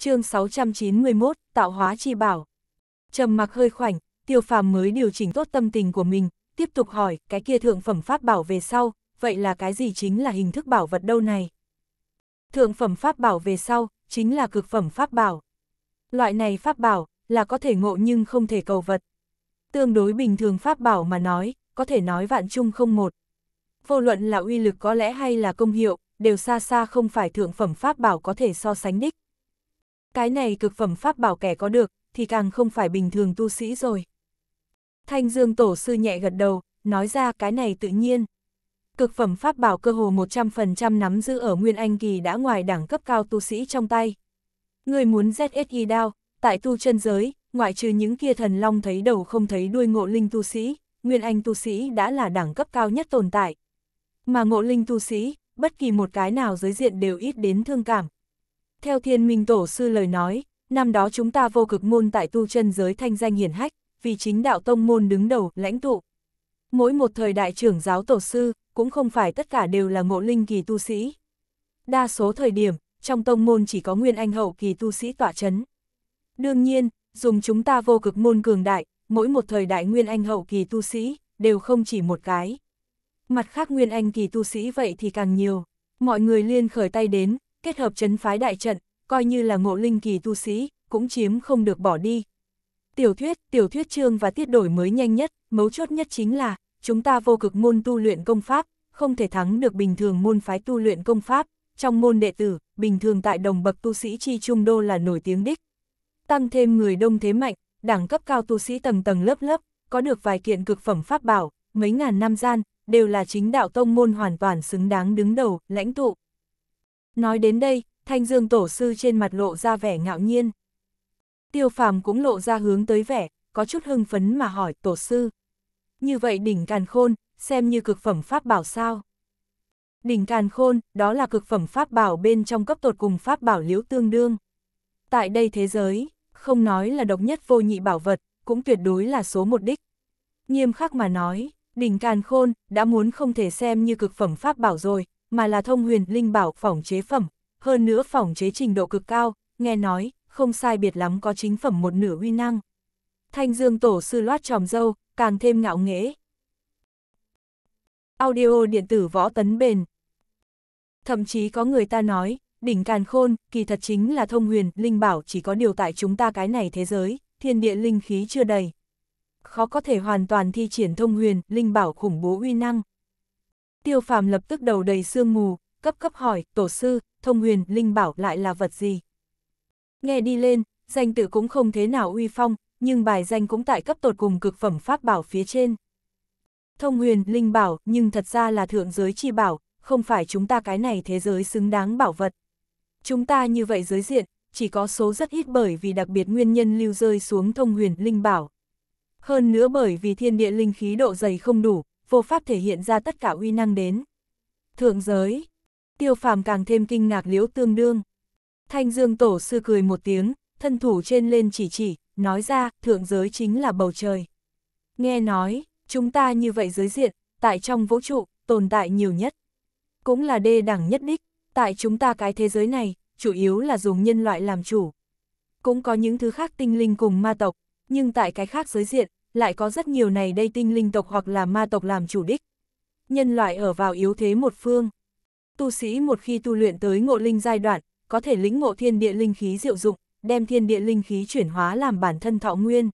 chương 691, tạo hóa chi bảo. Trầm mặc hơi khoảnh, tiêu phàm mới điều chỉnh tốt tâm tình của mình, tiếp tục hỏi, cái kia thượng phẩm pháp bảo về sau, vậy là cái gì chính là hình thức bảo vật đâu này? Thượng phẩm pháp bảo về sau, chính là cực phẩm pháp bảo. Loại này pháp bảo, là có thể ngộ nhưng không thể cầu vật. Tương đối bình thường pháp bảo mà nói, có thể nói vạn chung không một. Vô luận là uy lực có lẽ hay là công hiệu, đều xa xa không phải thượng phẩm pháp bảo có thể so sánh đích. Cái này cực phẩm pháp bảo kẻ có được, thì càng không phải bình thường tu sĩ rồi. Thanh Dương Tổ sư nhẹ gật đầu, nói ra cái này tự nhiên. Cực phẩm pháp bảo cơ hồ 100% nắm giữ ở Nguyên Anh Kỳ đã ngoài đẳng cấp cao tu sĩ trong tay. Người muốn ZSI đao, tại tu chân giới, ngoại trừ những kia thần long thấy đầu không thấy đuôi ngộ linh tu sĩ, Nguyên Anh tu sĩ đã là đẳng cấp cao nhất tồn tại. Mà ngộ linh tu sĩ, bất kỳ một cái nào giới diện đều ít đến thương cảm, theo thiên minh tổ sư lời nói, năm đó chúng ta vô cực môn tại tu chân giới thanh danh hiển hách, vì chính đạo tông môn đứng đầu, lãnh tụ. Mỗi một thời đại trưởng giáo tổ sư, cũng không phải tất cả đều là ngộ linh kỳ tu sĩ. Đa số thời điểm, trong tông môn chỉ có nguyên anh hậu kỳ tu sĩ tỏa chấn. Đương nhiên, dùng chúng ta vô cực môn cường đại, mỗi một thời đại nguyên anh hậu kỳ tu sĩ, đều không chỉ một cái. Mặt khác nguyên anh kỳ tu sĩ vậy thì càng nhiều, mọi người liên khởi tay đến, kết hợp chấn phái đại trận, coi như là ngộ linh kỳ tu sĩ, cũng chiếm không được bỏ đi. Tiểu thuyết, tiểu thuyết chương và tiết đổi mới nhanh nhất, mấu chốt nhất chính là, chúng ta vô cực môn tu luyện công pháp, không thể thắng được bình thường môn phái tu luyện công pháp, trong môn đệ tử, bình thường tại đồng bậc tu sĩ chi trung đô là nổi tiếng đích. Tăng thêm người đông thế mạnh, đẳng cấp cao tu sĩ tầng tầng lớp lớp, có được vài kiện cực phẩm pháp bảo, mấy ngàn năm gian, đều là chính đạo tông môn hoàn toàn xứng đáng đứng đầu, lãnh tụ. Nói đến đây, Thanh Dương Tổ Sư trên mặt lộ ra vẻ ngạo nhiên. Tiêu phàm cũng lộ ra hướng tới vẻ, có chút hưng phấn mà hỏi Tổ Sư. Như vậy đỉnh càn khôn, xem như cực phẩm pháp bảo sao. Đỉnh càn khôn, đó là cực phẩm pháp bảo bên trong cấp tột cùng pháp bảo liễu tương đương. Tại đây thế giới, không nói là độc nhất vô nhị bảo vật, cũng tuyệt đối là số một đích. Nghiêm khắc mà nói, đỉnh càn khôn, đã muốn không thể xem như cực phẩm pháp bảo rồi, mà là thông huyền linh bảo phỏng chế phẩm, hơn nữa phỏng chế trình độ cực cao, nghe nói, không sai biệt lắm có chính phẩm một nửa uy năng. Thanh Dương Tổ sư loát tròm dâu, càng thêm ngạo nghễ. Audio điện tử võ tấn bền. Thậm chí có người ta nói, đỉnh càn khôn, kỳ thật chính là thông huyền, linh bảo chỉ có điều tại chúng ta cái này thế giới, thiên địa linh khí chưa đầy. Khó có thể hoàn toàn thi triển thông huyền, linh bảo khủng bố uy năng. Tiêu phàm lập tức đầu đầy sương mù, cấp cấp hỏi, tổ sư, thông huyền, linh bảo lại là vật gì? Nghe đi lên, danh tự cũng không thế nào uy phong, nhưng bài danh cũng tại cấp tột cùng cực phẩm pháp bảo phía trên. Thông huyền, linh bảo, nhưng thật ra là thượng giới chi bảo, không phải chúng ta cái này thế giới xứng đáng bảo vật. Chúng ta như vậy giới diện, chỉ có số rất ít bởi vì đặc biệt nguyên nhân lưu rơi xuống thông huyền linh bảo. Hơn nữa bởi vì thiên địa linh khí độ dày không đủ, vô pháp thể hiện ra tất cả uy năng đến. Thượng giới, tiêu phàm càng thêm kinh ngạc liễu tương đương. Thanh dương tổ sư cười một tiếng, thân thủ trên lên chỉ chỉ, nói ra thượng giới chính là bầu trời. Nghe nói, chúng ta như vậy giới diện, tại trong vũ trụ, tồn tại nhiều nhất. Cũng là đê đẳng nhất đích, tại chúng ta cái thế giới này, chủ yếu là dùng nhân loại làm chủ. Cũng có những thứ khác tinh linh cùng ma tộc, nhưng tại cái khác giới diện, lại có rất nhiều này đây tinh linh tộc hoặc là ma tộc làm chủ đích. Nhân loại ở vào yếu thế một phương. Tu sĩ một khi tu luyện tới ngộ linh giai đoạn, có thể lĩnh ngộ thiên địa linh khí diệu dụng, đem thiên địa linh khí chuyển hóa làm bản thân thọ nguyên.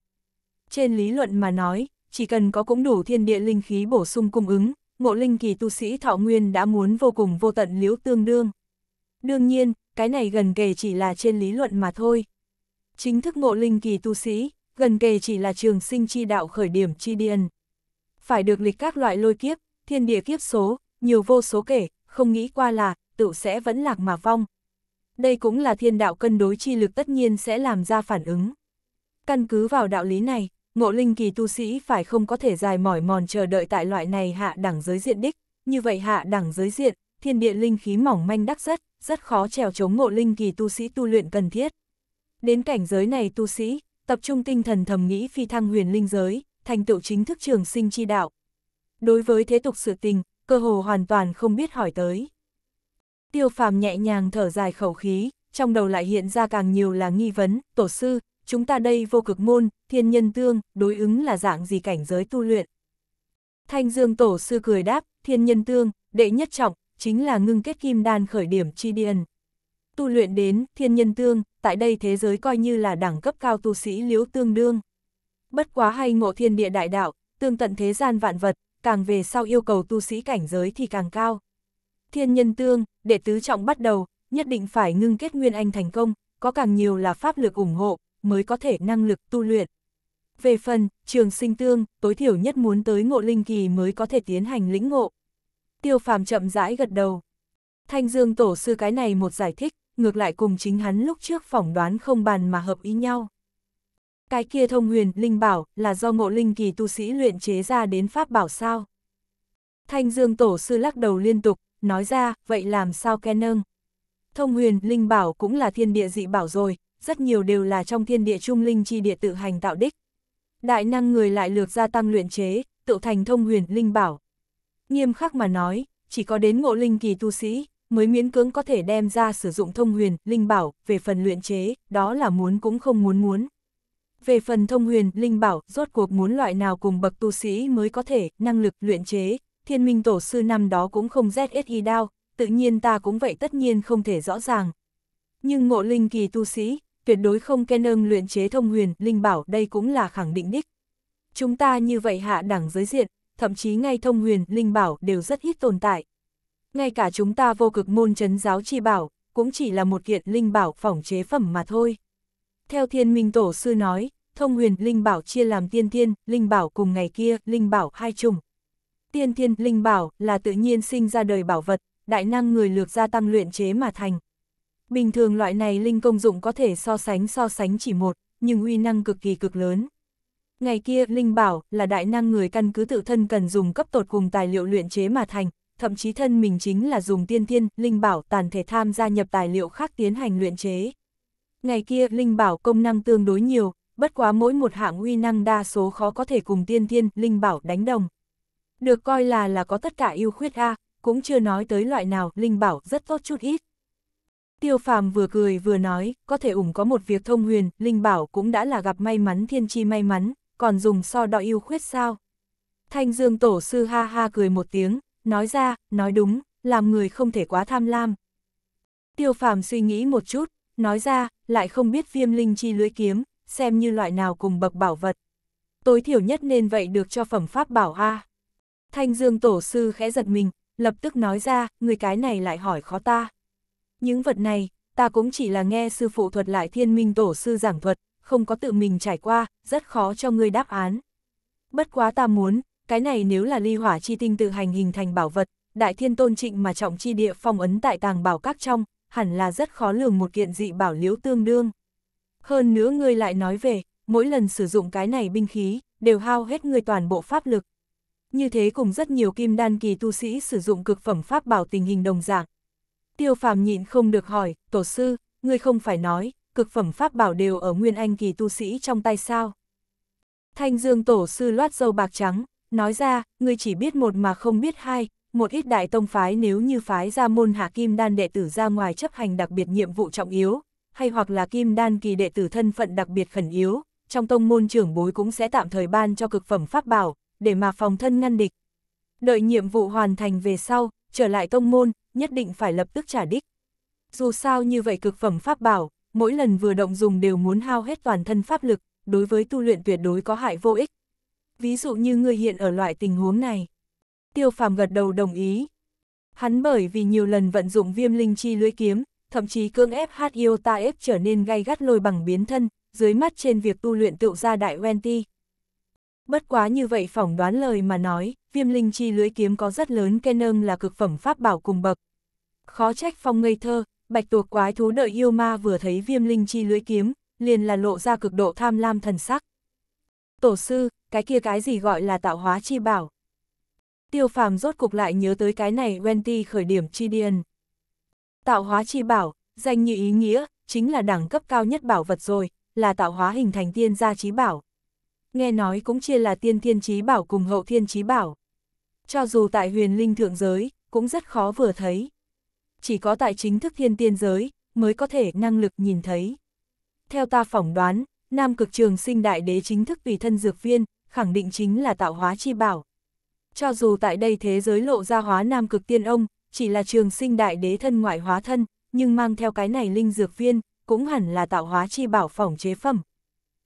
Trên lý luận mà nói, chỉ cần có cũng đủ thiên địa linh khí bổ sung cung ứng, ngộ linh kỳ tu sĩ thọ nguyên đã muốn vô cùng vô tận liễu tương đương. Đương nhiên, cái này gần kề chỉ là trên lý luận mà thôi. Chính thức ngộ linh kỳ tu sĩ, gần kề chỉ là trường sinh chi đạo khởi điểm chi điên. Phải được lịch các loại lôi kiếp, thiên địa kiếp số, nhiều vô số kể, không nghĩ qua là, tự sẽ vẫn lạc mà vong. Đây cũng là thiên đạo cân đối chi lực tất nhiên sẽ làm ra phản ứng. Căn cứ vào đạo lý này, ngộ linh kỳ tu sĩ phải không có thể dài mỏi mòn chờ đợi tại loại này hạ đẳng giới diện đích, như vậy hạ đẳng giới diện, thiên địa linh khí mỏng manh đắc rất, rất khó trèo chống ngộ linh kỳ tu sĩ tu luyện cần thiết. Đến cảnh giới này tu sĩ, tập trung tinh thần thầm nghĩ phi thăng huyền linh giới, thành tựu chính thức trường sinh chi đạo. Đối với thế tục sự tình, cơ hồ hoàn toàn không biết hỏi tới. Tiêu phàm nhẹ nhàng thở dài khẩu khí, trong đầu lại hiện ra càng nhiều là nghi vấn, tổ sư, chúng ta đây vô cực môn, thiên nhân tương, đối ứng là dạng gì cảnh giới tu luyện. Thanh dương tổ sư cười đáp, thiên nhân tương, đệ nhất trọng, chính là ngưng kết kim đan khởi điểm chi điền. Tu luyện đến thiên nhân tương, tại đây thế giới coi như là đẳng cấp cao tu sĩ liễu tương đương. Bất quá hay ngộ thiên địa đại đạo, tương tận thế gian vạn vật, càng về sau yêu cầu tu sĩ cảnh giới thì càng cao. Thiên nhân tương, đệ tứ trọng bắt đầu, nhất định phải ngưng kết nguyên anh thành công, có càng nhiều là pháp lực ủng hộ, mới có thể năng lực tu luyện. Về phần, trường sinh tương, tối thiểu nhất muốn tới ngộ linh kỳ mới có thể tiến hành lĩnh ngộ. Tiêu phàm chậm rãi gật đầu. Thanh Dương tổ sư cái này một giải thích, ngược lại cùng chính hắn lúc trước phỏng đoán không bàn mà hợp ý nhau. Cái kia thông huyền, linh bảo, là do ngộ linh kỳ tu sĩ luyện chế ra đến pháp bảo sao. Thanh Dương Tổ sư lắc đầu liên tục, nói ra, vậy làm sao ke nâng. Thông huyền, linh bảo cũng là thiên địa dị bảo rồi, rất nhiều đều là trong thiên địa trung linh chi địa tự hành tạo đích. Đại năng người lại lược gia tăng luyện chế, tự thành thông huyền, linh bảo. Nghiêm khắc mà nói, chỉ có đến ngộ linh kỳ tu sĩ, mới miễn cưỡng có thể đem ra sử dụng thông huyền, linh bảo, về phần luyện chế, đó là muốn cũng không muốn muốn. Về phần thông huyền, linh bảo, rốt cuộc muốn loại nào cùng bậc tu sĩ mới có thể, năng lực, luyện chế, thiên minh tổ sư năm đó cũng không ZSI đao, tự nhiên ta cũng vậy tất nhiên không thể rõ ràng. Nhưng ngộ linh kỳ tu sĩ, tuyệt đối không khen ơn luyện chế thông huyền, linh bảo đây cũng là khẳng định đích. Chúng ta như vậy hạ đẳng giới diện, thậm chí ngay thông huyền, linh bảo đều rất ít tồn tại. Ngay cả chúng ta vô cực môn chấn giáo chi bảo, cũng chỉ là một kiện linh bảo phỏng chế phẩm mà thôi. Theo thiên minh tổ sư nói, thông huyền linh bảo chia làm tiên thiên, linh bảo cùng ngày kia, linh bảo hai chủng. Tiên thiên, linh bảo là tự nhiên sinh ra đời bảo vật, đại năng người lược gia tăng luyện chế mà thành. Bình thường loại này linh công dụng có thể so sánh so sánh chỉ một, nhưng uy năng cực kỳ cực lớn. Ngày kia, linh bảo là đại năng người căn cứ tự thân cần dùng cấp tột cùng tài liệu luyện chế mà thành, thậm chí thân mình chính là dùng tiên thiên, linh bảo, tàn thể tham gia nhập tài liệu khác tiến hành luyện chế. Ngày kia, linh bảo công năng tương đối nhiều, bất quá mỗi một hạng uy năng đa số khó có thể cùng tiên thiên, linh bảo đánh đồng. Được coi là là có tất cả ưu khuyết A, cũng chưa nói tới loại nào, linh bảo rất tốt chút ít. Tiêu phàm vừa cười vừa nói, có thể ủng có một việc thông huyền, linh bảo cũng đã là gặp may mắn thiên chi may mắn, còn dùng so đo yêu khuyết sao. Thanh Dương Tổ sư ha ha cười một tiếng, nói ra, nói đúng, làm người không thể quá tham lam. Tiêu phàm suy nghĩ một chút, nói ra, lại không biết viêm linh chi lưỡi kiếm, xem như loại nào cùng bậc bảo vật. Tối thiểu nhất nên vậy được cho phẩm pháp bảo a. Thanh Dương tổ sư khẽ giật mình, lập tức nói ra, người cái này lại hỏi khó ta. Những vật này, ta cũng chỉ là nghe sư phụ thuật lại thiên minh tổ sư giảng thuật, không có tự mình trải qua, rất khó cho người đáp án. Bất quá ta muốn, cái này nếu là ly hỏa chi tinh tự hành hình thành bảo vật, đại thiên tôn trịnh mà trọng chi địa phong ấn tại tàng bảo các trong, hẳn là rất khó lường một kiện dị bảo liếu tương đương. Hơn nữa ngươi lại nói về, mỗi lần sử dụng cái này binh khí, đều hao hết người toàn bộ pháp lực. Như thế cùng rất nhiều kim đan kỳ tu sĩ sử dụng cực phẩm pháp bảo tình hình đồng dạng. Tiêu phàm nhịn không được hỏi, tổ sư, ngươi không phải nói, cực phẩm pháp bảo đều ở nguyên anh kỳ tu sĩ trong tay sao? Thanh dương tổ sư loát dâu bạc trắng, nói ra, ngươi chỉ biết một mà không biết hai, một ít đại tông phái nếu như phái ra môn hạ kim đan đệ tử ra ngoài chấp hành đặc biệt nhiệm vụ trọng yếu, hay hoặc là kim đan kỳ đệ tử thân phận đặc biệt khẩn yếu, trong tông môn trưởng bối cũng sẽ tạm thời ban cho cực phẩm pháp bảo, để mà phòng thân ngăn địch. Đợi nhiệm vụ hoàn thành về sau, trở lại tông môn, nhất định phải lập tức trả đích. Dù sao như vậy cực phẩm pháp bảo, mỗi lần vừa động dùng đều muốn hao hết toàn thân pháp lực, đối với tu luyện tuyệt đối có hại vô ích, ví dụ như ngươi hiện ở loại tình huống này. Tiêu phàm gật đầu đồng ý. Hắn bởi vì nhiều lần vận dụng viêm linh chi lưỡi kiếm, thậm chí cưỡng ép hát yêu ta ép trở nên gay gắt lôi bằng biến thân, dưới mắt trên việc tu luyện tựu ra đại Wenty. Bất quá như vậy phỏng đoán lời mà nói, viêm linh chi lưỡi kiếm có rất lớn ken là cực phẩm pháp bảo cùng bậc. Khó trách phong ngây thơ, bạch tuộc quái thú đợi yêu ma vừa thấy viêm linh chi lưỡi kiếm, liền là lộ ra cực độ tham lam thần sắc. Tổ sư, cái kia cái gì gọi là tạo hóa chi bảo. Tiêu phàm rốt cục lại nhớ tới cái này Wendy khởi điểm chi điền Tạo hóa chi bảo, danh như ý nghĩa, chính là đẳng cấp cao nhất bảo vật rồi, là tạo hóa hình thành tiên gia trí bảo. Nghe nói cũng chia là tiên thiên trí bảo cùng hậu thiên trí bảo. Cho dù tại huyền linh thượng giới, cũng rất khó vừa thấy. Chỉ có tại chính thức thiên tiên giới, mới có thể năng lực nhìn thấy. Theo ta phỏng đoán, Nam cực trường sinh đại đế chính thức vì thân dược viên, khẳng định chính là tạo hóa chi bảo. Cho dù tại đây thế giới lộ ra hóa nam cực tiên ông, chỉ là trường sinh đại đế thân ngoại hóa thân, nhưng mang theo cái này linh dược viên, cũng hẳn là tạo hóa chi bảo phòng chế phẩm.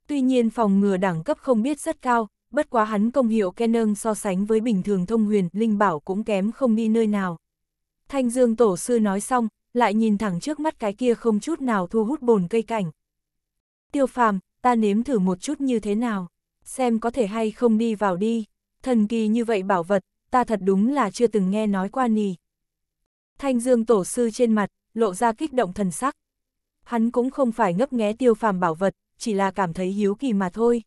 Tuy nhiên phòng ngừa đẳng cấp không biết rất cao, bất quá hắn công hiệu Canon so sánh với bình thường thông huyền, linh bảo cũng kém không đi nơi nào. Thanh Dương Tổ Sư nói xong, lại nhìn thẳng trước mắt cái kia không chút nào thu hút bồn cây cảnh. Tiêu phàm, ta nếm thử một chút như thế nào xem có thể hay không đi vào đi, thần kỳ như vậy bảo vật, ta thật đúng là chưa từng nghe nói qua nì. Thanh Dương tổ sư trên mặt, lộ ra kích động thần sắc. Hắn cũng không phải ngấp nghé tiêu phàm bảo vật, chỉ là cảm thấy hiếu kỳ mà thôi.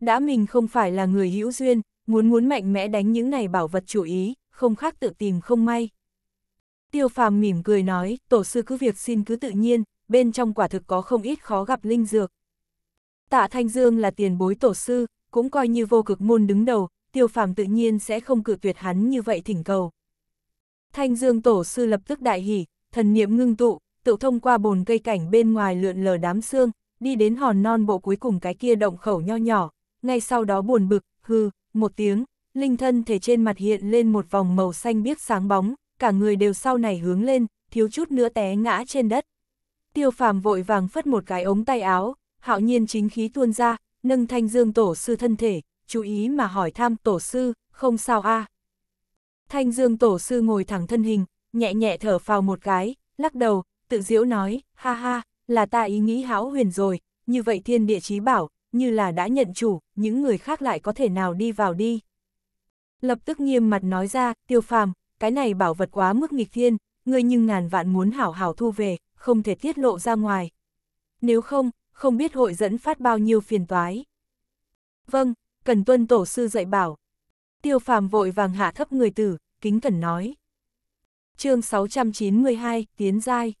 Đã mình không phải là người hữu duyên, muốn muốn mạnh mẽ đánh những này bảo vật chủ ý, không khác tự tìm không may. Tiêu phàm mỉm cười nói, tổ sư cứ việc xin cứ tự nhiên, bên trong quả thực có không ít khó gặp linh dược. Tạ Thanh Dương là tiền bối tổ sư, cũng coi như vô cực môn đứng đầu, tiêu phàm tự nhiên sẽ không cự tuyệt hắn như vậy thỉnh cầu. Thanh Dương tổ sư lập tức đại hỉ, thần niệm ngưng tụ, tự thông qua bồn cây cảnh bên ngoài lượn lờ đám xương, đi đến hòn non bộ cuối cùng cái kia động khẩu nho nhỏ, ngay sau đó buồn bực, hư, một tiếng, linh thân thể trên mặt hiện lên một vòng màu xanh biếc sáng bóng, cả người đều sau này hướng lên, thiếu chút nữa té ngã trên đất. Tiêu phàm vội vàng phất một cái ống tay áo, hạo nhiên chính khí tuôn ra, nâng thanh dương tổ sư thân thể, chú ý mà hỏi tham tổ sư, không sao a à. Thanh dương tổ sư ngồi thẳng thân hình, nhẹ nhẹ thở phào một cái, lắc đầu, tự diễu nói, ha ha, là ta ý nghĩ hão huyền rồi, như vậy thiên địa chí bảo, như là đã nhận chủ, những người khác lại có thể nào đi vào đi. Lập tức nghiêm mặt nói ra, tiêu phàm, cái này bảo vật quá mức nghịch thiên, ngươi nhưng ngàn vạn muốn hảo hảo thu về, không thể tiết lộ ra ngoài. Nếu không, không biết hội dẫn phát bao nhiêu phiền toái. Vâng, cần tuân tổ sư dạy bảo. Tiêu phàm vội vàng hạ thấp người tử, kính cẩn nói. chương 692, Tiến Giai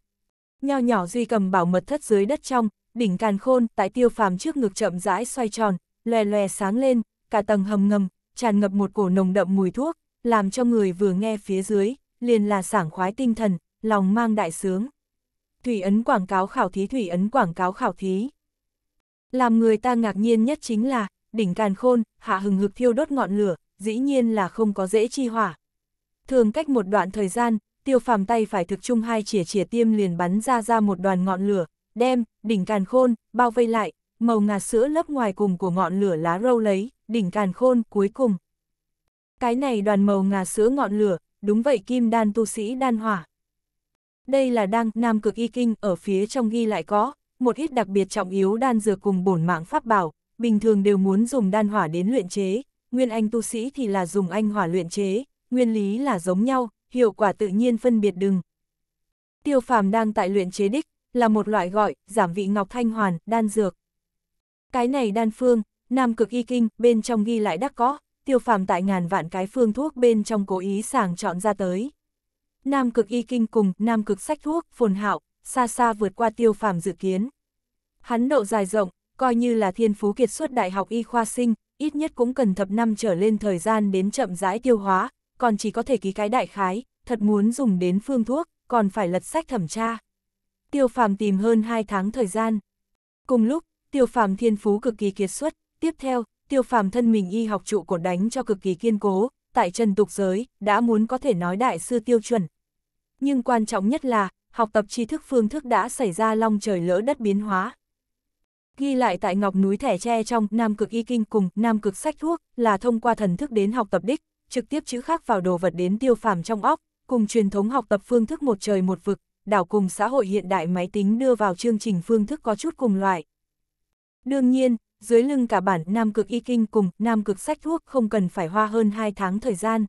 Nho nhỏ duy cầm bảo mật thất dưới đất trong, đỉnh càn khôn tại tiêu phàm trước ngực chậm rãi xoay tròn, lòe lòe sáng lên, cả tầng hầm ngầm, tràn ngập một cổ nồng đậm mùi thuốc, làm cho người vừa nghe phía dưới, liền là sảng khoái tinh thần, lòng mang đại sướng. Thủy ấn quảng cáo khảo thí Thủy ấn quảng cáo khảo thí. Làm người ta ngạc nhiên nhất chính là, đỉnh càn khôn, hạ hừng hực thiêu đốt ngọn lửa, dĩ nhiên là không có dễ chi hỏa. Thường cách một đoạn thời gian, tiêu phàm tay phải thực chung hai chỉa chỉa tiêm liền bắn ra ra một đoàn ngọn lửa, đem, đỉnh càn khôn, bao vây lại, màu ngà sữa lớp ngoài cùng của ngọn lửa lá râu lấy, đỉnh càn khôn cuối cùng. Cái này đoàn màu ngà sữa ngọn lửa, đúng vậy kim đan tu sĩ đan hỏa. Đây là đang Nam Cực Y Kinh, ở phía trong ghi lại có, một ít đặc biệt trọng yếu đan dược cùng bổn mạng pháp bảo, bình thường đều muốn dùng đan hỏa đến luyện chế, nguyên anh tu sĩ thì là dùng anh hỏa luyện chế, nguyên lý là giống nhau, hiệu quả tự nhiên phân biệt đừng. Tiêu phàm đang tại luyện chế đích, là một loại gọi, giảm vị ngọc thanh hoàn, đan dược. Cái này đan phương, Nam Cực Y Kinh, bên trong ghi lại đắc có, tiêu phàm tại ngàn vạn cái phương thuốc bên trong cố ý sàng chọn ra tới. Nam cực y kinh cùng Nam cực sách thuốc, phồn hạo, xa xa vượt qua tiêu phàm dự kiến. Hắn độ dài rộng, coi như là thiên phú kiệt xuất đại học y khoa sinh, ít nhất cũng cần thập năm trở lên thời gian đến chậm rãi tiêu hóa, còn chỉ có thể ký cái đại khái, thật muốn dùng đến phương thuốc, còn phải lật sách thẩm tra. Tiêu phàm tìm hơn 2 tháng thời gian. Cùng lúc, tiêu phàm thiên phú cực kỳ kiệt xuất, tiếp theo, tiêu phàm thân mình y học trụ cột đánh cho cực kỳ kiên cố, tại trần tục giới, đã muốn có thể nói đại sư tiêu chuẩn, nhưng quan trọng nhất là, học tập tri thức phương thức đã xảy ra long trời lỡ đất biến hóa. Ghi lại tại ngọc núi thẻ tre trong Nam Cực Y Kinh cùng Nam Cực Sách Thuốc là thông qua thần thức đến học tập đích, trực tiếp chữ khác vào đồ vật đến tiêu phàm trong óc, cùng truyền thống học tập phương thức một trời một vực, đảo cùng xã hội hiện đại máy tính đưa vào chương trình phương thức có chút cùng loại. Đương nhiên, dưới lưng cả bản Nam Cực Y Kinh cùng Nam Cực Sách Thuốc không cần phải hoa hơn 2 tháng thời gian.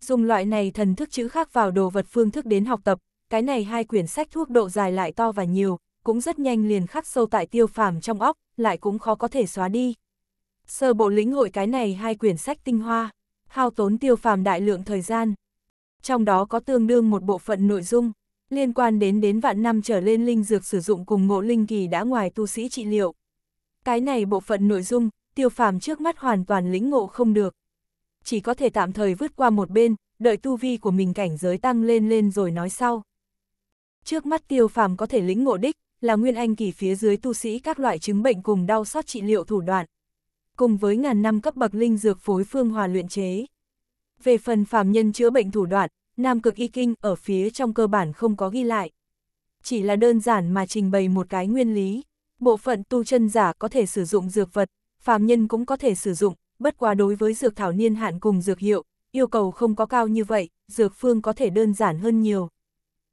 Dùng loại này thần thức chữ khác vào đồ vật phương thức đến học tập, cái này hai quyển sách thuốc độ dài lại to và nhiều, cũng rất nhanh liền khắc sâu tại tiêu phàm trong óc, lại cũng khó có thể xóa đi. Sơ bộ lĩnh hội cái này hai quyển sách tinh hoa, hao tốn tiêu phàm đại lượng thời gian. Trong đó có tương đương một bộ phận nội dung, liên quan đến đến vạn năm trở lên linh dược sử dụng cùng ngộ linh kỳ đã ngoài tu sĩ trị liệu. Cái này bộ phận nội dung, tiêu phàm trước mắt hoàn toàn lĩnh ngộ không được chỉ có thể tạm thời vứt qua một bên, đợi tu vi của mình cảnh giới tăng lên lên rồi nói sau. Trước mắt tiêu phàm có thể lĩnh ngộ đích, là nguyên anh kỳ phía dưới tu sĩ các loại chứng bệnh cùng đau xót trị liệu thủ đoạn. Cùng với ngàn năm cấp bậc linh dược phối phương hòa luyện chế. Về phần phàm nhân chữa bệnh thủ đoạn, Nam cực y kinh ở phía trong cơ bản không có ghi lại. Chỉ là đơn giản mà trình bày một cái nguyên lý. Bộ phận tu chân giả có thể sử dụng dược vật, phàm nhân cũng có thể sử dụng, bất quá đối với dược thảo niên hạn cùng dược hiệu, yêu cầu không có cao như vậy, dược phương có thể đơn giản hơn nhiều.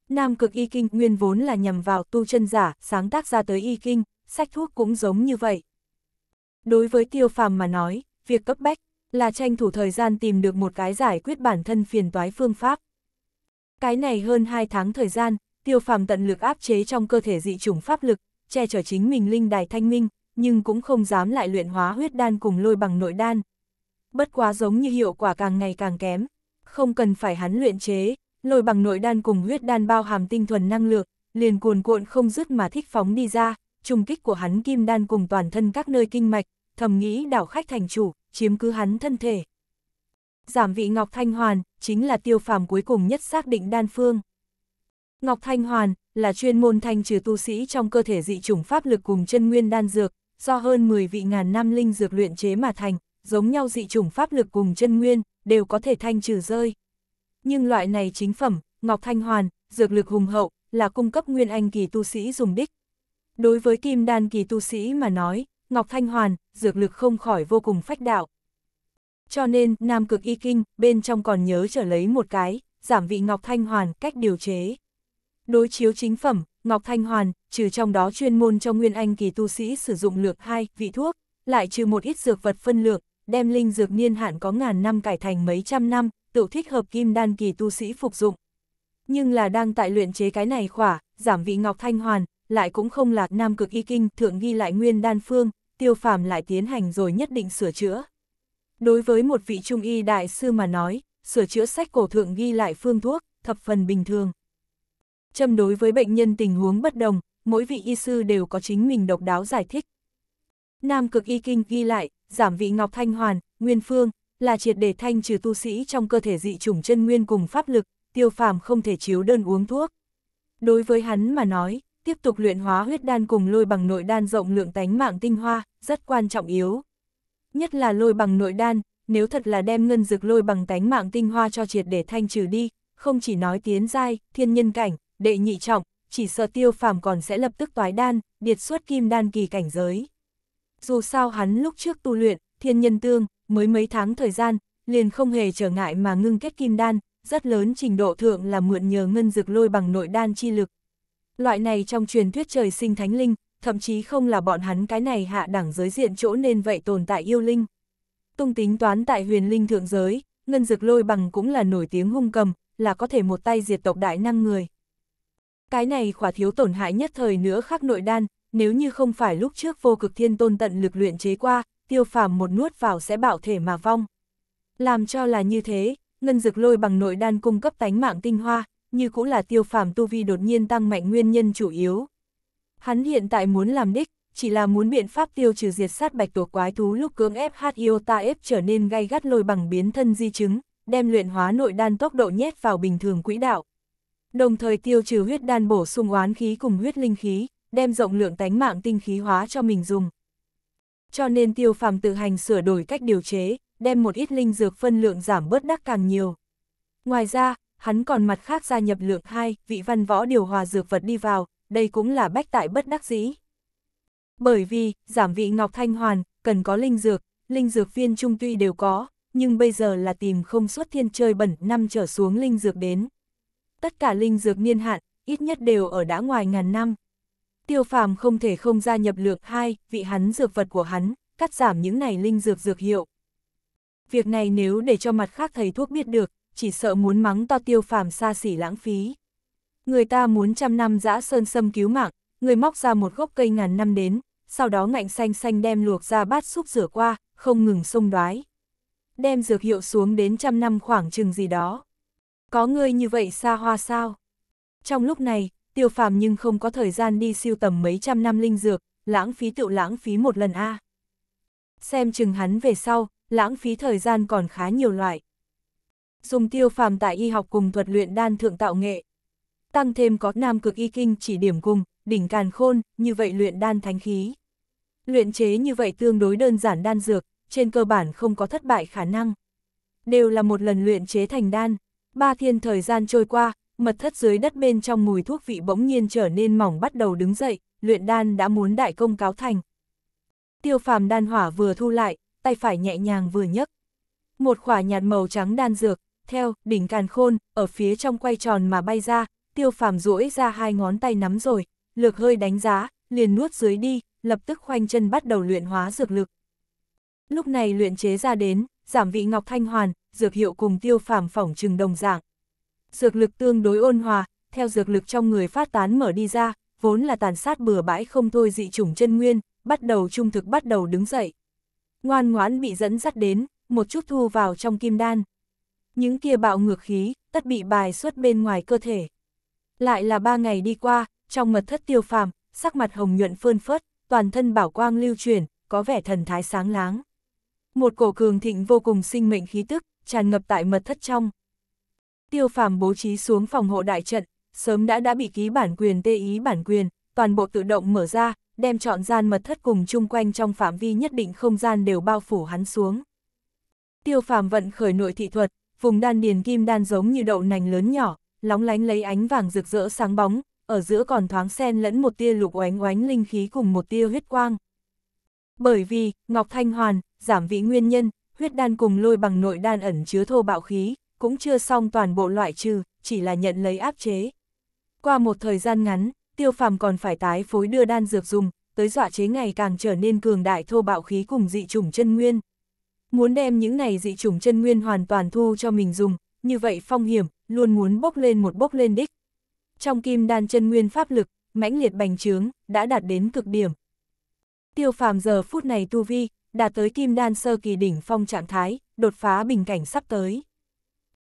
Nam cực y kinh nguyên vốn là nhằm vào tu chân giả, sáng tác ra tới y kinh, sách thuốc cũng giống như vậy. Đối với tiêu phàm mà nói, việc cấp bách là tranh thủ thời gian tìm được một cái giải quyết bản thân phiền toái phương pháp. Cái này hơn 2 tháng thời gian, tiêu phàm tận lực áp chế trong cơ thể dị chủng pháp lực, che chở chính mình linh đài thanh minh, nhưng cũng không dám lại luyện hóa huyết đan cùng lôi bằng nội đan. Bất quá giống như hiệu quả càng ngày càng kém, không cần phải hắn luyện chế, lôi bằng nội đan cùng huyết đan bao hàm tinh thuần năng lượng, liền cuồn cuộn không dứt mà thích phóng đi ra, trùng kích của hắn kim đan cùng toàn thân các nơi kinh mạch, thầm nghĩ đảo khách thành chủ, chiếm cứ hắn thân thể. Giảm vị Ngọc Thanh Hoàn, chính là tiêu phàm cuối cùng nhất xác định đan phương. Ngọc Thanh Hoàn, là chuyên môn thanh trừ tu sĩ trong cơ thể dị chủng pháp lực cùng chân nguyên đan dược, do hơn 10 vị ngàn năm linh dược luyện chế mà thành, giống nhau dị chủng pháp lực cùng chân nguyên, đều có thể thanh trừ rơi. Nhưng loại này chính phẩm, ngọc thanh hoàn, dược lực hùng hậu, là cung cấp nguyên anh kỳ tu sĩ dùng đích. Đối với kim đan kỳ tu sĩ mà nói, ngọc thanh hoàn, dược lực không khỏi vô cùng phách đạo. Cho nên, Nam Cực Y Kinh, bên trong còn nhớ trở lấy một cái, giảm vị ngọc thanh hoàn, cách điều chế. Đối chiếu chính phẩm, Ngọc Thanh Hoàn, trừ trong đó chuyên môn cho Nguyên Anh kỳ tu sĩ sử dụng lược hai vị thuốc, lại trừ một ít dược vật phân lược, đem linh dược niên hạn có ngàn năm cải thành mấy trăm năm, tự thích hợp kim đan kỳ tu sĩ phục dụng. Nhưng là đang tại luyện chế cái này khỏa, giảm vị Ngọc Thanh Hoàn, lại cũng không lạc nam cực y kinh thượng ghi lại nguyên đan phương, tiêu phàm lại tiến hành rồi nhất định sửa chữa. Đối với một vị trung y đại sư mà nói, sửa chữa sách cổ thượng ghi lại phương thuốc, thập phần bình thường châm đối với bệnh nhân tình huống bất đồng, mỗi vị y sư đều có chính mình độc đáo giải thích. Nam cực y kinh ghi lại, giảm vị ngọc thanh hoàn, nguyên phương, là triệt để thanh trừ tu sĩ trong cơ thể dị chủng chân nguyên cùng pháp lực, tiêu phàm không thể chiếu đơn uống thuốc. Đối với hắn mà nói, tiếp tục luyện hóa huyết đan cùng lôi bằng nội đan rộng lượng tánh mạng tinh hoa, rất quan trọng yếu. Nhất là lôi bằng nội đan, nếu thật là đem ngân dược lôi bằng tánh mạng tinh hoa cho triệt để thanh trừ đi, không chỉ nói tiến giai, thiên nhân cảnh, đệ nhị trọng, chỉ sợ tiêu phàm còn sẽ lập tức toái đan, điệt xuất kim đan kỳ cảnh giới. Dù sao hắn lúc trước tu luyện, thiên nhân tương, mới mấy tháng thời gian, liền không hề trở ngại mà ngưng kết kim đan, rất lớn trình độ thượng là mượn nhờ ngân dược lôi bằng nội đan chi lực. Loại này trong truyền thuyết trời sinh thánh linh, thậm chí không là bọn hắn cái này hạ đẳng giới diện chỗ nên vậy tồn tại yêu linh. Tung tính toán tại huyền linh thượng giới, ngân dược lôi bằng cũng là nổi tiếng hung cầm, là có thể một tay diệt tộc đại năng người. Cái này khỏa thiếu tổn hại nhất thời nữa khắc nội đan, nếu như không phải lúc trước vô cực thiên tôn tận lực luyện chế qua, tiêu phàm một nuốt vào sẽ bảo thể mà vong. Làm cho là như thế, ngân dược lôi bằng nội đan cung cấp tánh mạng tinh hoa, như cũng là tiêu phàm tu vi đột nhiên tăng mạnh nguyên nhân chủ yếu. Hắn hiện tại muốn làm đích, chỉ là muốn biện pháp tiêu trừ diệt sát bạch tổ quái thú lúc cưỡng ép hát yêu ta ép trở nên gay gắt lôi bằng biến thân di chứng, đem luyện hóa nội đan tốc độ nhét vào bình thường quỹ đạo đồng thời tiêu trừ huyết đan bổ sung oán khí cùng huyết linh khí, đem rộng lượng tánh mạng tinh khí hóa cho mình dùng. Cho nên tiêu phàm tự hành sửa đổi cách điều chế, đem một ít linh dược phân lượng giảm bớt đắc càng nhiều. Ngoài ra, hắn còn mặt khác gia nhập lượng hai vị văn võ điều hòa dược vật đi vào, đây cũng là bách tại bất đắc dĩ. Bởi vì, giảm vị Ngọc Thanh Hoàn, cần có linh dược, linh dược viên trung tuy đều có, nhưng bây giờ là tìm không xuất thiên chơi bẩn năm trở xuống linh dược đến tất cả linh dược niên hạn, ít nhất đều ở đã ngoài ngàn năm. Tiêu phàm không thể không gia nhập lược hai, vị hắn dược vật của hắn, cắt giảm những này linh dược dược hiệu. Việc này nếu để cho mặt khác thầy thuốc biết được, chỉ sợ muốn mắng to tiêu phàm xa xỉ lãng phí. Người ta muốn trăm năm dã sơn sâm cứu mạng, người móc ra một gốc cây ngàn năm đến, sau đó ngạnh xanh xanh đem luộc ra bát súp rửa qua, không ngừng sông đoái. Đem dược hiệu xuống đến trăm năm khoảng chừng gì đó. Có người như vậy xa hoa sao? Trong lúc này, tiêu phàm nhưng không có thời gian đi siêu tầm mấy trăm năm linh dược, lãng phí tự lãng phí một lần a. À. Xem chừng hắn về sau, lãng phí thời gian còn khá nhiều loại. Dùng tiêu phàm tại y học cùng thuật luyện đan thượng tạo nghệ. Tăng thêm có nam cực y kinh chỉ điểm cùng, đỉnh càn khôn, như vậy luyện đan thánh khí. Luyện chế như vậy tương đối đơn giản đan dược, trên cơ bản không có thất bại khả năng. Đều là một lần luyện chế thành đan. Ba thiên thời gian trôi qua, mật thất dưới đất bên trong mùi thuốc vị bỗng nhiên trở nên mỏng bắt đầu đứng dậy, luyện đan đã muốn đại công cáo thành. Tiêu phàm đan hỏa vừa thu lại, tay phải nhẹ nhàng vừa nhấc. Một khỏa nhạt màu trắng đan dược, theo, đỉnh càn khôn, ở phía trong quay tròn mà bay ra, tiêu phàm duỗi ra hai ngón tay nắm rồi, lược hơi đánh giá, liền nuốt dưới đi, lập tức khoanh chân bắt đầu luyện hóa dược lực. Lúc này luyện chế ra đến, giảm vị ngọc thanh hoàn, dược hiệu cùng tiêu phàm phỏng trừng đồng dạng. Dược lực tương đối ôn hòa, theo dược lực trong người phát tán mở đi ra, vốn là tàn sát bừa bãi không thôi dị chủng chân nguyên, bắt đầu trung thực bắt đầu đứng dậy. Ngoan ngoãn bị dẫn dắt đến, một chút thu vào trong kim đan. Những kia bạo ngược khí, tất bị bài xuất bên ngoài cơ thể. Lại là ba ngày đi qua, trong mật thất tiêu phàm, sắc mặt hồng nhuận phơn phớt, toàn thân bảo quang lưu truyền, có vẻ thần thái sáng láng. Một cổ cường thịnh vô cùng sinh mệnh khí tức, tràn ngập tại mật thất trong. Tiêu phàm bố trí xuống phòng hộ đại trận, sớm đã đã bị ký bản quyền tê ý bản quyền, toàn bộ tự động mở ra, đem trọn gian mật thất cùng chung quanh trong phạm vi nhất định không gian đều bao phủ hắn xuống. Tiêu phàm vận khởi nội thị thuật, vùng đan điền kim đan giống như đậu nành lớn nhỏ, lóng lánh lấy ánh vàng rực rỡ sáng bóng, ở giữa còn thoáng xen lẫn một tia lục oánh oánh linh khí cùng một tia huyết quang. Bởi vì, Ngọc Thanh Hoàn, giảm vị nguyên nhân, huyết đan cùng lôi bằng nội đan ẩn chứa thô bạo khí, cũng chưa xong toàn bộ loại trừ, chỉ là nhận lấy áp chế. Qua một thời gian ngắn, tiêu phàm còn phải tái phối đưa đan dược dùng, tới dọa chế ngày càng trở nên cường đại thô bạo khí cùng dị chủng chân nguyên. Muốn đem những này dị chủng chân nguyên hoàn toàn thu cho mình dùng, như vậy phong hiểm, luôn muốn bốc lên một bốc lên đích. Trong kim đan chân nguyên pháp lực, mãnh liệt bành trướng, đã đạt đến cực điểm. Tiêu phàm giờ phút này tu vi, đạt tới kim đan sơ kỳ đỉnh phong trạng thái, đột phá bình cảnh sắp tới.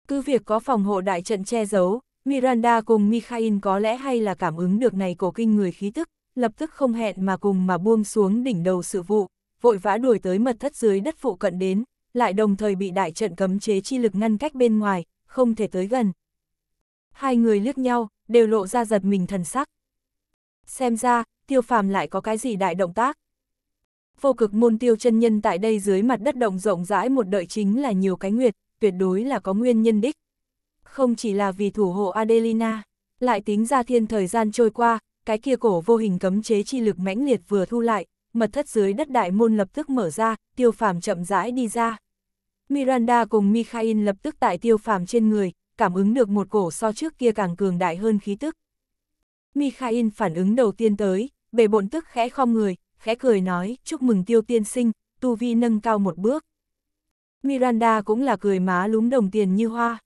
Cứ việc có phòng hộ đại trận che giấu, Miranda cùng Mikhail có lẽ hay là cảm ứng được này cổ kinh người khí tức, lập tức không hẹn mà cùng mà buông xuống đỉnh đầu sự vụ, vội vã đuổi tới mật thất dưới đất phụ cận đến, lại đồng thời bị đại trận cấm chế chi lực ngăn cách bên ngoài, không thể tới gần. Hai người liếc nhau, đều lộ ra giật mình thần sắc. Xem ra, tiêu phàm lại có cái gì đại động tác vô cực môn tiêu chân nhân tại đây dưới mặt đất động rộng rãi một đợi chính là nhiều cái nguyệt, tuyệt đối là có nguyên nhân đích. Không chỉ là vì thủ hộ Adelina, lại tính ra thiên thời gian trôi qua, cái kia cổ vô hình cấm chế chi lực mãnh liệt vừa thu lại, mật thất dưới đất đại môn lập tức mở ra, tiêu phàm chậm rãi đi ra. Miranda cùng Mikhail lập tức tại tiêu phàm trên người, cảm ứng được một cổ so trước kia càng cường đại hơn khí tức. Mikhail phản ứng đầu tiên tới, bề bộn tức khẽ khom người, khẽ cười nói, chúc mừng tiêu tiên sinh, tu vi nâng cao một bước. Miranda cũng là cười má lúm đồng tiền như hoa.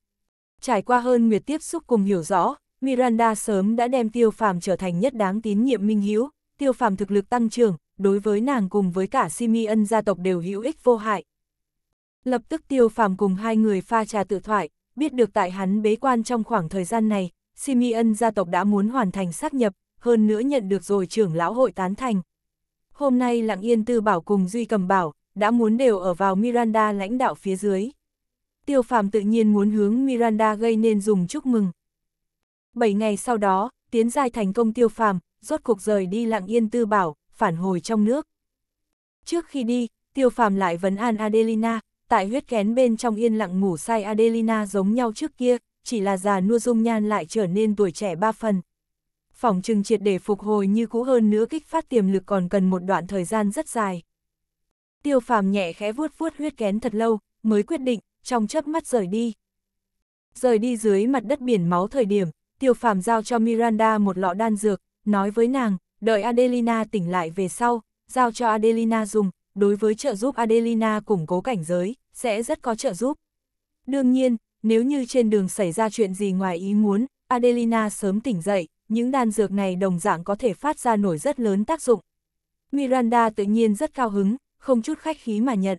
Trải qua hơn nguyệt tiếp xúc cùng hiểu rõ, Miranda sớm đã đem tiêu phàm trở thành nhất đáng tín nhiệm minh hiếu, tiêu phàm thực lực tăng trưởng, đối với nàng cùng với cả Simeon gia tộc đều hữu ích vô hại. Lập tức tiêu phàm cùng hai người pha trà tự thoại, biết được tại hắn bế quan trong khoảng thời gian này, Simeon gia tộc đã muốn hoàn thành xác nhập, hơn nữa nhận được rồi trưởng lão hội tán thành, hôm nay lặng yên tư bảo cùng Duy cầm bảo, đã muốn đều ở vào Miranda lãnh đạo phía dưới. Tiêu phàm tự nhiên muốn hướng Miranda gây nên dùng chúc mừng. Bảy ngày sau đó, tiến giai thành công tiêu phàm, rốt cuộc rời đi lặng yên tư bảo, phản hồi trong nước. Trước khi đi, tiêu phàm lại vấn an Adelina, tại huyết kén bên trong yên lặng ngủ say Adelina giống nhau trước kia, chỉ là già nua dung nhan lại trở nên tuổi trẻ ba phần, phỏng trừng triệt để phục hồi như cũ hơn nữa kích phát tiềm lực còn cần một đoạn thời gian rất dài. Tiêu phàm nhẹ khẽ vuốt vuốt huyết kén thật lâu, mới quyết định, trong chớp mắt rời đi. Rời đi dưới mặt đất biển máu thời điểm, tiêu phàm giao cho Miranda một lọ đan dược, nói với nàng, đợi Adelina tỉnh lại về sau, giao cho Adelina dùng, đối với trợ giúp Adelina củng cố cảnh giới, sẽ rất có trợ giúp. Đương nhiên, nếu như trên đường xảy ra chuyện gì ngoài ý muốn, Adelina sớm tỉnh dậy, những đan dược này đồng dạng có thể phát ra nổi rất lớn tác dụng. Miranda tự nhiên rất cao hứng, không chút khách khí mà nhận.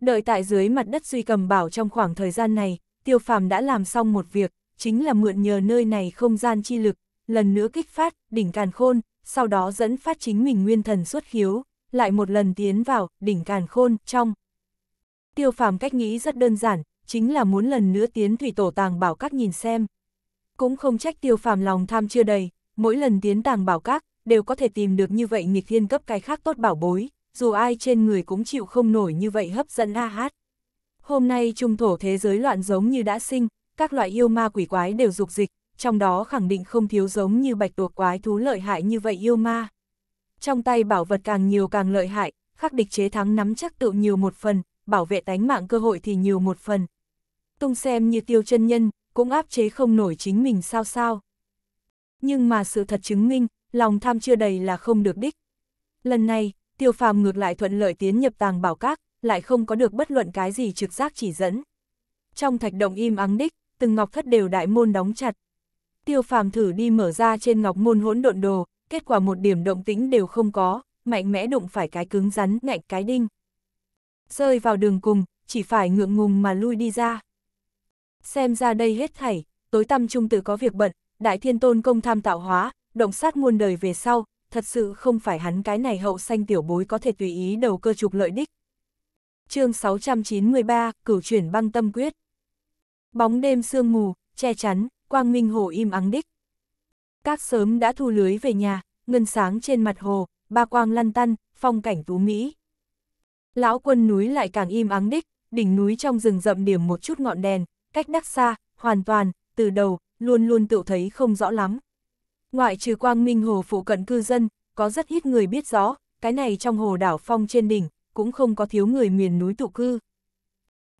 Đợi tại dưới mặt đất suy cầm bảo trong khoảng thời gian này, tiêu phàm đã làm xong một việc, chính là mượn nhờ nơi này không gian chi lực, lần nữa kích phát, đỉnh càn khôn, sau đó dẫn phát chính mình nguyên thần xuất khiếu, lại một lần tiến vào, đỉnh càn khôn, trong. Tiêu phàm cách nghĩ rất đơn giản, chính là muốn lần nữa tiến thủy tổ tàng bảo các nhìn xem, cũng không trách tiêu phàm lòng tham chưa đầy, mỗi lần tiến tàng bảo các, đều có thể tìm được như vậy nghịch thiên cấp cái khác tốt bảo bối, dù ai trên người cũng chịu không nổi như vậy hấp dẫn a hát. Hôm nay trung thổ thế giới loạn giống như đã sinh, các loại yêu ma quỷ quái đều dục dịch, trong đó khẳng định không thiếu giống như bạch tuộc quái thú lợi hại như vậy yêu ma. Trong tay bảo vật càng nhiều càng lợi hại, khắc địch chế thắng nắm chắc tự nhiều một phần, bảo vệ tánh mạng cơ hội thì nhiều một phần. Tung xem như tiêu chân nhân, cũng áp chế không nổi chính mình sao sao. Nhưng mà sự thật chứng minh, lòng tham chưa đầy là không được đích. Lần này, tiêu phàm ngược lại thuận lợi tiến nhập tàng bảo các, lại không có được bất luận cái gì trực giác chỉ dẫn. Trong thạch động im ắng đích, từng ngọc thất đều đại môn đóng chặt. Tiêu phàm thử đi mở ra trên ngọc môn hỗn độn đồ, kết quả một điểm động tĩnh đều không có, mạnh mẽ đụng phải cái cứng rắn ngạnh cái đinh. Rơi vào đường cùng, chỉ phải ngượng ngùng mà lui đi ra. Xem ra đây hết thảy, tối tăm trung tử có việc bận, đại thiên tôn công tham tạo hóa, động sát muôn đời về sau, thật sự không phải hắn cái này hậu sanh tiểu bối có thể tùy ý đầu cơ trục lợi đích. chương 693, cửu chuyển băng tâm quyết. Bóng đêm sương mù, che chắn, quang minh hồ im ắng đích. Các sớm đã thu lưới về nhà, ngân sáng trên mặt hồ, ba quang lăn tăn, phong cảnh tú Mỹ. Lão quân núi lại càng im ắng đích, đỉnh núi trong rừng rậm điểm một chút ngọn đèn, cách đắc xa, hoàn toàn, từ đầu, luôn luôn tự thấy không rõ lắm. Ngoại trừ quang minh hồ phụ cận cư dân, có rất ít người biết rõ, cái này trong hồ đảo phong trên đỉnh, cũng không có thiếu người miền núi tụ cư.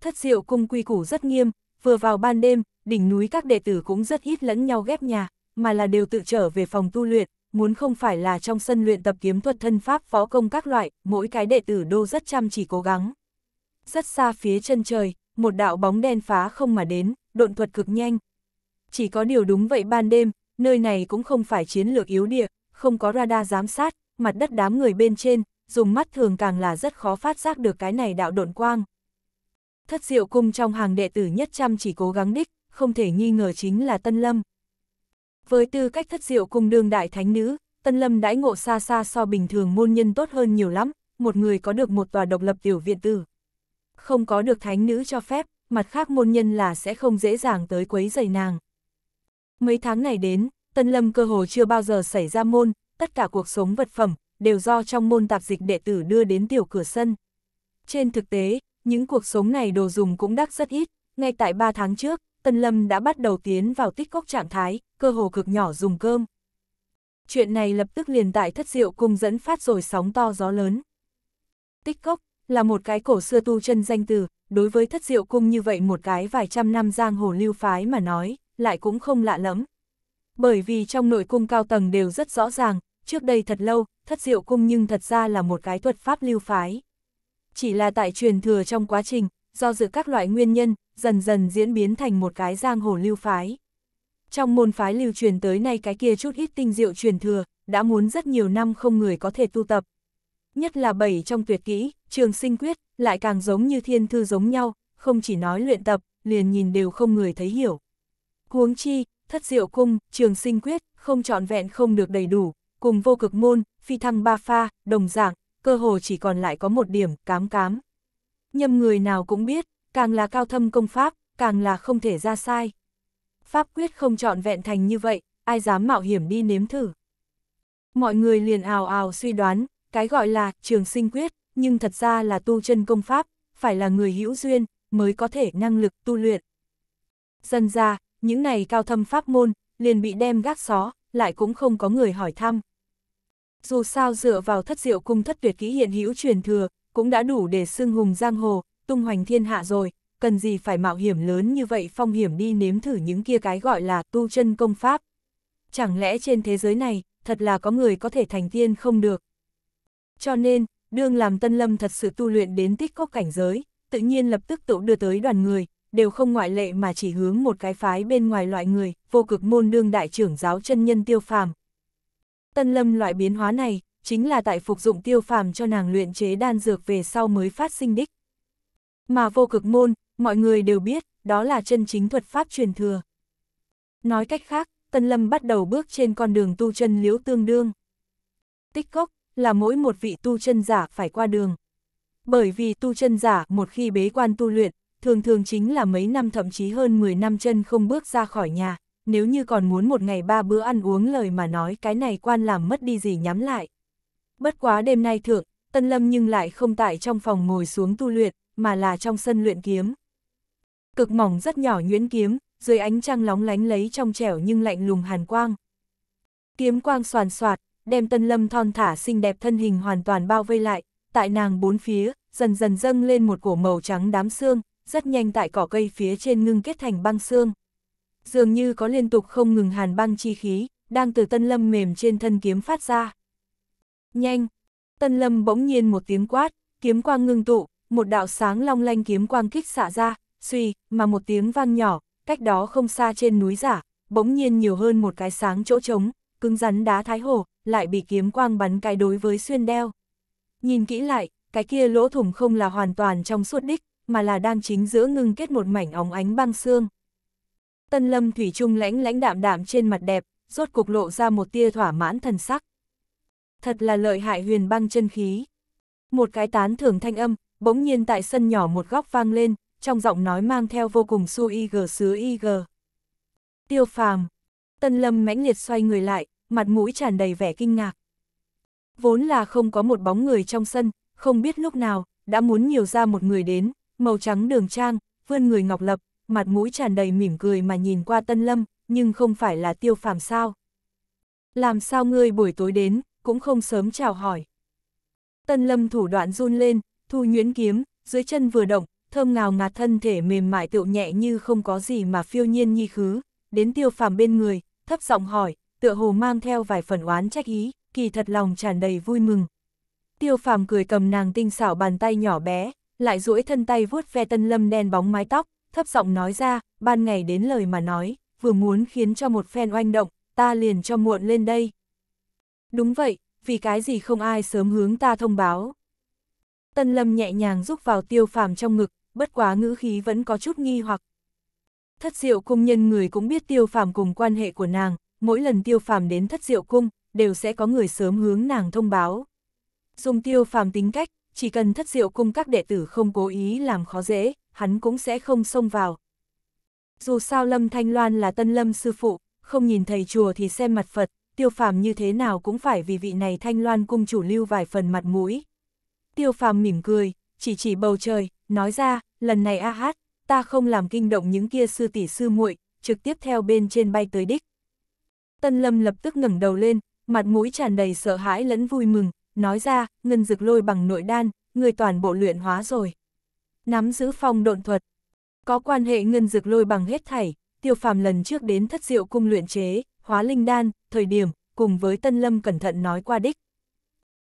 Thất diệu cung quy củ rất nghiêm, vừa vào ban đêm, đỉnh núi các đệ tử cũng rất ít lẫn nhau ghép nhà, mà là đều tự trở về phòng tu luyện, muốn không phải là trong sân luyện tập kiếm thuật thân pháp võ công các loại, mỗi cái đệ tử đô rất chăm chỉ cố gắng. Rất xa phía chân trời, một đạo bóng đen phá không mà đến, độn thuật cực nhanh. Chỉ có điều đúng vậy ban đêm, nơi này cũng không phải chiến lược yếu địa, không có radar giám sát, mặt đất đám người bên trên, dùng mắt thường càng là rất khó phát giác được cái này đạo độn quang. Thất diệu cung trong hàng đệ tử nhất trăm chỉ cố gắng đích, không thể nghi ngờ chính là Tân Lâm. Với tư cách thất diệu cung đương đại thánh nữ, Tân Lâm đãi ngộ xa xa so bình thường môn nhân tốt hơn nhiều lắm, một người có được một tòa độc lập tiểu viện tử, không có được thánh nữ cho phép, mặt khác môn nhân là sẽ không dễ dàng tới quấy rầy nàng. Mấy tháng này đến, Tân Lâm cơ hồ chưa bao giờ xảy ra môn, tất cả cuộc sống vật phẩm đều do trong môn tạp dịch đệ tử đưa đến tiểu cửa sân. Trên thực tế, những cuộc sống này đồ dùng cũng đắt rất ít, ngay tại 3 tháng trước, Tân Lâm đã bắt đầu tiến vào tích cốc trạng thái, cơ hồ cực nhỏ dùng cơm. Chuyện này lập tức liền tại thất diệu cung dẫn phát rồi sóng to gió lớn. Tích cốc, là một cái cổ xưa tu chân danh từ, đối với thất diệu cung như vậy một cái vài trăm năm giang hồ lưu phái mà nói, lại cũng không lạ lẫm. Bởi vì trong nội cung cao tầng đều rất rõ ràng, trước đây thật lâu, thất diệu cung nhưng thật ra là một cái thuật pháp lưu phái. Chỉ là tại truyền thừa trong quá trình, do dự các loại nguyên nhân, dần dần diễn biến thành một cái giang hồ lưu phái. Trong môn phái lưu truyền tới nay cái kia chút ít tinh diệu truyền thừa, đã muốn rất nhiều năm không người có thể tu tập, nhất là bảy trong tuyệt kỹ, trường sinh quyết, lại càng giống như thiên thư giống nhau, không chỉ nói luyện tập, liền nhìn đều không người thấy hiểu. Huống chi, thất diệu cung, trường sinh quyết, không trọn vẹn không được đầy đủ, cùng vô cực môn, phi thăng ba pha, đồng dạng, cơ hồ chỉ còn lại có một điểm, cám cám. Nhâm người nào cũng biết, càng là cao thâm công pháp, càng là không thể ra sai. Pháp quyết không trọn vẹn thành như vậy, ai dám mạo hiểm đi nếm thử. Mọi người liền ào ào suy đoán, cái gọi là trường sinh quyết, nhưng thật ra là tu chân công pháp, phải là người hữu duyên, mới có thể năng lực tu luyện. Dần ra, những này cao thâm pháp môn, liền bị đem gác xó, lại cũng không có người hỏi thăm. Dù sao dựa vào thất diệu cung thất tuyệt kỹ hiện hữu truyền thừa, cũng đã đủ để xưng hùng giang hồ, tung hoành thiên hạ rồi, cần gì phải mạo hiểm lớn như vậy phong hiểm đi nếm thử những kia cái gọi là tu chân công pháp. Chẳng lẽ trên thế giới này, thật là có người có thể thành tiên không được? Cho nên, đương làm Tân Lâm thật sự tu luyện đến tích cốc cảnh giới, tự nhiên lập tức tụ đưa tới đoàn người, đều không ngoại lệ mà chỉ hướng một cái phái bên ngoài loại người, vô cực môn đương đại trưởng giáo chân nhân tiêu phàm. Tân Lâm loại biến hóa này, chính là tại phục dụng tiêu phàm cho nàng luyện chế đan dược về sau mới phát sinh đích. Mà vô cực môn, mọi người đều biết, đó là chân chính thuật pháp truyền thừa. Nói cách khác, Tân Lâm bắt đầu bước trên con đường tu chân liễu tương đương. Tích cốc, là mỗi một vị tu chân giả phải qua đường. Bởi vì tu chân giả một khi bế quan tu luyện, thường thường chính là mấy năm thậm chí hơn 10 năm chân không bước ra khỏi nhà, nếu như còn muốn một ngày ba bữa ăn uống lời mà nói cái này quan làm mất đi gì nhắm lại. Bất quá đêm nay thượng, Tân Lâm nhưng lại không tại trong phòng ngồi xuống tu luyện, mà là trong sân luyện kiếm. Cực mỏng rất nhỏ nhuyễn kiếm, dưới ánh trăng lóng lánh lấy trong trẻo nhưng lạnh lùng hàn quang. Kiếm quang soàn soạt, đem Tân Lâm thon thả xinh đẹp thân hình hoàn toàn bao vây lại, tại nàng bốn phía, dần dần dâng lên một cổ màu trắng đám xương, rất nhanh tại cỏ cây phía trên ngưng kết thành băng xương. Dường như có liên tục không ngừng hàn băng chi khí, đang từ Tân Lâm mềm trên thân kiếm phát ra. Nhanh! Tân Lâm bỗng nhiên một tiếng quát, kiếm quang ngưng tụ, một đạo sáng long lanh kiếm quang kích xạ ra, suy, mà một tiếng vang nhỏ, cách đó không xa trên núi giả, bỗng nhiên nhiều hơn một cái sáng chỗ trống, cứng rắn đá thái hồ, lại bị kiếm quang bắn cái đối với xuyên đeo. Nhìn kỹ lại, cái kia lỗ thủng không là hoàn toàn trong suốt đích, mà là đang chính giữa ngưng kết một mảnh óng ánh băng xương. Tân lâm thủy trung lãnh lãnh đạm đạm trên mặt đẹp, rốt cục lộ ra một tia thỏa mãn thần sắc. Thật là lợi hại huyền băng chân khí. Một cái tán thưởng thanh âm, bỗng nhiên tại sân nhỏ một góc vang lên, trong giọng nói mang theo vô cùng su y g sứ y g. Tiêu phàm, tân lâm mãnh liệt xoay người lại, mặt mũi tràn đầy vẻ kinh ngạc. Vốn là không có một bóng người trong sân, không biết lúc nào, đã muốn nhiều ra một người đến, màu trắng đường trang, vươn người ngọc lập, mặt mũi tràn đầy mỉm cười mà nhìn qua Tân Lâm, nhưng không phải là tiêu phàm sao. Làm sao ngươi buổi tối đến, cũng không sớm chào hỏi. Tân Lâm thủ đoạn run lên, thu nhuyễn kiếm, dưới chân vừa động, thơm ngào ngạt thân thể mềm mại tựu nhẹ như không có gì mà phiêu nhiên nhi khứ, đến tiêu phàm bên người, thấp giọng hỏi, tựa hồ mang theo vài phần oán trách ý, kỳ thật lòng tràn đầy vui mừng. Tiêu phàm cười cầm nàng tinh xảo bàn tay nhỏ bé, lại duỗi thân tay vuốt ve tân lâm đen bóng mái tóc, thấp giọng nói ra, ban ngày đến lời mà nói, vừa muốn khiến cho một phen oanh động, ta liền cho muộn lên đây. Đúng vậy, vì cái gì không ai sớm hướng ta thông báo. Tân lâm nhẹ nhàng rúc vào tiêu phàm trong ngực, bất quá ngữ khí vẫn có chút nghi hoặc. Thất diệu công nhân người cũng biết tiêu phàm cùng quan hệ của nàng, mỗi lần tiêu phàm đến thất diệu cung, đều sẽ có người sớm hướng nàng thông báo. Dùng tiêu phàm tính cách, chỉ cần thất diệu cung các đệ tử không cố ý làm khó dễ, hắn cũng sẽ không xông vào. Dù sao Lâm Thanh Loan là tân lâm sư phụ, không nhìn thầy chùa thì xem mặt Phật, tiêu phàm như thế nào cũng phải vì vị này Thanh Loan cung chủ lưu vài phần mặt mũi. Tiêu phàm mỉm cười, chỉ chỉ bầu trời, nói ra, lần này a hát, ta không làm kinh động những kia sư tỷ sư muội, trực tiếp theo bên trên bay tới đích. Tân Lâm lập tức ngẩng đầu lên, mặt mũi tràn đầy sợ hãi lẫn vui mừng, nói ra, ngân dực lôi bằng nội đan, người toàn bộ luyện hóa rồi. Nắm giữ phong độn thuật. Có quan hệ ngân dực lôi bằng hết thảy, tiêu phàm lần trước đến thất diệu cung luyện chế, hóa linh đan, thời điểm, cùng với Tân Lâm cẩn thận nói qua đích.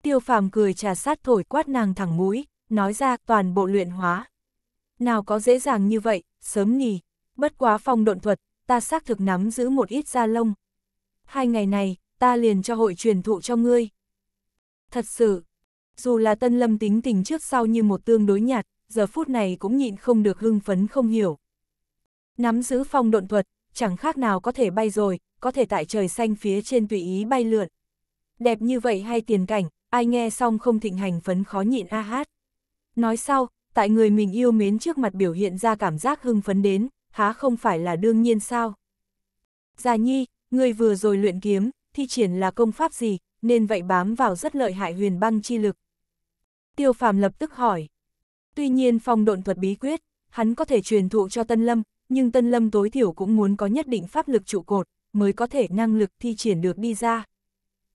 Tiêu phàm cười trà sát thổi quát nàng thẳng mũi, nói ra toàn bộ luyện hóa. Nào có dễ dàng như vậy, sớm nhì, bất quá phong độn thuật, ta xác thực nắm giữ một ít da lông, hai ngày này, ta liền cho hội truyền thụ cho ngươi. Thật sự, dù là tân lâm tính tình trước sau như một tương đối nhạt, giờ phút này cũng nhịn không được hưng phấn không hiểu. Nắm giữ phong độn thuật, chẳng khác nào có thể bay rồi, có thể tại trời xanh phía trên tùy ý bay lượn. Đẹp như vậy hay tiền cảnh, ai nghe xong không thịnh hành phấn khó nhịn a hát. Nói sau, tại người mình yêu mến trước mặt biểu hiện ra cảm giác hưng phấn đến, há không phải là đương nhiên sao. Già nhi, người vừa rồi luyện kiếm, thi triển là công pháp gì, nên vậy bám vào rất lợi hại huyền băng chi lực. Tiêu phàm lập tức hỏi. Tuy nhiên phong độn thuật bí quyết, hắn có thể truyền thụ cho Tân Lâm, nhưng Tân Lâm tối thiểu cũng muốn có nhất định pháp lực trụ cột, mới có thể năng lực thi triển được đi ra.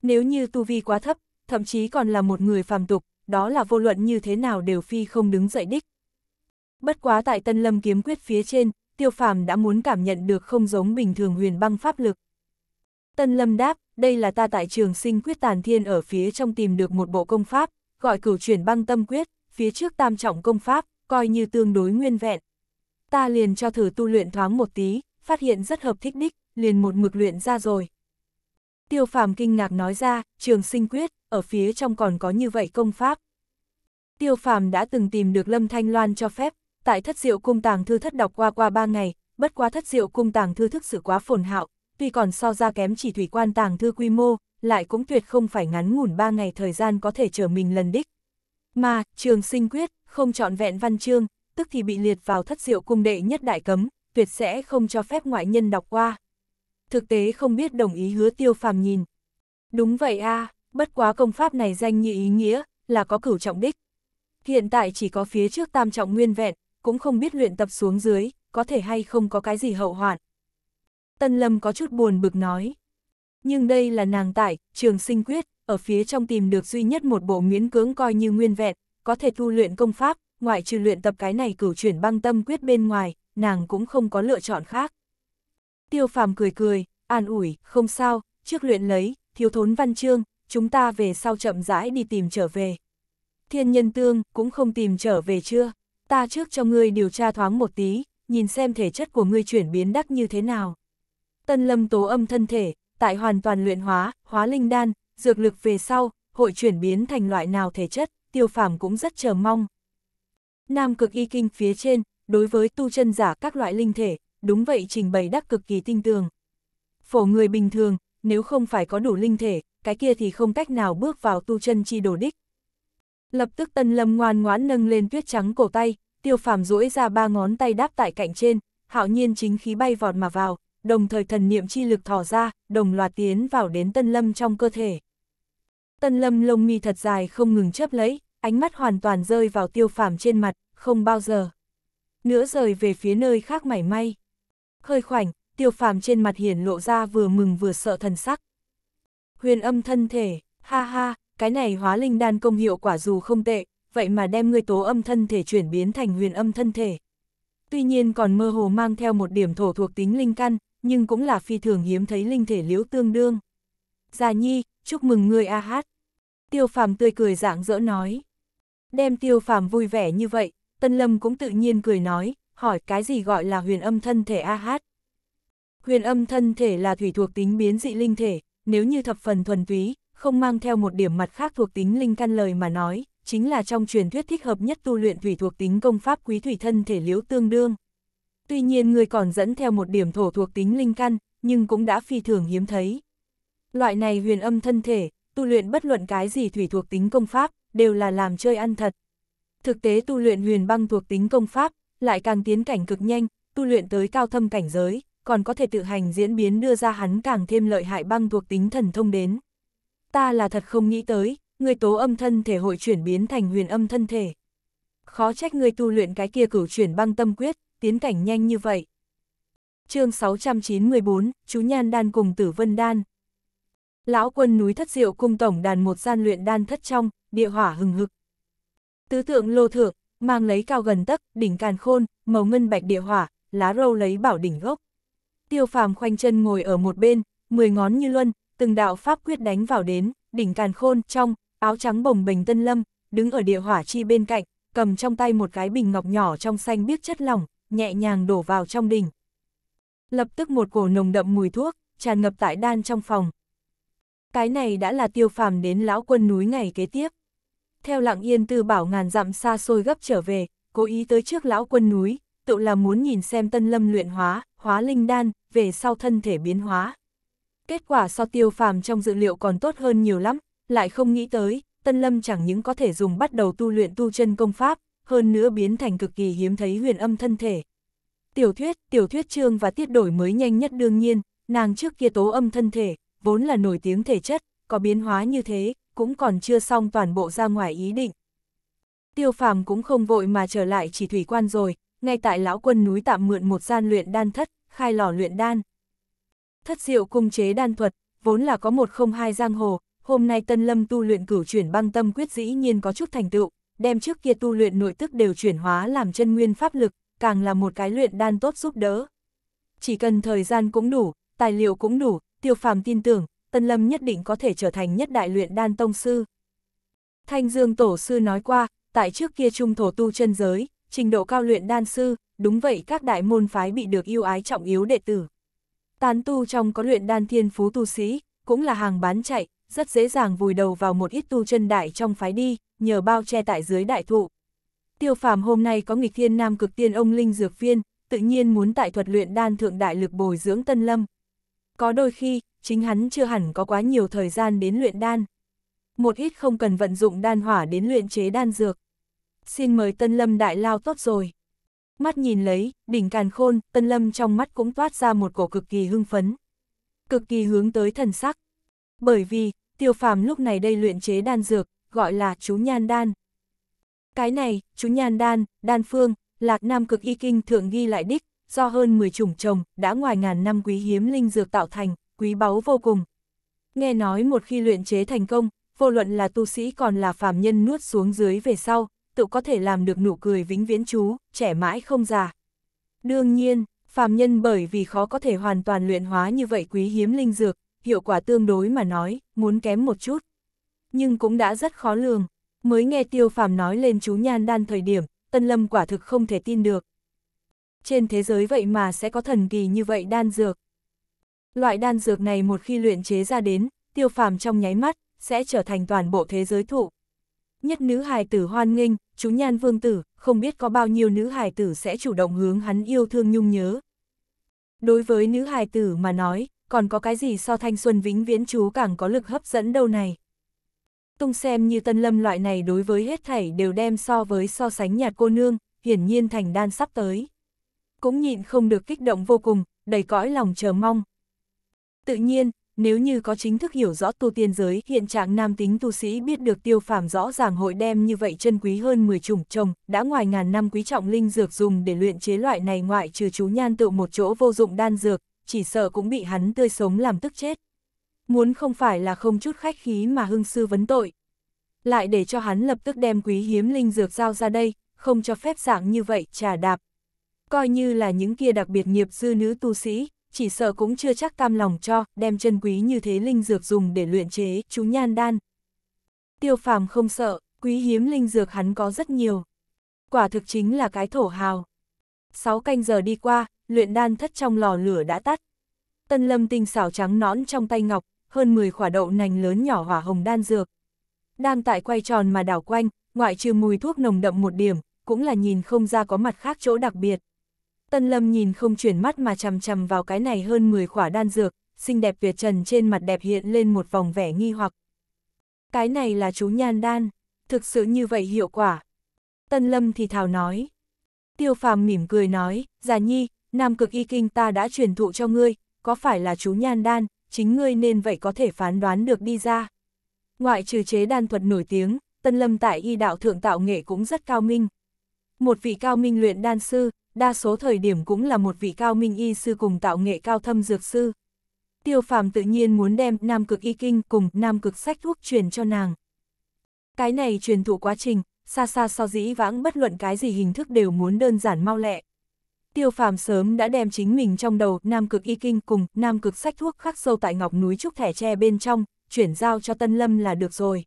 Nếu như tu vi quá thấp, thậm chí còn là một người phàm tục, đó là vô luận như thế nào đều phi không đứng dậy đích. Bất quá tại Tân Lâm kiếm quyết phía trên, Tiêu Phàm đã muốn cảm nhận được không giống bình thường huyền băng pháp lực. Tân Lâm đáp, đây là ta tại trường sinh quyết tàn thiên ở phía trong tìm được một bộ công pháp, gọi cửu chuyển băng tâm quyết, phía trước tam trọng công pháp, coi như tương đối nguyên vẹn. Ta liền cho thử tu luyện thoáng một tí, phát hiện rất hợp thích đích, liền một mực luyện ra rồi. Tiêu phàm kinh ngạc nói ra, trường sinh quyết, ở phía trong còn có như vậy công pháp. Tiêu phàm đã từng tìm được Lâm Thanh Loan cho phép, tại thất diệu cung tàng thư thất đọc qua qua ba ngày, bất quá thất diệu cung tàng thư thức sự quá phồn hạo, tuy còn so ra kém chỉ thủy quan tàng thư quy mô, lại cũng tuyệt không phải ngắn ngủn ba ngày thời gian có thể trở mình lần đích. Mà, trường sinh quyết, không chọn vẹn văn chương, tức thì bị liệt vào thất diệu cung đệ nhất đại cấm, tuyệt sẽ không cho phép ngoại nhân đọc qua. Thực tế không biết đồng ý hứa tiêu phàm nhìn. Đúng vậy a bất quá công pháp này danh như ý nghĩa, là có cửu trọng đích. Hiện tại chỉ có phía trước tam trọng nguyên vẹn, cũng không biết luyện tập xuống dưới, có thể hay không có cái gì hậu hoạn. Tân Lâm có chút buồn bực nói. Nhưng đây là nàng tại, trường sinh quyết, ở phía trong tìm được duy nhất một bộ miễn cưỡng coi như nguyên vẹn, có thể tu luyện công pháp, ngoại trừ luyện tập cái này cửu chuyển băng tâm quyết bên ngoài, nàng cũng không có lựa chọn khác. Tiêu phàm cười cười, an ủi, không sao, trước luyện lấy, thiếu thốn văn chương, chúng ta về sau chậm rãi đi tìm trở về. Thiên nhân tương cũng không tìm trở về chưa, ta trước cho ngươi điều tra thoáng một tí, nhìn xem thể chất của ngươi chuyển biến đắc như thế nào. Tân lâm tố âm thân thể, tại hoàn toàn luyện hóa, hóa linh đan, dược lực về sau, hội chuyển biến thành loại nào thể chất, tiêu phàm cũng rất chờ mong. Nam cực y kinh phía trên, đối với tu chân giả các loại linh thể, đúng vậy trình bày đắc cực kỳ tinh tường. Phổ người bình thường, nếu không phải có đủ linh thể, cái kia thì không cách nào bước vào tu chân chi đổ đích. Lập tức tân lâm ngoan ngoãn nâng lên tuyết trắng cổ tay, tiêu phàm duỗi ra ba ngón tay đáp tại cạnh trên, hạo nhiên chính khí bay vọt mà vào, đồng thời thần niệm chi lực thỏ ra, đồng loạt tiến vào đến Tân Lâm trong cơ thể. Tân Lâm lông mi thật dài không ngừng chấp lấy, ánh mắt hoàn toàn rơi vào tiêu phàm trên mặt, không bao giờ. Nữa rời về phía nơi khác mảy may. khơi khoảnh, tiêu phàm trên mặt hiển lộ ra vừa mừng vừa sợ thần sắc. Huyền âm thân thể, ha ha, cái này hóa linh đan công hiệu quả dù không tệ, vậy mà đem ngươi tố âm thân thể chuyển biến thành huyền âm thân thể. Tuy nhiên còn mơ hồ mang theo một điểm thổ thuộc tính linh căn, nhưng cũng là phi thường hiếm thấy linh thể liễu tương đương. Già nhi, chúc mừng ngươi a hát. Tiêu phàm tươi cười dạng dỡ nói. Đem tiêu phàm vui vẻ như vậy, Tân Lâm cũng tự nhiên cười nói, hỏi cái gì gọi là huyền âm thân thể a hát. Huyền âm thân thể là thủy thuộc tính biến dị linh thể, nếu như thập phần thuần túy, không mang theo một điểm mặt khác thuộc tính linh căn lời mà nói, chính là trong truyền thuyết thích hợp nhất tu luyện thủy thuộc tính công pháp quý thủy thân thể liễu tương đương. Tuy nhiên người còn dẫn theo một điểm thổ thuộc tính linh căn, nhưng cũng đã phi thường hiếm thấy. Loại này huyền âm thân thể, tu luyện bất luận cái gì thủy thuộc tính công pháp, đều là làm chơi ăn thật. Thực tế tu luyện huyền băng thuộc tính công pháp, lại càng tiến cảnh cực nhanh, tu luyện tới cao thâm cảnh giới, còn có thể tự hành diễn biến đưa ra hắn càng thêm lợi hại băng thuộc tính thần thông đến. Ta là thật không nghĩ tới, người tố âm thân thể hội chuyển biến thành huyền âm thân thể. Khó trách người tu luyện cái kia cửu chuyển băng tâm quyết, tiến cảnh nhanh như vậy. chương 694, chú Nhan Đan cùng Tử Vân Đan. Lão quân núi thất diệu cung tổng đàn một gian luyện đan thất trong, địa hỏa hừng hực. Tứ tượng lô thượng, mang lấy cao gần tấc, đỉnh càn khôn, màu ngân bạch địa hỏa, lá râu lấy bảo đỉnh gốc. Tiêu phàm khoanh chân ngồi ở một bên, mười ngón như luân, từng đạo pháp quyết đánh vào đến, đỉnh càn khôn trong, áo trắng bồng bình tân lâm, đứng ở địa hỏa chi bên cạnh, cầm trong tay một cái bình ngọc nhỏ trong xanh biếc chất lỏng, nhẹ nhàng đổ vào trong đỉnh. Lập tức một cổ nồng đậm mùi thuốc, tràn ngập tại đan trong phòng. Cái này đã là tiêu phàm đến lão quân núi ngày kế tiếp. Theo lặng yên tư bảo ngàn dặm xa xôi gấp trở về, cố ý tới trước lão quân núi, tự là muốn nhìn xem tân lâm luyện hóa, hóa linh đan, về sau thân thể biến hóa. Kết quả so tiêu phàm trong dự liệu còn tốt hơn nhiều lắm, lại không nghĩ tới, tân lâm chẳng những có thể dùng bắt đầu tu luyện tu chân công pháp, hơn nữa biến thành cực kỳ hiếm thấy huyền âm thân thể. Tiểu thuyết, tiểu thuyết chương và tiết đổi mới nhanh nhất đương nhiên, nàng trước kia tố âm thân thể, vốn là nổi tiếng thể chất, có biến hóa như thế, cũng còn chưa xong toàn bộ ra ngoài ý định. Tiêu phàm cũng không vội mà trở lại chỉ thủy quan rồi, ngay tại lão quân núi tạm mượn một gian luyện đan thất, khai lò luyện đan. Thất diệu cung chế đan thuật, vốn là có một không hai giang hồ, hôm nay tân lâm tu luyện cửu chuyển băng tâm quyết dĩ nhiên có chút thành tựu, đem trước kia tu luyện nội tức đều chuyển hóa làm chân nguyên pháp lực, càng là một cái luyện đan tốt giúp đỡ. Chỉ cần thời gian cũng đủ, tài liệu cũng đủ, tiêu phàm tin tưởng, Tân Lâm nhất định có thể trở thành nhất đại luyện đan tông sư. Thanh Dương Tổ Sư nói qua, tại trước kia trung thổ tu chân giới, trình độ cao luyện đan sư, đúng vậy các đại môn phái bị được yêu ái trọng yếu đệ tử. Tán tu trong có luyện đan thiên phú tu sĩ, cũng là hàng bán chạy, rất dễ dàng vùi đầu vào một ít tu chân đại trong phái đi, nhờ bao che tại dưới đại thụ. Tiêu phàm hôm nay có nghịch thiên nam cực tiên ông Linh Dược Viên, tự nhiên muốn tại thuật luyện đan thượng đại lực bồi dưỡng tân lâm. Có đôi khi, chính hắn chưa hẳn có quá nhiều thời gian đến luyện đan. Một ít không cần vận dụng đan hỏa đến luyện chế đan dược. Xin mời tân lâm đại lao tốt rồi. Mắt nhìn lấy, đỉnh càn khôn, tân lâm trong mắt cũng toát ra một cổ cực kỳ hưng phấn. Cực kỳ hướng tới thần sắc. Bởi vì, tiêu phàm lúc này đây luyện chế đan dược, gọi là chú nhan đan. Cái này, chú nhan đan, đan phương, lạc nam cực y kinh thượng ghi lại đích, do hơn 10 chủng trồng, đã ngoài ngàn năm quý hiếm linh dược tạo thành, quý báu vô cùng. Nghe nói một khi luyện chế thành công, vô luận là tu sĩ còn là phàm nhân nuốt xuống dưới về sau, tự có thể làm được nụ cười vĩnh viễn chú, trẻ mãi không già. Đương nhiên, phàm nhân bởi vì khó có thể hoàn toàn luyện hóa như vậy quý hiếm linh dược, hiệu quả tương đối mà nói, muốn kém một chút nhưng cũng đã rất khó lường. Mới nghe tiêu phàm nói lên chú nhan đan thời điểm, Tân Lâm quả thực không thể tin được. Trên thế giới vậy mà sẽ có thần kỳ như vậy đan dược. Loại đan dược này một khi luyện chế ra đến, tiêu phàm trong nháy mắt, sẽ trở thành toàn bộ thế giới thụ. Nhất nữ hài tử hoan nghênh, chú nhan vương tử, không biết có bao nhiêu nữ hài tử sẽ chủ động hướng hắn yêu thương nhung nhớ. Đối với nữ hài tử mà nói, còn có cái gì so thanh xuân vĩnh viễn chú càng có lực hấp dẫn đâu này. Tung xem như tân lâm loại này đối với hết thảy đều đem so với so sánh nhạt cô nương, hiển nhiên thành đan sắp tới. Cũng nhịn không được kích động vô cùng, đầy cõi lòng chờ mong. Tự nhiên, nếu như có chính thức hiểu rõ tu tiên giới, hiện trạng nam tính tu sĩ biết được tiêu phàm rõ ràng hội đem như vậy chân quý hơn 10 chủng trồng, đã ngoài ngàn năm quý trọng linh dược dùng để luyện chế loại này ngoại trừ chú nhan tự một chỗ vô dụng đan dược, chỉ sợ cũng bị hắn tươi sống làm tức chết muốn không phải là không chút khách khí mà hưng sư vấn tội. Lại để cho hắn lập tức đem quý hiếm linh dược giao ra đây, không cho phép dạng như vậy trả đạp. Coi như là những kia đặc biệt nghiệp dư nữ tu sĩ, chỉ sợ cũng chưa chắc tam lòng cho, đem chân quý như thế linh dược dùng để luyện chế, chú nhan đan. Tiêu phàm không sợ, quý hiếm linh dược hắn có rất nhiều. Quả thực chính là cái thổ hào. Sáu canh giờ đi qua, luyện đan thất trong lò lửa đã tắt. Tân lâm tinh xảo trắng nõn trong tay ngọc, hơn 10 quả đậu nành lớn nhỏ hỏa hồng đan dược. Đang tại quay tròn mà đảo quanh, ngoại trừ mùi thuốc nồng đậm một điểm, cũng là nhìn không ra có mặt khác chỗ đặc biệt. Tân Lâm nhìn không chuyển mắt mà chằm chằm vào cái này hơn 10 quả đan dược, xinh đẹp tuyệt trần trên mặt đẹp hiện lên một vòng vẻ nghi hoặc. Cái này là chú nhan đan, thực sự như vậy hiệu quả. Tân Lâm thì thào nói. Tiêu phàm mỉm cười nói, già nhi, nam cực y kinh ta đã truyền thụ cho ngươi, có phải là chú nhan đan, chính ngươi nên vậy có thể phán đoán được đi ra. Ngoại trừ chế đan thuật nổi tiếng, Tân Lâm tại y đạo thượng tạo nghệ cũng rất cao minh. Một vị cao minh luyện đan sư, đa số thời điểm cũng là một vị cao minh y sư cùng tạo nghệ cao thâm dược sư. Tiêu phàm tự nhiên muốn đem Nam Cực Y Kinh cùng Nam Cực sách thuốc truyền cho nàng. Cái này truyền thụ quá trình, xa xa so dĩ vãng bất luận cái gì hình thức đều muốn đơn giản mau lẹ. Tiêu phàm sớm đã đem chính mình trong đầu Nam Cực Y Kinh cùng Nam Cực sách thuốc khắc sâu tại ngọc núi trúc thẻ tre bên trong, chuyển giao cho Tân Lâm là được rồi.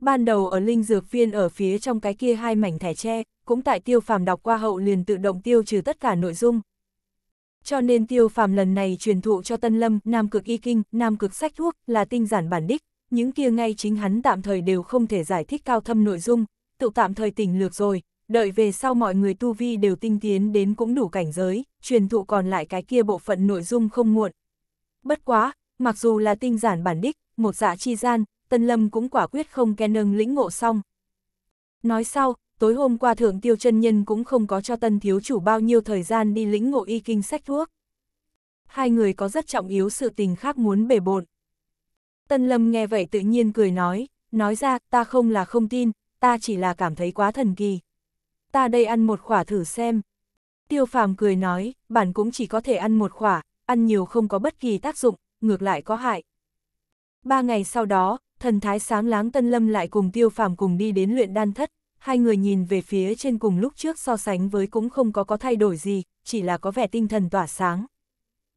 Ban đầu ở linh dược viên ở phía trong cái kia hai mảnh thẻ tre, cũng tại tiêu phàm đọc qua hậu liền tự động tiêu trừ tất cả nội dung. Cho nên tiêu phàm lần này truyền thụ cho Tân Lâm Nam Cực Y Kinh, Nam Cực sách thuốc là tinh giản bản đích, những kia ngay chính hắn tạm thời đều không thể giải thích cao thâm nội dung, tự tạm thời tỉnh lược rồi, đợi về sau mọi người tu vi đều tinh tiến đến cũng đủ cảnh giới, truyền thụ còn lại cái kia bộ phận nội dung không muộn. Bất quá, mặc dù là tinh giản bản đích, một dạ chi gian, Tân Lâm cũng quả quyết không ke nâng lĩnh ngộ xong. Nói sau, tối hôm qua thượng tiêu chân nhân cũng không có cho tân thiếu chủ bao nhiêu thời gian đi lĩnh ngộ y kinh sách thuốc. Hai người có rất trọng yếu sự tình khác muốn bể bộn. Tân Lâm nghe vậy tự nhiên cười nói, nói ra ta không là không tin, ta chỉ là cảm thấy quá thần kỳ ta đây ăn một khỏa thử xem. Tiêu phàm cười nói, bản cũng chỉ có thể ăn một khỏa, ăn nhiều không có bất kỳ tác dụng, ngược lại có hại. Ba ngày sau đó, thần thái sáng láng tân lâm lại cùng tiêu phàm cùng đi đến luyện đan thất, hai người nhìn về phía trên cùng lúc trước so sánh với cũng không có có thay đổi gì, chỉ là có vẻ tinh thần tỏa sáng.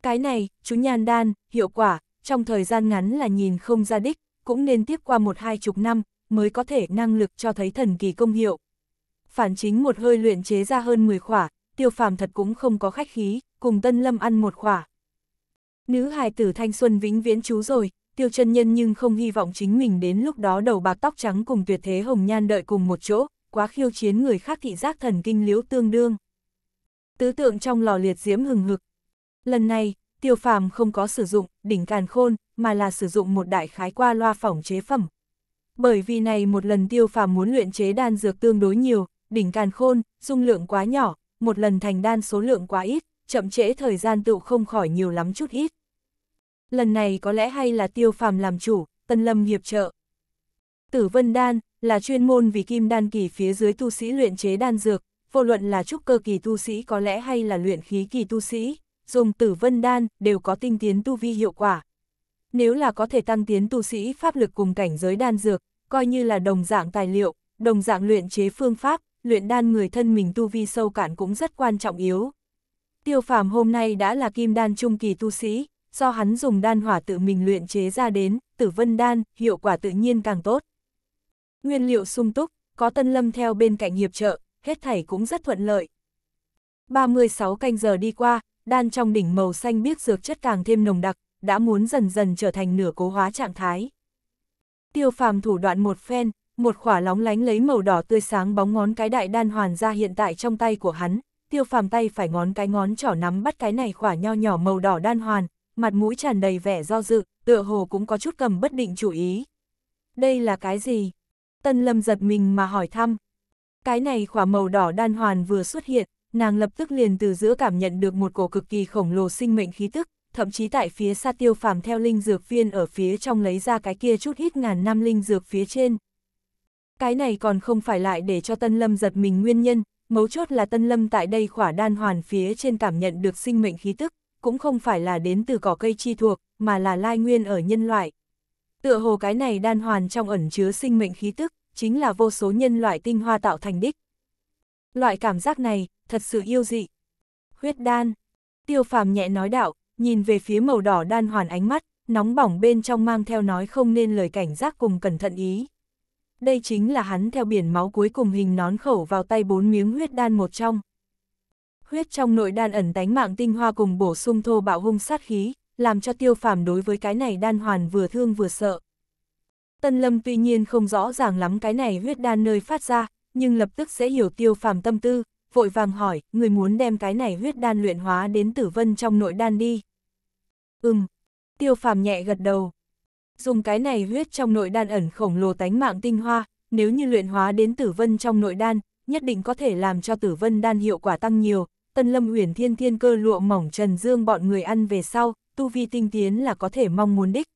Cái này, chú nhàn đan, hiệu quả, trong thời gian ngắn là nhìn không ra đích, cũng nên tiếp qua một hai chục năm, mới có thể năng lực cho thấy thần kỳ công hiệu phản chính một hơi luyện chế ra hơn 10 khỏa, tiêu phàm thật cũng không có khách khí, cùng tân lâm ăn một khỏa. Nữ hài tử thanh xuân vĩnh viễn chú rồi, tiêu chân nhân nhưng không hy vọng chính mình đến lúc đó đầu bạc tóc trắng cùng tuyệt thế hồng nhan đợi cùng một chỗ, quá khiêu chiến người khác thị giác thần kinh liễu tương đương. Tứ tượng trong lò liệt diễm hừng hực. Lần này, tiêu phàm không có sử dụng đỉnh càn khôn, mà là sử dụng một đại khái qua loa phỏng chế phẩm. Bởi vì này một lần tiêu phàm muốn luyện chế đan dược tương đối nhiều, đỉnh càn khôn, dung lượng quá nhỏ, một lần thành đan số lượng quá ít, chậm trễ thời gian tựu không khỏi nhiều lắm chút ít. Lần này có lẽ hay là tiêu phàm làm chủ, tân lâm hiệp trợ. Tử vân đan, là chuyên môn vì kim đan kỳ phía dưới tu sĩ luyện chế đan dược, vô luận là trúc cơ kỳ tu sĩ có lẽ hay là luyện khí kỳ tu sĩ, dùng tử vân đan đều có tinh tiến tu vi hiệu quả. Nếu là có thể tăng tiến tu sĩ pháp lực cùng cảnh giới đan dược, coi như là đồng dạng tài liệu, đồng dạng luyện chế phương pháp, luyện đan người thân mình tu vi sâu cạn cũng rất quan trọng yếu. Tiêu phàm hôm nay đã là kim đan trung kỳ tu sĩ, do hắn dùng đan hỏa tự mình luyện chế ra đến, tử vân đan, hiệu quả tự nhiên càng tốt. Nguyên liệu sung túc, có tân lâm theo bên cạnh hiệp trợ, hết thảy cũng rất thuận lợi. 36 canh giờ đi qua, đan trong đỉnh màu xanh biếc dược chất càng thêm nồng đặc, đã muốn dần dần trở thành nửa cố hóa trạng thái. Tiêu phàm thủ đoạn một phen, một khỏa lóng lánh lấy màu đỏ tươi sáng bóng ngón cái đại đan hoàn ra hiện tại trong tay của hắn, tiêu phàm tay phải ngón cái ngón trỏ nắm bắt cái này khỏa nho nhỏ màu đỏ đan hoàn, mặt mũi tràn đầy vẻ do dự, tựa hồ cũng có chút cầm bất định chủ ý. Đây là cái gì? Tân lâm giật mình mà hỏi thăm. Cái này khỏa màu đỏ đan hoàn vừa xuất hiện, nàng lập tức liền từ giữa cảm nhận được một cổ cực kỳ khổng lồ sinh mệnh khí tức, thậm chí tại phía xa tiêu phàm theo linh dược viên ở phía trong lấy ra cái kia chút hít ngàn năm linh dược phía trên, cái này còn không phải lại để cho Tân Lâm giật mình nguyên nhân, mấu chốt là Tân Lâm tại đây khỏa đan hoàn phía trên cảm nhận được sinh mệnh khí tức, cũng không phải là đến từ cỏ cây chi thuộc, mà là lai nguyên ở nhân loại. Tựa hồ cái này đan hoàn trong ẩn chứa sinh mệnh khí tức, chính là vô số nhân loại tinh hoa tạo thành đích. Loại cảm giác này, thật sự yêu dị. Huyết đan. Tiêu phàm nhẹ nói đạo, nhìn về phía màu đỏ đan hoàn ánh mắt, nóng bỏng bên trong mang theo nói không nên lời cảnh giác cùng cẩn thận ý đây chính là hắn theo biển máu cuối cùng hình nón khẩu vào tay bốn miếng huyết đan một trong. Huyết trong nội đan ẩn tánh mạng tinh hoa cùng bổ sung thô bạo hung sát khí, làm cho tiêu phàm đối với cái này đan hoàn vừa thương vừa sợ. Tân Lâm tuy nhiên không rõ ràng lắm cái này huyết đan nơi phát ra, nhưng lập tức sẽ hiểu tiêu phàm tâm tư, vội vàng hỏi, người muốn đem cái này huyết đan luyện hóa đến tử vân trong nội đan đi. Ừm, tiêu phàm nhẹ gật đầu, Dùng cái này huyết trong nội đan ẩn khổng lồ tánh mạng tinh hoa, nếu như luyện hóa đến tử vân trong nội đan, nhất định có thể làm cho tử vân đan hiệu quả tăng nhiều. Tân Lâm Uyển Thiên Thiên cơ lụa mỏng Trần Dương bọn người ăn về sau, tu vi tinh tiến là có thể mong muốn đích.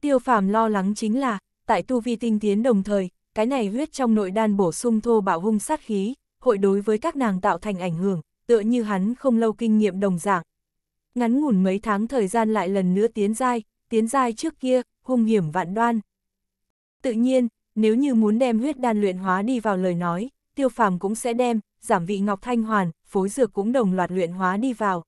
Tiêu Phàm lo lắng chính là, tại tu vi tinh tiến đồng thời, cái này huyết trong nội đan bổ sung thô bạo hung sát khí, hội đối với các nàng tạo thành ảnh hưởng, tựa như hắn không lâu kinh nghiệm đồng dạng. Ngắn ngủn mấy tháng thời gian lại lần nữa tiến giai, tiến giai trước kia, hung hiểm vạn đoan. Tự nhiên, nếu như muốn đem huyết đan luyện hóa đi vào lời nói, tiêu phàm cũng sẽ đem, giảm vị ngọc thanh hoàn, phối dược cũng đồng loạt luyện hóa đi vào.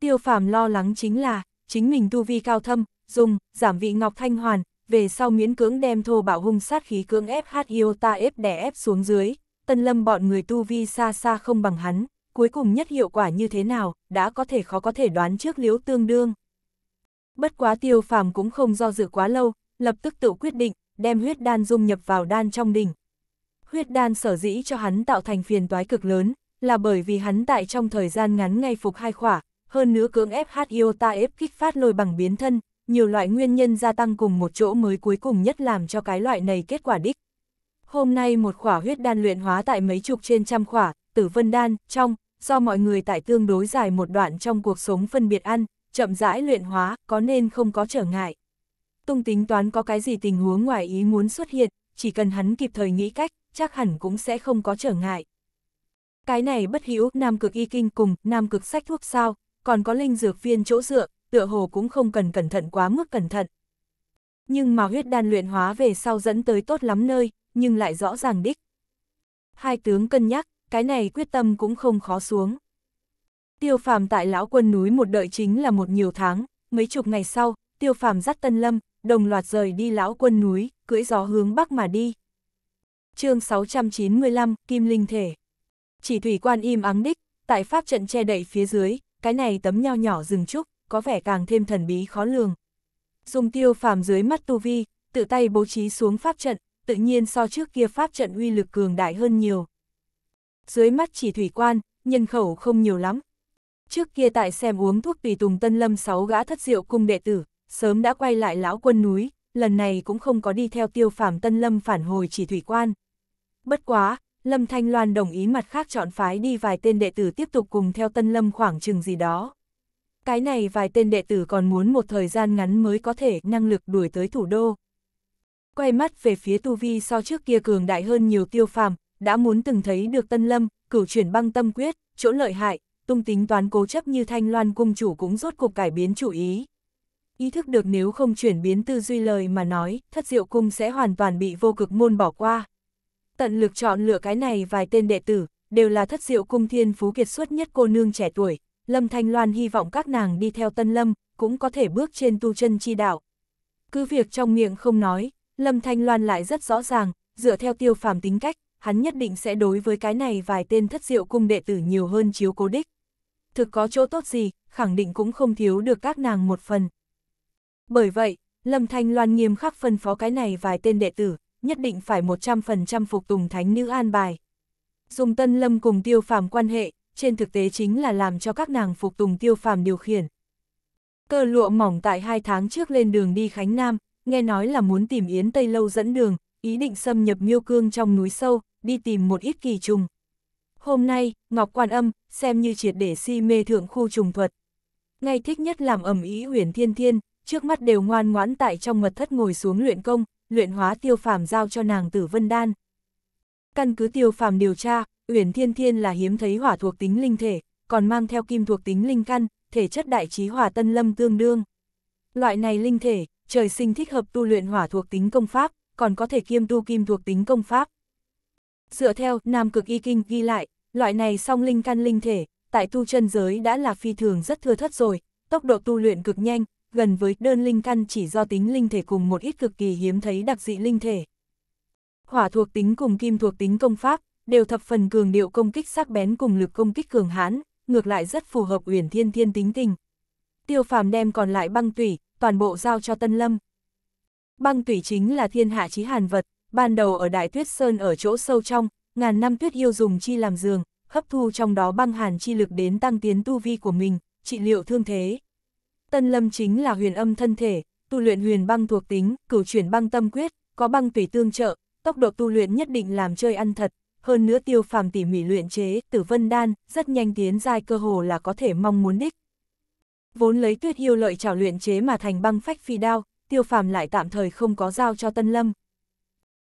Tiêu phàm lo lắng chính là, chính mình tu vi cao thâm, dùng, giảm vị ngọc thanh hoàn, về sau miễn cưỡng đem thô bạo hung sát khí cưỡng ép hát yêu ta ép đè ép xuống dưới, tân lâm bọn người tu vi xa xa không bằng hắn, cuối cùng nhất hiệu quả như thế nào, đã có thể khó có thể đoán trước liếu tương đương. Bất quá tiêu phàm cũng không do dự quá lâu, lập tức tự quyết định, đem huyết đan dung nhập vào đan trong đỉnh. Huyết đan sở dĩ cho hắn tạo thành phiền toái cực lớn, là bởi vì hắn tại trong thời gian ngắn ngay phục hai khỏa, hơn nữa cưỡng ép hát ta ép kích phát lôi bằng biến thân, nhiều loại nguyên nhân gia tăng cùng một chỗ mới cuối cùng nhất làm cho cái loại này kết quả đích. Hôm nay một khỏa huyết đan luyện hóa tại mấy chục trên trăm khỏa, tử vân đan, trong, do mọi người tại tương đối dài một đoạn trong cuộc sống phân biệt ăn, chậm rãi luyện hóa, có nên không có trở ngại. Tung tính toán có cái gì tình huống ngoài ý muốn xuất hiện, chỉ cần hắn kịp thời nghĩ cách, chắc hẳn cũng sẽ không có trở ngại. Cái này bất hữu nam cực y kinh cùng nam cực sách thuốc sao, còn có linh dược viên chỗ dựa, tựa hồ cũng không cần cẩn thận quá mức cẩn thận. Nhưng mà huyết đan luyện hóa về sau dẫn tới tốt lắm nơi, nhưng lại rõ ràng đích. Hai tướng cân nhắc, cái này quyết tâm cũng không khó xuống. Tiêu phàm tại lão quân núi một đợi chính là một nhiều tháng, mấy chục ngày sau, tiêu phàm dắt tân lâm, đồng loạt rời đi lão quân núi, cưỡi gió hướng bắc mà đi. chương 695, Kim Linh Thể Chỉ thủy quan im áng đích, tại pháp trận che đậy phía dưới, cái này tấm nho nhỏ rừng trúc, có vẻ càng thêm thần bí khó lường. Dùng tiêu phàm dưới mắt tu vi, tự tay bố trí xuống pháp trận, tự nhiên so trước kia pháp trận uy lực cường đại hơn nhiều. Dưới mắt chỉ thủy quan, nhân khẩu không nhiều lắm, Trước kia tại xem uống thuốc tùy tùng tân lâm sáu gã thất diệu cung đệ tử, sớm đã quay lại lão quân núi, lần này cũng không có đi theo tiêu phàm tân lâm phản hồi chỉ thủy quan. Bất quá, Lâm Thanh Loan đồng ý mặt khác chọn phái đi vài tên đệ tử tiếp tục cùng theo tân lâm khoảng chừng gì đó. Cái này vài tên đệ tử còn muốn một thời gian ngắn mới có thể năng lực đuổi tới thủ đô. Quay mắt về phía tu vi so trước kia cường đại hơn nhiều tiêu phàm, đã muốn từng thấy được tân lâm, cửu chuyển băng tâm quyết, chỗ lợi hại, tung tính toán cố chấp như thanh loan cung chủ cũng rốt cuộc cải biến chủ ý. Ý thức được nếu không chuyển biến tư duy lời mà nói, thất diệu cung sẽ hoàn toàn bị vô cực môn bỏ qua. Tận lực chọn lựa cái này vài tên đệ tử, đều là thất diệu cung thiên phú kiệt xuất nhất cô nương trẻ tuổi, Lâm Thanh Loan hy vọng các nàng đi theo Tân Lâm, cũng có thể bước trên tu chân chi đạo. Cứ việc trong miệng không nói, Lâm Thanh Loan lại rất rõ ràng, dựa theo tiêu phàm tính cách, hắn nhất định sẽ đối với cái này vài tên thất diệu cung đệ tử nhiều hơn chiếu cố đích thực có chỗ tốt gì, khẳng định cũng không thiếu được các nàng một phần. Bởi vậy, Lâm Thanh Loan nghiêm khắc phân phó cái này vài tên đệ tử, nhất định phải 100% phục tùng thánh nữ an bài. Dùng Tân Lâm cùng tiêu phàm quan hệ, trên thực tế chính là làm cho các nàng phục tùng tiêu phàm điều khiển. Cơ lụa mỏng tại hai tháng trước lên đường đi Khánh Nam, nghe nói là muốn tìm Yến Tây Lâu dẫn đường, ý định xâm nhập miêu cương trong núi sâu, đi tìm một ít kỳ trùng. Hôm nay, Ngọc Quan Âm, xem như triệt để si mê thượng khu trùng thuật. Ngay thích nhất làm ẩm ý huyền thiên thiên, trước mắt đều ngoan ngoãn tại trong mật thất ngồi xuống luyện công, luyện hóa tiêu phàm giao cho nàng tử vân đan. Căn cứ tiêu phàm điều tra, huyền Thiên Thiên là hiếm thấy hỏa thuộc tính linh thể, còn mang theo kim thuộc tính linh căn, thể chất đại trí hỏa tân lâm tương đương. Loại này linh thể, trời sinh thích hợp tu luyện hỏa thuộc tính công pháp, còn có thể kiêm tu kim thuộc tính công pháp. Dựa theo Nam Cực Y Kinh ghi lại, Loại này song linh căn linh thể, tại tu chân giới đã là phi thường rất thưa thất rồi, tốc độ tu luyện cực nhanh, gần với đơn linh căn chỉ do tính linh thể cùng một ít cực kỳ hiếm thấy đặc dị linh thể. Hỏa thuộc tính cùng kim thuộc tính công pháp, đều thập phần cường điệu công kích sắc bén cùng lực công kích cường hãn, ngược lại rất phù hợp Uyển Thiên Thiên tính tình. Tiêu Phàm đem còn lại băng tủy, toàn bộ giao cho Tân Lâm. Băng tủy chính là thiên hạ chí hàn vật, ban đầu ở Đại Tuyết Sơn ở chỗ sâu trong, ngàn năm tuyết yêu dùng chi làm giường, hấp thu trong đó băng hàn chi lực đến tăng tiến tu vi của mình, trị liệu thương thế. Tân lâm chính là huyền âm thân thể, tu luyện huyền băng thuộc tính, cửu chuyển băng tâm quyết, có băng tùy tương trợ, tốc độ tu luyện nhất định làm chơi ăn thật, hơn nữa tiêu phàm tỉ mỉ luyện chế, tử vân đan, rất nhanh tiến giai cơ hồ là có thể mong muốn đích. Vốn lấy tuyết yêu lợi trảo luyện chế mà thành băng phách phi đao, tiêu phàm lại tạm thời không có giao cho tân lâm,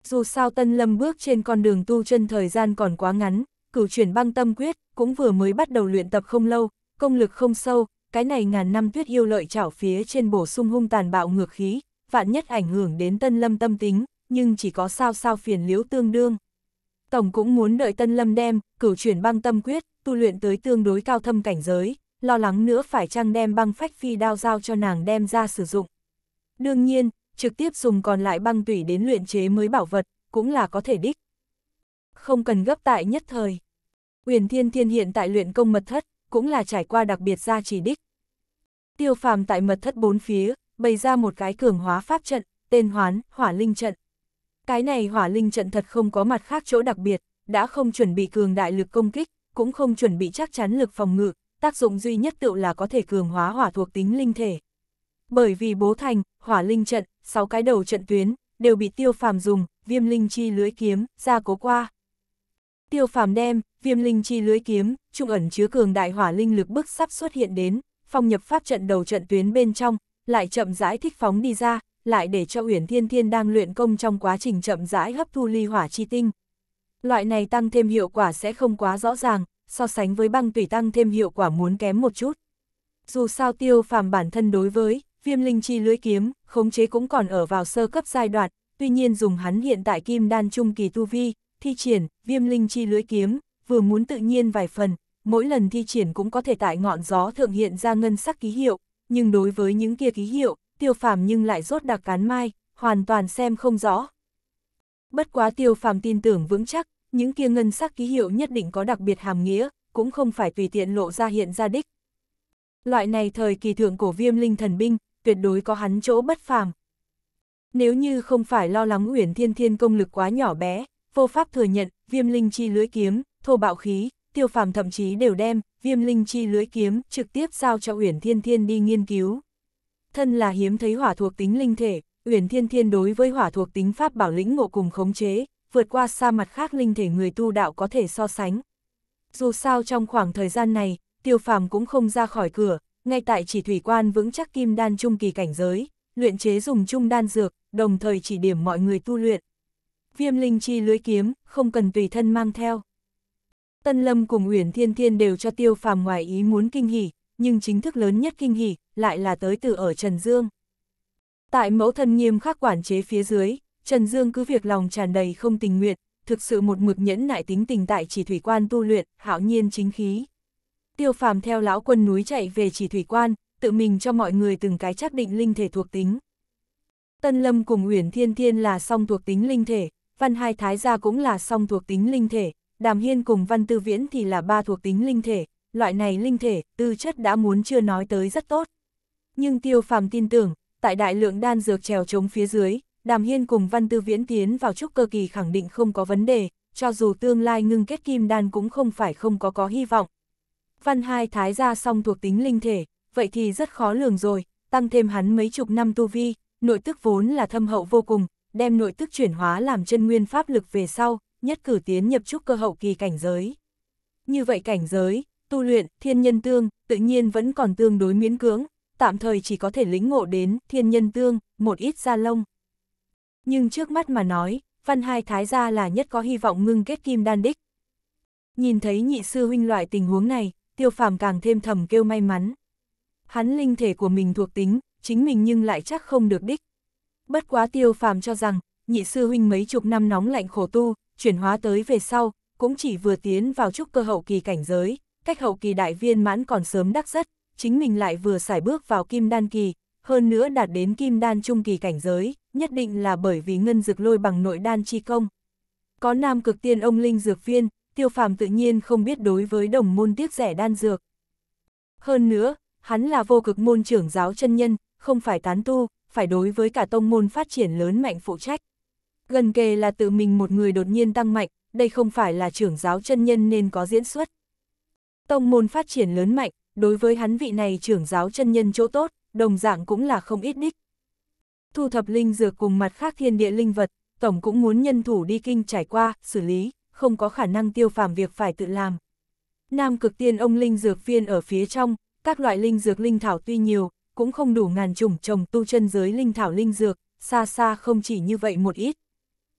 dù sao Tân Lâm bước trên con đường tu chân thời gian còn quá ngắn, cửu chuyển băng tâm quyết, cũng vừa mới bắt đầu luyện tập không lâu, công lực không sâu, cái này ngàn năm tuyết yêu lợi chảo phía trên bổ sung hung tàn bạo ngược khí, vạn nhất ảnh hưởng đến Tân Lâm tâm tính, nhưng chỉ có sao sao phiền liễu tương đương. Tổng cũng muốn đợi Tân Lâm đem, cửu chuyển băng tâm quyết, tu luyện tới tương đối cao thâm cảnh giới, lo lắng nữa phải chăng đem băng phách phi đao giao cho nàng đem ra sử dụng. Đương nhiên, trực tiếp dùng còn lại băng tủy đến luyện chế mới bảo vật, cũng là có thể đích. Không cần gấp tại nhất thời. Uyển Thiên Thiên hiện tại luyện công mật thất, cũng là trải qua đặc biệt gia trì đích. Tiêu phàm tại mật thất bốn phía, bày ra một cái cường hóa pháp trận, tên hoán, hỏa linh trận. Cái này hỏa linh trận thật không có mặt khác chỗ đặc biệt, đã không chuẩn bị cường đại lực công kích, cũng không chuẩn bị chắc chắn lực phòng ngự, tác dụng duy nhất tự là có thể cường hóa hỏa thuộc tính linh thể. Bởi vì bố thành, hỏa linh trận, sáu cái đầu trận tuyến, đều bị tiêu phàm dùng, viêm linh chi lưới kiếm, ra cố qua. Tiêu phàm đem, viêm linh chi lưới kiếm, trung ẩn chứa cường đại hỏa linh lực bức sắp xuất hiện đến, phong nhập pháp trận đầu trận tuyến bên trong, lại chậm rãi thích phóng đi ra, lại để cho Uyển Thiên Thiên đang luyện công trong quá trình chậm rãi hấp thu ly hỏa chi tinh. Loại này tăng thêm hiệu quả sẽ không quá rõ ràng, so sánh với băng tủy tăng thêm hiệu quả muốn kém một chút. Dù sao tiêu phàm bản thân đối với Viêm linh chi lưỡi kiếm, khống chế cũng còn ở vào sơ cấp giai đoạn, tuy nhiên dùng hắn hiện tại kim đan trung kỳ tu vi, thi triển, viêm linh chi lưỡi kiếm, vừa muốn tự nhiên vài phần, mỗi lần thi triển cũng có thể tại ngọn gió thượng hiện ra ngân sắc ký hiệu, nhưng đối với những kia ký hiệu, tiêu phàm nhưng lại rốt đặc cán mai, hoàn toàn xem không rõ. Bất quá tiêu phàm tin tưởng vững chắc, những kia ngân sắc ký hiệu nhất định có đặc biệt hàm nghĩa, cũng không phải tùy tiện lộ ra hiện ra đích. Loại này thời kỳ thượng cổ viêm linh thần binh, tuyệt đối có hắn chỗ bất phàm. Nếu như không phải lo lắng Uyển Thiên Thiên công lực quá nhỏ bé, vô pháp thừa nhận, viêm linh chi lưới kiếm, thô bạo khí, tiêu phàm thậm chí đều đem, viêm linh chi lưới kiếm trực tiếp giao cho Uyển Thiên Thiên đi nghiên cứu. Thân là hiếm thấy hỏa thuộc tính linh thể, Uyển Thiên Thiên đối với hỏa thuộc tính pháp bảo lĩnh ngộ cùng khống chế, vượt qua xa mặt khác linh thể người tu đạo có thể so sánh. Dù sao trong khoảng thời gian này, tiêu phàm cũng không ra khỏi cửa, ngay tại chỉ thủy quan vững chắc kim đan trung kỳ cảnh giới, luyện chế dùng trung đan dược, đồng thời chỉ điểm mọi người tu luyện. Viêm linh chi lưới kiếm, không cần tùy thân mang theo. Tân Lâm cùng Uyển Thiên Thiên đều cho tiêu phàm ngoài ý muốn kinh hỉ, nhưng chính thức lớn nhất kinh hỉ lại là tới từ ở Trần Dương. Tại mẫu thân nghiêm khắc quản chế phía dưới, Trần Dương cứ việc lòng tràn đầy không tình nguyện, thực sự một mực nhẫn nại tính tình tại chỉ thủy quan tu luyện, hảo nhiên chính khí tiêu phàm theo lão quân núi chạy về chỉ thủy quan, tự mình cho mọi người từng cái xác định linh thể thuộc tính. Tân Lâm cùng Uyển Thiên Thiên là song thuộc tính linh thể, Văn Hai Thái Gia cũng là song thuộc tính linh thể, Đàm Hiên cùng Văn Tư Viễn thì là ba thuộc tính linh thể, loại này linh thể, tư chất đã muốn chưa nói tới rất tốt. Nhưng tiêu phàm tin tưởng, tại đại lượng đan dược trèo chống phía dưới, Đàm Hiên cùng Văn Tư Viễn tiến vào trúc cơ kỳ khẳng định không có vấn đề, cho dù tương lai ngưng kết kim đan cũng không phải không có có hy vọng, văn hai thái gia song thuộc tính linh thể, vậy thì rất khó lường rồi, tăng thêm hắn mấy chục năm tu vi, nội tức vốn là thâm hậu vô cùng, đem nội tức chuyển hóa làm chân nguyên pháp lực về sau, nhất cử tiến nhập trúc cơ hậu kỳ cảnh giới. Như vậy cảnh giới, tu luyện, thiên nhân tương, tự nhiên vẫn còn tương đối miễn cưỡng, tạm thời chỉ có thể lĩnh ngộ đến thiên nhân tương, một ít gia lông. Nhưng trước mắt mà nói, văn hai thái gia là nhất có hy vọng ngưng kết kim đan đích. Nhìn thấy nhị sư huynh loại tình huống này, tiêu phàm càng thêm thầm kêu may mắn. Hắn linh thể của mình thuộc tính, chính mình nhưng lại chắc không được đích. Bất quá tiêu phàm cho rằng, nhị sư huynh mấy chục năm nóng lạnh khổ tu, chuyển hóa tới về sau, cũng chỉ vừa tiến vào trúc cơ hậu kỳ cảnh giới, cách hậu kỳ đại viên mãn còn sớm đắc rất, chính mình lại vừa xài bước vào kim đan kỳ, hơn nữa đạt đến kim đan trung kỳ cảnh giới, nhất định là bởi vì ngân dược lôi bằng nội đan chi công. Có nam cực tiên ông linh dược viên, tiêu phàm tự nhiên không biết đối với đồng môn tiếc rẻ đan dược. Hơn nữa, hắn là vô cực môn trưởng giáo chân nhân, không phải tán tu, phải đối với cả tông môn phát triển lớn mạnh phụ trách. Gần kề là tự mình một người đột nhiên tăng mạnh, đây không phải là trưởng giáo chân nhân nên có diễn xuất. Tông môn phát triển lớn mạnh, đối với hắn vị này trưởng giáo chân nhân chỗ tốt, đồng dạng cũng là không ít đích. Thu thập linh dược cùng mặt khác thiên địa linh vật, tổng cũng muốn nhân thủ đi kinh trải qua, xử lý, không có khả năng tiêu phàm việc phải tự làm. Nam cực tiên ông linh dược viên ở phía trong, các loại linh dược linh thảo tuy nhiều, cũng không đủ ngàn chủng trồng tu chân giới linh thảo linh dược, xa xa không chỉ như vậy một ít.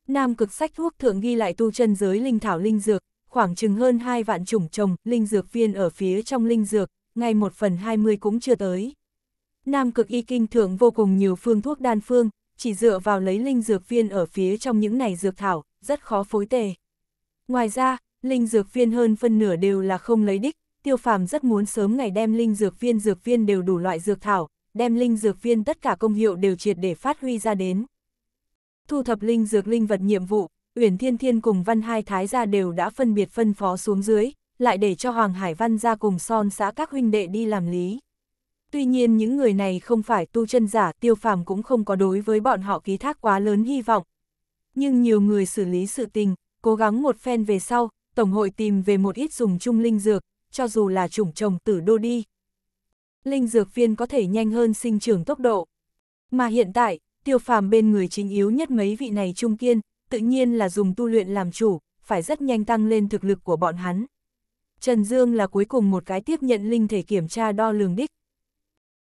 Nam cực sách thuốc thượng ghi lại tu chân giới linh thảo linh dược, khoảng chừng hơn 2 vạn chủng trồng, linh dược viên ở phía trong linh dược, ngay 1 phần 20 cũng chưa tới. Nam cực y kinh thượng vô cùng nhiều phương thuốc đan phương, chỉ dựa vào lấy linh dược viên ở phía trong những này dược thảo, rất khó phối tề. Ngoài ra, linh dược viên hơn phân nửa đều là không lấy đích, tiêu phàm rất muốn sớm ngày đem linh dược viên dược viên đều đủ loại dược thảo, đem linh dược viên tất cả công hiệu đều triệt để phát huy ra đến. Thu thập linh dược linh vật nhiệm vụ, Uyển Thiên Thiên cùng Văn Hai Thái gia đều đã phân biệt phân phó xuống dưới, lại để cho Hoàng Hải Văn ra cùng son xã các huynh đệ đi làm lý. Tuy nhiên những người này không phải tu chân giả tiêu phàm cũng không có đối với bọn họ ký thác quá lớn hy vọng. Nhưng nhiều người xử lý sự tình, cố gắng một phen về sau, Tổng hội tìm về một ít dùng chung linh dược, cho dù là chủng trồng tử đô đi. Linh dược viên có thể nhanh hơn sinh trưởng tốc độ. Mà hiện tại, tiêu phàm bên người chính yếu nhất mấy vị này trung kiên, tự nhiên là dùng tu luyện làm chủ, phải rất nhanh tăng lên thực lực của bọn hắn. Trần Dương là cuối cùng một cái tiếp nhận linh thể kiểm tra đo lường đích.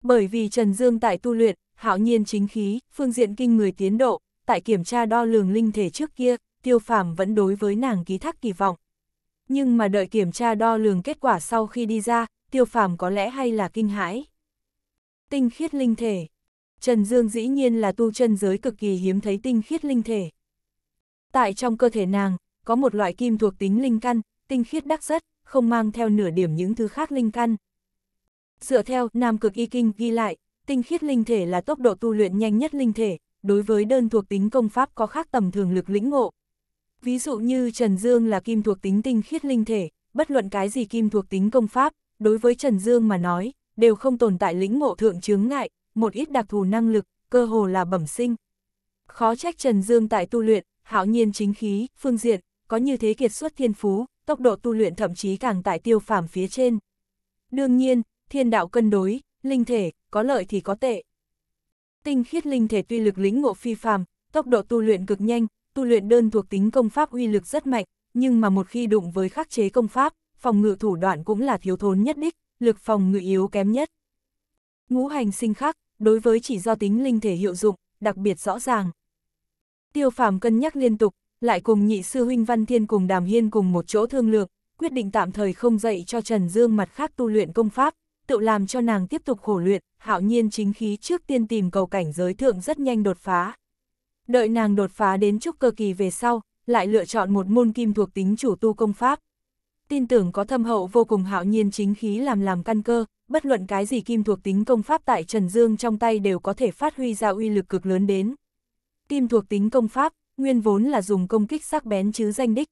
Bởi vì Trần Dương tại tu luyện, hạo nhiên chính khí, phương diện kinh người tiến độ, tại kiểm tra đo lường linh thể trước kia, tiêu phàm vẫn đối với nàng ký thác kỳ vọng. Nhưng mà đợi kiểm tra đo lường kết quả sau khi đi ra, tiêu phàm có lẽ hay là kinh hãi. Tinh khiết linh thể Trần Dương dĩ nhiên là tu chân giới cực kỳ hiếm thấy tinh khiết linh thể. Tại trong cơ thể nàng, có một loại kim thuộc tính linh căn, tinh khiết đắc rất, không mang theo nửa điểm những thứ khác linh căn. Dựa theo Nam Cực Y Kinh ghi lại, tinh khiết linh thể là tốc độ tu luyện nhanh nhất linh thể, đối với đơn thuộc tính công pháp có khác tầm thường lực lĩnh ngộ, Ví dụ như Trần Dương là kim thuộc tính tinh khiết linh thể, bất luận cái gì kim thuộc tính công pháp, đối với Trần Dương mà nói, đều không tồn tại lĩnh ngộ thượng chướng ngại, một ít đặc thù năng lực, cơ hồ là bẩm sinh. Khó trách Trần Dương tại tu luyện, hạo nhiên chính khí, phương diện, có như thế kiệt xuất thiên phú, tốc độ tu luyện thậm chí càng tại tiêu phàm phía trên. Đương nhiên, thiên đạo cân đối, linh thể, có lợi thì có tệ. Tinh khiết linh thể tuy lực lĩnh ngộ phi phàm, tốc độ tu luyện cực nhanh, tu luyện đơn thuộc tính công pháp uy lực rất mạnh, nhưng mà một khi đụng với khắc chế công pháp, phòng ngự thủ đoạn cũng là thiếu thốn nhất đích, lực phòng ngự yếu kém nhất. Ngũ hành sinh khắc, đối với chỉ do tính linh thể hiệu dụng, đặc biệt rõ ràng. Tiêu phàm cân nhắc liên tục, lại cùng nhị sư huynh Văn Thiên cùng Đàm Hiên cùng một chỗ thương lượng, quyết định tạm thời không dạy cho Trần Dương mặt khác tu luyện công pháp, tự làm cho nàng tiếp tục khổ luyện, hạo nhiên chính khí trước tiên tìm cầu cảnh giới thượng rất nhanh đột phá đợi nàng đột phá đến trúc cơ kỳ về sau, lại lựa chọn một môn kim thuộc tính chủ tu công pháp. Tin tưởng có thâm hậu vô cùng hạo nhiên chính khí làm làm căn cơ, bất luận cái gì kim thuộc tính công pháp tại Trần Dương trong tay đều có thể phát huy ra uy lực cực lớn đến. Kim thuộc tính công pháp, nguyên vốn là dùng công kích sắc bén chứ danh đích.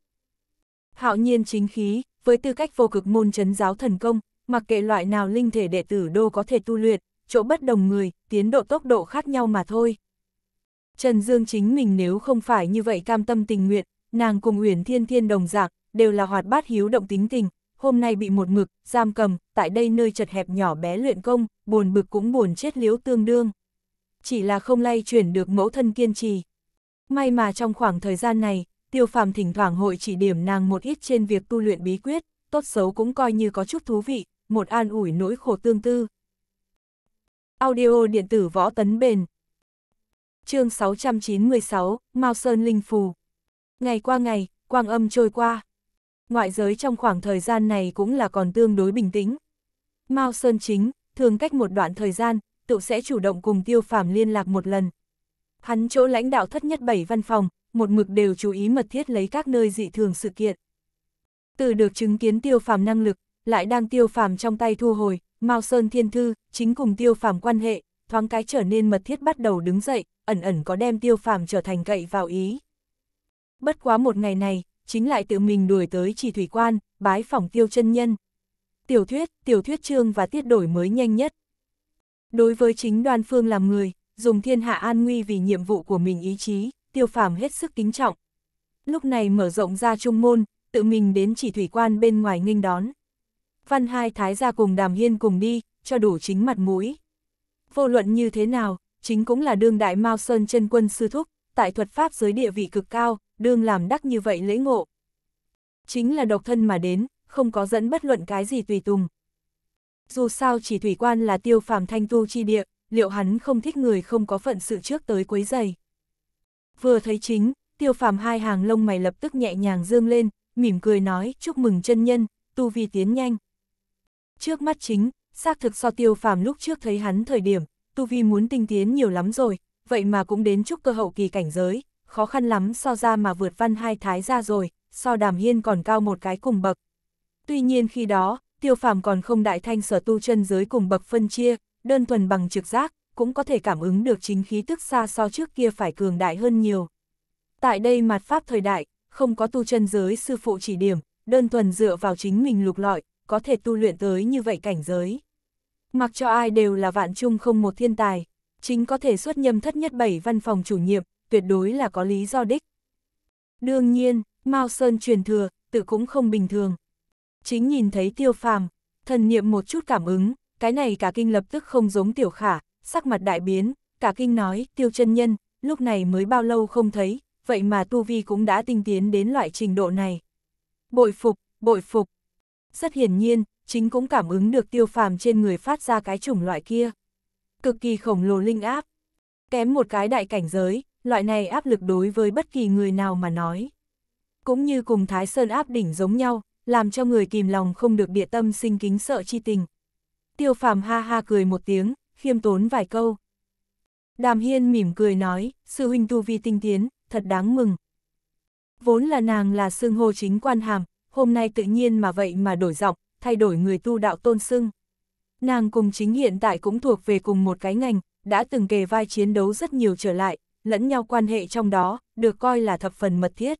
Hạo nhiên chính khí, với tư cách vô cực môn chấn giáo thần công, mặc kệ loại nào linh thể đệ tử đô có thể tu luyện, chỗ bất đồng người, tiến độ tốc độ khác nhau mà thôi. Trần Dương chính mình nếu không phải như vậy cam tâm tình nguyện, nàng cùng Uyển Thiên Thiên đồng dạng, đều là hoạt bát hiếu động tính tình, hôm nay bị một mực, giam cầm, tại đây nơi chật hẹp nhỏ bé luyện công, buồn bực cũng buồn chết liếu tương đương. Chỉ là không lay chuyển được mẫu thân kiên trì. May mà trong khoảng thời gian này, tiêu phàm thỉnh thoảng hội chỉ điểm nàng một ít trên việc tu luyện bí quyết, tốt xấu cũng coi như có chút thú vị, một an ủi nỗi khổ tương tư. Audio điện tử võ tấn bền chương 696, Mao Sơn Linh Phù. Ngày qua ngày, quang âm trôi qua. Ngoại giới trong khoảng thời gian này cũng là còn tương đối bình tĩnh. Mao Sơn chính, thường cách một đoạn thời gian, tự sẽ chủ động cùng tiêu phàm liên lạc một lần. Hắn chỗ lãnh đạo thất nhất bảy văn phòng, một mực đều chú ý mật thiết lấy các nơi dị thường sự kiện. Từ được chứng kiến tiêu phàm năng lực, lại đang tiêu phàm trong tay thu hồi, Mao Sơn Thiên Thư, chính cùng tiêu phàm quan hệ, thoáng cái trở nên mật thiết bắt đầu đứng dậy, ẩn ẩn có đem tiêu phàm trở thành cậy vào ý. Bất quá một ngày này, chính lại tự mình đuổi tới chỉ thủy quan, bái phòng tiêu chân nhân. Tiểu thuyết, tiểu thuyết chương và tiết đổi mới nhanh nhất. Đối với chính đoàn phương làm người, dùng thiên hạ an nguy vì nhiệm vụ của mình ý chí, tiêu phàm hết sức kính trọng. Lúc này mở rộng ra trung môn, tự mình đến chỉ thủy quan bên ngoài nghênh đón. Văn hai thái gia cùng đàm hiên cùng đi, cho đủ chính mặt mũi. Vô luận như thế nào, chính cũng là đương đại Mao Sơn chân quân sư thúc, tại thuật pháp giới địa vị cực cao, đương làm đắc như vậy lễ ngộ. Chính là độc thân mà đến, không có dẫn bất luận cái gì tùy tùng. Dù sao chỉ thủy quan là tiêu phàm thanh tu chi địa, liệu hắn không thích người không có phận sự trước tới quấy giày. Vừa thấy chính, tiêu phàm hai hàng lông mày lập tức nhẹ nhàng dương lên, mỉm cười nói chúc mừng chân nhân, tu vi tiến nhanh. Trước mắt chính, xác thực so tiêu phàm lúc trước thấy hắn thời điểm, tu vi muốn tinh tiến nhiều lắm rồi, vậy mà cũng đến chúc cơ hậu kỳ cảnh giới, khó khăn lắm so ra mà vượt văn hai thái ra rồi, so đàm hiên còn cao một cái cùng bậc. Tuy nhiên khi đó, tiêu phàm còn không đại thanh sở tu chân giới cùng bậc phân chia, đơn thuần bằng trực giác, cũng có thể cảm ứng được chính khí tức xa so trước kia phải cường đại hơn nhiều. Tại đây mặt pháp thời đại, không có tu chân giới sư phụ chỉ điểm, đơn thuần dựa vào chính mình lục lọi, có thể tu luyện tới như vậy cảnh giới. Mặc cho ai đều là vạn chung không một thiên tài, chính có thể xuất nhâm thất nhất bảy văn phòng chủ nhiệm, tuyệt đối là có lý do đích. Đương nhiên, Mao Sơn truyền thừa, tự cũng không bình thường. Chính nhìn thấy tiêu phàm, thần niệm một chút cảm ứng, cái này cả kinh lập tức không giống tiểu khả, sắc mặt đại biến, cả kinh nói, tiêu chân nhân, lúc này mới bao lâu không thấy, vậy mà Tu Vi cũng đã tinh tiến đến loại trình độ này. Bội phục, bội phục, rất hiển nhiên, chính cũng cảm ứng được tiêu phàm trên người phát ra cái chủng loại kia. Cực kỳ khổng lồ linh áp. Kém một cái đại cảnh giới, loại này áp lực đối với bất kỳ người nào mà nói. Cũng như cùng Thái Sơn áp đỉnh giống nhau, làm cho người kìm lòng không được địa tâm sinh kính sợ chi tình. Tiêu phàm ha ha cười một tiếng, khiêm tốn vài câu. Đàm Hiên mỉm cười nói, sư huynh tu vi tinh tiến, thật đáng mừng. Vốn là nàng là xương hô chính quan hàm, hôm nay tự nhiên mà vậy mà đổi giọng, thay đổi người tu đạo tôn sưng. Nàng cùng chính hiện tại cũng thuộc về cùng một cái ngành, đã từng kề vai chiến đấu rất nhiều trở lại, lẫn nhau quan hệ trong đó, được coi là thập phần mật thiết.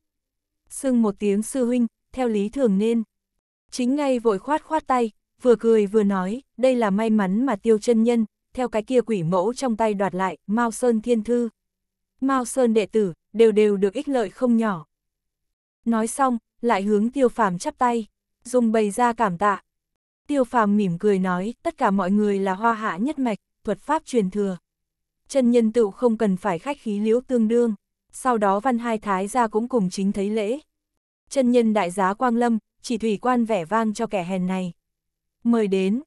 Sưng một tiếng sư huynh, theo lý thường nên. Chính ngay vội khoát khoát tay, vừa cười vừa nói, đây là may mắn mà tiêu chân nhân, theo cái kia quỷ mẫu trong tay đoạt lại, Mao Sơn Thiên Thư. Mao Sơn đệ tử, đều đều được ích lợi không nhỏ. Nói xong, lại hướng tiêu phàm chắp tay, dùng bày ra cảm tạ. Tiêu phàm mỉm cười nói, tất cả mọi người là hoa hạ nhất mạch, thuật pháp truyền thừa. Chân nhân tựu không cần phải khách khí liễu tương đương, sau đó văn hai thái gia cũng cùng chính thấy lễ. Chân nhân đại giá quang lâm, chỉ thủy quan vẻ vang cho kẻ hèn này. Mời đến.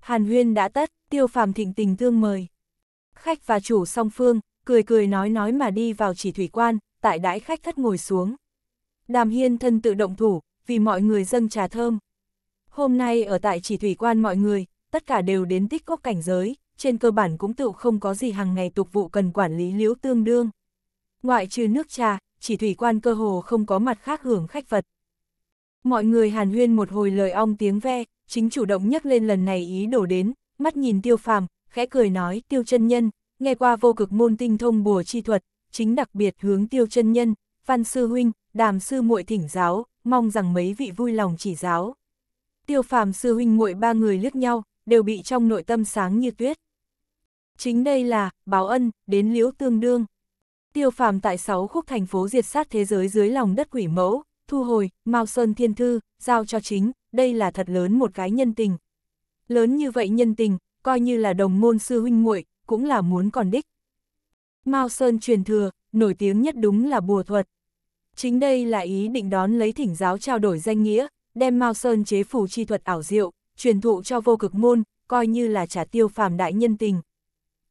Hàn huyên đã tất, tiêu phàm thịnh tình tương mời. Khách và chủ song phương, cười cười nói nói mà đi vào chỉ thủy quan, tại đãi khách thất ngồi xuống. Đàm Hiên thân tự động thủ, vì mọi người dâng trà thơm. Hôm nay ở tại chỉ thủy quan mọi người, tất cả đều đến tích cốc cảnh giới, trên cơ bản cũng tự không có gì hàng ngày tục vụ cần quản lý liễu tương đương. Ngoại trừ nước trà, chỉ thủy quan cơ hồ không có mặt khác hưởng khách vật. Mọi người hàn huyên một hồi lời ong tiếng ve, chính chủ động nhắc lên lần này ý đổ đến, mắt nhìn tiêu phàm, khẽ cười nói tiêu chân nhân, nghe qua vô cực môn tinh thông bùa chi thuật, chính đặc biệt hướng tiêu chân nhân, văn sư huynh, đàm sư muội thỉnh giáo, mong rằng mấy vị vui lòng chỉ giáo. Tiêu phàm sư huynh muội ba người liếc nhau, đều bị trong nội tâm sáng như tuyết. Chính đây là, báo ân, đến liễu tương đương. Tiêu phàm tại sáu khúc thành phố diệt sát thế giới dưới lòng đất quỷ mẫu, thu hồi, Mao Sơn Thiên Thư, giao cho chính, đây là thật lớn một cái nhân tình. Lớn như vậy nhân tình, coi như là đồng môn sư huynh muội cũng là muốn còn đích. Mao Sơn truyền thừa, nổi tiếng nhất đúng là bùa thuật, Chính đây là ý định đón lấy thỉnh giáo trao đổi danh nghĩa, đem Mao Sơn chế phủ chi thuật ảo diệu, truyền thụ cho vô cực môn, coi như là trả tiêu phàm đại nhân tình.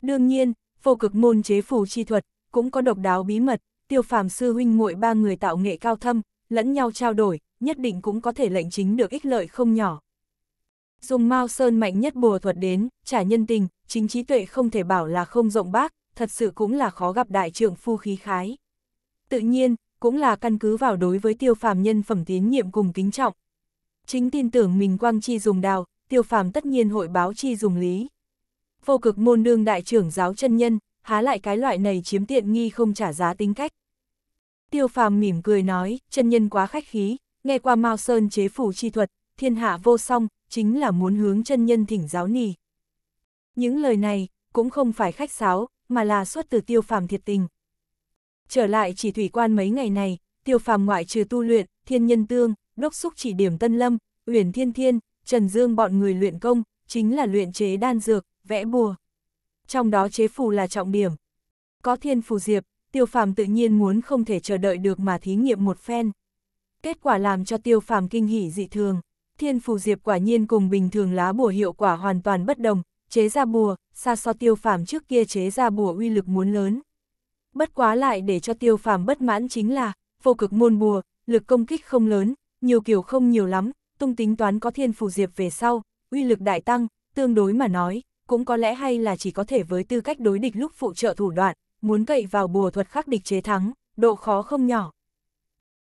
Đương nhiên, vô cực môn chế phủ chi thuật, cũng có độc đáo bí mật, tiêu phàm sư huynh muội ba người tạo nghệ cao thâm, lẫn nhau trao đổi, nhất định cũng có thể lệnh chính được ích lợi không nhỏ. Dùng Mao Sơn mạnh nhất bùa thuật đến, trả nhân tình, chính trí tuệ không thể bảo là không rộng bác, thật sự cũng là khó gặp đại trưởng phu khí khái. Tự nhiên, cũng là căn cứ vào đối với tiêu phàm nhân phẩm tín nhiệm cùng kính trọng. Chính tin tưởng mình quang chi dùng đào, tiêu phàm tất nhiên hội báo chi dùng lý. Vô cực môn đương đại trưởng giáo chân nhân, há lại cái loại này chiếm tiện nghi không trả giá tính cách. Tiêu phàm mỉm cười nói, chân nhân quá khách khí, nghe qua Mao Sơn chế phủ chi thuật, thiên hạ vô song, chính là muốn hướng chân nhân thỉnh giáo nì. Những lời này, cũng không phải khách sáo, mà là xuất từ tiêu phàm thiệt tình, Trở lại chỉ thủy quan mấy ngày này, tiêu phàm ngoại trừ tu luyện, thiên nhân tương, đốc xúc chỉ điểm tân lâm, uyển thiên thiên, trần dương bọn người luyện công, chính là luyện chế đan dược, vẽ bùa. Trong đó chế phù là trọng điểm. Có thiên phù diệp, tiêu phàm tự nhiên muốn không thể chờ đợi được mà thí nghiệm một phen. Kết quả làm cho tiêu phàm kinh hỉ dị thường. Thiên phù diệp quả nhiên cùng bình thường lá bùa hiệu quả hoàn toàn bất đồng, chế ra bùa, xa so tiêu phàm trước kia chế ra bùa uy lực muốn lớn bất quá lại để cho tiêu phàm bất mãn chính là, vô cực môn bùa, lực công kích không lớn, nhiều kiểu không nhiều lắm, tung tính toán có thiên phù diệp về sau, uy lực đại tăng, tương đối mà nói, cũng có lẽ hay là chỉ có thể với tư cách đối địch lúc phụ trợ thủ đoạn, muốn cậy vào bùa thuật khắc địch chế thắng, độ khó không nhỏ.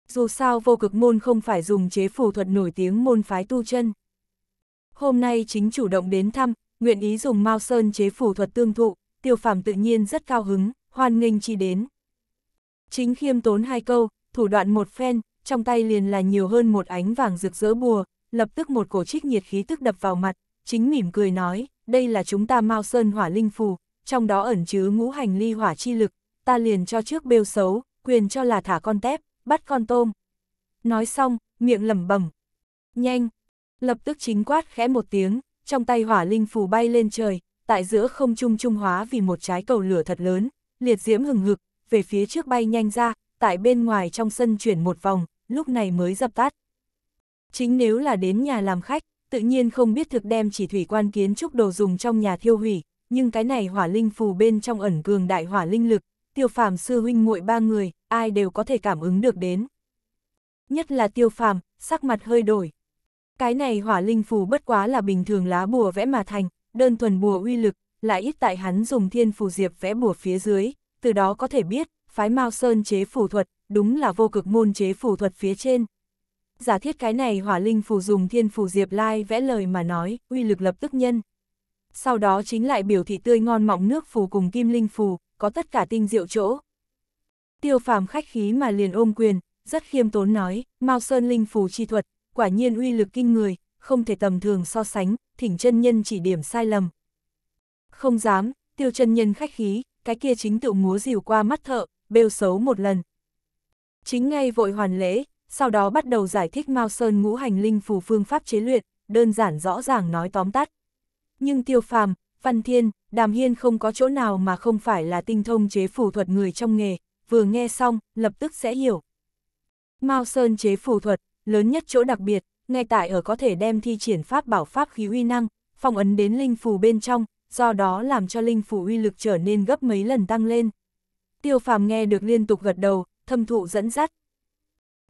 Dù sao vô cực môn không phải dùng chế phù thuật nổi tiếng môn phái tu chân. Hôm nay chính chủ động đến thăm, nguyện ý dùng Mao Sơn chế phù thuật tương thụ, tiêu phàm tự nhiên rất cao hứng, hoan nghênh chi đến. Chính khiêm tốn hai câu, thủ đoạn một phen, trong tay liền là nhiều hơn một ánh vàng rực rỡ bùa, lập tức một cổ trích nhiệt khí tức đập vào mặt, chính mỉm cười nói, đây là chúng ta Mao Sơn Hỏa Linh Phù, trong đó ẩn chứa ngũ hành ly hỏa chi lực, ta liền cho trước bêu xấu, quyền cho là thả con tép, bắt con tôm. Nói xong, miệng lẩm bẩm, nhanh, lập tức chính quát khẽ một tiếng, trong tay Hỏa Linh Phù bay lên trời, tại giữa không trung trung hóa vì một trái cầu lửa thật lớn, liệt diễm hừng hực, về phía trước bay nhanh ra, tại bên ngoài trong sân chuyển một vòng, lúc này mới dập tắt. Chính nếu là đến nhà làm khách, tự nhiên không biết thực đem chỉ thủy quan kiến trúc đồ dùng trong nhà thiêu hủy, nhưng cái này hỏa linh phù bên trong ẩn cường đại hỏa linh lực, tiêu phàm sư huynh muội ba người, ai đều có thể cảm ứng được đến. Nhất là tiêu phàm, sắc mặt hơi đổi. Cái này hỏa linh phù bất quá là bình thường lá bùa vẽ mà thành, đơn thuần bùa uy lực, là ít tại hắn dùng thiên phù diệp vẽ bùa phía dưới, từ đó có thể biết, phái Mao Sơn chế phù thuật, đúng là vô cực môn chế phù thuật phía trên. Giả thiết cái này hỏa linh phù dùng thiên phù diệp lai vẽ lời mà nói, uy lực lập tức nhân. Sau đó chính lại biểu thị tươi ngon mọng nước phù cùng kim linh phù, có tất cả tinh diệu chỗ. Tiêu phàm khách khí mà liền ôm quyền, rất khiêm tốn nói, Mao Sơn linh phù chi thuật, quả nhiên uy lực kinh người, không thể tầm thường so sánh, thỉnh chân nhân chỉ điểm sai lầm, không dám, tiêu chân nhân khách khí, cái kia chính tự múa dìu qua mắt thợ, bêu xấu một lần. Chính ngay vội hoàn lễ, sau đó bắt đầu giải thích Mao Sơn ngũ hành linh phù phương pháp chế luyện, đơn giản rõ ràng nói tóm tắt. Nhưng tiêu phàm, văn thiên, đàm hiên không có chỗ nào mà không phải là tinh thông chế phù thuật người trong nghề, vừa nghe xong, lập tức sẽ hiểu. Mao Sơn chế phù thuật, lớn nhất chỗ đặc biệt, ngay tại ở có thể đem thi triển pháp bảo pháp khí uy năng, phong ấn đến linh phù bên trong, do đó làm cho linh phủ uy lực trở nên gấp mấy lần tăng lên. Tiêu phàm nghe được liên tục gật đầu, thâm thụ dẫn dắt.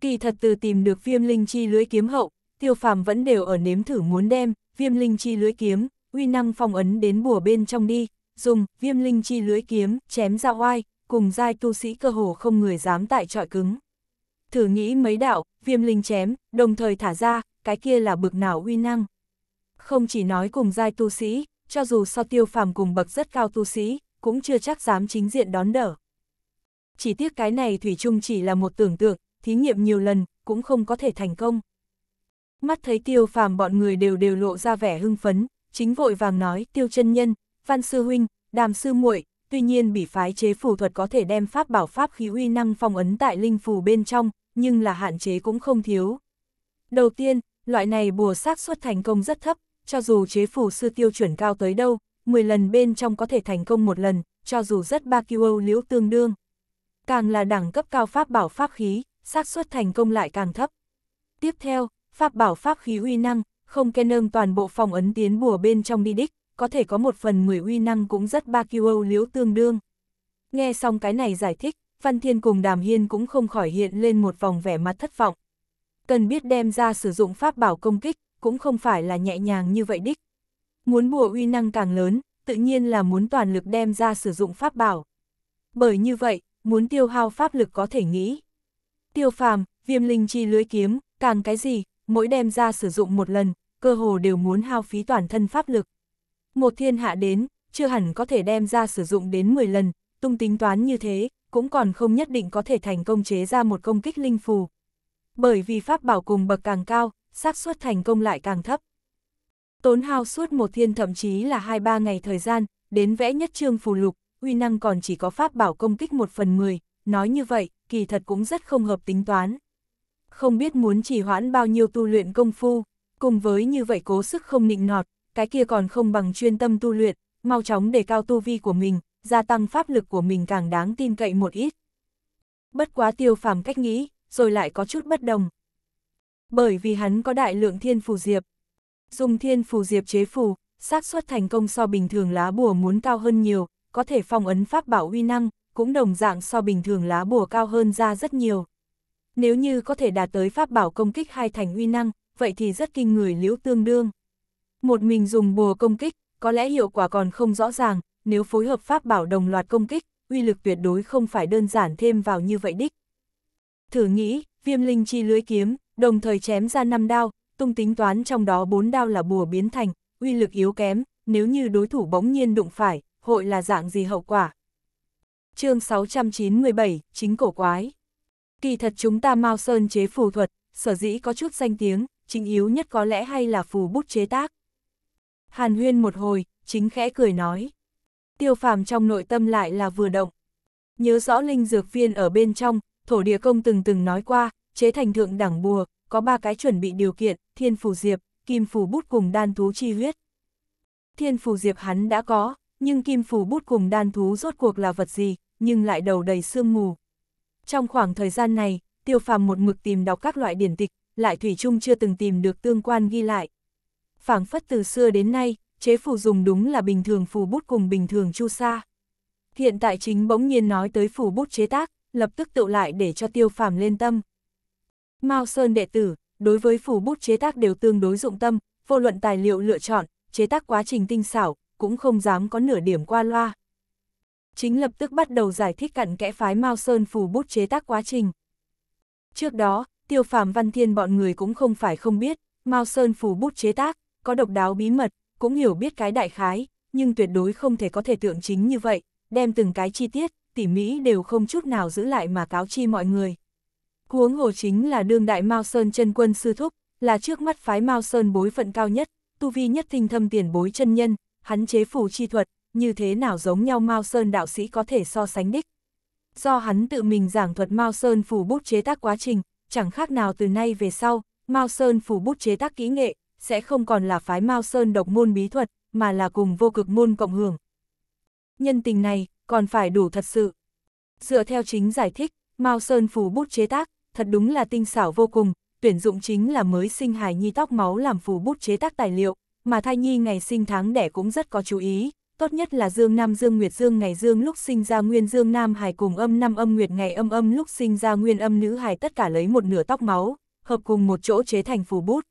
Kỳ thật từ tìm được viêm linh chi lưới kiếm hậu, tiêu phàm vẫn đều ở nếm thử muốn đem, viêm linh chi lưới kiếm, uy năng phong ấn đến bùa bên trong đi, dùng viêm linh chi lưới kiếm, chém ra oai, cùng giai tu sĩ cơ hồ không người dám tại trọi cứng. Thử nghĩ mấy đạo, viêm linh chém, đồng thời thả ra, cái kia là bực nào uy năng. Không chỉ nói cùng giai tu sĩ, cho dù so tiêu phàm cùng bậc rất cao tu sĩ, cũng chưa chắc dám chính diện đón đỡ. Chỉ tiếc cái này Thủy chung chỉ là một tưởng tượng, thí nghiệm nhiều lần, cũng không có thể thành công. Mắt thấy tiêu phàm bọn người đều đều lộ ra vẻ hưng phấn, chính vội vàng nói tiêu chân nhân, văn sư huynh, đàm sư muội tuy nhiên bị phái chế phù thuật có thể đem pháp bảo pháp khí uy năng phong ấn tại linh phù bên trong, nhưng là hạn chế cũng không thiếu. Đầu tiên, loại này bùa xác suất thành công rất thấp, cho dù chế phủ sư tiêu chuẩn cao tới đâu, 10 lần bên trong có thể thành công một lần, cho dù rất ba kiêu liễu tương đương. Càng là đẳng cấp cao pháp bảo pháp khí, xác suất thành công lại càng thấp. Tiếp theo, pháp bảo pháp khí uy năng, không ken nâng toàn bộ phòng ấn tiến bùa bên trong đi đích, có thể có một phần 10 uy năng cũng rất ba kiêu liễu tương đương. Nghe xong cái này giải thích, Văn Thiên cùng Đàm Hiên cũng không khỏi hiện lên một vòng vẻ mặt thất vọng. Cần biết đem ra sử dụng pháp bảo công kích, cũng không phải là nhẹ nhàng như vậy đích. Muốn bùa uy năng càng lớn, tự nhiên là muốn toàn lực đem ra sử dụng pháp bảo. Bởi như vậy, muốn tiêu hao pháp lực có thể nghĩ. Tiêu phàm, viêm linh chi lưới kiếm, càng cái gì, mỗi đem ra sử dụng một lần, cơ hồ đều muốn hao phí toàn thân pháp lực. Một thiên hạ đến, chưa hẳn có thể đem ra sử dụng đến 10 lần, tung tính toán như thế, cũng còn không nhất định có thể thành công chế ra một công kích linh phù. Bởi vì pháp bảo cùng bậc càng cao, xác suất thành công lại càng thấp. Tốn hao suốt một thiên thậm chí là 2-3 ngày thời gian, đến vẽ nhất trương phù lục, uy năng còn chỉ có pháp bảo công kích 1 phần 10, nói như vậy, kỳ thật cũng rất không hợp tính toán. Không biết muốn chỉ hoãn bao nhiêu tu luyện công phu, cùng với như vậy cố sức không nịnh nọt, cái kia còn không bằng chuyên tâm tu luyện, mau chóng để cao tu vi của mình, gia tăng pháp lực của mình càng đáng tin cậy một ít. Bất quá tiêu phàm cách nghĩ, rồi lại có chút bất đồng, bởi vì hắn có đại lượng thiên phù diệp. Dùng thiên phù diệp chế phù, xác suất thành công so bình thường lá bùa muốn cao hơn nhiều, có thể phong ấn pháp bảo uy năng, cũng đồng dạng so bình thường lá bùa cao hơn ra rất nhiều. Nếu như có thể đạt tới pháp bảo công kích hai thành uy năng, vậy thì rất kinh người liễu tương đương. Một mình dùng bùa công kích, có lẽ hiệu quả còn không rõ ràng, nếu phối hợp pháp bảo đồng loạt công kích, uy lực tuyệt đối không phải đơn giản thêm vào như vậy đích. Thử nghĩ, viêm linh chi lưới kiếm, đồng thời chém ra 5 đao, tung tính toán trong đó 4 đao là bùa biến thành, uy lực yếu kém, nếu như đối thủ bỗng nhiên đụng phải, hội là dạng gì hậu quả. chương 697, chính cổ quái. Kỳ thật chúng ta Mao Sơn chế phù thuật, sở dĩ có chút danh tiếng, chính yếu nhất có lẽ hay là phù bút chế tác. Hàn huyên một hồi, chính khẽ cười nói. Tiêu phàm trong nội tâm lại là vừa động. Nhớ rõ linh dược viên ở bên trong, thổ địa công từng từng nói qua, chế thành thượng đẳng bùa, có ba cái chuẩn bị điều kiện, thiên phù diệp, kim phù bút cùng đan thú chi huyết. Thiên phù diệp hắn đã có, nhưng kim phù bút cùng đan thú rốt cuộc là vật gì, nhưng lại đầu đầy sương mù. Trong khoảng thời gian này, tiêu phàm một mực tìm đọc các loại điển tịch, lại Thủy chung chưa từng tìm được tương quan ghi lại. phảng phất từ xưa đến nay, chế phù dùng đúng là bình thường phù bút cùng bình thường chu sa. Hiện tại chính bỗng nhiên nói tới phù bút chế tác, lập tức tự lại để cho tiêu phàm lên tâm. Mao Sơn đệ tử, đối với phủ bút chế tác đều tương đối dụng tâm, vô luận tài liệu lựa chọn, chế tác quá trình tinh xảo, cũng không dám có nửa điểm qua loa. Chính lập tức bắt đầu giải thích cặn kẽ phái Mao Sơn phủ bút chế tác quá trình. Trước đó, tiêu phàm văn thiên bọn người cũng không phải không biết, Mao Sơn phủ bút chế tác, có độc đáo bí mật, cũng hiểu biết cái đại khái, nhưng tuyệt đối không thể có thể tượng chính như vậy, đem từng cái chi tiết, tỉ mỹ đều không chút nào giữ lại mà cáo chi mọi người. Huống hồ chính là đương đại Mao Sơn chân quân sư thúc, là trước mắt phái Mao Sơn bối phận cao nhất, tu vi nhất thinh thâm tiền bối chân nhân, hắn chế phủ chi thuật, như thế nào giống nhau Mao Sơn đạo sĩ có thể so sánh đích. Do hắn tự mình giảng thuật Mao Sơn phủ bút chế tác quá trình, chẳng khác nào từ nay về sau, Mao Sơn phủ bút chế tác kỹ nghệ, sẽ không còn là phái Mao Sơn độc môn bí thuật, mà là cùng vô cực môn cộng hưởng. Nhân tình này, còn phải đủ thật sự. Dựa theo chính giải thích, Mao Sơn phủ bút chế tác, thật đúng là tinh xảo vô cùng, tuyển dụng chính là mới sinh hài nhi tóc máu làm phù bút chế tác tài liệu, mà thai nhi ngày sinh tháng đẻ cũng rất có chú ý, tốt nhất là dương nam dương nguyệt dương ngày dương lúc sinh ra nguyên dương nam hài cùng âm năm âm nguyệt ngày âm âm lúc sinh ra nguyên âm nữ hài tất cả lấy một nửa tóc máu, hợp cùng một chỗ chế thành phù bút.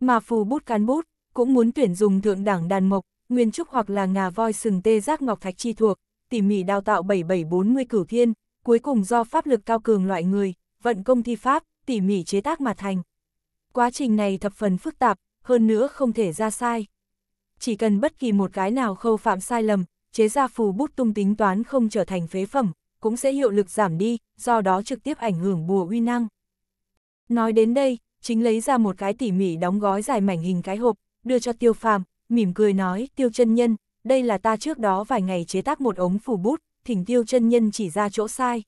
Mà phù bút cán bút, cũng muốn tuyển dùng thượng đẳng đàn mộc, nguyên trúc hoặc là ngà voi sừng tê giác ngọc thạch chi thuộc, tỉ mỉ đào tạo 7740 cửu thiên, cuối cùng do pháp lực cao cường loại người, vận công thi pháp, tỉ mỉ chế tác mà thành. Quá trình này thập phần phức tạp, hơn nữa không thể ra sai. Chỉ cần bất kỳ một cái nào khâu phạm sai lầm, chế ra phù bút tung tính toán không trở thành phế phẩm, cũng sẽ hiệu lực giảm đi, do đó trực tiếp ảnh hưởng bùa uy năng. Nói đến đây, chính lấy ra một cái tỉ mỉ đóng gói dài mảnh hình cái hộp, đưa cho tiêu phàm, mỉm cười nói, tiêu chân nhân, đây là ta trước đó vài ngày chế tác một ống phù bút, thỉnh tiêu chân nhân chỉ ra chỗ sai.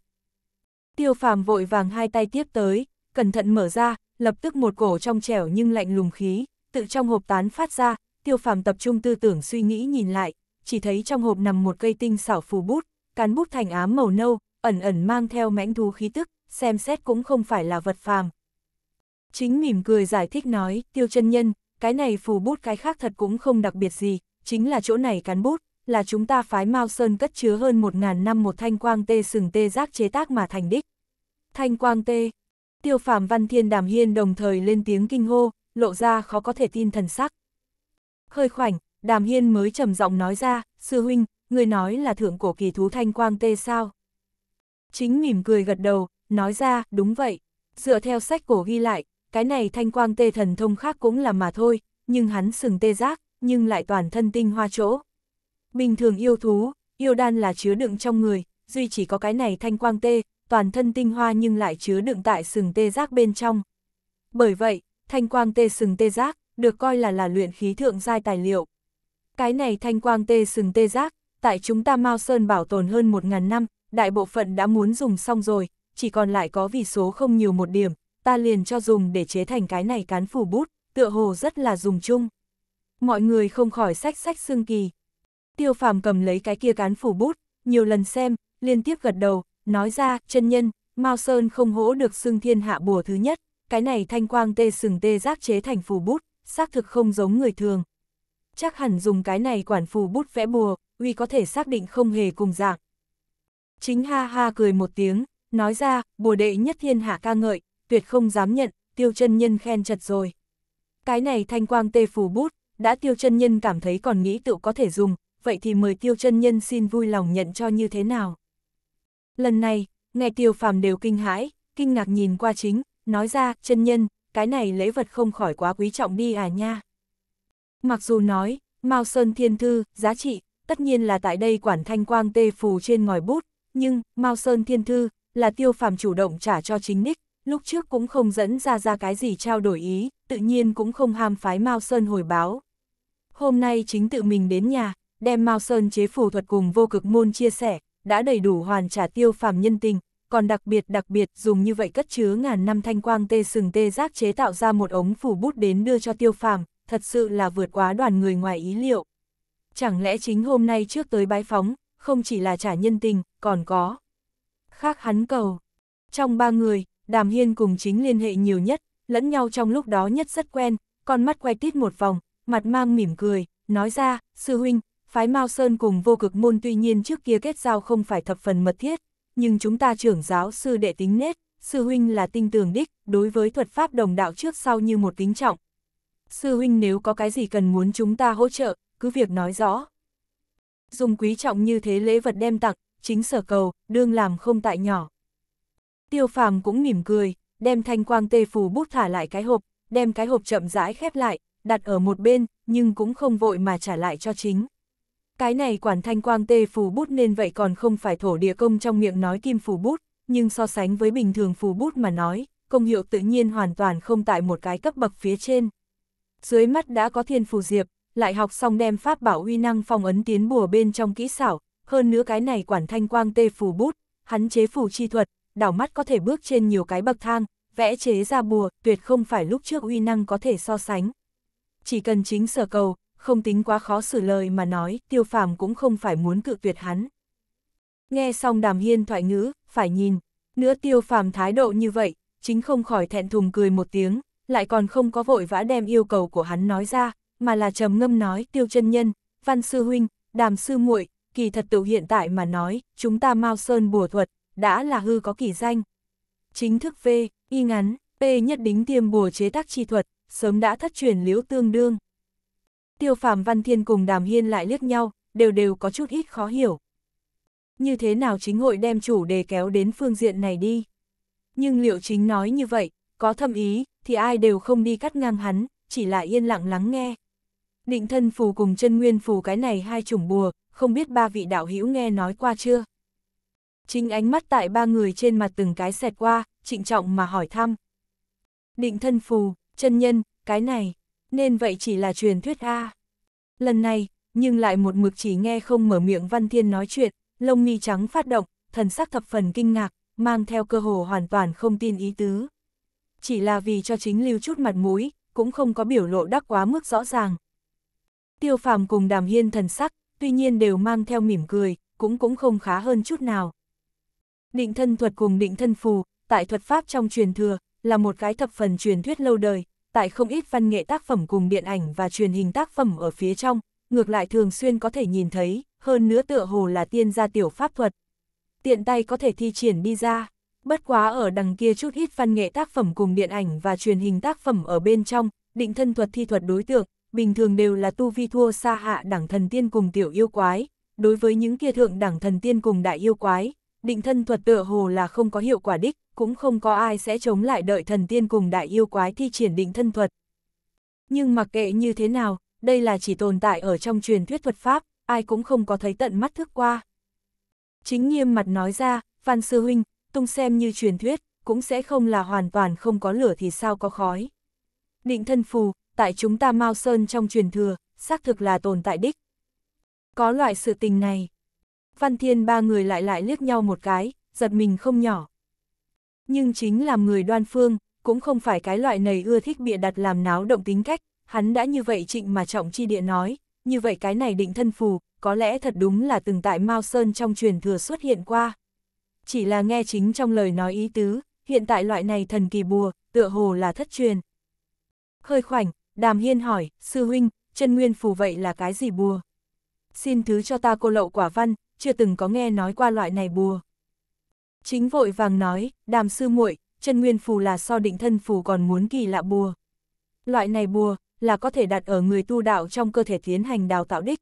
Tiêu phàm vội vàng hai tay tiếp tới, cẩn thận mở ra, lập tức một cổ trong trẻo nhưng lạnh lùng khí, tự trong hộp tán phát ra, tiêu phàm tập trung tư tưởng suy nghĩ nhìn lại, chỉ thấy trong hộp nằm một cây tinh xảo phù bút, cán bút thành ám màu nâu, ẩn ẩn mang theo mãnh thú khí tức, xem xét cũng không phải là vật phàm. Chính mỉm cười giải thích nói, tiêu chân nhân, cái này phù bút cái khác thật cũng không đặc biệt gì, chính là chỗ này cán bút là chúng ta phái Mao Sơn cất chứa hơn 1.000 năm một thanh quang tê sừng tê giác chế tác mà thành đích. Thanh quang tê, tiêu phàm văn thiên đàm hiên đồng thời lên tiếng kinh hô, lộ ra khó có thể tin thần sắc. Hơi khoảnh, đàm hiên mới trầm giọng nói ra, sư huynh, người nói là thượng cổ kỳ thú thanh quang tê sao? Chính mỉm cười gật đầu, nói ra, đúng vậy, dựa theo sách cổ ghi lại, cái này thanh quang tê thần thông khác cũng là mà thôi, nhưng hắn sừng tê giác, nhưng lại toàn thân tinh hoa chỗ. Bình thường yêu thú, yêu đan là chứa đựng trong người, duy chỉ có cái này thanh quang tê, toàn thân tinh hoa nhưng lại chứa đựng tại sừng tê giác bên trong. Bởi vậy, thanh quang tê sừng tê giác, được coi là là luyện khí thượng giai tài liệu. Cái này thanh quang tê sừng tê giác, tại chúng ta Mao Sơn bảo tồn hơn 1.000 năm, đại bộ phận đã muốn dùng xong rồi, chỉ còn lại có vì số không nhiều một điểm, ta liền cho dùng để chế thành cái này cán phủ bút, tựa hồ rất là dùng chung. Mọi người không khỏi sách sách xương kỳ, Tiêu phàm cầm lấy cái kia cán phủ bút, nhiều lần xem, liên tiếp gật đầu, nói ra, chân nhân, Mao Sơn không hỗ được xưng thiên hạ bùa thứ nhất, cái này thanh quang tê sừng tê giác chế thành phù bút, xác thực không giống người thường. Chắc hẳn dùng cái này quản phù bút vẽ bùa, uy có thể xác định không hề cùng dạng. Chính ha ha cười một tiếng, nói ra, bùa đệ nhất thiên hạ ca ngợi, tuyệt không dám nhận, tiêu chân nhân khen chật rồi. Cái này thanh quang tê phù bút, đã tiêu chân nhân cảm thấy còn nghĩ tự có thể dùng, vậy thì mời tiêu chân nhân xin vui lòng nhận cho như thế nào. Lần này, nghe tiêu phàm đều kinh hãi, kinh ngạc nhìn qua chính, nói ra, chân nhân, cái này lễ vật không khỏi quá quý trọng đi à nha. Mặc dù nói, Mao Sơn Thiên Thư, giá trị, tất nhiên là tại đây quản thanh quang tê phù trên ngòi bút, nhưng, Mao Sơn Thiên Thư, là tiêu phàm chủ động trả cho chính đích, lúc trước cũng không dẫn ra ra cái gì trao đổi ý, tự nhiên cũng không ham phái Mao Sơn hồi báo. Hôm nay chính tự mình đến nhà, đem Mao Sơn chế phủ thuật cùng vô cực môn chia sẻ, đã đầy đủ hoàn trả tiêu phàm nhân tình, còn đặc biệt đặc biệt dùng như vậy cất chứa ngàn năm thanh quang tê sừng tê giác chế tạo ra một ống phủ bút đến đưa cho tiêu phàm, thật sự là vượt quá đoàn người ngoài ý liệu. Chẳng lẽ chính hôm nay trước tới bái phóng, không chỉ là trả nhân tình, còn có. Khác hắn cầu. Trong ba người, Đàm Hiên cùng chính liên hệ nhiều nhất, lẫn nhau trong lúc đó nhất rất quen, con mắt quay tít một vòng, mặt mang mỉm cười, nói ra, sư huynh, phái Mao Sơn cùng vô cực môn tuy nhiên trước kia kết giao không phải thập phần mật thiết, nhưng chúng ta trưởng giáo sư đệ tính nết, sư huynh là tinh tường đích, đối với thuật pháp đồng đạo trước sau như một kính trọng. Sư huynh nếu có cái gì cần muốn chúng ta hỗ trợ, cứ việc nói rõ. Dùng quý trọng như thế lễ vật đem tặng, chính sở cầu, đương làm không tại nhỏ. Tiêu phàm cũng mỉm cười, đem thanh quang tê phù bút thả lại cái hộp, đem cái hộp chậm rãi khép lại, đặt ở một bên, nhưng cũng không vội mà trả lại cho chính. Cái này quản thanh quang tê phù bút nên vậy còn không phải thổ địa công trong miệng nói kim phù bút, nhưng so sánh với bình thường phù bút mà nói, công hiệu tự nhiên hoàn toàn không tại một cái cấp bậc phía trên. Dưới mắt đã có thiên phù diệp, lại học xong đem pháp bảo uy năng phong ấn tiến bùa bên trong kỹ xảo, hơn nữa cái này quản thanh quang tê phù bút, hắn chế phù chi thuật, đảo mắt có thể bước trên nhiều cái bậc thang, vẽ chế ra bùa, tuyệt không phải lúc trước uy năng có thể so sánh. Chỉ cần chính sở cầu, không tính quá khó xử lời mà nói, tiêu phàm cũng không phải muốn cự tuyệt hắn. Nghe xong đàm hiên thoại ngữ, phải nhìn, nữa tiêu phàm thái độ như vậy, chính không khỏi thẹn thùng cười một tiếng, lại còn không có vội vã đem yêu cầu của hắn nói ra, mà là trầm ngâm nói tiêu chân nhân, văn sư huynh, đàm sư muội kỳ thật tự hiện tại mà nói, chúng ta mau sơn bùa thuật, đã là hư có kỳ danh. Chính thức V, y ngắn, P nhất đính tiêm bùa chế tác chi thuật, sớm đã thất truyền liễu tương đương. Tiêu Phạm Văn Thiên cùng Đàm Hiên lại liếc nhau, đều đều có chút ít khó hiểu. Như thế nào chính hội đem chủ đề kéo đến phương diện này đi? Nhưng liệu chính nói như vậy, có thâm ý, thì ai đều không đi cắt ngang hắn, chỉ lại yên lặng lắng nghe. Định thân phù cùng chân nguyên phù cái này hai chủng bùa, không biết ba vị đạo hữu nghe nói qua chưa? Chính ánh mắt tại ba người trên mặt từng cái xẹt qua, trịnh trọng mà hỏi thăm. Định thân phù, chân nhân, cái này nên vậy chỉ là truyền thuyết A. Lần này, nhưng lại một mực chỉ nghe không mở miệng Văn Thiên nói chuyện, lông mi trắng phát động, thần sắc thập phần kinh ngạc, mang theo cơ hồ hoàn toàn không tin ý tứ. Chỉ là vì cho chính lưu chút mặt mũi, cũng không có biểu lộ đắc quá mức rõ ràng. Tiêu phàm cùng đàm hiên thần sắc, tuy nhiên đều mang theo mỉm cười, cũng cũng không khá hơn chút nào. Định thân thuật cùng định thân phù, tại thuật pháp trong truyền thừa, là một cái thập phần truyền thuyết lâu đời, tại không ít văn nghệ tác phẩm cùng điện ảnh và truyền hình tác phẩm ở phía trong, ngược lại thường xuyên có thể nhìn thấy, hơn nữa tựa hồ là tiên gia tiểu pháp thuật. Tiện tay có thể thi triển đi ra, bất quá ở đằng kia chút ít văn nghệ tác phẩm cùng điện ảnh và truyền hình tác phẩm ở bên trong, định thân thuật thi thuật đối tượng, bình thường đều là tu vi thua xa hạ đẳng thần tiên cùng tiểu yêu quái, đối với những kia thượng đẳng thần tiên cùng đại yêu quái, định thân thuật tựa hồ là không có hiệu quả đích, cũng không có ai sẽ chống lại đợi thần tiên cùng đại yêu quái thi triển định thân thuật. Nhưng mặc kệ như thế nào, đây là chỉ tồn tại ở trong truyền thuyết thuật pháp, ai cũng không có thấy tận mắt thức qua. Chính nghiêm mặt nói ra, Phan Sư Huynh, tung xem như truyền thuyết, cũng sẽ không là hoàn toàn không có lửa thì sao có khói. Định thân phù, tại chúng ta Mao Sơn trong truyền thừa, xác thực là tồn tại đích. Có loại sự tình này. Văn Thiên ba người lại lại liếc nhau một cái, giật mình không nhỏ. Nhưng chính làm người đoan phương, cũng không phải cái loại này ưa thích bịa đặt làm náo động tính cách, hắn đã như vậy trịnh mà trọng chi địa nói, như vậy cái này định thân phù, có lẽ thật đúng là từng tại Mao Sơn trong truyền thừa xuất hiện qua. Chỉ là nghe chính trong lời nói ý tứ, hiện tại loại này thần kỳ bùa, tựa hồ là thất truyền. Khơi khoảnh, đàm hiên hỏi, sư huynh, chân nguyên phù vậy là cái gì bùa? Xin thứ cho ta cô lậu quả văn, chưa từng có nghe nói qua loại này bùa. Chính vội vàng nói, đàm sư muội, chân nguyên phù là so định thân phù còn muốn kỳ lạ bùa. Loại này bùa, là có thể đặt ở người tu đạo trong cơ thể tiến hành đào tạo đích.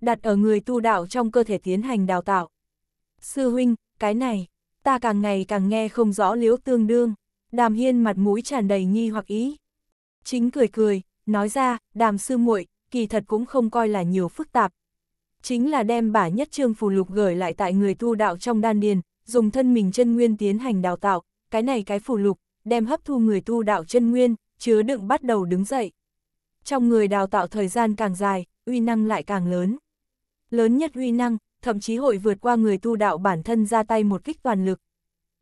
Đặt ở người tu đạo trong cơ thể tiến hành đào tạo. Sư huynh, cái này, ta càng ngày càng nghe không rõ liễu tương đương, đàm hiên mặt mũi tràn đầy nghi hoặc ý. Chính cười cười, nói ra, đàm sư muội kỳ thật cũng không coi là nhiều phức tạp, chính là đem bả nhất trương phù lục gửi lại tại người tu đạo trong đan điền, dùng thân mình chân nguyên tiến hành đào tạo, cái này cái phù lục, đem hấp thu người tu đạo chân nguyên, chứa đựng bắt đầu đứng dậy. Trong người đào tạo thời gian càng dài, uy năng lại càng lớn. Lớn nhất uy năng, thậm chí hội vượt qua người tu đạo bản thân ra tay một kích toàn lực.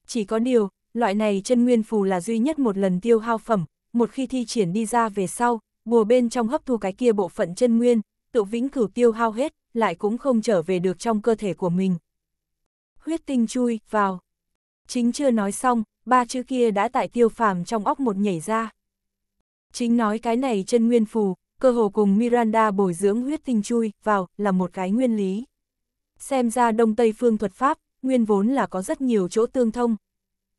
Chỉ có điều, loại này chân nguyên phù là duy nhất một lần tiêu hao phẩm, một khi thi triển đi ra về sau, bùa bên trong hấp thu cái kia bộ phận chân nguyên, tự vĩnh cửu tiêu hao hết, lại cũng không trở về được trong cơ thể của mình. Huyết tinh chui vào. Chính chưa nói xong, ba chữ kia đã tại tiêu phàm trong óc một nhảy ra. Chính nói cái này chân nguyên phù, cơ hồ cùng Miranda bồi dưỡng huyết tinh chui vào là một cái nguyên lý. Xem ra Đông Tây phương thuật pháp, nguyên vốn là có rất nhiều chỗ tương thông.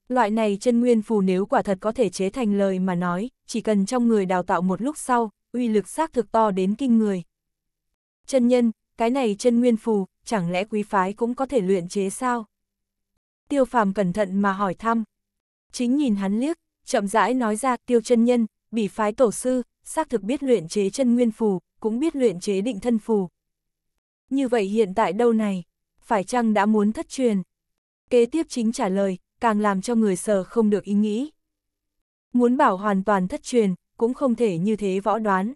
Loại này chân nguyên phù nếu quả thật có thể chế thành lời mà nói, chỉ cần trong người đào tạo một lúc sau, uy lực xác thực to đến kinh người chân nhân, cái này chân nguyên phù, chẳng lẽ quý phái cũng có thể luyện chế sao? Tiêu phàm cẩn thận mà hỏi thăm. Chính nhìn hắn liếc, chậm rãi nói ra tiêu chân nhân, bị phái tổ sư, xác thực biết luyện chế chân nguyên phù, cũng biết luyện chế định thân phù. Như vậy hiện tại đâu này, phải chăng đã muốn thất truyền? Kế tiếp chính trả lời, càng làm cho người sờ không được ý nghĩ. Muốn bảo hoàn toàn thất truyền, cũng không thể như thế võ đoán.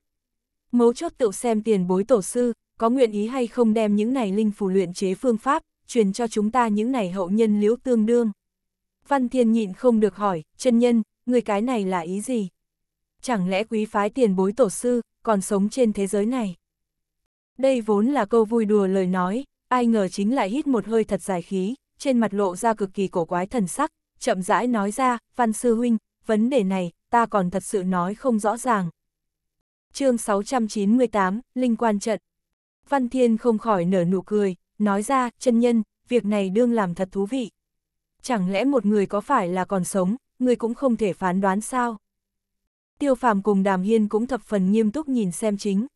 Mấu chốt tự xem tiền bối tổ sư, có nguyện ý hay không đem những này linh phù luyện chế phương pháp, truyền cho chúng ta những này hậu nhân liễu tương đương. Văn Thiên nhịn không được hỏi, chân nhân, người cái này là ý gì? Chẳng lẽ quý phái tiền bối tổ sư, còn sống trên thế giới này? Đây vốn là câu vui đùa lời nói, ai ngờ chính lại hít một hơi thật dài khí, trên mặt lộ ra cực kỳ cổ quái thần sắc, chậm rãi nói ra, Văn Sư Huynh, vấn đề này, ta còn thật sự nói không rõ ràng, chương 698, Linh quan trận. Văn Thiên không khỏi nở nụ cười, nói ra, chân nhân, việc này đương làm thật thú vị. Chẳng lẽ một người có phải là còn sống, người cũng không thể phán đoán sao? Tiêu phàm cùng đàm hiên cũng thập phần nghiêm túc nhìn xem chính.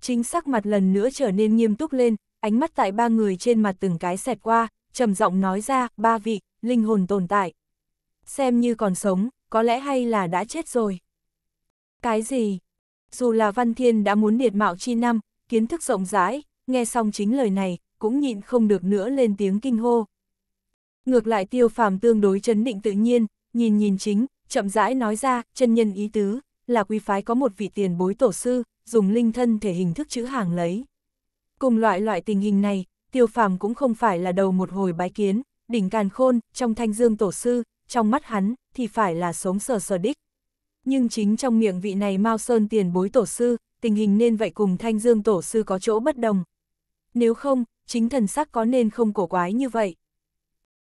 Chính sắc mặt lần nữa trở nên nghiêm túc lên, ánh mắt tại ba người trên mặt từng cái xẹt qua, trầm giọng nói ra, ba vị, linh hồn tồn tại. Xem như còn sống, có lẽ hay là đã chết rồi. Cái gì, dù là Văn Thiên đã muốn điệt mạo chi năm, kiến thức rộng rãi, nghe xong chính lời này, cũng nhịn không được nữa lên tiếng kinh hô. Ngược lại tiêu phàm tương đối chấn định tự nhiên, nhìn nhìn chính, chậm rãi nói ra, chân nhân ý tứ, là quý phái có một vị tiền bối tổ sư, dùng linh thân thể hình thức chữ hàng lấy. Cùng loại loại tình hình này, tiêu phàm cũng không phải là đầu một hồi bái kiến, đỉnh càn khôn, trong thanh dương tổ sư, trong mắt hắn, thì phải là sống sờ sờ đích, nhưng chính trong miệng vị này Mao Sơn tiền bối tổ sư, tình hình nên vậy cùng Thanh Dương tổ sư có chỗ bất đồng. Nếu không, chính thần sắc có nên không cổ quái như vậy.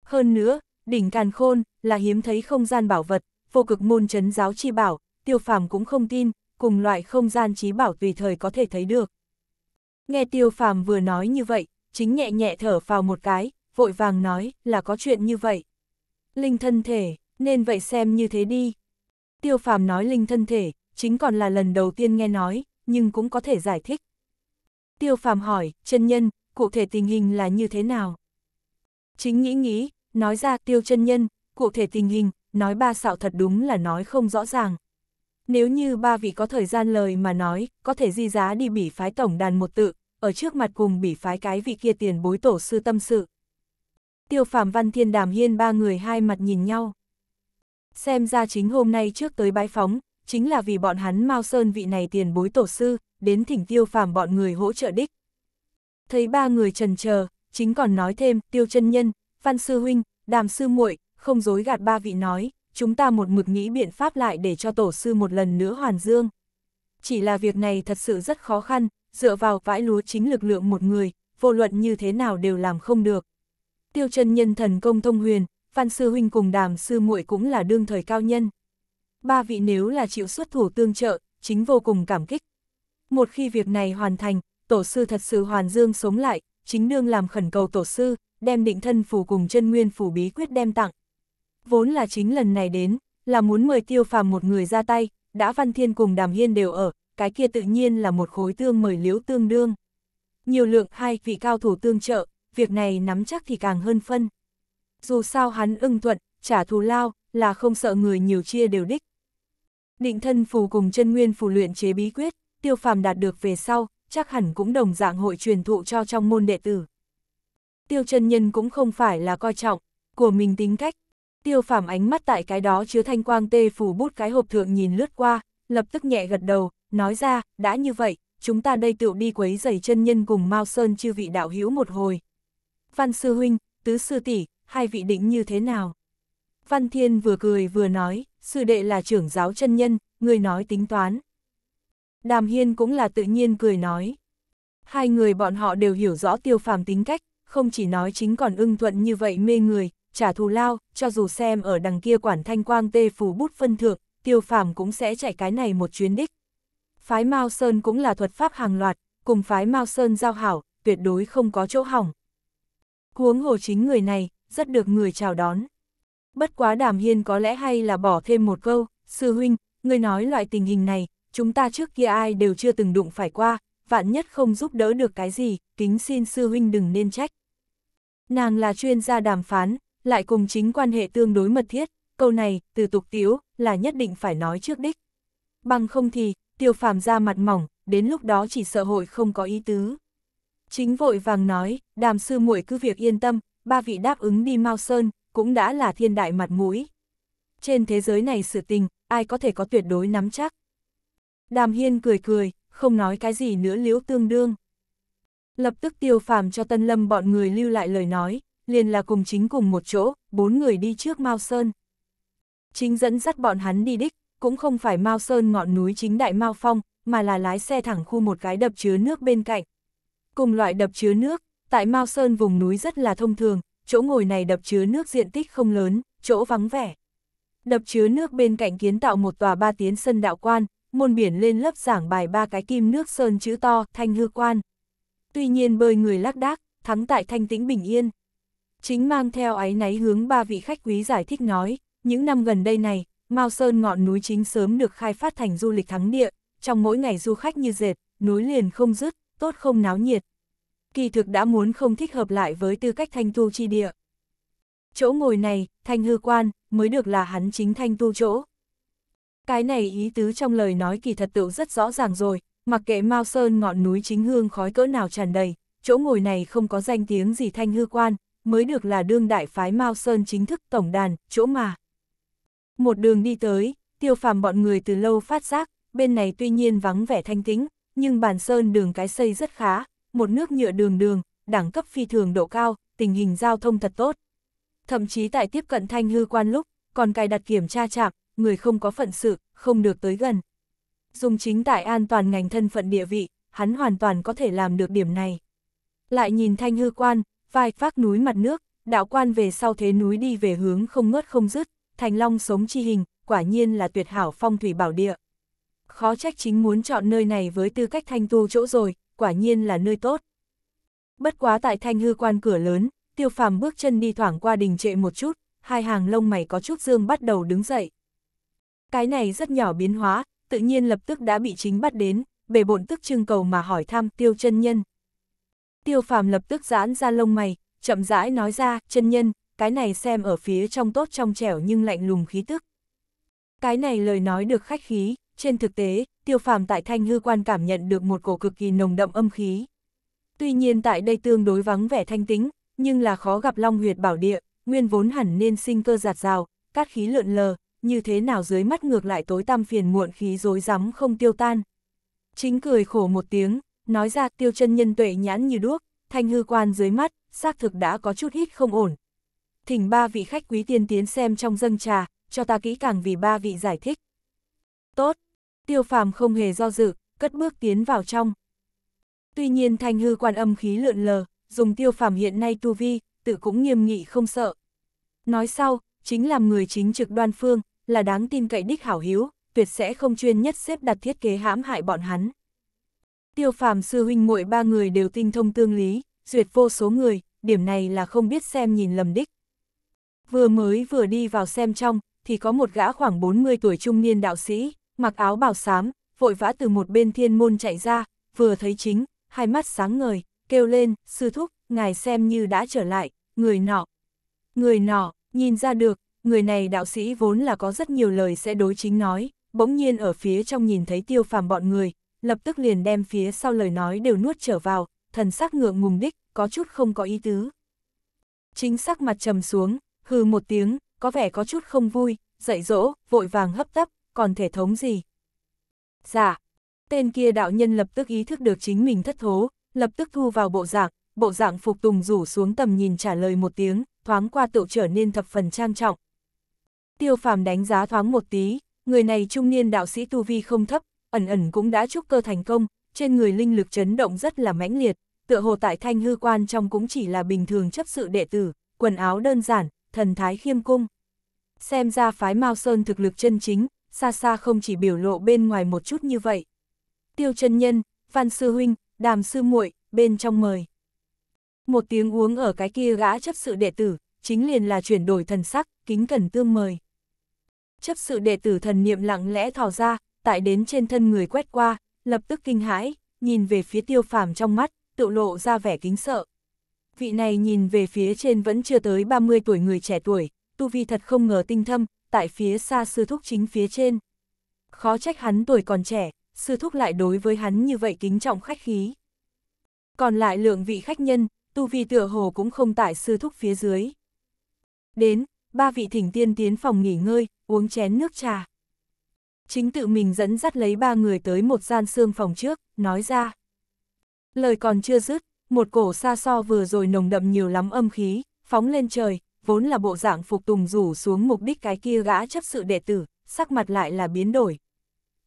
Hơn nữa, đỉnh càn khôn là hiếm thấy không gian bảo vật, vô cực môn chấn giáo chi bảo, tiêu phàm cũng không tin, cùng loại không gian trí bảo tùy thời có thể thấy được. Nghe tiêu phàm vừa nói như vậy, chính nhẹ nhẹ thở vào một cái, vội vàng nói là có chuyện như vậy. Linh thân thể, nên vậy xem như thế đi, Tiêu phàm nói linh thân thể, chính còn là lần đầu tiên nghe nói, nhưng cũng có thể giải thích. Tiêu phàm hỏi, chân nhân, cụ thể tình hình là như thế nào? Chính nghĩ nghĩ, nói ra tiêu chân nhân, cụ thể tình hình, nói ba xạo thật đúng là nói không rõ ràng. Nếu như ba vị có thời gian lời mà nói, có thể di giá đi bỉ phái tổng đàn một tự, ở trước mặt cùng bỉ phái cái vị kia tiền bối tổ sư tâm sự. Tiêu phàm văn thiên đàm hiên ba người hai mặt nhìn nhau xem ra chính hôm nay trước tới bái phóng, chính là vì bọn hắn Mao Sơn vị này tiền bối tổ sư, đến thỉnh tiêu phàm bọn người hỗ trợ đích. Thấy ba người trần chờ chính còn nói thêm, tiêu chân nhân, văn sư huynh, đàm sư muội không dối gạt ba vị nói, chúng ta một mực nghĩ biện pháp lại để cho tổ sư một lần nữa hoàn dương. Chỉ là việc này thật sự rất khó khăn, dựa vào vãi lúa chính lực lượng một người, vô luận như thế nào đều làm không được. Tiêu chân nhân thần công thông huyền, Phan Sư Huynh cùng đàm Sư muội cũng là đương thời cao nhân. Ba vị nếu là chịu xuất thủ tương trợ, chính vô cùng cảm kích. Một khi việc này hoàn thành, tổ sư thật sự hoàn dương sống lại, chính nương làm khẩn cầu tổ sư, đem định thân phù cùng chân nguyên phù bí quyết đem tặng. Vốn là chính lần này đến, là muốn mời tiêu phàm một người ra tay, đã Văn Thiên cùng Đàm Hiên đều ở, cái kia tự nhiên là một khối tương mời liếu tương đương. Nhiều lượng hai vị cao thủ tương trợ, việc này nắm chắc thì càng hơn phân dù sao hắn ưng thuận, trả thù lao, là không sợ người nhiều chia đều đích. Định thân phù cùng chân nguyên phù luyện chế bí quyết, tiêu phàm đạt được về sau, chắc hẳn cũng đồng dạng hội truyền thụ cho trong môn đệ tử. Tiêu chân nhân cũng không phải là coi trọng, của mình tính cách. Tiêu phàm ánh mắt tại cái đó chứa thanh quang tê phù bút cái hộp thượng nhìn lướt qua, lập tức nhẹ gật đầu, nói ra, đã như vậy, chúng ta đây tựu đi quấy giày chân nhân cùng Mao Sơn chư vị đạo hữu một hồi. Văn sư huynh, tứ sư tỷ, hai vị định như thế nào? Văn Thiên vừa cười vừa nói, sư đệ là trưởng giáo chân nhân, người nói tính toán. Đàm Hiên cũng là tự nhiên cười nói. Hai người bọn họ đều hiểu rõ tiêu phàm tính cách, không chỉ nói chính còn ưng thuận như vậy mê người, trả thù lao, cho dù xem ở đằng kia quản thanh quang tê phù bút phân thượng, tiêu phàm cũng sẽ chạy cái này một chuyến đích. Phái Mao Sơn cũng là thuật pháp hàng loạt, cùng phái Mao Sơn giao hảo, tuyệt đối không có chỗ hỏng. Huống hồ chính người này, rất được người chào đón. Bất quá đàm hiên có lẽ hay là bỏ thêm một câu, sư huynh, người nói loại tình hình này, chúng ta trước kia ai đều chưa từng đụng phải qua, vạn nhất không giúp đỡ được cái gì, kính xin sư huynh đừng nên trách. Nàng là chuyên gia đàm phán, lại cùng chính quan hệ tương đối mật thiết, câu này, từ tục tiếu, là nhất định phải nói trước đích. Bằng không thì, tiêu phàm ra mặt mỏng, đến lúc đó chỉ sợ hội không có ý tứ. Chính vội vàng nói, đàm sư muội cứ việc yên tâm, ba vị đáp ứng đi Mao Sơn, cũng đã là thiên đại mặt mũi. Trên thế giới này sự tình, ai có thể có tuyệt đối nắm chắc. Đàm Hiên cười cười, không nói cái gì nữa liễu tương đương. Lập tức tiêu phàm cho Tân Lâm bọn người lưu lại lời nói, liền là cùng chính cùng một chỗ, bốn người đi trước Mao Sơn. Chính dẫn dắt bọn hắn đi đích, cũng không phải Mao Sơn ngọn núi chính đại Mao Phong, mà là lái xe thẳng khu một cái đập chứa nước bên cạnh. Cùng loại đập chứa nước, Tại Mao Sơn vùng núi rất là thông thường, chỗ ngồi này đập chứa nước diện tích không lớn, chỗ vắng vẻ. Đập chứa nước bên cạnh kiến tạo một tòa ba tiến sân đạo quan, môn biển lên lớp giảng bài ba cái kim nước sơn chữ to, thanh hư quan. Tuy nhiên bơi người lác đác, thắng tại thanh tĩnh bình yên. Chính mang theo ái náy hướng ba vị khách quý giải thích nói, những năm gần đây này, Mao Sơn ngọn núi chính sớm được khai phát thành du lịch thắng địa, trong mỗi ngày du khách như dệt, núi liền không dứt, tốt không náo nhiệt, kỳ thực đã muốn không thích hợp lại với tư cách thanh tu chi địa. Chỗ ngồi này, thanh hư quan, mới được là hắn chính thanh tu chỗ. Cái này ý tứ trong lời nói kỳ thật tự rất rõ ràng rồi, mặc kệ Mao Sơn ngọn núi chính hương khói cỡ nào tràn đầy, chỗ ngồi này không có danh tiếng gì thanh hư quan, mới được là đương đại phái Mao Sơn chính thức tổng đàn, chỗ mà. Một đường đi tới, tiêu phàm bọn người từ lâu phát giác, bên này tuy nhiên vắng vẻ thanh tĩnh, nhưng bàn sơn đường cái xây rất khá, một nước nhựa đường đường, đẳng cấp phi thường độ cao, tình hình giao thông thật tốt. Thậm chí tại tiếp cận thanh hư quan lúc, còn cài đặt kiểm tra chạm, người không có phận sự, không được tới gần. Dùng chính tại an toàn ngành thân phận địa vị, hắn hoàn toàn có thể làm được điểm này. Lại nhìn thanh hư quan, vai vác núi mặt nước, đạo quan về sau thế núi đi về hướng không ngớt không dứt, thành long sống chi hình, quả nhiên là tuyệt hảo phong thủy bảo địa. Khó trách chính muốn chọn nơi này với tư cách thanh tu chỗ rồi, quả nhiên là nơi tốt. Bất quá tại thanh hư quan cửa lớn, tiêu phàm bước chân đi thoảng qua đình trệ một chút, hai hàng lông mày có chút dương bắt đầu đứng dậy. Cái này rất nhỏ biến hóa, tự nhiên lập tức đã bị chính bắt đến, bề bộn tức trưng cầu mà hỏi thăm tiêu chân nhân. Tiêu phàm lập tức giãn ra lông mày, chậm rãi nói ra, chân nhân, cái này xem ở phía trong tốt trong trẻo nhưng lạnh lùng khí tức. Cái này lời nói được khách khí, trên thực tế, tiêu phàm tại thanh hư quan cảm nhận được một cổ cực kỳ nồng đậm âm khí. Tuy nhiên tại đây tương đối vắng vẻ thanh tính, nhưng là khó gặp long huyệt bảo địa, nguyên vốn hẳn nên sinh cơ giạt rào, cát khí lượn lờ, như thế nào dưới mắt ngược lại tối tăm phiền muộn khí rối rắm không tiêu tan. Chính cười khổ một tiếng, nói ra tiêu chân nhân tuệ nhãn như đuốc, thanh hư quan dưới mắt, xác thực đã có chút hít không ổn. Thỉnh ba vị khách quý tiên tiến xem trong dâng trà, cho ta kỹ càng vì ba vị giải thích. Tốt, tiêu phàm không hề do dự, cất bước tiến vào trong. Tuy nhiên thanh hư quan âm khí lượn lờ, dùng tiêu phàm hiện nay tu vi, tự cũng nghiêm nghị không sợ. Nói sau, chính làm người chính trực đoan phương, là đáng tin cậy đích hảo hiếu, tuyệt sẽ không chuyên nhất xếp đặt thiết kế hãm hại bọn hắn. Tiêu phàm sư huynh muội ba người đều tinh thông tương lý, duyệt vô số người, điểm này là không biết xem nhìn lầm đích. Vừa mới vừa đi vào xem trong, thì có một gã khoảng 40 tuổi trung niên đạo sĩ, mặc áo bảo xám, vội vã từ một bên thiên môn chạy ra, vừa thấy chính, hai mắt sáng ngời, kêu lên, sư thúc, ngài xem như đã trở lại, người nọ. Người nọ, nhìn ra được, người này đạo sĩ vốn là có rất nhiều lời sẽ đối chính nói, bỗng nhiên ở phía trong nhìn thấy tiêu phàm bọn người, lập tức liền đem phía sau lời nói đều nuốt trở vào, thần sắc ngượng ngùng đích, có chút không có ý tứ. Chính sắc mặt trầm xuống, hừ một tiếng, có vẻ có chút không vui, dạy dỗ, vội vàng hấp tấp, còn thể thống gì? Dạ. Tên kia đạo nhân lập tức ý thức được chính mình thất thố, lập tức thu vào bộ dạng, bộ dạng phục tùng rủ xuống tầm nhìn trả lời một tiếng, thoáng qua tựu trở nên thập phần trang trọng. Tiêu phàm đánh giá thoáng một tí, người này trung niên đạo sĩ tu vi không thấp, ẩn ẩn cũng đã trúc cơ thành công, trên người linh lực chấn động rất là mãnh liệt, tựa hồ tại thanh hư quan trong cũng chỉ là bình thường chấp sự đệ tử, quần áo đơn giản, thần thái khiêm cung. Xem ra phái Mao Sơn thực lực chân chính, xa xa không chỉ biểu lộ bên ngoài một chút như vậy. Tiêu chân nhân, Văn Sư Huynh, Đàm Sư muội bên trong mời. Một tiếng uống ở cái kia gã chấp sự đệ tử, chính liền là chuyển đổi thần sắc, kính cẩn tương mời. Chấp sự đệ tử thần niệm lặng lẽ thò ra, tại đến trên thân người quét qua, lập tức kinh hãi, nhìn về phía tiêu phàm trong mắt, tự lộ ra vẻ kính sợ. Vị này nhìn về phía trên vẫn chưa tới 30 tuổi người trẻ tuổi, tu vi thật không ngờ tinh thâm, tại phía xa sư thúc chính phía trên. Khó trách hắn tuổi còn trẻ, sư thúc lại đối với hắn như vậy kính trọng khách khí. Còn lại lượng vị khách nhân, tu vi tựa hồ cũng không tại sư thúc phía dưới. Đến, ba vị thỉnh tiên tiến phòng nghỉ ngơi, uống chén nước trà. Chính tự mình dẫn dắt lấy ba người tới một gian xương phòng trước, nói ra. Lời còn chưa dứt, một cổ xa so vừa rồi nồng đậm nhiều lắm âm khí, phóng lên trời, vốn là bộ dạng phục tùng rủ xuống mục đích cái kia gã chấp sự đệ tử, sắc mặt lại là biến đổi.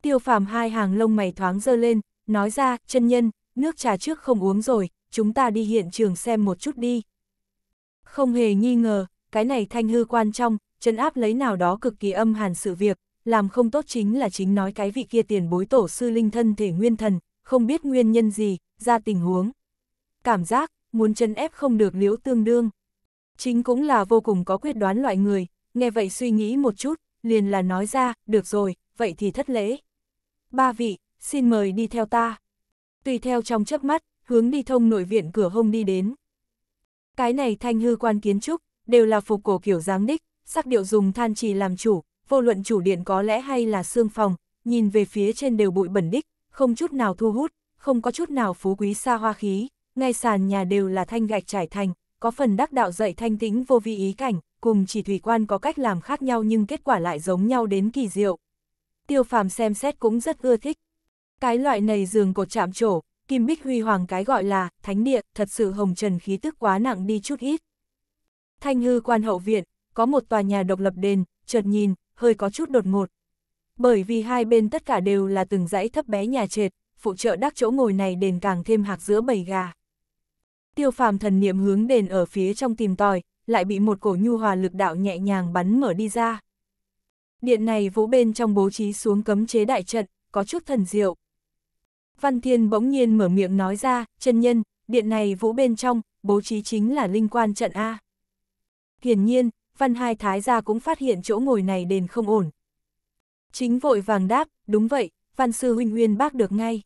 Tiêu phàm hai hàng lông mày thoáng dơ lên, nói ra, chân nhân, nước trà trước không uống rồi, chúng ta đi hiện trường xem một chút đi. Không hề nghi ngờ, cái này thanh hư quan trong, chân áp lấy nào đó cực kỳ âm hàn sự việc, làm không tốt chính là chính nói cái vị kia tiền bối tổ sư linh thân thể nguyên thần, không biết nguyên nhân gì, ra tình huống. Cảm giác, muốn chân ép không được liễu tương đương. Chính cũng là vô cùng có quyết đoán loại người, nghe vậy suy nghĩ một chút, liền là nói ra, được rồi, vậy thì thất lễ. Ba vị, xin mời đi theo ta. Tùy theo trong chớp mắt, hướng đi thông nội viện cửa hông đi đến. Cái này thanh hư quan kiến trúc, đều là phục cổ kiểu dáng đích, sắc điệu dùng than trì làm chủ, vô luận chủ điện có lẽ hay là xương phòng, nhìn về phía trên đều bụi bẩn đích, không chút nào thu hút, không có chút nào phú quý xa hoa khí, ngay sàn nhà đều là thanh gạch trải thành, có phần đắc đạo dạy thanh tĩnh vô vi ý cảnh, cùng chỉ thủy quan có cách làm khác nhau nhưng kết quả lại giống nhau đến kỳ diệu. Tiêu phàm xem xét cũng rất ưa thích. Cái loại này giường cột chạm trổ, kim bích huy hoàng cái gọi là thánh địa, thật sự hồng trần khí tức quá nặng đi chút ít. Thanh hư quan hậu viện, có một tòa nhà độc lập đền, chợt nhìn, hơi có chút đột ngột. Bởi vì hai bên tất cả đều là từng dãy thấp bé nhà trệt, phụ trợ đắc chỗ ngồi này đền càng thêm hạc giữa bầy gà. Tiêu phàm thần niệm hướng đền ở phía trong tìm tòi, lại bị một cổ nhu hòa lực đạo nhẹ nhàng bắn mở đi ra. Điện này vũ bên trong bố trí xuống cấm chế đại trận, có chút thần diệu. Văn Thiên bỗng nhiên mở miệng nói ra, chân nhân, điện này vũ bên trong, bố trí chính là linh quan trận A. Hiển nhiên, Văn Hai Thái gia cũng phát hiện chỗ ngồi này đền không ổn. Chính vội vàng đáp, đúng vậy, Văn Sư Huynh nguyên bác được ngay.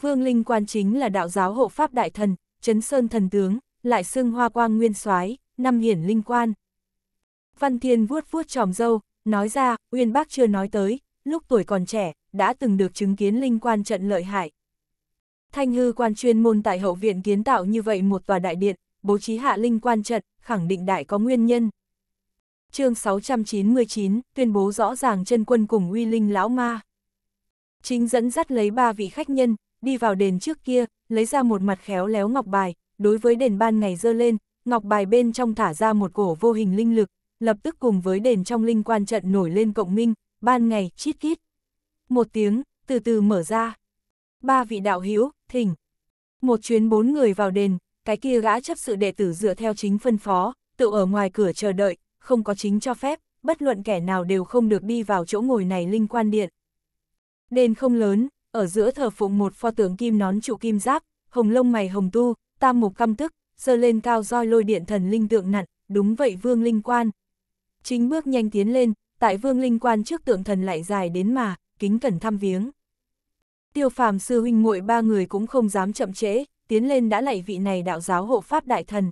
Vương Linh Quan chính là đạo giáo hộ pháp đại thần, Trấn Sơn thần tướng, lại xưng hoa quang nguyên soái, năm hiển linh quan. Văn Thiên vuốt vuốt tròm dâu, nói ra, Uyên Bác chưa nói tới, lúc tuổi còn trẻ, đã từng được chứng kiến linh quan trận lợi hại. Thanh hư quan chuyên môn tại hậu viện kiến tạo như vậy một tòa đại điện, bố trí hạ linh quan trận, khẳng định đại có nguyên nhân. chương 699, tuyên bố rõ ràng chân quân cùng uy linh lão ma. Chính dẫn dắt lấy ba vị khách nhân, đi vào đền trước kia, lấy ra một mặt khéo léo ngọc bài, đối với đền ban ngày dơ lên, ngọc bài bên trong thả ra một cổ vô hình linh lực, lập tức cùng với đền trong linh quan trận nổi lên cộng minh, ban ngày chít kít. Một tiếng, từ từ mở ra. Ba vị đạo hữu thỉnh. Một chuyến bốn người vào đền, cái kia gã chấp sự đệ tử dựa theo chính phân phó, tự ở ngoài cửa chờ đợi, không có chính cho phép, bất luận kẻ nào đều không được đi vào chỗ ngồi này linh quan điện. Đền không lớn, ở giữa thờ phụng một pho tượng kim nón trụ kim giáp, hồng lông mày hồng tu, tam mục căm tức, giơ lên cao roi lôi điện thần linh tượng nặn, đúng vậy vương linh quan. Chính bước nhanh tiến lên, tại vương linh quan trước tượng thần lại dài đến mà, kính cẩn thăm viếng. Tiêu phàm sư huynh muội ba người cũng không dám chậm trễ, tiến lên đã lạy vị này đạo giáo hộ pháp đại thần.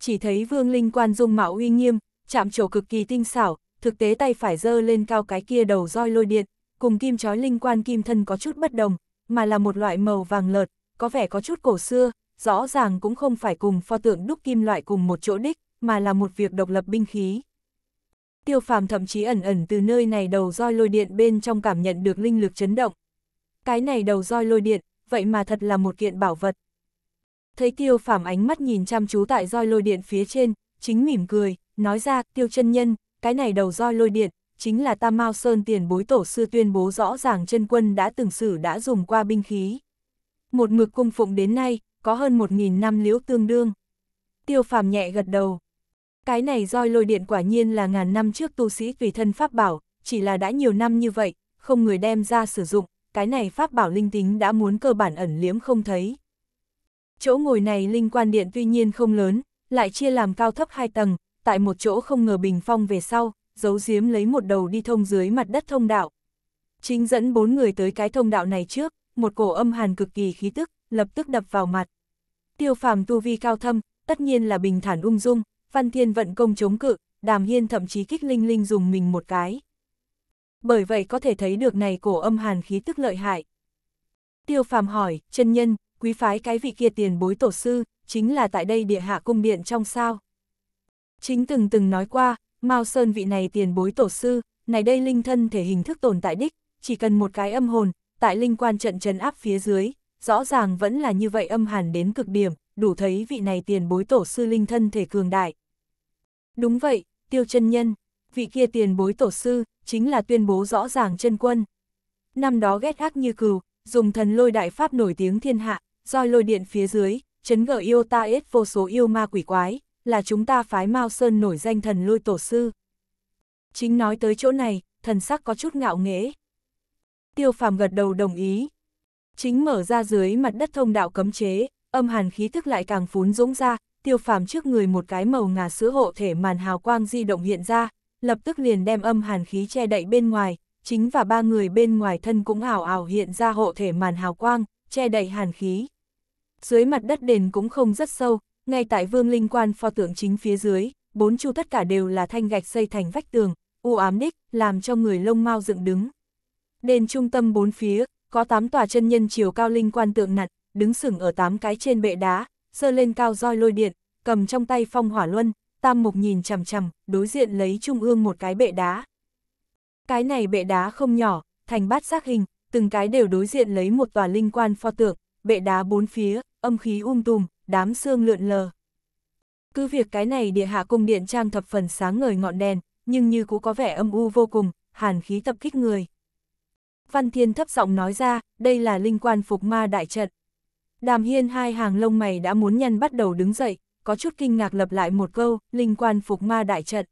Chỉ thấy vương linh quan dung mạo uy nghiêm, chạm trổ cực kỳ tinh xảo, thực tế tay phải giơ lên cao cái kia đầu roi lôi điện, cùng kim chói linh quan kim thân có chút bất đồng, mà là một loại màu vàng lợt, có vẻ có chút cổ xưa, rõ ràng cũng không phải cùng pho tượng đúc kim loại cùng một chỗ đích, mà là một việc độc lập binh khí. Tiêu phàm thậm chí ẩn ẩn từ nơi này đầu roi lôi điện bên trong cảm nhận được linh lực chấn động. Cái này đầu roi lôi điện, vậy mà thật là một kiện bảo vật. Thấy tiêu phàm ánh mắt nhìn chăm chú tại roi lôi điện phía trên, chính mỉm cười, nói ra tiêu chân nhân, cái này đầu roi lôi điện, chính là Tam Mao Sơn tiền bối tổ sư tuyên bố rõ ràng chân quân đã từng sử đã dùng qua binh khí. Một mực cung phụng đến nay, có hơn 1.000 năm liễu tương đương. Tiêu phàm nhẹ gật đầu. Cái này roi lôi điện quả nhiên là ngàn năm trước tu sĩ tùy thân pháp bảo, chỉ là đã nhiều năm như vậy, không người đem ra sử dụng, cái này pháp bảo linh tính đã muốn cơ bản ẩn liếm không thấy. Chỗ ngồi này linh quan điện tuy nhiên không lớn, lại chia làm cao thấp hai tầng, tại một chỗ không ngờ bình phong về sau, giấu giếm lấy một đầu đi thông dưới mặt đất thông đạo. Chính dẫn bốn người tới cái thông đạo này trước, một cổ âm hàn cực kỳ khí tức, lập tức đập vào mặt. Tiêu phàm tu vi cao thâm, tất nhiên là bình thản ung dung, văn thiên vận công chống cự, đàm hiên thậm chí kích linh linh dùng mình một cái. Bởi vậy có thể thấy được này cổ âm hàn khí tức lợi hại. Tiêu phàm hỏi, chân nhân, quý phái cái vị kia tiền bối tổ sư, chính là tại đây địa hạ cung điện trong sao. Chính từng từng nói qua, Mao Sơn vị này tiền bối tổ sư, này đây linh thân thể hình thức tồn tại đích, chỉ cần một cái âm hồn, tại linh quan trận trấn áp phía dưới, rõ ràng vẫn là như vậy âm hàn đến cực điểm, đủ thấy vị này tiền bối tổ sư linh thân thể cường đại. Đúng vậy, tiêu chân nhân, vị kia tiền bối tổ sư, chính là tuyên bố rõ ràng chân quân. Năm đó ghét ác như cừu, dùng thần lôi đại pháp nổi tiếng thiên hạ, roi lôi điện phía dưới, chấn ngờ yêu ta ết vô số yêu ma quỷ quái, là chúng ta phái Mao Sơn nổi danh thần lôi tổ sư. Chính nói tới chỗ này, thần sắc có chút ngạo nghễ. Tiêu phàm gật đầu đồng ý. Chính mở ra dưới mặt đất thông đạo cấm chế, âm hàn khí thức lại càng phún dũng ra, tiêu phàm trước người một cái màu ngà sữa hộ thể màn hào quang di động hiện ra, lập tức liền đem âm hàn khí che đậy bên ngoài, chính và ba người bên ngoài thân cũng ảo ảo hiện ra hộ thể màn hào quang, che đậy hàn khí. Dưới mặt đất đền cũng không rất sâu, ngay tại vương linh quan pho tượng chính phía dưới, bốn chu tất cả đều là thanh gạch xây thành vách tường, u ám đích, làm cho người lông mau dựng đứng. Đền trung tâm bốn phía, có tám tòa chân nhân chiều cao linh quan tượng nặn, đứng sừng ở tám cái trên bệ đá, sơ lên cao roi lôi điện, cầm trong tay phong hỏa luân, tam mục nhìn chằm chằm, đối diện lấy trung ương một cái bệ đá. Cái này bệ đá không nhỏ, thành bát giác hình, từng cái đều đối diện lấy một tòa linh quan pho tượng, bệ đá bốn phía, âm khí um tùm, đám xương lượn lờ. Cứ việc cái này địa hạ cung điện trang thập phần sáng ngời ngọn đèn, nhưng như cũng có vẻ âm u vô cùng, hàn khí tập kích người. Văn Thiên thấp giọng nói ra, đây là linh quan phục ma đại trận. Đàm Hiên hai hàng lông mày đã muốn nhăn bắt đầu đứng dậy, có chút kinh ngạc lập lại một câu, linh quan phục ma đại trận.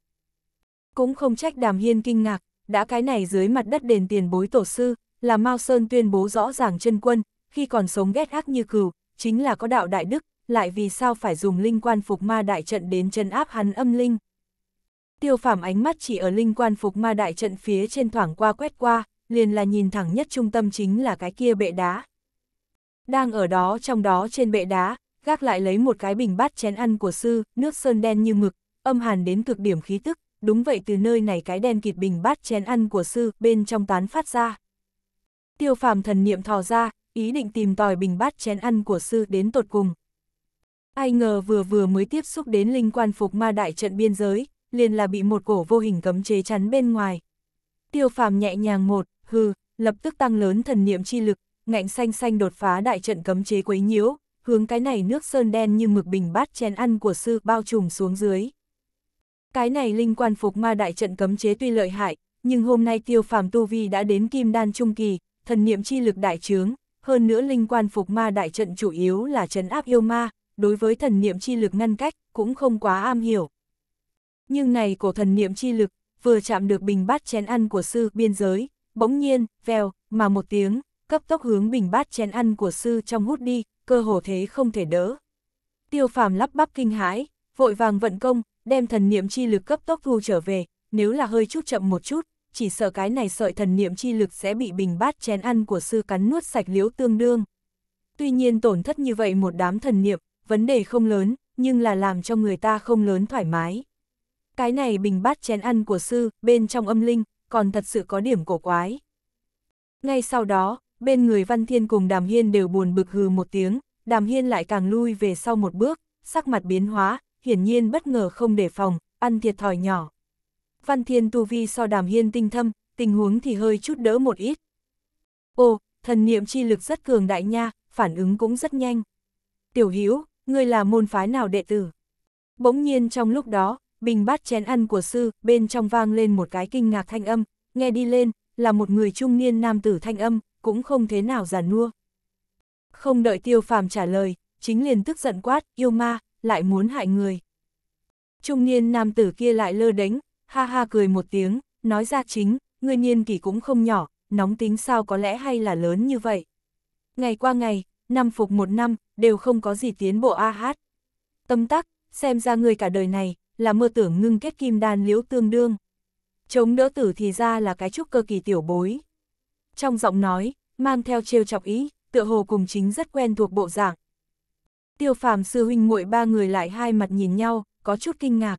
Cũng không trách Đàm Hiên kinh ngạc, đã cái này dưới mặt đất đền tiền bối tổ sư, là Mao Sơn tuyên bố rõ ràng chân quân, khi còn sống ghét ác như cừu, chính là có đạo đại đức, lại vì sao phải dùng linh quan phục ma đại trận đến chân áp hắn âm linh. Tiêu phàm ánh mắt chỉ ở linh quan phục ma đại trận phía trên thoảng qua quét qua, liền là nhìn thẳng nhất trung tâm chính là cái kia bệ đá. Đang ở đó trong đó trên bệ đá, gác lại lấy một cái bình bát chén ăn của sư, nước sơn đen như mực, âm hàn đến cực điểm khí tức, đúng vậy từ nơi này cái đen kịt bình bát chén ăn của sư bên trong tán phát ra. Tiêu phàm thần niệm thò ra, ý định tìm tòi bình bát chén ăn của sư đến tột cùng. Ai ngờ vừa vừa mới tiếp xúc đến linh quan phục ma đại trận biên giới, liền là bị một cổ vô hình cấm chế chắn bên ngoài. Tiêu phàm nhẹ nhàng một, hư, lập tức tăng lớn thần niệm chi lực, ngạnh xanh xanh đột phá đại trận cấm chế quấy nhiễu, hướng cái này nước sơn đen như mực bình bát chén ăn của sư bao trùm xuống dưới. Cái này linh quan phục ma đại trận cấm chế tuy lợi hại, nhưng hôm nay tiêu phàm tu vi đã đến kim đan trung kỳ, thần niệm chi lực đại trướng, hơn nữa linh quan phục ma đại trận chủ yếu là trấn áp yêu ma, đối với thần niệm chi lực ngăn cách, cũng không quá am hiểu. Nhưng này cổ thần niệm chi lực, vừa chạm được bình bát chén ăn của sư biên giới, bỗng nhiên, vèo, mà một tiếng, cấp tốc hướng bình bát chén ăn của sư trong hút đi, cơ hồ thế không thể đỡ. Tiêu phàm lắp bắp kinh hãi, vội vàng vận công, đem thần niệm chi lực cấp tốc thu trở về, nếu là hơi chút chậm một chút, chỉ sợ cái này sợi thần niệm chi lực sẽ bị bình bát chén ăn của sư cắn nuốt sạch liếu tương đương. Tuy nhiên tổn thất như vậy một đám thần niệm, vấn đề không lớn, nhưng là làm cho người ta không lớn thoải mái. Cái này bình bát chén ăn của sư, bên trong âm linh, còn thật sự có điểm cổ quái. Ngay sau đó, bên người Văn Thiên cùng Đàm Hiên đều buồn bực hừ một tiếng, Đàm Hiên lại càng lui về sau một bước, sắc mặt biến hóa, hiển nhiên bất ngờ không để phòng, ăn thiệt thòi nhỏ. Văn Thiên tu vi so Đàm Hiên tinh thâm, tình huống thì hơi chút đỡ một ít. Ồ, thần niệm chi lực rất cường đại nha, phản ứng cũng rất nhanh. Tiểu Hữu ngươi là môn phái nào đệ tử? Bỗng nhiên trong lúc đó, bình bát chén ăn của sư, bên trong vang lên một cái kinh ngạc thanh âm, nghe đi lên, là một người trung niên nam tử thanh âm, cũng không thế nào giả nua. Không đợi tiêu phàm trả lời, chính liền tức giận quát, yêu ma, lại muốn hại người. Trung niên nam tử kia lại lơ đánh, ha ha cười một tiếng, nói ra chính, người niên kỷ cũng không nhỏ, nóng tính sao có lẽ hay là lớn như vậy. Ngày qua ngày, năm phục một năm, đều không có gì tiến bộ a hát. Tâm tắc, xem ra người cả đời này, là mơ tưởng ngưng kết kim đan liễu tương đương. Chống đỡ tử thì ra là cái trúc cơ kỳ tiểu bối. Trong giọng nói, mang theo trêu chọc ý, tựa hồ cùng chính rất quen thuộc bộ dạng. Tiêu phàm sư huynh muội ba người lại hai mặt nhìn nhau, có chút kinh ngạc.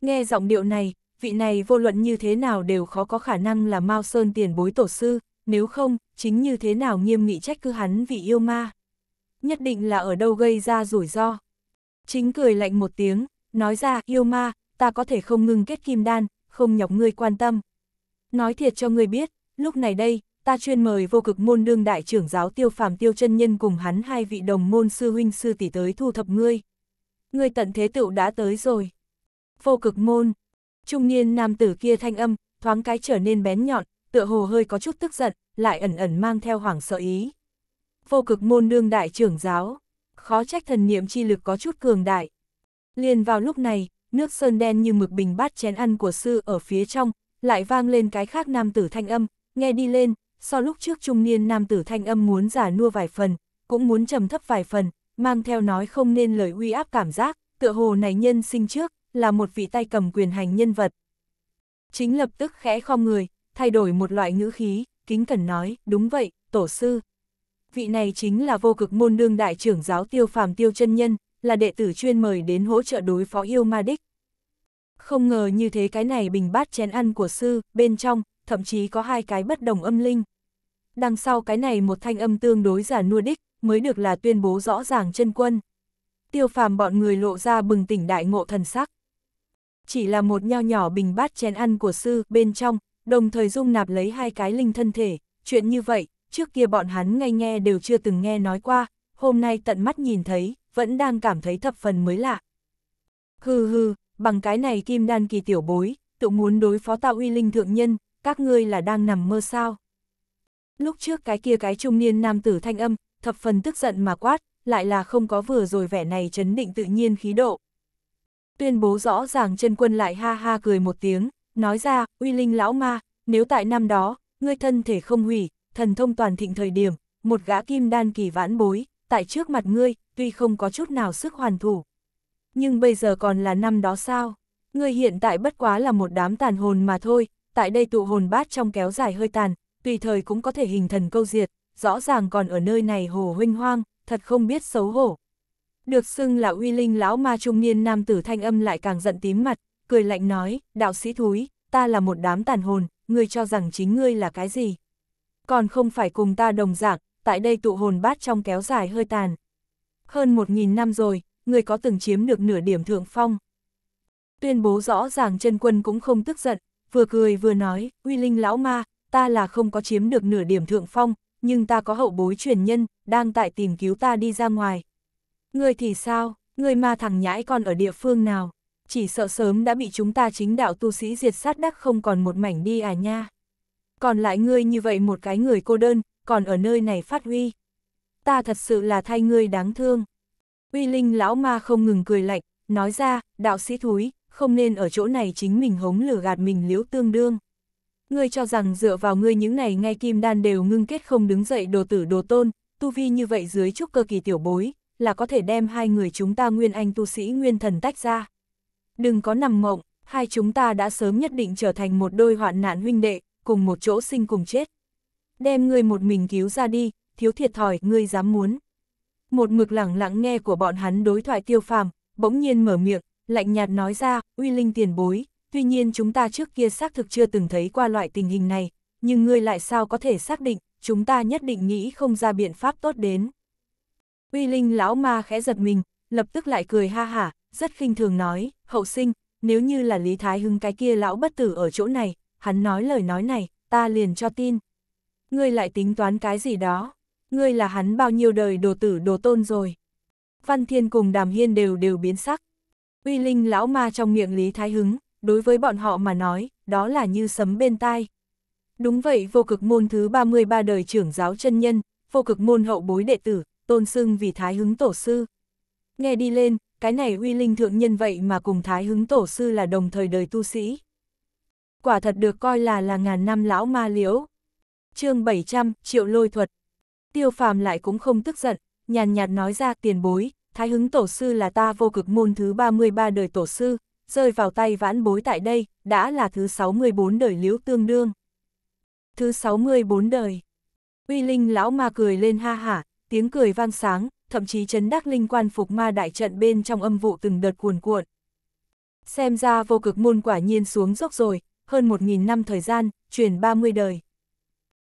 Nghe giọng điệu này, vị này vô luận như thế nào đều khó có khả năng là Mao Sơn tiền bối tổ sư, nếu không, chính như thế nào nghiêm nghị trách cứ hắn vì yêu ma. Nhất định là ở đâu gây ra rủi ro. Chính cười lạnh một tiếng, nói ra yêu ma, ta có thể không ngừng kết kim đan, không nhọc ngươi quan tâm. Nói thiệt cho ngươi biết, lúc này đây, ta chuyên mời vô cực môn đương đại trưởng giáo tiêu phàm tiêu chân nhân cùng hắn hai vị đồng môn sư huynh sư tỷ tới thu thập ngươi. Ngươi tận thế tựu đã tới rồi. Vô cực môn, trung niên nam tử kia thanh âm, thoáng cái trở nên bén nhọn, tựa hồ hơi có chút tức giận, lại ẩn ẩn mang theo hoảng sợ ý. Vô cực môn đương đại trưởng giáo, khó trách thần niệm chi lực có chút cường đại. Liền vào lúc này, nước sơn đen như mực bình bát chén ăn của sư ở phía trong, lại vang lên cái khác nam tử thanh âm, nghe đi lên, so lúc trước trung niên nam tử thanh âm muốn giả nua vài phần, cũng muốn trầm thấp vài phần, mang theo nói không nên lời uy áp cảm giác, tựa hồ này nhân sinh trước, là một vị tay cầm quyền hành nhân vật. Chính lập tức khẽ khom người, thay đổi một loại ngữ khí, kính cẩn nói, đúng vậy, tổ sư. Vị này chính là vô cực môn đương đại trưởng giáo tiêu phàm tiêu chân nhân, là đệ tử chuyên mời đến hỗ trợ đối phó yêu ma đích. Không ngờ như thế cái này bình bát chén ăn của sư, bên trong, thậm chí có hai cái bất đồng âm linh. Đằng sau cái này một thanh âm tương đối giả nua đích, mới được là tuyên bố rõ ràng chân quân. Tiêu phàm bọn người lộ ra bừng tỉnh đại ngộ thần sắc. Chỉ là một nho nhỏ bình bát chén ăn của sư, bên trong, đồng thời dung nạp lấy hai cái linh thân thể, chuyện như vậy, trước kia bọn hắn ngay nghe đều chưa từng nghe nói qua, hôm nay tận mắt nhìn thấy, vẫn đang cảm thấy thập phần mới lạ. Hừ hừ, bằng cái này kim đan kỳ tiểu bối, tự muốn đối phó tạo uy linh thượng nhân, các ngươi là đang nằm mơ sao. Lúc trước cái kia cái trung niên nam tử thanh âm, thập phần tức giận mà quát, lại là không có vừa rồi vẻ này chấn định tự nhiên khí độ. Tuyên bố rõ ràng chân quân lại ha ha cười một tiếng, nói ra, uy linh lão ma, nếu tại năm đó, ngươi thân thể không hủy, thần thông toàn thịnh thời điểm, một gã kim đan kỳ vãn bối, tại trước mặt ngươi, tuy không có chút nào sức hoàn thủ. Nhưng bây giờ còn là năm đó sao? Ngươi hiện tại bất quá là một đám tàn hồn mà thôi, tại đây tụ hồn bát trong kéo dài hơi tàn, tùy thời cũng có thể hình thần câu diệt, rõ ràng còn ở nơi này hồ huynh hoang, thật không biết xấu hổ. Được xưng là uy linh lão ma trung niên nam tử thanh âm lại càng giận tím mặt, cười lạnh nói, đạo sĩ thúi, ta là một đám tàn hồn, ngươi cho rằng chính ngươi là cái gì? Còn không phải cùng ta đồng dạng, tại đây tụ hồn bát trong kéo dài hơi tàn. Hơn một nghìn năm rồi, ngươi có từng chiếm được nửa điểm thượng phong. Tuyên bố rõ ràng chân quân cũng không tức giận, vừa cười vừa nói, uy linh lão ma, ta là không có chiếm được nửa điểm thượng phong, nhưng ta có hậu bối truyền nhân, đang tại tìm cứu ta đi ra ngoài. Ngươi thì sao, ngươi ma thằng nhãi còn ở địa phương nào? chỉ sợ sớm đã bị chúng ta chính đạo tu sĩ diệt sát đắc không còn một mảnh đi à nha. Còn lại ngươi như vậy một cái người cô đơn, còn ở nơi này phát huy. Ta thật sự là thay ngươi đáng thương. Uy Linh lão ma không ngừng cười lạnh, nói ra, đạo sĩ thúi, không nên ở chỗ này chính mình hống lửa gạt mình liễu tương đương. Ngươi cho rằng dựa vào ngươi những này ngay kim đan đều ngưng kết không đứng dậy đồ tử đồ tôn, tu vi như vậy dưới chút cơ kỳ tiểu bối, là có thể đem hai người chúng ta nguyên anh tu sĩ nguyên thần tách ra. Đừng có nằm mộng, hai chúng ta đã sớm nhất định trở thành một đôi hoạn nạn huynh đệ, cùng một chỗ sinh cùng chết. Đem ngươi một mình cứu ra đi, thiếu thiệt thòi, ngươi dám muốn. Một mực lẳng lặng nghe của bọn hắn đối thoại tiêu phàm, bỗng nhiên mở miệng, lạnh nhạt nói ra, uy linh tiền bối, tuy nhiên chúng ta trước kia xác thực chưa từng thấy qua loại tình hình này, nhưng ngươi lại sao có thể xác định, chúng ta nhất định nghĩ không ra biện pháp tốt đến. Uy linh lão ma khẽ giật mình, lập tức lại cười ha hả, rất khinh thường nói, hậu sinh, nếu như là Lý Thái Hưng cái kia lão bất tử ở chỗ này, hắn nói lời nói này, ta liền cho tin. Ngươi lại tính toán cái gì đó, ngươi là hắn bao nhiêu đời đồ tử đồ tôn rồi. Văn Thiên cùng Đàm Hiên đều đều biến sắc. Uy Linh lão ma trong miệng Lý Thái hưng đối với bọn họ mà nói, đó là như sấm bên tai. Đúng vậy vô cực môn thứ 33 đời trưởng giáo chân nhân, vô cực môn hậu bối đệ tử, tôn xưng vì Thái hưng tổ sư. Nghe đi lên, cái này uy linh thượng nhân vậy mà cùng Thái Hứng Tổ Sư là đồng thời đời tu sĩ. Quả thật được coi là là ngàn năm lão ma liễu. chương 700, triệu lôi thuật. Tiêu phàm lại cũng không tức giận, nhàn nhạt nói ra tiền bối, Thái Hứng Tổ Sư là ta vô cực môn thứ 33 đời Tổ Sư, rơi vào tay vãn bối tại đây, đã là thứ 64 đời liễu tương đương. Thứ 64 đời. Uy Linh lão ma cười lên ha hả, tiếng cười vang sáng, thậm chí chấn đắc linh quan phục ma đại trận bên trong âm vụ từng đợt cuồn cuộn. Xem ra vô cực môn quả nhiên xuống dốc rồi, hơn một nghìn năm thời gian, truyền 30 đời.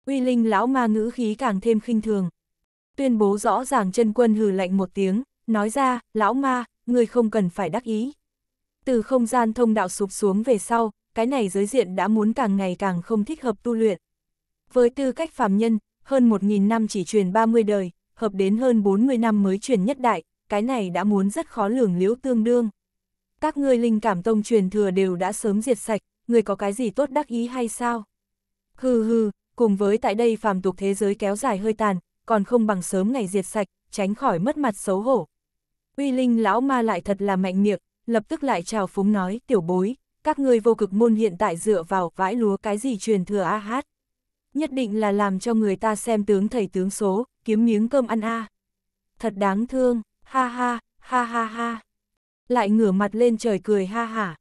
Uy linh lão ma ngữ khí càng thêm khinh thường. Tuyên bố rõ ràng chân quân hừ lạnh một tiếng, nói ra, lão ma, người không cần phải đắc ý. Từ không gian thông đạo sụp xuống về sau, cái này giới diện đã muốn càng ngày càng không thích hợp tu luyện. Với tư cách phàm nhân, hơn một nghìn năm chỉ truyền 30 đời, hợp đến hơn 40 năm mới truyền nhất đại, cái này đã muốn rất khó lường liễu tương đương. Các ngươi linh cảm tông truyền thừa đều đã sớm diệt sạch, người có cái gì tốt đắc ý hay sao? Hừ hừ, cùng với tại đây phàm tục thế giới kéo dài hơi tàn, còn không bằng sớm ngày diệt sạch, tránh khỏi mất mặt xấu hổ. Uy Linh lão ma lại thật là mạnh miệng, lập tức lại chào phúng nói, tiểu bối, các ngươi vô cực môn hiện tại dựa vào vãi lúa cái gì truyền thừa a hát. Nhất định là làm cho người ta xem tướng thầy tướng số, kiếm miếng cơm ăn a. À. Thật đáng thương, ha ha, ha ha ha. Lại ngửa mặt lên trời cười ha hả.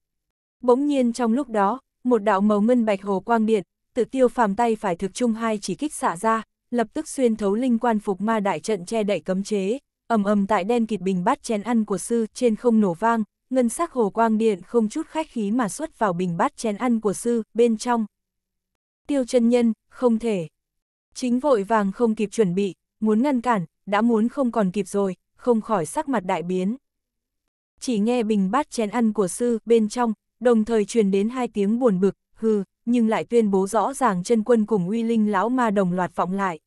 Bỗng nhiên trong lúc đó, một đạo màu ngân bạch hồ quang điện, tự tiêu phàm tay phải thực trung hai chỉ kích xả ra, lập tức xuyên thấu linh quan phục ma đại trận che đậy cấm chế, ầm ầm tại đen kịt bình bát chén ăn của sư trên không nổ vang, ngân sắc hồ quang điện không chút khách khí mà xuất vào bình bát chén ăn của sư bên trong. Tiêu chân nhân, không thể. Chính vội vàng không kịp chuẩn bị, muốn ngăn cản, đã muốn không còn kịp rồi, không khỏi sắc mặt đại biến. Chỉ nghe bình bát chén ăn của sư bên trong, đồng thời truyền đến hai tiếng buồn bực, hừ, nhưng lại tuyên bố rõ ràng chân quân cùng uy linh lão ma đồng loạt vọng lại.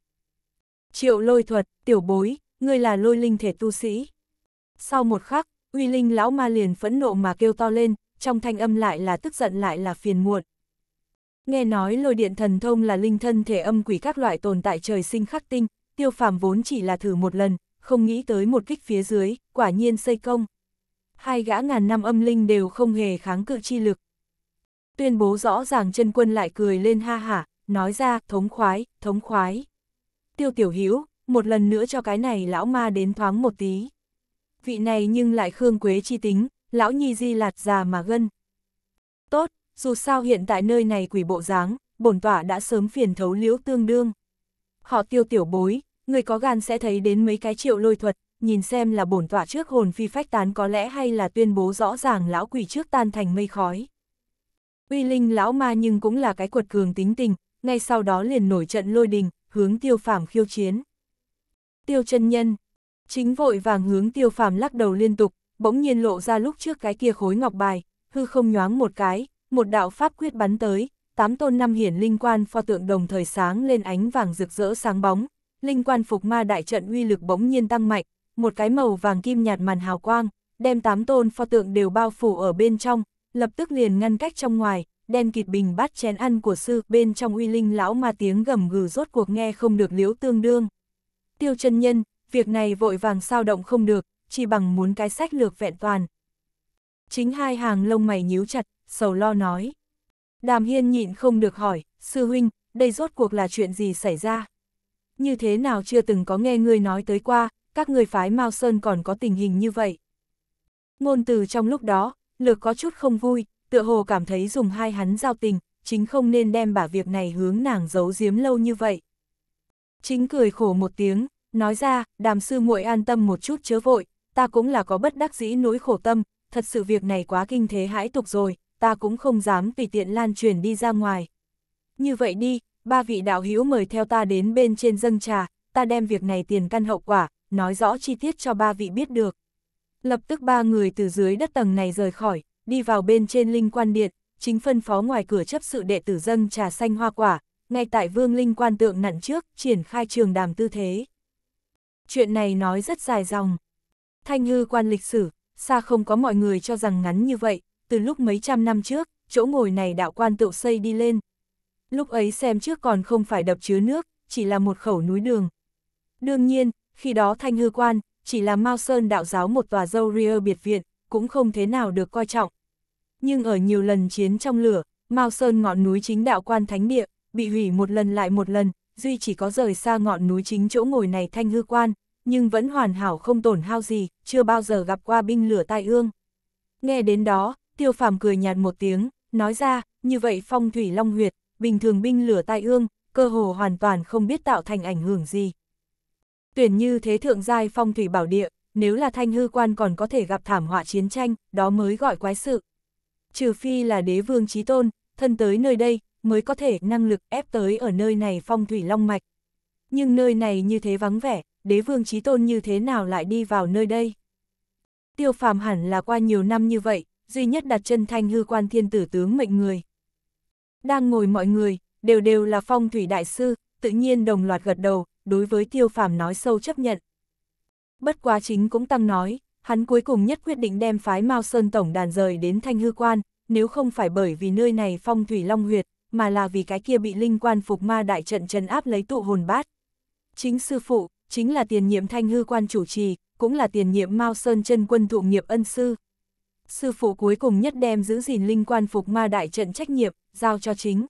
Triệu lôi thuật, tiểu bối, ngươi là lôi linh thể tu sĩ. Sau một khắc, uy linh lão ma liền phẫn nộ mà kêu to lên, trong thanh âm lại là tức giận lại là phiền muộn. Nghe nói lôi điện thần thông là linh thân thể âm quỷ các loại tồn tại trời sinh khắc tinh, tiêu phàm vốn chỉ là thử một lần, không nghĩ tới một kích phía dưới, quả nhiên xây công. Hai gã ngàn năm âm linh đều không hề kháng cự chi lực. Tuyên bố rõ ràng chân quân lại cười lên ha hả, nói ra, thống khoái, thống khoái. Tiêu tiểu hữu một lần nữa cho cái này lão ma đến thoáng một tí. Vị này nhưng lại khương quế chi tính, lão nhi di lạt già mà gân. Tốt, dù sao hiện tại nơi này quỷ bộ dáng, bổn tọa đã sớm phiền thấu liễu tương đương. Họ tiêu tiểu bối, người có gan sẽ thấy đến mấy cái triệu lôi thuật, nhìn xem là bổn tỏa trước hồn phi phách tán có lẽ hay là tuyên bố rõ ràng lão quỷ trước tan thành mây khói. Uy linh lão ma nhưng cũng là cái quật cường tính tình, ngay sau đó liền nổi trận lôi đình, hướng tiêu phàm khiêu chiến. Tiêu chân nhân, chính vội vàng hướng tiêu phàm lắc đầu liên tục, bỗng nhiên lộ ra lúc trước cái kia khối ngọc bài, hư không nhoáng một cái, một đạo pháp quyết bắn tới, tám tôn năm hiển linh quan pho tượng đồng thời sáng lên ánh vàng rực rỡ sáng bóng, linh quan phục ma đại trận uy lực bỗng nhiên tăng mạnh, một cái màu vàng kim nhạt màn hào quang, đem tám tôn pho tượng đều bao phủ ở bên trong, lập tức liền ngăn cách trong ngoài, đen kịt bình bát chén ăn của sư, bên trong uy linh lão ma tiếng gầm gừ rốt cuộc nghe không được liễu tương đương. Tiêu chân nhân, việc này vội vàng sao động không được, chỉ bằng muốn cái sách lược vẹn toàn. Chính hai hàng lông mày nhíu chặt, sầu lo nói. Đàm hiên nhịn không được hỏi, sư huynh, đây rốt cuộc là chuyện gì xảy ra? như thế nào chưa từng có nghe ngươi nói tới qua, các người phái Mao Sơn còn có tình hình như vậy. Ngôn từ trong lúc đó, lược có chút không vui, tựa hồ cảm thấy dùng hai hắn giao tình, chính không nên đem bả việc này hướng nàng giấu giếm lâu như vậy. Chính cười khổ một tiếng, nói ra, đàm sư muội an tâm một chút chớ vội, ta cũng là có bất đắc dĩ nỗi khổ tâm, thật sự việc này quá kinh thế hãi tục rồi, ta cũng không dám vì tiện lan truyền đi ra ngoài. Như vậy đi, ba vị đạo hữu mời theo ta đến bên trên dâng trà, ta đem việc này tiền căn hậu quả, nói rõ chi tiết cho ba vị biết được. Lập tức ba người từ dưới đất tầng này rời khỏi, đi vào bên trên linh quan điện, chính phân phó ngoài cửa chấp sự đệ tử dâng trà xanh hoa quả, ngay tại vương linh quan tượng nặn trước, triển khai trường đàm tư thế. Chuyện này nói rất dài dòng. Thanh hư quan lịch sử, xa không có mọi người cho rằng ngắn như vậy, từ lúc mấy trăm năm trước, chỗ ngồi này đạo quan tự xây đi lên, Lúc ấy xem trước còn không phải đập chứa nước, chỉ là một khẩu núi đường. Đương nhiên, khi đó Thanh Hư Quan, chỉ là Mao Sơn đạo giáo một tòa dâu ria biệt viện, cũng không thế nào được coi trọng. Nhưng ở nhiều lần chiến trong lửa, Mao Sơn ngọn núi chính đạo quan thánh địa, bị hủy một lần lại một lần, duy chỉ có rời xa ngọn núi chính chỗ ngồi này Thanh Hư Quan, nhưng vẫn hoàn hảo không tổn hao gì, chưa bao giờ gặp qua binh lửa tai ương. Nghe đến đó, Tiêu Phàm cười nhạt một tiếng, nói ra, như vậy phong thủy long huyệt, bình thường binh lửa tai ương, cơ hồ hoàn toàn không biết tạo thành ảnh hưởng gì. Tuyển như thế thượng giai phong thủy bảo địa, nếu là thanh hư quan còn có thể gặp thảm họa chiến tranh, đó mới gọi quái sự. Trừ phi là đế vương trí tôn, thân tới nơi đây, mới có thể năng lực ép tới ở nơi này phong thủy long mạch. Nhưng nơi này như thế vắng vẻ, đế vương trí tôn như thế nào lại đi vào nơi đây? Tiêu phàm hẳn là qua nhiều năm như vậy, duy nhất đặt chân thanh hư quan thiên tử tướng mệnh người. Đang ngồi mọi người, đều đều là phong thủy đại sư, tự nhiên đồng loạt gật đầu, đối với tiêu phàm nói sâu chấp nhận. Bất quá chính cũng tăng nói, hắn cuối cùng nhất quyết định đem phái Mao Sơn Tổng đàn rời đến Thanh Hư Quan, nếu không phải bởi vì nơi này phong thủy long huyệt, mà là vì cái kia bị linh quan phục ma đại trận trần áp lấy tụ hồn bát. Chính sư phụ, chính là tiền nhiệm Thanh Hư Quan chủ trì, cũng là tiền nhiệm Mao Sơn chân quân thụ nghiệp ân sư. Sư phụ cuối cùng nhất đem giữ gìn linh quan phục ma đại trận trách nhiệm, giao cho chính.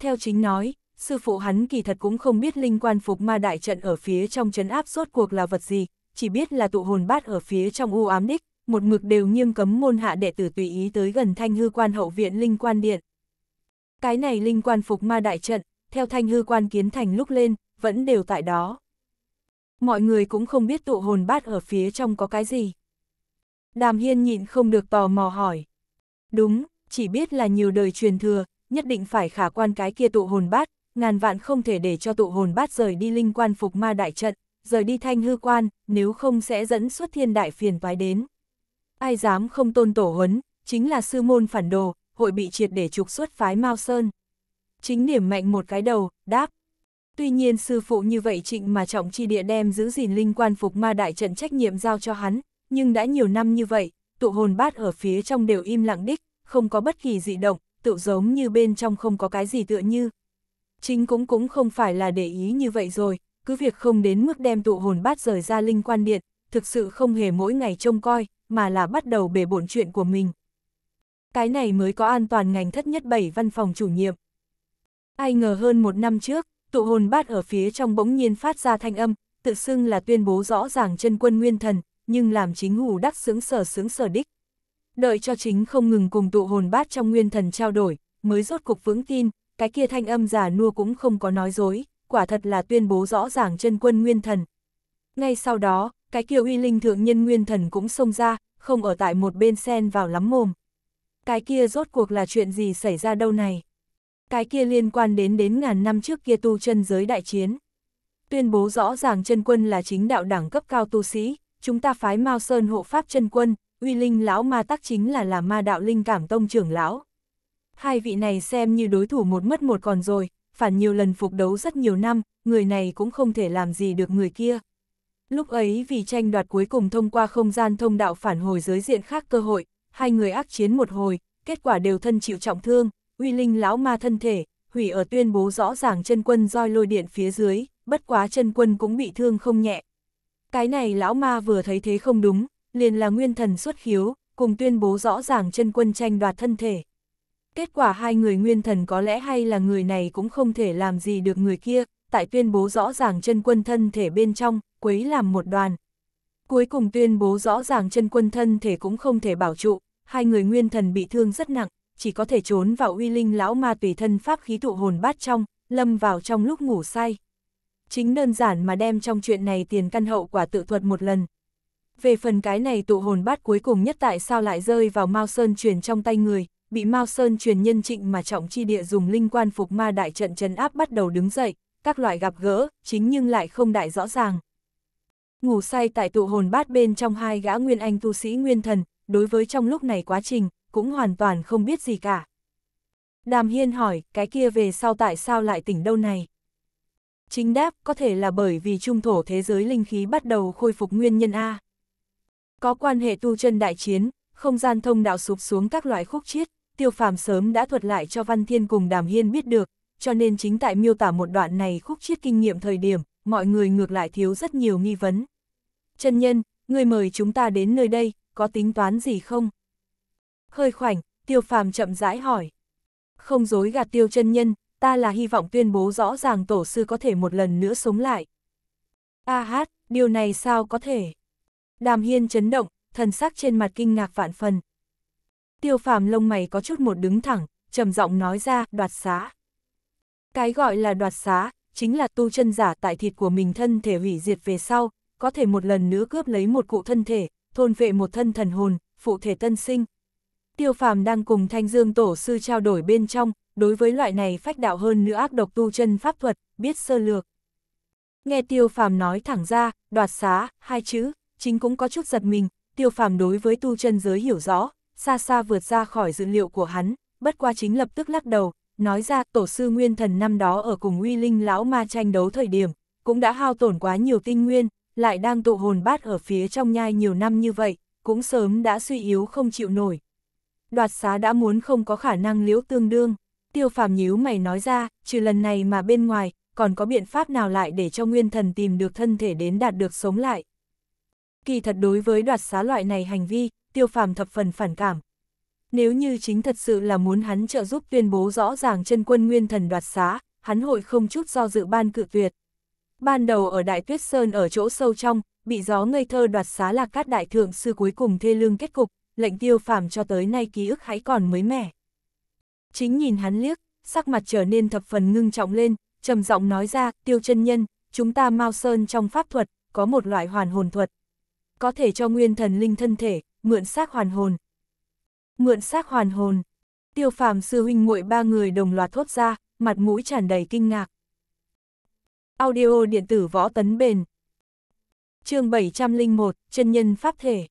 Theo chính nói, sư phụ hắn kỳ thật cũng không biết linh quan phục ma đại trận ở phía trong chấn áp suốt cuộc là vật gì, chỉ biết là tụ hồn bát ở phía trong u ám đích, một mực đều nghiêm cấm môn hạ đệ tử tùy ý tới gần thanh hư quan hậu viện linh quan điện. Cái này linh quan phục ma đại trận, theo thanh hư quan kiến thành lúc lên, vẫn đều tại đó. Mọi người cũng không biết tụ hồn bát ở phía trong có cái gì. Đàm Hiên nhịn không được tò mò hỏi. Đúng, chỉ biết là nhiều đời truyền thừa, nhất định phải khả quan cái kia tụ hồn bát, ngàn vạn không thể để cho tụ hồn bát rời đi linh quan phục ma đại trận, rời đi thanh hư quan, nếu không sẽ dẫn xuất thiên đại phiền toái đến. Ai dám không tôn tổ huấn, chính là sư môn phản đồ, hội bị triệt để trục xuất phái Mao Sơn. Chính điểm mạnh một cái đầu, đáp. Tuy nhiên sư phụ như vậy trịnh mà trọng chi địa đem giữ gìn linh quan phục ma đại trận trách nhiệm giao cho hắn, nhưng đã nhiều năm như vậy, tụ hồn bát ở phía trong đều im lặng đích, không có bất kỳ dị động, tự giống như bên trong không có cái gì tựa như. Chính cũng cũng không phải là để ý như vậy rồi, cứ việc không đến mức đem tụ hồn bát rời ra linh quan điện, thực sự không hề mỗi ngày trông coi, mà là bắt đầu bể bổn chuyện của mình. Cái này mới có an toàn ngành thất nhất bảy văn phòng chủ nhiệm. Ai ngờ hơn một năm trước, tụ hồn bát ở phía trong bỗng nhiên phát ra thanh âm, tự xưng là tuyên bố rõ ràng chân quân nguyên thần, nhưng làm chính hủ đắc sướng sở sướng sở đích đợi cho chính không ngừng cùng tụ hồn bát trong nguyên thần trao đổi, mới rốt cục vững tin, cái kia thanh âm giả nua cũng không có nói dối, quả thật là tuyên bố rõ ràng chân quân nguyên thần. Ngay sau đó, cái kia uy linh thượng nhân nguyên thần cũng xông ra, không ở tại một bên sen vào lắm mồm. Cái kia rốt cuộc là chuyện gì xảy ra đâu này? Cái kia liên quan đến đến ngàn năm trước kia tu chân giới đại chiến. Tuyên bố rõ ràng chân quân là chính đạo đẳng cấp cao tu sĩ, chúng ta phái Mao Sơn hộ pháp chân quân, uy linh lão ma tắc chính là là ma đạo linh cảm tông trưởng lão. Hai vị này xem như đối thủ một mất một còn rồi, phản nhiều lần phục đấu rất nhiều năm, người này cũng không thể làm gì được người kia. Lúc ấy vì tranh đoạt cuối cùng thông qua không gian thông đạo phản hồi giới diện khác cơ hội, hai người ác chiến một hồi, kết quả đều thân chịu trọng thương, uy linh lão ma thân thể, hủy ở tuyên bố rõ ràng chân quân roi lôi điện phía dưới, bất quá chân quân cũng bị thương không nhẹ. Cái này lão ma vừa thấy thế không đúng, liền là nguyên thần xuất khiếu, cùng tuyên bố rõ ràng chân quân tranh đoạt thân thể. Kết quả hai người nguyên thần có lẽ hay là người này cũng không thể làm gì được người kia, tại tuyên bố rõ ràng chân quân thân thể bên trong, quấy làm một đoàn. Cuối cùng tuyên bố rõ ràng chân quân thân thể cũng không thể bảo trụ, hai người nguyên thần bị thương rất nặng, chỉ có thể trốn vào uy linh lão ma tùy thân pháp khí tụ hồn bát trong, lâm vào trong lúc ngủ say. Chính đơn giản mà đem trong chuyện này tiền căn hậu quả tự thuật một lần, về phần cái này tụ hồn bát cuối cùng nhất tại sao lại rơi vào Mao Sơn truyền trong tay người, bị Mao Sơn truyền nhân trịnh mà trọng chi địa dùng linh quan phục ma đại trận trấn áp bắt đầu đứng dậy, các loại gặp gỡ, chính nhưng lại không đại rõ ràng. Ngủ say tại tụ hồn bát bên trong hai gã nguyên anh tu sĩ nguyên thần, đối với trong lúc này quá trình, cũng hoàn toàn không biết gì cả. Đàm Hiên hỏi, cái kia về sau tại sao lại tỉnh đâu này? Chính đáp, có thể là bởi vì trung thổ thế giới linh khí bắt đầu khôi phục nguyên nhân A. Có quan hệ tu chân đại chiến, không gian thông đạo sụp xuống các loại khúc chiết, tiêu phàm sớm đã thuật lại cho Văn Thiên cùng Đàm Hiên biết được, cho nên chính tại miêu tả một đoạn này khúc chiết kinh nghiệm thời điểm, mọi người ngược lại thiếu rất nhiều nghi vấn. Chân nhân, người mời chúng ta đến nơi đây, có tính toán gì không? Hơi khoảnh, tiêu phàm chậm rãi hỏi. Không dối gạt tiêu chân nhân, ta là hy vọng tuyên bố rõ ràng tổ sư có thể một lần nữa sống lại. A hát, điều này sao có thể? Đàm Hiên chấn động, thần sắc trên mặt kinh ngạc vạn phần. Tiêu phàm lông mày có chút một đứng thẳng, trầm giọng nói ra, đoạt xá. Cái gọi là đoạt xá, chính là tu chân giả tại thịt của mình thân thể hủy diệt về sau, có thể một lần nữa cướp lấy một cụ thân thể, thôn vệ một thân thần hồn, phụ thể tân sinh. Tiêu phàm đang cùng Thanh Dương Tổ sư trao đổi bên trong, đối với loại này phách đạo hơn nữa ác độc tu chân pháp thuật, biết sơ lược. Nghe tiêu phàm nói thẳng ra, đoạt xá, hai chữ, chính cũng có chút giật mình, tiêu phàm đối với tu chân giới hiểu rõ, xa xa vượt ra khỏi dữ liệu của hắn, bất qua chính lập tức lắc đầu, nói ra tổ sư nguyên thần năm đó ở cùng uy linh lão ma tranh đấu thời điểm, cũng đã hao tổn quá nhiều tinh nguyên, lại đang tụ hồn bát ở phía trong nhai nhiều năm như vậy, cũng sớm đã suy yếu không chịu nổi. Đoạt xá đã muốn không có khả năng liễu tương đương, tiêu phàm nhíu mày nói ra, trừ lần này mà bên ngoài, còn có biện pháp nào lại để cho nguyên thần tìm được thân thể đến đạt được sống lại, kỳ thật đối với đoạt xá loại này hành vi, tiêu phàm thập phần phản cảm. Nếu như chính thật sự là muốn hắn trợ giúp tuyên bố rõ ràng chân quân nguyên thần đoạt xá, hắn hội không chút do dự ban cự tuyệt. Ban đầu ở Đại Tuyết Sơn ở chỗ sâu trong, bị gió ngây thơ đoạt xá là các đại thượng sư cuối cùng thê lương kết cục, lệnh tiêu phàm cho tới nay ký ức hãy còn mới mẻ. Chính nhìn hắn liếc, sắc mặt trở nên thập phần ngưng trọng lên, trầm giọng nói ra, tiêu chân nhân, chúng ta mau sơn trong pháp thuật, có một loại hoàn hồn thuật, có thể cho nguyên thần linh thân thể, mượn xác hoàn hồn. Mượn xác hoàn hồn. Tiêu phàm sư huynh muội ba người đồng loạt thốt ra, mặt mũi tràn đầy kinh ngạc. Audio điện tử võ tấn bền. chương 701, chân nhân pháp thể.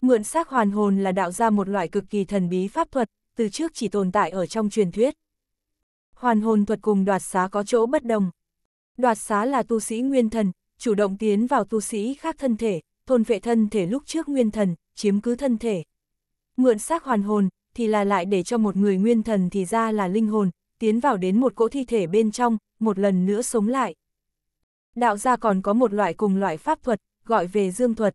Mượn xác hoàn hồn là đạo ra một loại cực kỳ thần bí pháp thuật, từ trước chỉ tồn tại ở trong truyền thuyết. Hoàn hồn thuật cùng đoạt xá có chỗ bất đồng. Đoạt xá là tu sĩ nguyên thần, chủ động tiến vào tu sĩ khác thân thể, thôn vệ thân thể lúc trước nguyên thần, chiếm cứ thân thể. Mượn xác hoàn hồn, thì là lại để cho một người nguyên thần thì ra là linh hồn, tiến vào đến một cỗ thi thể bên trong, một lần nữa sống lại. Đạo gia còn có một loại cùng loại pháp thuật, gọi về dương thuật.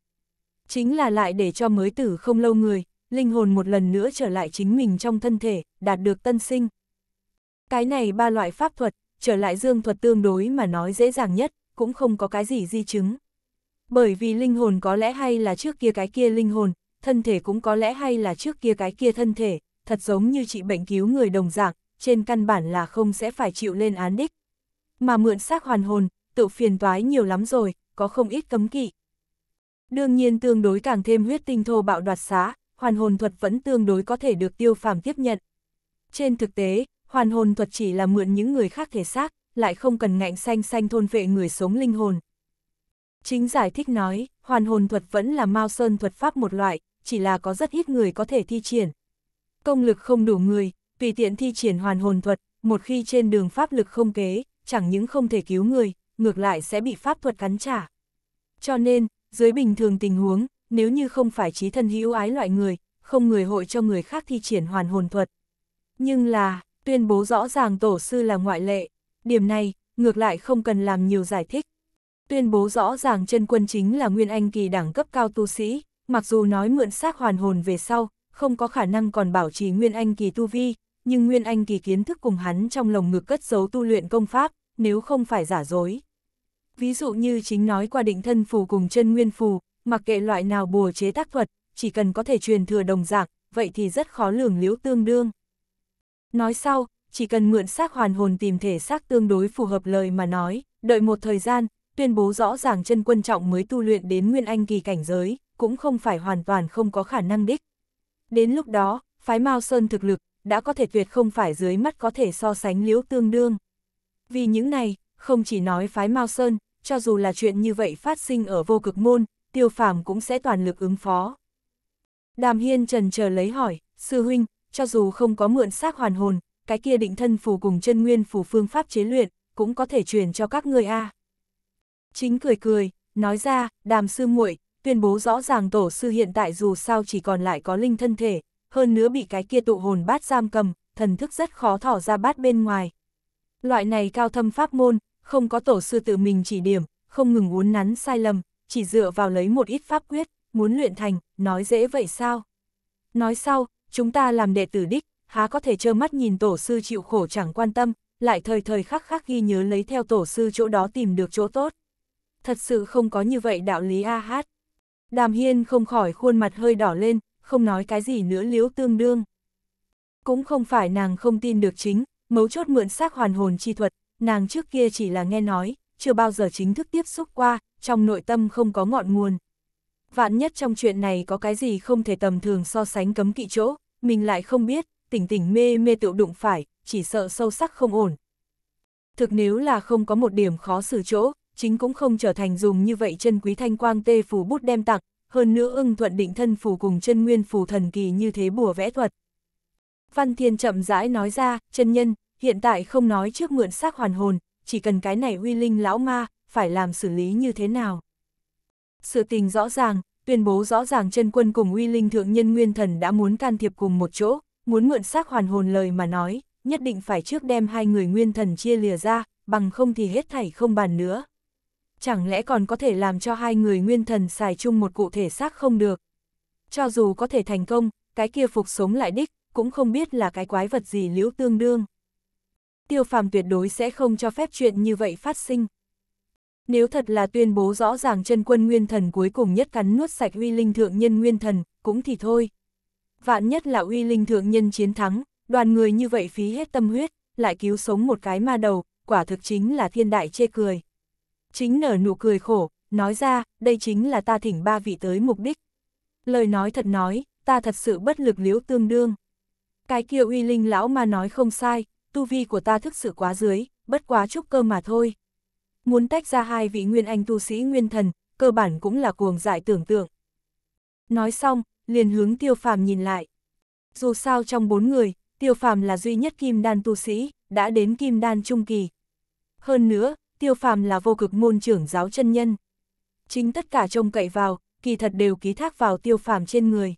Chính là lại để cho mới tử không lâu người, linh hồn một lần nữa trở lại chính mình trong thân thể, đạt được tân sinh. Cái này ba loại pháp thuật, trở lại dương thuật tương đối mà nói dễ dàng nhất, cũng không có cái gì di chứng bởi vì linh hồn có lẽ hay là trước kia cái kia linh hồn, thân thể cũng có lẽ hay là trước kia cái kia thân thể, thật giống như trị bệnh cứu người đồng dạng, trên căn bản là không sẽ phải chịu lên án đích. Mà mượn xác hoàn hồn, tự phiền toái nhiều lắm rồi, có không ít cấm kỵ. Đương nhiên tương đối càng thêm huyết tinh thô bạo đoạt xá, hoàn hồn thuật vẫn tương đối có thể được tiêu phàm tiếp nhận. Trên thực tế, hoàn hồn thuật chỉ là mượn những người khác thể xác, lại không cần ngạnh xanh xanh thôn vệ người sống linh hồn. Chính giải thích nói, hoàn hồn thuật vẫn là Mao Sơn thuật pháp một loại, chỉ là có rất ít người có thể thi triển. Công lực không đủ người, tùy tiện thi triển hoàn hồn thuật, một khi trên đường pháp lực không kế, chẳng những không thể cứu người, ngược lại sẽ bị pháp thuật cắn trả. Cho nên, dưới bình thường tình huống, nếu như không phải trí thân hữu ái loại người, không người hội cho người khác thi triển hoàn hồn thuật. Nhưng là, tuyên bố rõ ràng tổ sư là ngoại lệ, điểm này, ngược lại không cần làm nhiều giải thích, tuyên bố rõ ràng chân quân chính là nguyên anh kỳ đẳng cấp cao tu sĩ, mặc dù nói mượn xác hoàn hồn về sau, không có khả năng còn bảo trì nguyên anh kỳ tu vi, nhưng nguyên anh kỳ kiến thức cùng hắn trong lồng ngực cất giấu tu luyện công pháp, nếu không phải giả dối. Ví dụ như chính nói qua định thân phù cùng chân nguyên phù, mặc kệ loại nào bùa chế tác thuật, chỉ cần có thể truyền thừa đồng dạng, vậy thì rất khó lường liễu tương đương. Nói sau, chỉ cần mượn xác hoàn hồn tìm thể xác tương đối phù hợp lời mà nói, đợi một thời gian, tuyên bố rõ ràng chân quân trọng mới tu luyện đến nguyên anh kỳ cảnh giới, cũng không phải hoàn toàn không có khả năng đích. Đến lúc đó, phái Mao Sơn thực lực, đã có thể tuyệt không phải dưới mắt có thể so sánh liễu tương đương. Vì những này, không chỉ nói phái Mao Sơn, cho dù là chuyện như vậy phát sinh ở vô cực môn, tiêu phàm cũng sẽ toàn lực ứng phó. Đàm Hiên trần chờ lấy hỏi, sư huynh, cho dù không có mượn xác hoàn hồn, cái kia định thân phù cùng chân nguyên phù phương pháp chế luyện, cũng có thể truyền cho các người a à. Chính cười cười, nói ra, đàm sư muội tuyên bố rõ ràng tổ sư hiện tại dù sao chỉ còn lại có linh thân thể, hơn nữa bị cái kia tụ hồn bát giam cầm, thần thức rất khó thỏ ra bát bên ngoài. Loại này cao thâm pháp môn, không có tổ sư tự mình chỉ điểm, không ngừng uốn nắn sai lầm, chỉ dựa vào lấy một ít pháp quyết, muốn luyện thành, nói dễ vậy sao? Nói sau, chúng ta làm đệ tử đích, há có thể trơ mắt nhìn tổ sư chịu khổ chẳng quan tâm, lại thời thời khắc khắc ghi nhớ lấy theo tổ sư chỗ đó tìm được chỗ tốt thật sự không có như vậy đạo lý a hát. Đàm Hiên không khỏi khuôn mặt hơi đỏ lên, không nói cái gì nữa liếu tương đương. Cũng không phải nàng không tin được chính, mấu chốt mượn xác hoàn hồn chi thuật, nàng trước kia chỉ là nghe nói, chưa bao giờ chính thức tiếp xúc qua, trong nội tâm không có ngọn nguồn. Vạn nhất trong chuyện này có cái gì không thể tầm thường so sánh cấm kỵ chỗ, mình lại không biết, tỉnh tỉnh mê mê tựu đụng phải, chỉ sợ sâu sắc không ổn. Thực nếu là không có một điểm khó xử chỗ, chính cũng không trở thành dùng như vậy chân quý thanh quang tê phù bút đem tặng, hơn nữa ưng thuận định thân phù cùng chân nguyên phù thần kỳ như thế bùa vẽ thuật. Văn Thiên chậm rãi nói ra, chân nhân, hiện tại không nói trước mượn xác hoàn hồn, chỉ cần cái này uy linh lão ma, phải làm xử lý như thế nào. Sự tình rõ ràng, tuyên bố rõ ràng chân quân cùng uy linh thượng nhân nguyên thần đã muốn can thiệp cùng một chỗ, muốn mượn xác hoàn hồn lời mà nói, nhất định phải trước đem hai người nguyên thần chia lìa ra, bằng không thì hết thảy không bàn nữa chẳng lẽ còn có thể làm cho hai người nguyên thần xài chung một cụ thể xác không được. Cho dù có thể thành công, cái kia phục sống lại đích, cũng không biết là cái quái vật gì liễu tương đương. Tiêu phàm tuyệt đối sẽ không cho phép chuyện như vậy phát sinh. Nếu thật là tuyên bố rõ ràng chân quân nguyên thần cuối cùng nhất cắn nuốt sạch uy linh thượng nhân nguyên thần, cũng thì thôi. Vạn nhất là uy linh thượng nhân chiến thắng, đoàn người như vậy phí hết tâm huyết, lại cứu sống một cái ma đầu, quả thực chính là thiên đại chê cười chính nở nụ cười khổ, nói ra, đây chính là ta thỉnh ba vị tới mục đích. Lời nói thật nói, ta thật sự bất lực liễu tương đương. Cái kia uy linh lão mà nói không sai, tu vi của ta thực sự quá dưới, bất quá chút cơ mà thôi. Muốn tách ra hai vị nguyên anh tu sĩ nguyên thần, cơ bản cũng là cuồng dại tưởng tượng. Nói xong, liền hướng tiêu phàm nhìn lại. Dù sao trong bốn người, tiêu phàm là duy nhất kim đan tu sĩ, đã đến kim đan trung kỳ. Hơn nữa, tiêu phàm là vô cực môn trưởng giáo chân nhân. Chính tất cả trông cậy vào, kỳ thật đều ký thác vào tiêu phàm trên người.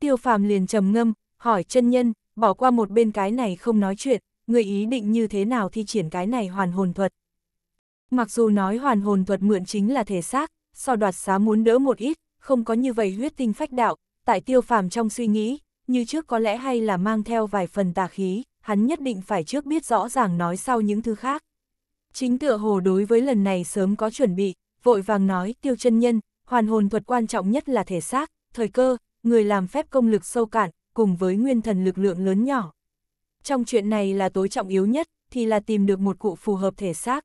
Tiêu phàm liền trầm ngâm, hỏi chân nhân, bỏ qua một bên cái này không nói chuyện, người ý định như thế nào thi triển cái này hoàn hồn thuật. Mặc dù nói hoàn hồn thuật mượn chính là thể xác, so đoạt xá muốn đỡ một ít, không có như vậy huyết tinh phách đạo, tại tiêu phàm trong suy nghĩ, như trước có lẽ hay là mang theo vài phần tà khí, hắn nhất định phải trước biết rõ ràng nói sau những thứ khác. Chính tựa hồ đối với lần này sớm có chuẩn bị, vội vàng nói tiêu chân nhân, hoàn hồn thuật quan trọng nhất là thể xác, thời cơ, người làm phép công lực sâu cạn, cùng với nguyên thần lực lượng lớn nhỏ. Trong chuyện này là tối trọng yếu nhất, thì là tìm được một cụ phù hợp thể xác.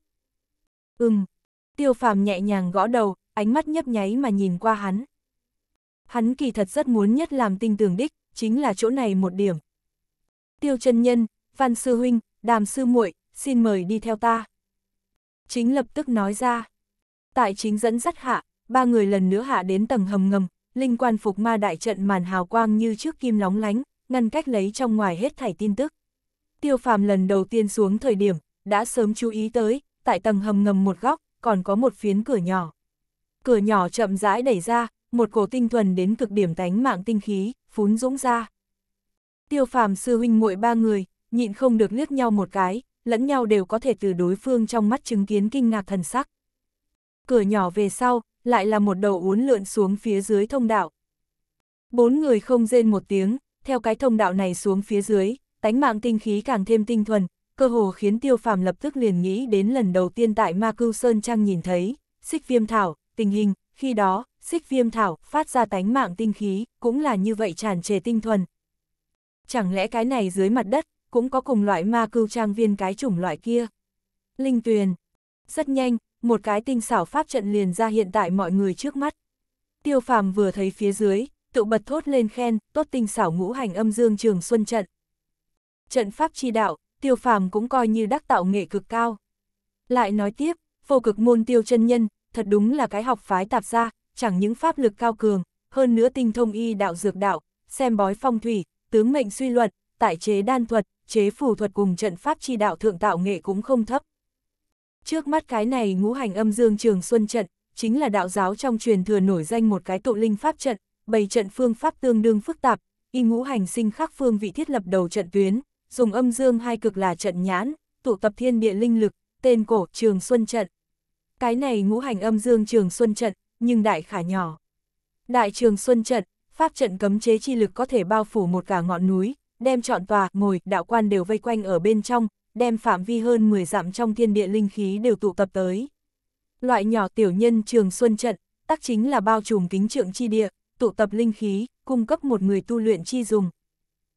Ừm, tiêu phàm nhẹ nhàng gõ đầu, ánh mắt nhấp nháy mà nhìn qua hắn. Hắn kỳ thật rất muốn nhất làm tinh tường đích, chính là chỗ này một điểm. Tiêu chân nhân, văn sư huynh, đàm sư muội xin mời đi theo ta chính lập tức nói ra. Tại chính dẫn dắt hạ, ba người lần nữa hạ đến tầng hầm ngầm, linh quan phục ma đại trận màn hào quang như trước kim lóng lánh, ngăn cách lấy trong ngoài hết thảy tin tức. Tiêu phàm lần đầu tiên xuống thời điểm, đã sớm chú ý tới, tại tầng hầm ngầm một góc, còn có một phiến cửa nhỏ. Cửa nhỏ chậm rãi đẩy ra, một cổ tinh thuần đến cực điểm tánh mạng tinh khí, phún dũng ra. Tiêu phàm sư huynh muội ba người, nhịn không được liếc nhau một cái, lẫn nhau đều có thể từ đối phương trong mắt chứng kiến kinh ngạc thần sắc. Cửa nhỏ về sau, lại là một đầu uốn lượn xuống phía dưới thông đạo. Bốn người không rên một tiếng, theo cái thông đạo này xuống phía dưới, tánh mạng tinh khí càng thêm tinh thuần, cơ hồ khiến tiêu phàm lập tức liền nghĩ đến lần đầu tiên tại Ma Cưu Sơn Trang nhìn thấy, xích viêm thảo, tình hình, khi đó, xích viêm thảo phát ra tánh mạng tinh khí, cũng là như vậy tràn trề tinh thuần. Chẳng lẽ cái này dưới mặt đất cũng có cùng loại ma cưu trang viên cái chủng loại kia. Linh tuyền. Rất nhanh, một cái tinh xảo pháp trận liền ra hiện tại mọi người trước mắt. Tiêu phàm vừa thấy phía dưới, tự bật thốt lên khen, tốt tinh xảo ngũ hành âm dương trường xuân trận. Trận pháp chi đạo, tiêu phàm cũng coi như đắc tạo nghệ cực cao. Lại nói tiếp, vô cực môn tiêu chân nhân, thật đúng là cái học phái tạp gia, chẳng những pháp lực cao cường, hơn nữa tinh thông y đạo dược đạo, xem bói phong thủy, tướng mệnh suy luận, tại chế đan thuật, chế phù thuật cùng trận pháp chi đạo thượng tạo nghệ cũng không thấp. Trước mắt cái này ngũ hành âm dương trường xuân trận, chính là đạo giáo trong truyền thừa nổi danh một cái tụ linh pháp trận, bày trận phương pháp tương đương phức tạp, y ngũ hành sinh khắc phương vị thiết lập đầu trận tuyến, dùng âm dương hai cực là trận nhãn, tụ tập thiên địa linh lực, tên cổ trường xuân trận. Cái này ngũ hành âm dương trường xuân trận, nhưng đại khả nhỏ. Đại trường xuân trận, pháp trận cấm chế chi lực có thể bao phủ một cả ngọn núi, đem chọn tòa, ngồi, đạo quan đều vây quanh ở bên trong, đem phạm vi hơn 10 dặm trong thiên địa linh khí đều tụ tập tới. Loại nhỏ tiểu nhân trường xuân trận, tác chính là bao trùm kính trượng chi địa, tụ tập linh khí, cung cấp một người tu luyện chi dùng.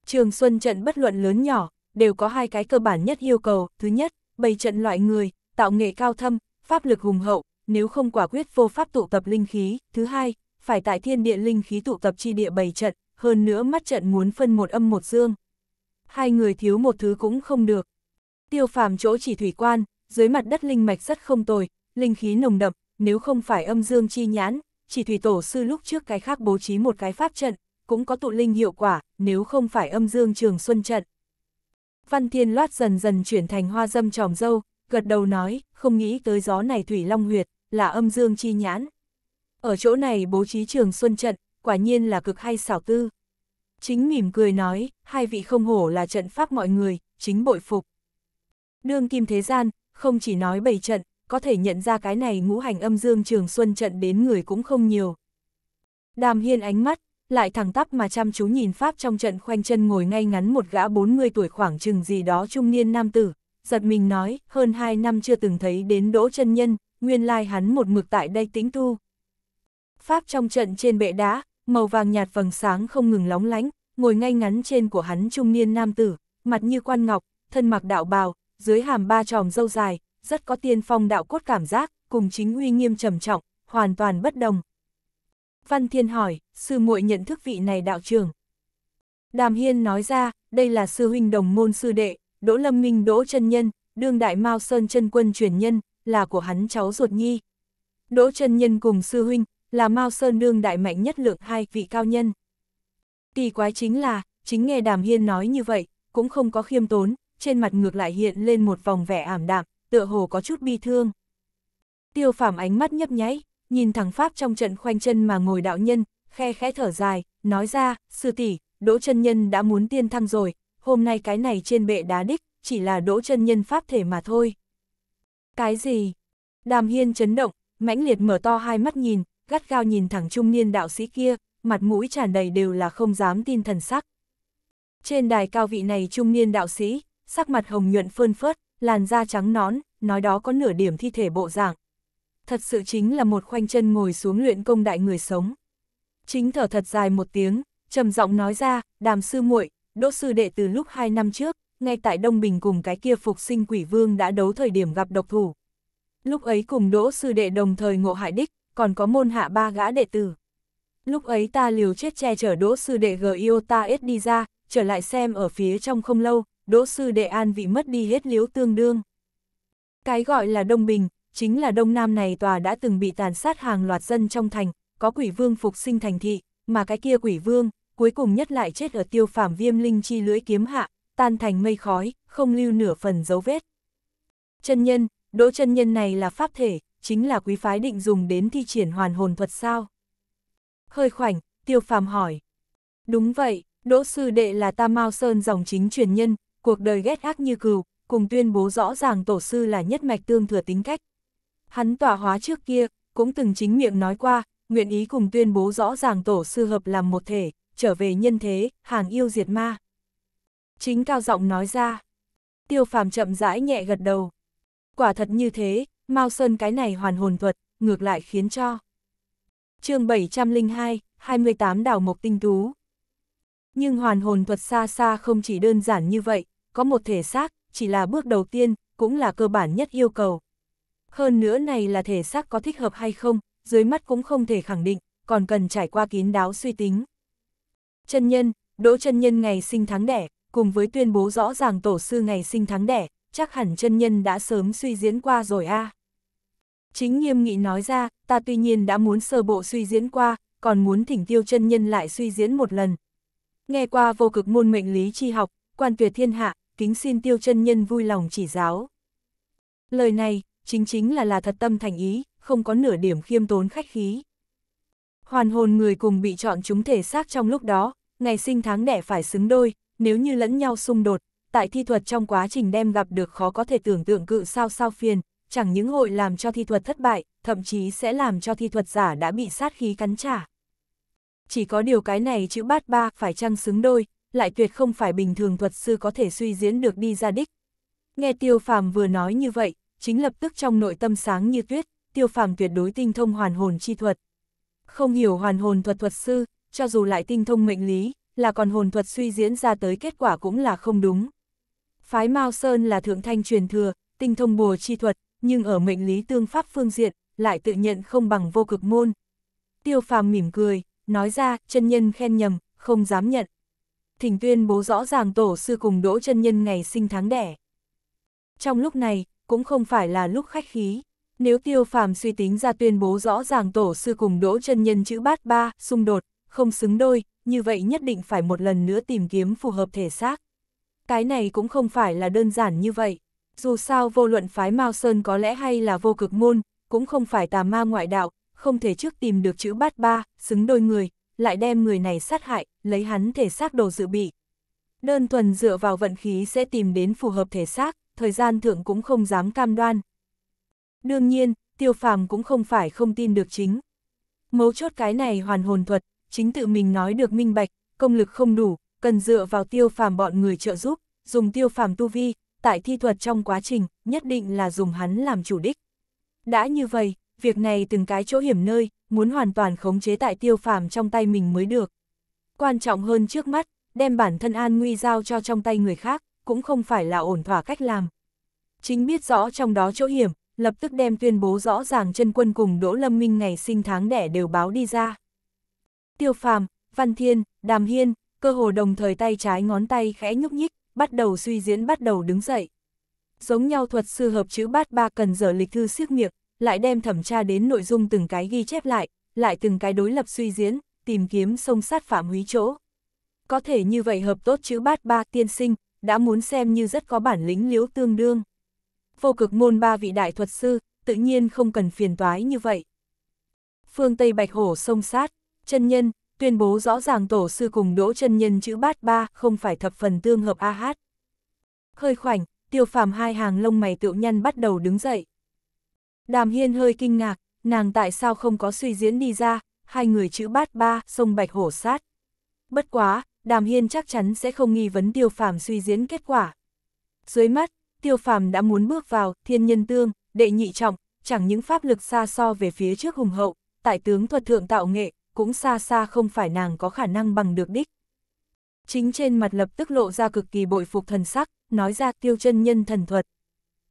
Trường xuân trận bất luận lớn nhỏ, đều có hai cái cơ bản nhất yêu cầu, thứ nhất, bày trận loại người, tạo nghệ cao thâm, pháp lực hùng hậu, nếu không quả quyết vô pháp tụ tập linh khí, thứ hai, phải tại thiên địa linh khí tụ tập chi địa bày trận, hơn nữa mắt trận muốn phân một âm một dương. Hai người thiếu một thứ cũng không được. Tiêu phàm chỗ chỉ thủy quan, dưới mặt đất linh mạch rất không tồi, linh khí nồng đậm, nếu không phải âm dương chi nhãn, chỉ thủy tổ sư lúc trước cái khác bố trí một cái pháp trận, cũng có tụ linh hiệu quả, nếu không phải âm dương trường xuân trận. Văn Thiên loát dần dần chuyển thành hoa dâm tròm dâu, gật đầu nói, không nghĩ tới gió này thủy long huyệt, là âm dương chi nhãn. Ở chỗ này bố trí trường xuân trận, quả nhiên là cực hay xảo tư. Chính mỉm cười nói, hai vị không hổ là trận pháp mọi người, chính bội phục. Đương kim thế gian, không chỉ nói bày trận, có thể nhận ra cái này ngũ hành âm dương trường xuân trận đến người cũng không nhiều. Đàm Hiên ánh mắt, lại thẳng tắp mà chăm chú nhìn Pháp trong trận khoanh chân ngồi ngay ngắn một gã 40 tuổi khoảng chừng gì đó trung niên nam tử, giật mình nói, hơn 2 năm chưa từng thấy đến đỗ chân nhân, nguyên lai hắn một mực tại đây tính tu. Pháp trong trận trên bệ đá, màu vàng nhạt vầng sáng không ngừng lóng lánh, ngồi ngay ngắn trên của hắn trung niên nam tử, mặt như quan ngọc, thân mặc đạo bào, dưới hàm ba tròm dâu dài, rất có tiên phong đạo cốt cảm giác, cùng chính uy nghiêm trầm trọng, hoàn toàn bất đồng. Văn Thiên hỏi, sư muội nhận thức vị này đạo trưởng. Đàm Hiên nói ra, đây là sư huynh đồng môn sư đệ, Đỗ Lâm Minh Đỗ chân Nhân, đương đại Mao Sơn chân quân truyền nhân, là của hắn cháu ruột nhi. Đỗ chân Nhân cùng sư huynh, là Mao Sơn Nương đại mạnh nhất lượng hai vị cao nhân. Kỳ quái chính là, chính nghe Đàm Hiên nói như vậy, cũng không có khiêm tốn, trên mặt ngược lại hiện lên một vòng vẻ ảm đạm, tựa hồ có chút bi thương. Tiêu Phàm ánh mắt nhấp nháy, nhìn thẳng Pháp trong trận khoanh chân mà ngồi đạo nhân, khe khẽ thở dài, nói ra, sư tỷ Đỗ chân Nhân đã muốn tiên thăng rồi, hôm nay cái này trên bệ đá đích, chỉ là Đỗ chân Nhân Pháp thể mà thôi. Cái gì? Đàm Hiên chấn động, mãnh liệt mở to hai mắt nhìn, gắt gao nhìn thẳng trung niên đạo sĩ kia, mặt mũi tràn đầy đều là không dám tin thần sắc. Trên đài cao vị này trung niên đạo sĩ, sắc mặt hồng nhuận phơn phớt, làn da trắng nón, nói đó có nửa điểm thi thể bộ dạng. Thật sự chính là một khoanh chân ngồi xuống luyện công đại người sống. Chính thở thật dài một tiếng, trầm giọng nói ra, đàm sư muội, đỗ sư đệ từ lúc hai năm trước, ngay tại Đông Bình cùng cái kia phục sinh quỷ vương đã đấu thời điểm gặp độc thủ. Lúc ấy cùng đỗ sư đệ đồng thời ngộ hại đích, còn có môn hạ ba gã đệ tử. Lúc ấy ta liều chết che chở đỗ sư đệ Gio ta ít đi ra, trở lại xem ở phía trong không lâu, đỗ sư đệ an vị mất đi hết liếu tương đương. Cái gọi là Đông Bình, chính là Đông Nam này tòa đã từng bị tàn sát hàng loạt dân trong thành, có quỷ vương phục sinh thành thị, mà cái kia quỷ vương, cuối cùng nhất lại chết ở tiêu phàm viêm linh chi lưỡi kiếm hạ, tan thành mây khói, không lưu nửa phần dấu vết. Chân nhân, đỗ chân nhân này là pháp thể, chính là quý phái định dùng đến thi triển hoàn hồn thuật sao? Hơi khoảnh, tiêu phàm hỏi. Đúng vậy, Đỗ Sư Đệ là Tam Mao Sơn dòng chính truyền nhân, cuộc đời ghét ác như cừu, cùng tuyên bố rõ ràng tổ sư là nhất mạch tương thừa tính cách. Hắn tỏa hóa trước kia, cũng từng chính miệng nói qua, nguyện ý cùng tuyên bố rõ ràng tổ sư hợp làm một thể, trở về nhân thế, hàng yêu diệt ma. Chính cao giọng nói ra. Tiêu phàm chậm rãi nhẹ gật đầu. Quả thật như thế, Mao Sơn cái này hoàn hồn thuật, ngược lại khiến cho. chương 702, 28 đảo mộc tinh tú. Nhưng hoàn hồn thuật xa xa không chỉ đơn giản như vậy, có một thể xác, chỉ là bước đầu tiên, cũng là cơ bản nhất yêu cầu. Hơn nữa này là thể xác có thích hợp hay không, dưới mắt cũng không thể khẳng định, còn cần trải qua kín đáo suy tính. Chân nhân, Đỗ chân nhân ngày sinh tháng đẻ, cùng với tuyên bố rõ ràng tổ sư ngày sinh tháng đẻ, chắc hẳn chân nhân đã sớm suy diễn qua rồi a. À. Chính nghiêm nghị nói ra, ta tuy nhiên đã muốn sơ bộ suy diễn qua, còn muốn thỉnh tiêu chân nhân lại suy diễn một lần. Nghe qua vô cực môn mệnh lý chi học, quan tuyệt thiên hạ, kính xin tiêu chân nhân vui lòng chỉ giáo. Lời này, chính chính là là thật tâm thành ý, không có nửa điểm khiêm tốn khách khí. Hoàn hồn người cùng bị chọn chúng thể xác trong lúc đó, ngày sinh tháng đẻ phải xứng đôi, nếu như lẫn nhau xung đột, tại thi thuật trong quá trình đem gặp được khó có thể tưởng tượng cự sao sao phiền, chẳng những hội làm cho thi thuật thất bại, thậm chí sẽ làm cho thi thuật giả đã bị sát khí cắn trả. Chỉ có điều cái này chữ bát ba phải chăng xứng đôi, lại tuyệt không phải bình thường thuật sư có thể suy diễn được đi ra đích. Nghe Tiêu Phàm vừa nói như vậy, chính lập tức trong nội tâm sáng như tuyết, Tiêu Phàm tuyệt đối tinh thông hoàn hồn chi thuật. Không hiểu hoàn hồn thuật thuật sư, cho dù lại tinh thông mệnh lý, là còn hồn thuật suy diễn ra tới kết quả cũng là không đúng. Phái Mao Sơn là thượng thanh truyền thừa, tinh thông bùa chi thuật, nhưng ở mệnh lý tương pháp phương diện, lại tự nhận không bằng vô cực môn. Tiêu phàm mỉm cười, nói ra, chân nhân khen nhầm, không dám nhận. Thỉnh tuyên bố rõ ràng tổ sư cùng đỗ chân nhân ngày sinh tháng đẻ. Trong lúc này, cũng không phải là lúc khách khí. Nếu tiêu phàm suy tính ra tuyên bố rõ ràng tổ sư cùng đỗ chân nhân chữ bát ba, xung đột, không xứng đôi, như vậy nhất định phải một lần nữa tìm kiếm phù hợp thể xác. Cái này cũng không phải là đơn giản như vậy. Dù sao vô luận phái Mao Sơn có lẽ hay là vô cực môn, cũng không phải tà ma ngoại đạo, không thể trước tìm được chữ bát ba, xứng đôi người, lại đem người này sát hại, lấy hắn thể xác đồ dự bị. Đơn thuần dựa vào vận khí sẽ tìm đến phù hợp thể xác, thời gian thượng cũng không dám cam đoan. Đương nhiên, tiêu phàm cũng không phải không tin được chính. Mấu chốt cái này hoàn hồn thuật, chính tự mình nói được minh bạch, công lực không đủ, cần dựa vào tiêu phàm bọn người trợ giúp, dùng tiêu phàm tu vi, tại thi thuật trong quá trình, nhất định là dùng hắn làm chủ đích. Đã như vậy, việc này từng cái chỗ hiểm nơi, muốn hoàn toàn khống chế tại tiêu phàm trong tay mình mới được. Quan trọng hơn trước mắt, đem bản thân an nguy giao cho trong tay người khác, cũng không phải là ổn thỏa cách làm. Chính biết rõ trong đó chỗ hiểm, lập tức đem tuyên bố rõ ràng chân quân cùng Đỗ Lâm Minh ngày sinh tháng đẻ đều báo đi ra. Tiêu phàm, Văn Thiên, Đàm Hiên, cơ hồ đồng thời tay trái ngón tay khẽ nhúc nhích, bắt đầu suy diễn bắt đầu đứng dậy. Giống nhau thuật sư hợp chữ bát ba cần dở lịch thư siếc miệng, lại đem thẩm tra đến nội dung từng cái ghi chép lại, lại từng cái đối lập suy diễn, tìm kiếm sông sát phạm húy chỗ. Có thể như vậy hợp tốt chữ bát ba tiên sinh, đã muốn xem như rất có bản lĩnh liếu tương đương. Vô cực môn ba vị đại thuật sư, tự nhiên không cần phiền toái như vậy. Phương Tây Bạch Hổ sông sát, chân nhân, tuyên bố rõ ràng tổ sư cùng đỗ chân nhân chữ bát ba không phải thập phần tương hợp a AH. hát. Hơi khoảnh, tiêu phàm hai hàng lông mày tự nhăn bắt đầu đứng dậy. Đàm hiên hơi kinh ngạc, nàng tại sao không có suy diễn đi ra, hai người chữ bát ba, sông bạch hổ sát. Bất quá, đàm hiên chắc chắn sẽ không nghi vấn tiêu phàm suy diễn kết quả. Dưới mắt, tiêu phàm đã muốn bước vào thiên nhân tương, đệ nhị trọng, chẳng những pháp lực xa so về phía trước hùng hậu, tại tướng thuật thượng tạo nghệ, cũng xa xa không phải nàng có khả năng bằng được đích. Chính trên mặt lập tức lộ ra cực kỳ bội phục thần sắc, nói ra tiêu chân nhân thần thuật.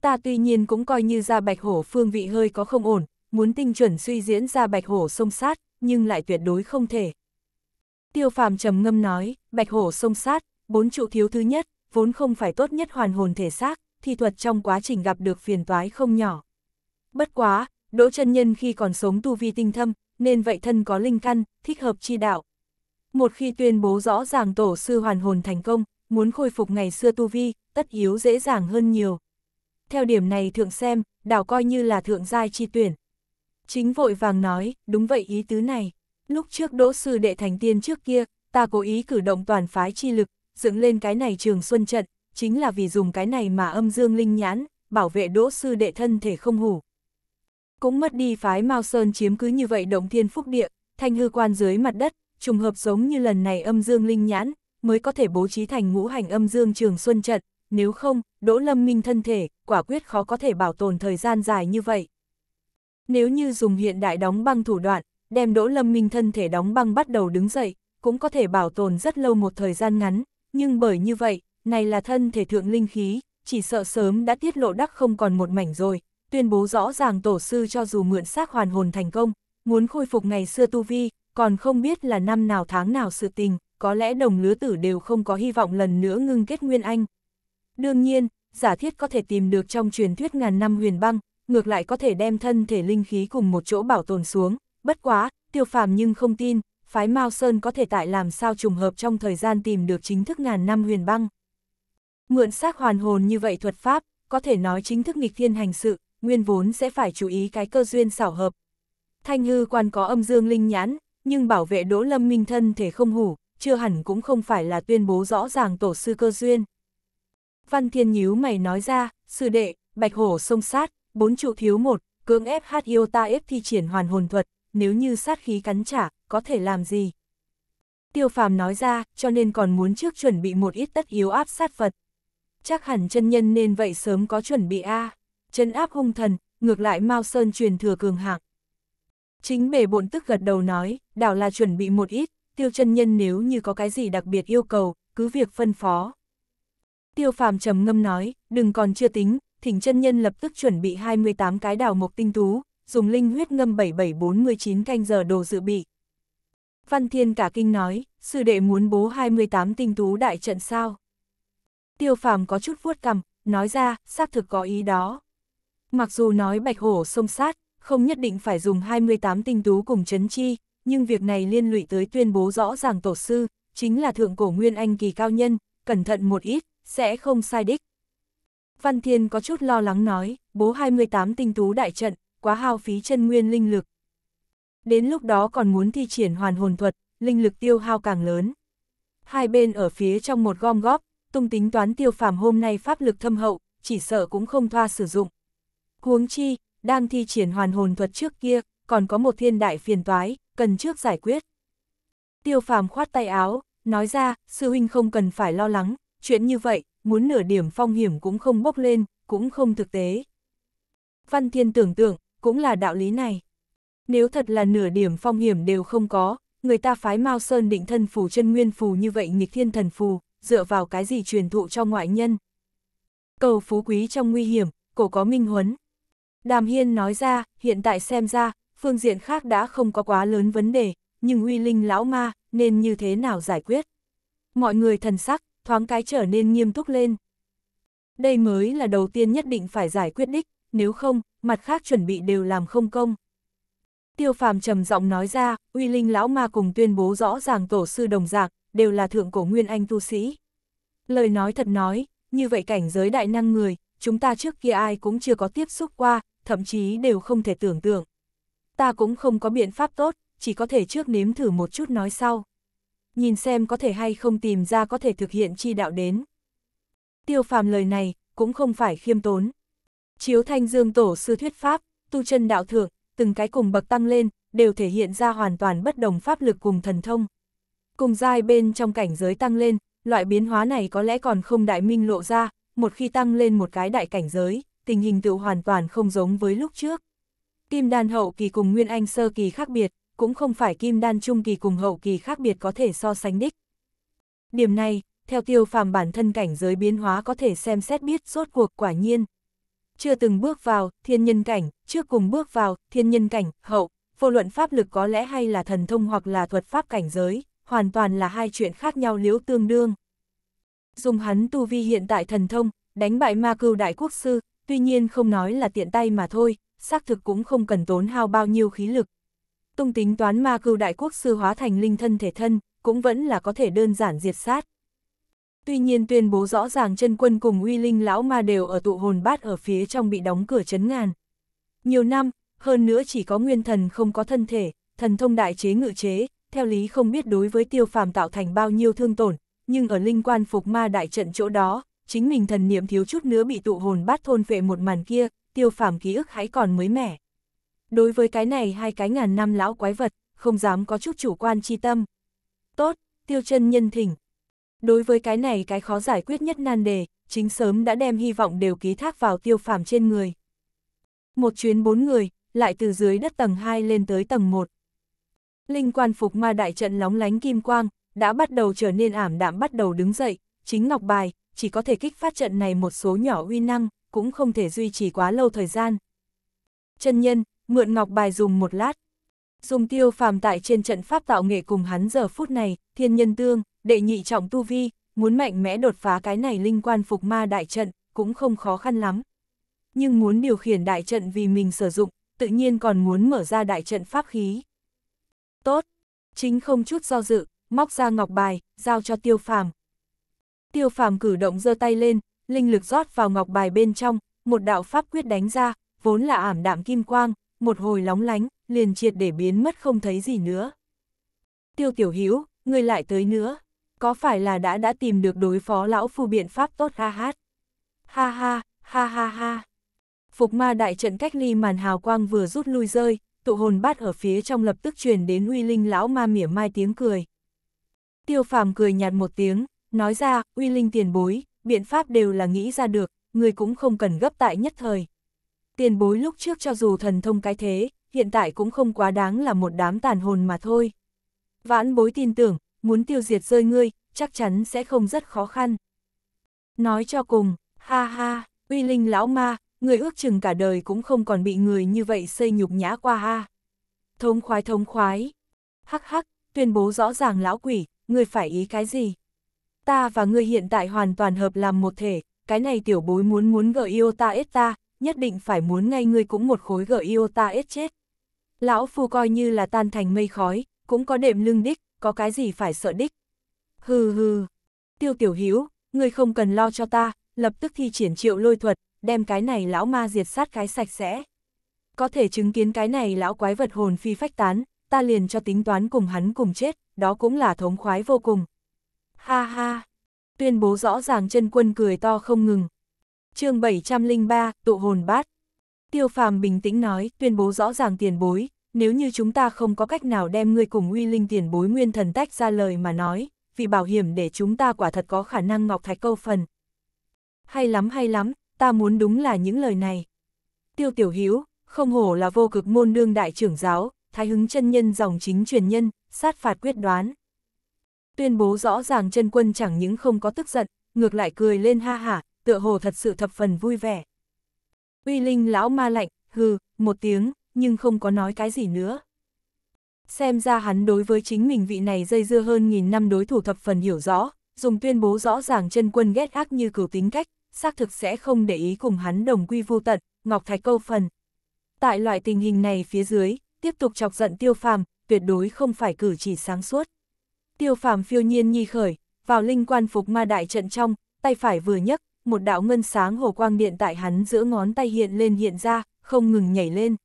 Ta tuy nhiên cũng coi như ra bạch hổ phương vị hơi có không ổn, muốn tinh chuẩn suy diễn ra bạch hổ sông sát, nhưng lại tuyệt đối không thể. Tiêu phàm trầm ngâm nói, bạch hổ sông sát, bốn trụ thiếu thứ nhất, vốn không phải tốt nhất hoàn hồn thể xác, thì thuật trong quá trình gặp được phiền toái không nhỏ. Bất quá, Đỗ chân nhân khi còn sống tu vi tinh thâm, nên vậy thân có linh căn, thích hợp chi đạo. Một khi tuyên bố rõ ràng tổ sư hoàn hồn thành công, muốn khôi phục ngày xưa tu vi, tất yếu dễ dàng hơn nhiều. Theo điểm này thượng xem, đảo coi như là thượng giai chi tuyển. Chính vội vàng nói, đúng vậy ý tứ này. Lúc trước đỗ sư đệ thành tiên trước kia, ta cố ý cử động toàn phái chi lực, dựng lên cái này trường xuân trận, chính là vì dùng cái này mà âm dương linh nhãn, bảo vệ đỗ sư đệ thân thể không hủ cũng mất đi phái Mao Sơn chiếm cứ như vậy động thiên phúc địa, thanh hư quan dưới mặt đất, trùng hợp giống như lần này âm dương linh nhãn, mới có thể bố trí thành ngũ hành âm dương trường xuân trận, nếu không, Đỗ Lâm Minh thân thể, quả quyết khó có thể bảo tồn thời gian dài như vậy. Nếu như dùng hiện đại đóng băng thủ đoạn, đem Đỗ Lâm Minh thân thể đóng băng bắt đầu đứng dậy, cũng có thể bảo tồn rất lâu một thời gian ngắn, nhưng bởi như vậy, này là thân thể thượng linh khí, chỉ sợ sớm đã tiết lộ đắc không còn một mảnh rồi, tuyên bố rõ ràng tổ sư cho dù mượn xác hoàn hồn thành công, muốn khôi phục ngày xưa tu vi, còn không biết là năm nào tháng nào sự tình, có lẽ đồng lứa tử đều không có hy vọng lần nữa ngưng kết nguyên anh. Đương nhiên, giả thiết có thể tìm được trong truyền thuyết ngàn năm huyền băng, ngược lại có thể đem thân thể linh khí cùng một chỗ bảo tồn xuống, bất quá, tiêu phàm nhưng không tin, phái Mao Sơn có thể tại làm sao trùng hợp trong thời gian tìm được chính thức ngàn năm huyền băng. Mượn xác hoàn hồn như vậy thuật pháp, có thể nói chính thức nghịch thiên hành sự, nguyên vốn sẽ phải chú ý cái cơ duyên xảo hợp. Thanh hư quan có âm dương linh nhãn, nhưng bảo vệ Đỗ Lâm Minh thân thể không hủ, chưa hẳn cũng không phải là tuyên bố rõ ràng tổ sư cơ duyên. Văn Thiên nhíu mày nói ra, sư đệ, bạch hổ sông sát, bốn trụ thiếu một, cưỡng ép hát yêu ta ép thi triển hoàn hồn thuật, nếu như sát khí cắn trả, có thể làm gì? Tiêu phàm nói ra, cho nên còn muốn trước chuẩn bị một ít tất yếu áp sát vật. Chắc hẳn chân nhân nên vậy sớm có chuẩn bị a à chân áp hung thần, ngược lại Mao Sơn truyền thừa cường hạng. Chính bề bộn tức gật đầu nói, đảo là chuẩn bị một ít, tiêu chân nhân nếu như có cái gì đặc biệt yêu cầu, cứ việc phân phó. Tiêu phàm trầm ngâm nói, đừng còn chưa tính, thỉnh chân nhân lập tức chuẩn bị 28 cái đảo mộc tinh tú, dùng linh huyết ngâm 7749 canh giờ đồ dự bị. Văn Thiên cả kinh nói, sư đệ muốn bố 28 tinh tú đại trận sao? Tiêu phàm có chút vuốt cằm nói ra, xác thực có ý đó. Mặc dù nói bạch hổ sông sát, không nhất định phải dùng 28 tinh tú cùng chấn chi, nhưng việc này liên lụy tới tuyên bố rõ ràng tổ sư, chính là thượng cổ nguyên anh kỳ cao nhân, cẩn thận một ít, sẽ không sai đích. Văn Thiên có chút lo lắng nói, bố 28 tinh tú đại trận, quá hao phí chân nguyên linh lực. Đến lúc đó còn muốn thi triển hoàn hồn thuật, linh lực tiêu hao càng lớn. Hai bên ở phía trong một gom góp, tung tính toán tiêu phàm hôm nay pháp lực thâm hậu, chỉ sợ cũng không thoa sử dụng. Huống chi, đang thi triển hoàn hồn thuật trước kia, còn có một thiên đại phiền toái, cần trước giải quyết. Tiêu phàm khoát tay áo, nói ra, sư huynh không cần phải lo lắng, chuyện như vậy, muốn nửa điểm phong hiểm cũng không bốc lên, cũng không thực tế. Văn thiên tưởng tượng, cũng là đạo lý này. Nếu thật là nửa điểm phong hiểm đều không có, người ta phái Mao Sơn định thân phù chân nguyên phù như vậy nghịch thiên thần phù, dựa vào cái gì truyền thụ cho ngoại nhân. Cầu phú quý trong nguy hiểm, cổ có minh huấn. Đàm Hiên nói ra, hiện tại xem ra, phương diện khác đã không có quá lớn vấn đề, nhưng uy linh lão ma, nên như thế nào giải quyết? Mọi người thần sắc, thoáng cái trở nên nghiêm túc lên. Đây mới là đầu tiên nhất định phải giải quyết đích, nếu không, mặt khác chuẩn bị đều làm không công. Tiêu phàm trầm giọng nói ra, uy linh lão ma cùng tuyên bố rõ ràng tổ sư đồng dạng, đều là thượng cổ nguyên anh tu sĩ. Lời nói thật nói, như vậy cảnh giới đại năng người, chúng ta trước kia ai cũng chưa có tiếp xúc qua, thậm chí đều không thể tưởng tượng. Ta cũng không có biện pháp tốt, chỉ có thể trước nếm thử một chút nói sau. Nhìn xem có thể hay không tìm ra có thể thực hiện chi đạo đến. Tiêu phàm lời này, cũng không phải khiêm tốn. Chiếu thanh dương tổ sư thuyết pháp, tu chân đạo thượng, từng cái cùng bậc tăng lên, đều thể hiện ra hoàn toàn bất đồng pháp lực cùng thần thông. Cùng giai bên trong cảnh giới tăng lên, loại biến hóa này có lẽ còn không đại minh lộ ra, một khi tăng lên một cái đại cảnh giới, tình hình tự hoàn toàn không giống với lúc trước. Kim đan hậu kỳ cùng nguyên anh sơ kỳ khác biệt, cũng không phải kim đan trung kỳ cùng hậu kỳ khác biệt có thể so sánh đích. Điểm này, theo tiêu phàm bản thân cảnh giới biến hóa có thể xem xét biết rốt cuộc quả nhiên. Chưa từng bước vào thiên nhân cảnh, chưa cùng bước vào thiên nhân cảnh, hậu, vô luận pháp lực có lẽ hay là thần thông hoặc là thuật pháp cảnh giới, hoàn toàn là hai chuyện khác nhau liếu tương đương dùng hắn tu vi hiện tại thần thông, đánh bại ma cưu đại quốc sư, tuy nhiên không nói là tiện tay mà thôi, xác thực cũng không cần tốn hao bao nhiêu khí lực. Tung tính toán ma cưu đại quốc sư hóa thành linh thân thể thân, cũng vẫn là có thể đơn giản diệt sát. Tuy nhiên tuyên bố rõ ràng chân quân cùng uy linh lão ma đều ở tụ hồn bát ở phía trong bị đóng cửa chấn ngàn. Nhiều năm, hơn nữa chỉ có nguyên thần không có thân thể, thần thông đại chế ngự chế, theo lý không biết đối với tiêu phàm tạo thành bao nhiêu thương tổn, nhưng ở linh quan phục ma đại trận chỗ đó, chính mình thần niệm thiếu chút nữa bị tụ hồn bát thôn vệ một màn kia, tiêu phàm ký ức hãy còn mới mẻ. Đối với cái này hai cái ngàn năm lão quái vật, không dám có chút chủ quan chi tâm. Tốt, tiêu chân nhân thỉnh. Đối với cái này cái khó giải quyết nhất nan đề, chính sớm đã đem hy vọng đều ký thác vào tiêu phàm trên người. Một chuyến bốn người, lại từ dưới đất tầng 2 lên tới tầng 1. Linh quan phục ma đại trận lóng lánh kim quang, đã bắt đầu trở nên ảm đạm bắt đầu đứng dậy, chính Ngọc Bài, chỉ có thể kích phát trận này một số nhỏ uy năng, cũng không thể duy trì quá lâu thời gian. Chân nhân, mượn Ngọc Bài dùng một lát. Dùng tiêu phàm tại trên trận pháp tạo nghệ cùng hắn giờ phút này, thiên nhân tương, đệ nhị trọng tu vi, muốn mạnh mẽ đột phá cái này linh quan phục ma đại trận, cũng không khó khăn lắm. Nhưng muốn điều khiển đại trận vì mình sử dụng, tự nhiên còn muốn mở ra đại trận pháp khí. Tốt, chính không chút do dự, móc ra ngọc bài, giao cho tiêu phàm. Tiêu phàm cử động giơ tay lên, linh lực rót vào ngọc bài bên trong, một đạo pháp quyết đánh ra, vốn là ảm đạm kim quang, một hồi lóng lánh, liền triệt để biến mất không thấy gì nữa. Tiêu tiểu hữu người lại tới nữa, có phải là đã đã tìm được đối phó lão phu biện pháp tốt ha hát? Ha ha, ha ha ha. Phục ma đại trận cách ly màn hào quang vừa rút lui rơi, tụ hồn bát ở phía trong lập tức truyền đến uy linh lão ma mỉa mai tiếng cười. Tiêu phàm cười nhạt một tiếng, nói ra, uy linh tiền bối, biện pháp đều là nghĩ ra được, người cũng không cần gấp tại nhất thời. Tiền bối lúc trước cho dù thần thông cái thế, hiện tại cũng không quá đáng là một đám tàn hồn mà thôi. Vãn bối tin tưởng, muốn tiêu diệt rơi ngươi, chắc chắn sẽ không rất khó khăn. Nói cho cùng, ha ha, uy linh lão ma, người ước chừng cả đời cũng không còn bị người như vậy xây nhục nhã qua ha. Thông khoái thông khoái. Hắc hắc, tuyên bố rõ ràng lão quỷ, ngươi phải ý cái gì? Ta và ngươi hiện tại hoàn toàn hợp làm một thể, cái này tiểu bối muốn muốn gỡ yêu ta ết ta, nhất định phải muốn ngay ngươi cũng một khối gỡ yêu ta ết chết. Lão phu coi như là tan thành mây khói, cũng có đệm lưng đích, có cái gì phải sợ đích. Hừ hừ, tiêu tiểu hữu ngươi không cần lo cho ta, lập tức thi triển triệu lôi thuật, đem cái này lão ma diệt sát cái sạch sẽ. Có thể chứng kiến cái này lão quái vật hồn phi phách tán, ta liền cho tính toán cùng hắn cùng chết, đó cũng là thống khoái vô cùng. Ha ha! Tuyên bố rõ ràng chân quân cười to không ngừng. chương 703, tụ hồn bát. Tiêu phàm bình tĩnh nói, tuyên bố rõ ràng tiền bối, nếu như chúng ta không có cách nào đem người cùng uy linh tiền bối nguyên thần tách ra lời mà nói, vì bảo hiểm để chúng ta quả thật có khả năng ngọc thạch câu phần. Hay lắm hay lắm, ta muốn đúng là những lời này. Tiêu tiểu Hiếu, không hổ là vô cực môn đương đại trưởng giáo, thái hứng chân nhân dòng chính truyền nhân, sát phạt quyết đoán. Tuyên bố rõ ràng chân quân chẳng những không có tức giận, ngược lại cười lên ha hả, tựa hồ thật sự thập phần vui vẻ. Uy linh lão ma lạnh, hừ, một tiếng, nhưng không có nói cái gì nữa. Xem ra hắn đối với chính mình vị này dây dưa hơn nghìn năm đối thủ thập phần hiểu rõ, dùng tuyên bố rõ ràng chân quân ghét ác như cửu tính cách, xác thực sẽ không để ý cùng hắn đồng quy vô tận, Ngọc Thạch câu phần. Tại loại tình hình này phía dưới, tiếp tục chọc giận tiêu phàm, tuyệt đối không phải cử chỉ sáng suốt. Tiêu phàm phiêu nhiên nhi khởi, vào linh quan phục ma đại trận trong, tay phải vừa nhấc, một đạo ngân sáng hồ quang điện tại hắn giữa ngón tay hiện lên hiện ra, không ngừng nhảy lên.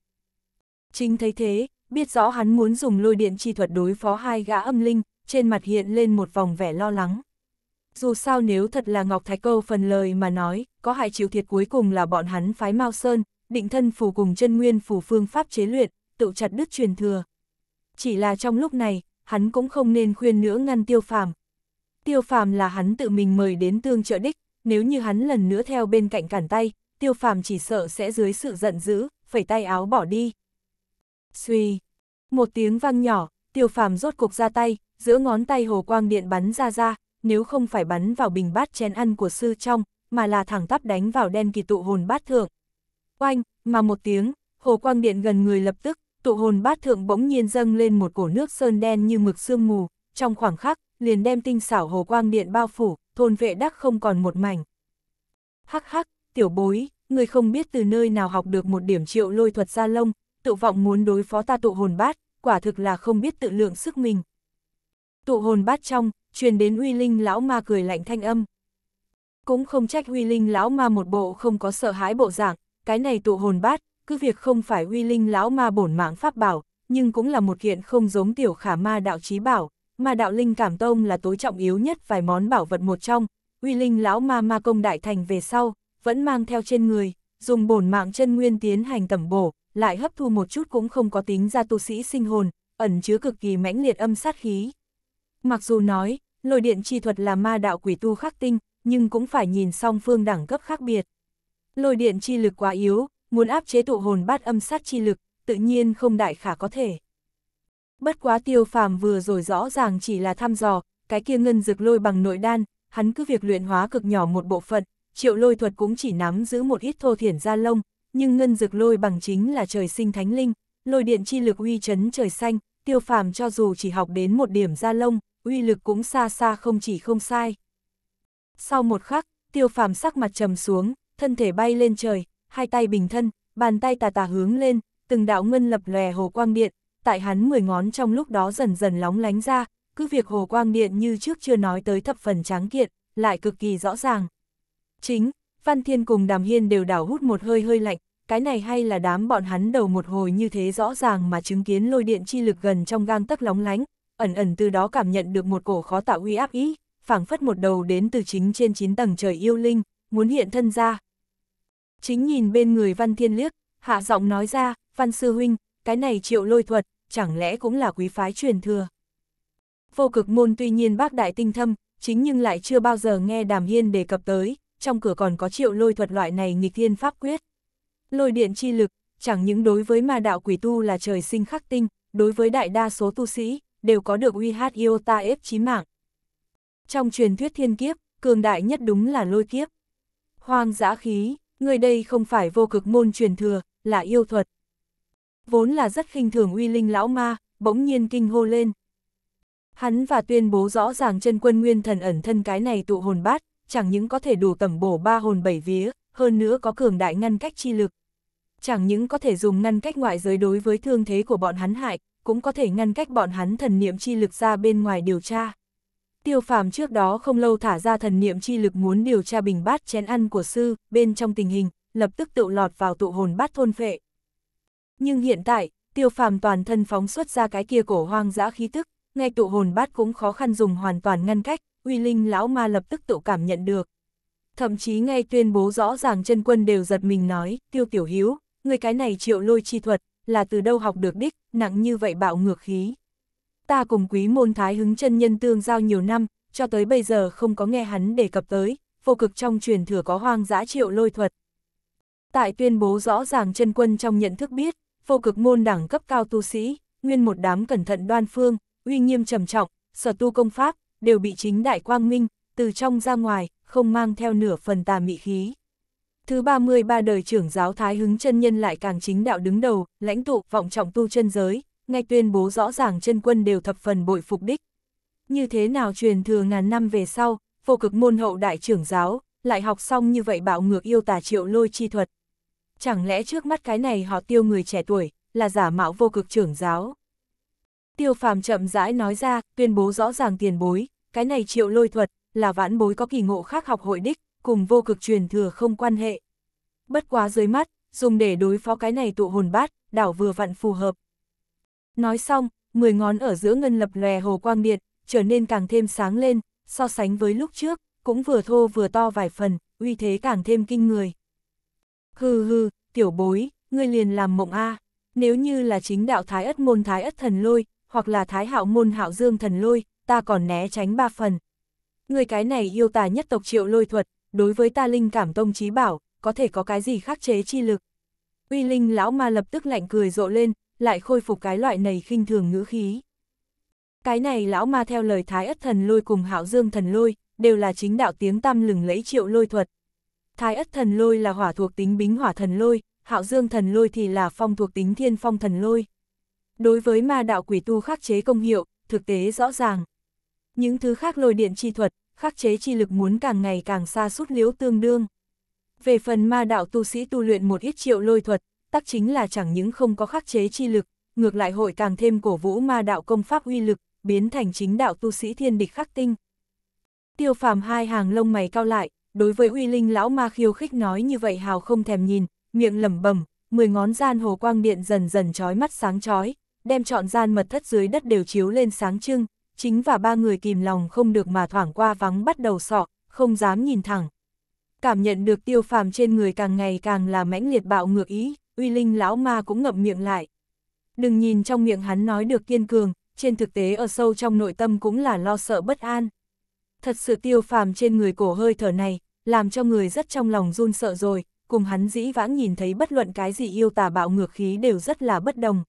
Chính thấy thế, biết rõ hắn muốn dùng lôi điện chi thuật đối phó hai gã âm linh, trên mặt hiện lên một vòng vẻ lo lắng. Dù sao nếu thật là Ngọc Thái Câu phần lời mà nói, có hại chịu thiệt cuối cùng là bọn hắn phái Mao Sơn, định thân phù cùng chân nguyên phù phương pháp chế luyện, tự chặt đứt truyền thừa. Chỉ là trong lúc này, hắn cũng không nên khuyên nữa ngăn tiêu phàm. Tiêu phàm là hắn tự mình mời đến tương trợ đích, nếu như hắn lần nữa theo bên cạnh cản tay, tiêu phàm chỉ sợ sẽ dưới sự giận dữ, phẩy tay áo bỏ đi. Xuy, một tiếng vang nhỏ, tiêu phàm rốt cuộc ra tay, giữa ngón tay hồ quang điện bắn ra ra, nếu không phải bắn vào bình bát chén ăn của sư trong, mà là thẳng tắp đánh vào đen kỳ tụ hồn bát thượng. Oanh, mà một tiếng, hồ quang điện gần người lập tức, tụ hồn bát thượng bỗng nhiên dâng lên một cổ nước sơn đen như mực sương mù, trong khoảng khắc, liền đem tinh xảo hồ quang điện bao phủ, thôn vệ đắc không còn một mảnh. Hắc hắc, tiểu bối, người không biết từ nơi nào học được một điểm triệu lôi thuật gia lông, tự vọng muốn đối phó ta tụ hồn bát, quả thực là không biết tự lượng sức mình. Tụ hồn bát trong, truyền đến uy linh lão ma cười lạnh thanh âm. Cũng không trách uy linh lão ma một bộ không có sợ hãi bộ dạng, cái này tụ hồn bát, cứ việc không phải uy linh lão ma bổn mạng pháp bảo, nhưng cũng là một kiện không giống tiểu khả ma đạo trí bảo, mà đạo linh cảm tông là tối trọng yếu nhất vài món bảo vật một trong, uy linh lão ma ma công đại thành về sau, vẫn mang theo trên người, dùng bổn mạng chân nguyên tiến hành tẩm bổ, lại hấp thu một chút cũng không có tính ra tu sĩ sinh hồn, ẩn chứa cực kỳ mãnh liệt âm sát khí. Mặc dù nói, lôi điện chi thuật là ma đạo quỷ tu khắc tinh, nhưng cũng phải nhìn song phương đẳng cấp khác biệt. Lôi điện chi lực quá yếu, muốn áp chế tụ hồn bát âm sát chi lực, tự nhiên không đại khả có thể. Bất quá tiêu phàm vừa rồi rõ ràng chỉ là thăm dò, cái kia ngân dược lôi bằng nội đan, hắn cứ việc luyện hóa cực nhỏ một bộ phận, triệu lôi thuật cũng chỉ nắm giữ một ít thô thiển gia lông, nhưng ngân dược lôi bằng chính là trời sinh thánh linh, lôi điện chi lực uy chấn trời xanh, tiêu phàm cho dù chỉ học đến một điểm gia lông, uy lực cũng xa xa không chỉ không sai. Sau một khắc, tiêu phàm sắc mặt trầm xuống, thân thể bay lên trời, hai tay bình thân, bàn tay tà tà hướng lên, từng đạo ngân lập lòe hồ quang điện, tại hắn 10 ngón trong lúc đó dần dần lóng lánh ra, cứ việc hồ quang điện như trước chưa nói tới thập phần tráng kiện, lại cực kỳ rõ ràng. Chính, Văn Thiên cùng Đàm Hiên đều đảo hút một hơi hơi lạnh, cái này hay là đám bọn hắn đầu một hồi như thế rõ ràng mà chứng kiến lôi điện chi lực gần trong gang tấc lóng lánh, ẩn ẩn từ đó cảm nhận được một cổ khó tạo uy áp ý, phảng phất một đầu đến từ chính trên 9 tầng trời yêu linh, muốn hiện thân ra, chính nhìn bên người Văn Thiên liếc, hạ giọng nói ra, Văn Sư Huynh, cái này triệu lôi thuật, chẳng lẽ cũng là quý phái truyền thừa. Vô cực môn tuy nhiên bác đại tinh thâm, chính nhưng lại chưa bao giờ nghe Đàm Hiên đề cập tới, trong cửa còn có triệu lôi thuật loại này nghịch thiên pháp quyết. Lôi điện chi lực, chẳng những đối với ma đạo quỷ tu là trời sinh khắc tinh, đối với đại đa số tu sĩ, đều có được uy hát ta ép chí mạng. Trong truyền thuyết thiên kiếp, cường đại nhất đúng là lôi kiếp. Hoang dã khí, người đây không phải vô cực môn truyền thừa, là yêu thuật. Vốn là rất khinh thường uy linh lão ma, bỗng nhiên kinh hô lên. Hắn và tuyên bố rõ ràng chân quân nguyên thần ẩn thân cái này tụ hồn bát, chẳng những có thể đủ tẩm bổ ba hồn bảy vía, hơn nữa có cường đại ngăn cách chi lực. Chẳng những có thể dùng ngăn cách ngoại giới đối với thương thế của bọn hắn hại, cũng có thể ngăn cách bọn hắn thần niệm chi lực ra bên ngoài điều tra. Tiêu phàm trước đó không lâu thả ra thần niệm chi lực muốn điều tra bình bát chén ăn của sư, bên trong tình hình, lập tức tự lọt vào tụ hồn bát thôn phệ. Nhưng hiện tại, tiêu phàm toàn thân phóng xuất ra cái kia cổ hoang dã khí tức, ngay tụ hồn bát cũng khó khăn dùng hoàn toàn ngăn cách, uy linh lão ma lập tức tự cảm nhận được. Thậm chí ngay tuyên bố rõ ràng chân quân đều giật mình nói, tiêu tiểu hiếu, người cái này triệu lôi chi thuật, là từ đâu học được đích, nặng như vậy bạo ngược khí ta cùng quý môn thái hứng chân nhân tương giao nhiều năm, cho tới bây giờ không có nghe hắn đề cập tới, vô cực trong truyền thừa có hoang dã triệu lôi thuật. Tại tuyên bố rõ ràng chân quân trong nhận thức biết, vô cực môn đẳng cấp cao tu sĩ, nguyên một đám cẩn thận đoan phương, uy nghiêm trầm trọng, sở tu công pháp, đều bị chính đại quang minh, từ trong ra ngoài, không mang theo nửa phần tà mị khí. Thứ 33 đời trưởng giáo Thái Hứng chân nhân lại càng chính đạo đứng đầu, lãnh tụ vọng trọng tu chân giới, ngay tuyên bố rõ ràng chân quân đều thập phần bội phục đích. Như thế nào truyền thừa ngàn năm về sau, vô cực môn hậu đại trưởng giáo, lại học xong như vậy bạo ngược yêu tà triệu lôi chi thuật. Chẳng lẽ trước mắt cái này họ tiêu người trẻ tuổi, là giả mạo vô cực trưởng giáo? Tiêu phàm chậm rãi nói ra, tuyên bố rõ ràng tiền bối, cái này triệu lôi thuật, là vãn bối có kỳ ngộ khác học hội đích, cùng vô cực truyền thừa không quan hệ. Bất quá dưới mắt, dùng để đối phó cái này tụ hồn bát, đảo vừa vặn phù hợp, Nói xong, 10 ngón ở giữa ngân lập lòe hồ quang điện, trở nên càng thêm sáng lên, so sánh với lúc trước, cũng vừa thô vừa to vài phần, uy thế càng thêm kinh người. Hừ hừ, tiểu bối, ngươi liền làm mộng A, nếu như là chính đạo thái ất môn thái ất thần lôi, hoặc là thái hạo môn hạo dương thần lôi, ta còn né tránh ba phần. Người cái này yêu tà nhất tộc triệu lôi thuật, đối với ta linh cảm tông trí bảo, có thể có cái gì khắc chế chi lực. Uy linh lão ma lập tức lạnh cười rộ lên, lại khôi phục cái loại này khinh thường ngữ khí. Cái này lão ma theo lời Thái Ất Thần Lôi cùng Hạo Dương Thần Lôi, đều là chính đạo tiếng tăm lừng lẫy triệu lôi thuật. Thái Ất Thần Lôi là hỏa thuộc tính bính hỏa thần lôi, Hạo Dương Thần Lôi thì là phong thuộc tính thiên phong thần lôi. Đối với ma đạo quỷ tu khắc chế công hiệu, thực tế rõ ràng. Những thứ khác lôi điện chi thuật, khắc chế chi lực muốn càng ngày càng xa sút liếu tương đương. Về phần ma đạo tu sĩ tu luyện một ít triệu lôi thuật, tắc chính là chẳng những không có khắc chế chi lực, ngược lại hội càng thêm cổ vũ ma đạo công pháp uy lực, biến thành chính đạo tu sĩ thiên địch khắc tinh. Tiêu phàm hai hàng lông mày cao lại, đối với uy linh lão ma khiêu khích nói như vậy hào không thèm nhìn, miệng lẩm bẩm, mười ngón gian hồ quang điện dần dần trói mắt sáng chói, đem trọn gian mật thất dưới đất đều chiếu lên sáng trưng, chính và ba người kìm lòng không được mà thoảng qua vắng bắt đầu sọ, không dám nhìn thẳng. Cảm nhận được tiêu phàm trên người càng ngày càng là mãnh liệt bạo ngược ý, uy linh lão ma cũng ngậm miệng lại. Đừng nhìn trong miệng hắn nói được kiên cường, trên thực tế ở sâu trong nội tâm cũng là lo sợ bất an. Thật sự tiêu phàm trên người cổ hơi thở này, làm cho người rất trong lòng run sợ rồi, cùng hắn dĩ vãng nhìn thấy bất luận cái gì yêu tà bạo ngược khí đều rất là bất đồng.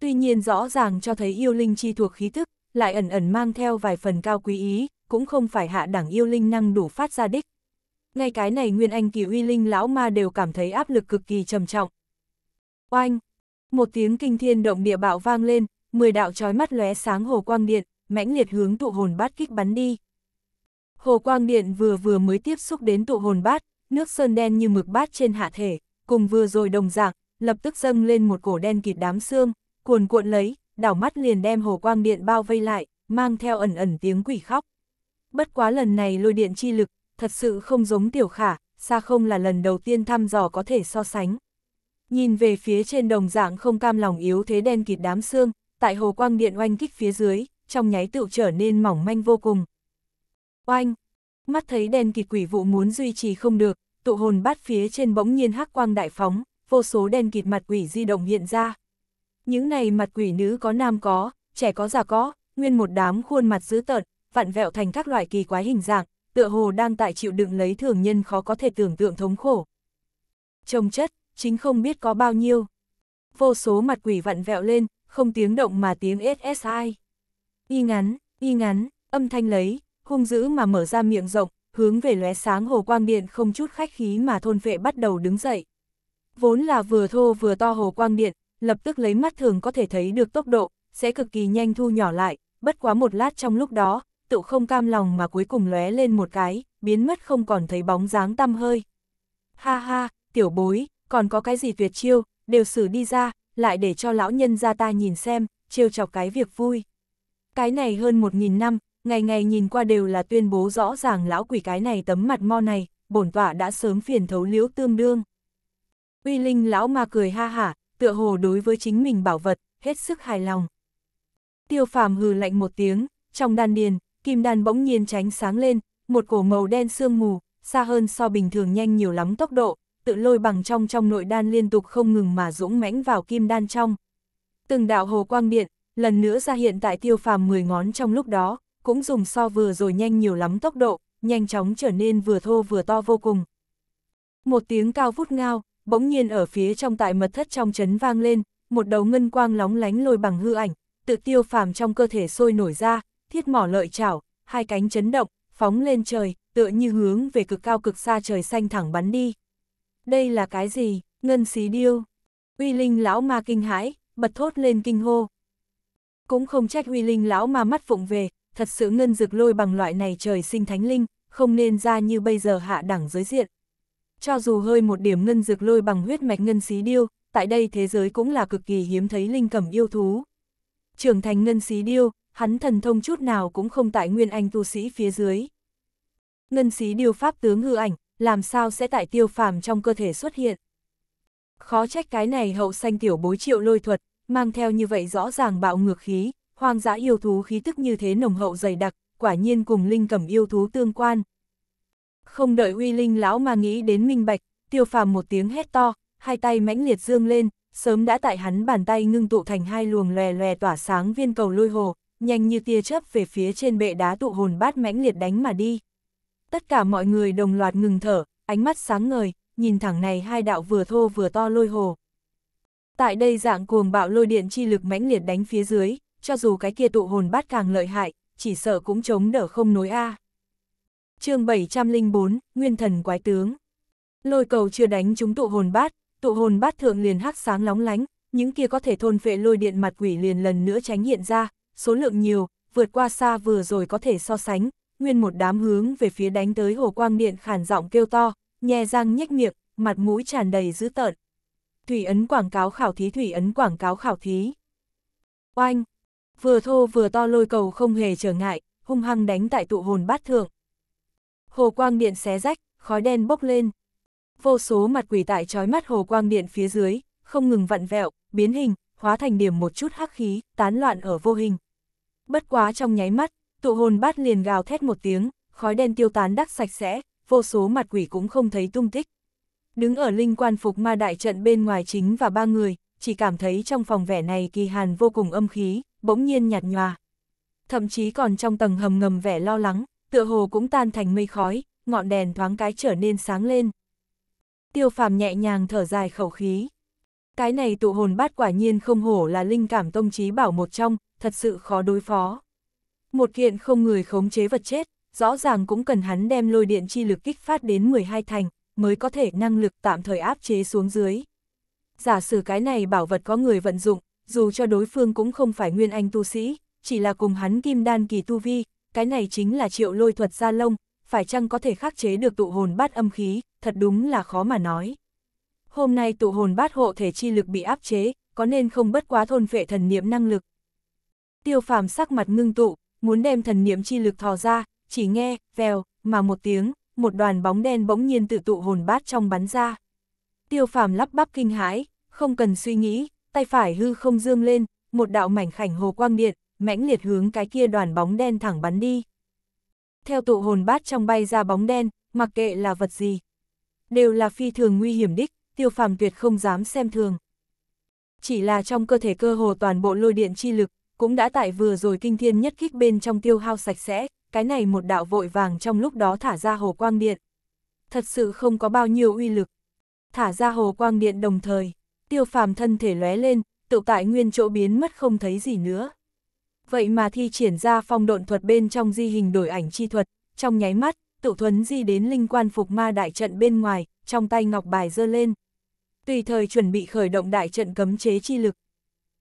Tuy nhiên rõ ràng cho thấy yêu linh chi thuộc khí thức, lại ẩn ẩn mang theo vài phần cao quý ý, cũng không phải hạ đẳng yêu linh năng đủ phát ra đích. Ngay cái này Nguyên Anh kỳ uy linh lão ma đều cảm thấy áp lực cực kỳ trầm trọng, Oanh! Một tiếng kinh thiên động địa bạo vang lên, mười đạo trói mắt lóe sáng hồ quang điện, mãnh liệt hướng tụ hồn bát kích bắn đi. Hồ quang điện vừa vừa mới tiếp xúc đến tụ hồn bát, nước sơn đen như mực bát trên hạ thể, cùng vừa rồi đồng dạng, lập tức dâng lên một cổ đen kịt đám xương, cuồn cuộn lấy, đảo mắt liền đem hồ quang điện bao vây lại, mang theo ẩn ẩn tiếng quỷ khóc. Bất quá lần này lôi điện chi lực, thật sự không giống tiểu khả, xa không là lần đầu tiên thăm dò có thể so sánh. Nhìn về phía trên đồng dạng không cam lòng yếu thế đen kịt đám xương, tại hồ quang điện oanh kích phía dưới, trong nháy tựu trở nên mỏng manh vô cùng. Oanh! Mắt thấy đen kịt quỷ vụ muốn duy trì không được, tụ hồn bát phía trên bỗng nhiên hắc quang đại phóng, vô số đen kịt mặt quỷ di động hiện ra. Những này mặt quỷ nữ có nam có, trẻ có già có, nguyên một đám khuôn mặt dữ tợn, vặn vẹo thành các loại kỳ quái hình dạng, tựa hồ đang tại chịu đựng lấy thường nhân khó có thể tưởng tượng thống khổ. Trông chất, chính không biết có bao nhiêu. Vô số mặt quỷ vặn vẹo lên, không tiếng động mà tiếng SSI. Y ngắn, y ngắn, âm thanh lấy, hung dữ mà mở ra miệng rộng, hướng về lóe sáng hồ quang điện không chút khách khí mà thôn vệ bắt đầu đứng dậy. Vốn là vừa thô vừa to hồ quang điện, lập tức lấy mắt thường có thể thấy được tốc độ, sẽ cực kỳ nhanh thu nhỏ lại, bất quá một lát trong lúc đó, tự không cam lòng mà cuối cùng lóe lên một cái, biến mất không còn thấy bóng dáng tăm hơi. Ha ha, tiểu bối, còn có cái gì tuyệt chiêu, đều xử đi ra, lại để cho lão nhân ra ta nhìn xem, chiêu chọc cái việc vui. Cái này hơn một nghìn năm, ngày ngày nhìn qua đều là tuyên bố rõ ràng lão quỷ cái này tấm mặt mo này, bổn tọa đã sớm phiền thấu liễu tương đương. Uy Linh lão ma cười ha hả, tựa hồ đối với chính mình bảo vật, hết sức hài lòng. Tiêu phàm hừ lạnh một tiếng, trong đan điền, kim đan bỗng nhiên tránh sáng lên, một cổ màu đen sương mù, xa hơn so bình thường nhanh nhiều lắm tốc độ, tự lôi bằng trong trong nội đan liên tục không ngừng mà dũng mãnh vào kim đan trong. Từng đạo hồ quang điện, lần nữa ra hiện tại tiêu phàm 10 ngón trong lúc đó, cũng dùng so vừa rồi nhanh nhiều lắm tốc độ, nhanh chóng trở nên vừa thô vừa to vô cùng. Một tiếng cao vút ngao, bỗng nhiên ở phía trong tại mật thất trong chấn vang lên, một đầu ngân quang lóng lánh lôi bằng hư ảnh, tự tiêu phàm trong cơ thể sôi nổi ra, thiết mỏ lợi chảo, hai cánh chấn động, phóng lên trời, tựa như hướng về cực cao cực xa trời xanh thẳng bắn đi đây là cái gì, ngân xí điêu. Uy linh lão ma kinh hãi, bật thốt lên kinh hô. Cũng không trách uy linh lão ma mắt vụng về, thật sự ngân dực lôi bằng loại này trời sinh thánh linh, không nên ra như bây giờ hạ đẳng giới diện. Cho dù hơi một điểm ngân dược lôi bằng huyết mạch ngân xí điêu, tại đây thế giới cũng là cực kỳ hiếm thấy linh cẩm yêu thú. Trưởng thành ngân xí điêu, hắn thần thông chút nào cũng không tại nguyên anh tu sĩ phía dưới. Ngân xí điêu pháp tướng hư ảnh, làm sao sẽ tại tiêu phàm trong cơ thể xuất hiện. Khó trách cái này hậu sanh tiểu bối triệu lôi thuật, mang theo như vậy rõ ràng bạo ngược khí, hoang dã yêu thú khí tức như thế nồng hậu dày đặc, quả nhiên cùng linh cầm yêu thú tương quan. Không đợi uy linh lão mà nghĩ đến minh bạch, tiêu phàm một tiếng hét to, hai tay mãnh liệt dương lên, sớm đã tại hắn bàn tay ngưng tụ thành hai luồng lòe lòe tỏa sáng viên cầu lôi hồ, nhanh như tia chớp về phía trên bệ đá tụ hồn bát mãnh liệt đánh mà đi tất cả mọi người đồng loạt ngừng thở, ánh mắt sáng ngời, nhìn thẳng này hai đạo vừa thô vừa to lôi hồ. Tại đây dạng cuồng bạo lôi điện chi lực mãnh liệt đánh phía dưới, cho dù cái kia tụ hồn bát càng lợi hại, chỉ sợ cũng chống đỡ không nối a. À. Chương 704, Nguyên thần quái tướng. Lôi cầu chưa đánh chúng tụ hồn bát, tụ hồn bát thượng liền hắc sáng lóng lánh, những kia có thể thôn phệ lôi điện mặt quỷ liền lần nữa tránh hiện ra, số lượng nhiều, vượt qua xa vừa rồi có thể so sánh, nguyên một đám hướng về phía đánh tới hồ quang điện khản giọng kêu to, nhe răng nhếch miệng, mặt mũi tràn đầy dữ tợn. Thủy ấn quảng cáo khảo thí thủy ấn quảng cáo khảo thí. Oanh, vừa thô vừa to lôi cầu không hề trở ngại, hung hăng đánh tại tụ hồn bát thượng. Hồ quang điện xé rách, khói đen bốc lên. Vô số mặt quỷ tại trói mắt hồ quang điện phía dưới, không ngừng vặn vẹo, biến hình, hóa thành điểm một chút hắc khí, tán loạn ở vô hình. Bất quá trong nháy mắt, tụ hồn bát liền gào thét một tiếng, khói đen tiêu tán đắc sạch sẽ, vô số mặt quỷ cũng không thấy tung tích. Đứng ở linh quan phục ma đại trận bên ngoài chính và ba người, chỉ cảm thấy trong phòng vẻ này kỳ hàn vô cùng âm khí, bỗng nhiên nhạt nhòa. Thậm chí còn trong tầng hầm ngầm vẻ lo lắng, tựa hồ cũng tan thành mây khói, ngọn đèn thoáng cái trở nên sáng lên. Tiêu phàm nhẹ nhàng thở dài khẩu khí. Cái này tụ hồn bát quả nhiên không hổ là linh cảm tông trí bảo một trong, thật sự khó đối phó. Một kiện không người khống chế vật chết, rõ ràng cũng cần hắn đem lôi điện chi lực kích phát đến 12 thành, mới có thể năng lực tạm thời áp chế xuống dưới. Giả sử cái này bảo vật có người vận dụng, dù cho đối phương cũng không phải nguyên anh tu sĩ, chỉ là cùng hắn kim đan kỳ tu vi, cái này chính là triệu lôi thuật gia lông, phải chăng có thể khắc chế được tụ hồn bát âm khí, thật đúng là khó mà nói. Hôm nay tụ hồn bát hộ thể chi lực bị áp chế, có nên không bất quá thôn vệ thần niệm năng lực. Tiêu phàm sắc mặt ngưng tụ, muốn đem thần niệm chi lực thò ra, chỉ nghe, vèo, mà một tiếng, một đoàn bóng đen bỗng nhiên tự tụ hồn bát trong bắn ra. Tiêu phàm lắp bắp kinh hãi, không cần suy nghĩ, tay phải hư không dương lên, một đạo mảnh khảnh hồ quang điện, mãnh liệt hướng cái kia đoàn bóng đen thẳng bắn đi. Theo tụ hồn bát trong bay ra bóng đen, mặc kệ là vật gì, đều là phi thường nguy hiểm đích, tiêu phàm tuyệt không dám xem thường. Chỉ là trong cơ thể cơ hồ toàn bộ lôi điện chi lực, cũng đã tại vừa rồi kinh thiên nhất kích bên trong tiêu hao sạch sẽ, cái này một đạo vội vàng trong lúc đó thả ra hồ quang điện. Thật sự không có bao nhiêu uy lực. Thả ra hồ quang điện đồng thời, tiêu phàm thân thể lóe lên, tự tại nguyên chỗ biến mất không thấy gì nữa. Vậy mà thi triển ra phong độn thuật bên trong di hình đổi ảnh chi thuật, trong nháy mắt, tự thuấn di đến linh quan phục ma đại trận bên ngoài, trong tay ngọc bài dơ lên. Tùy thời chuẩn bị khởi động đại trận cấm chế chi lực.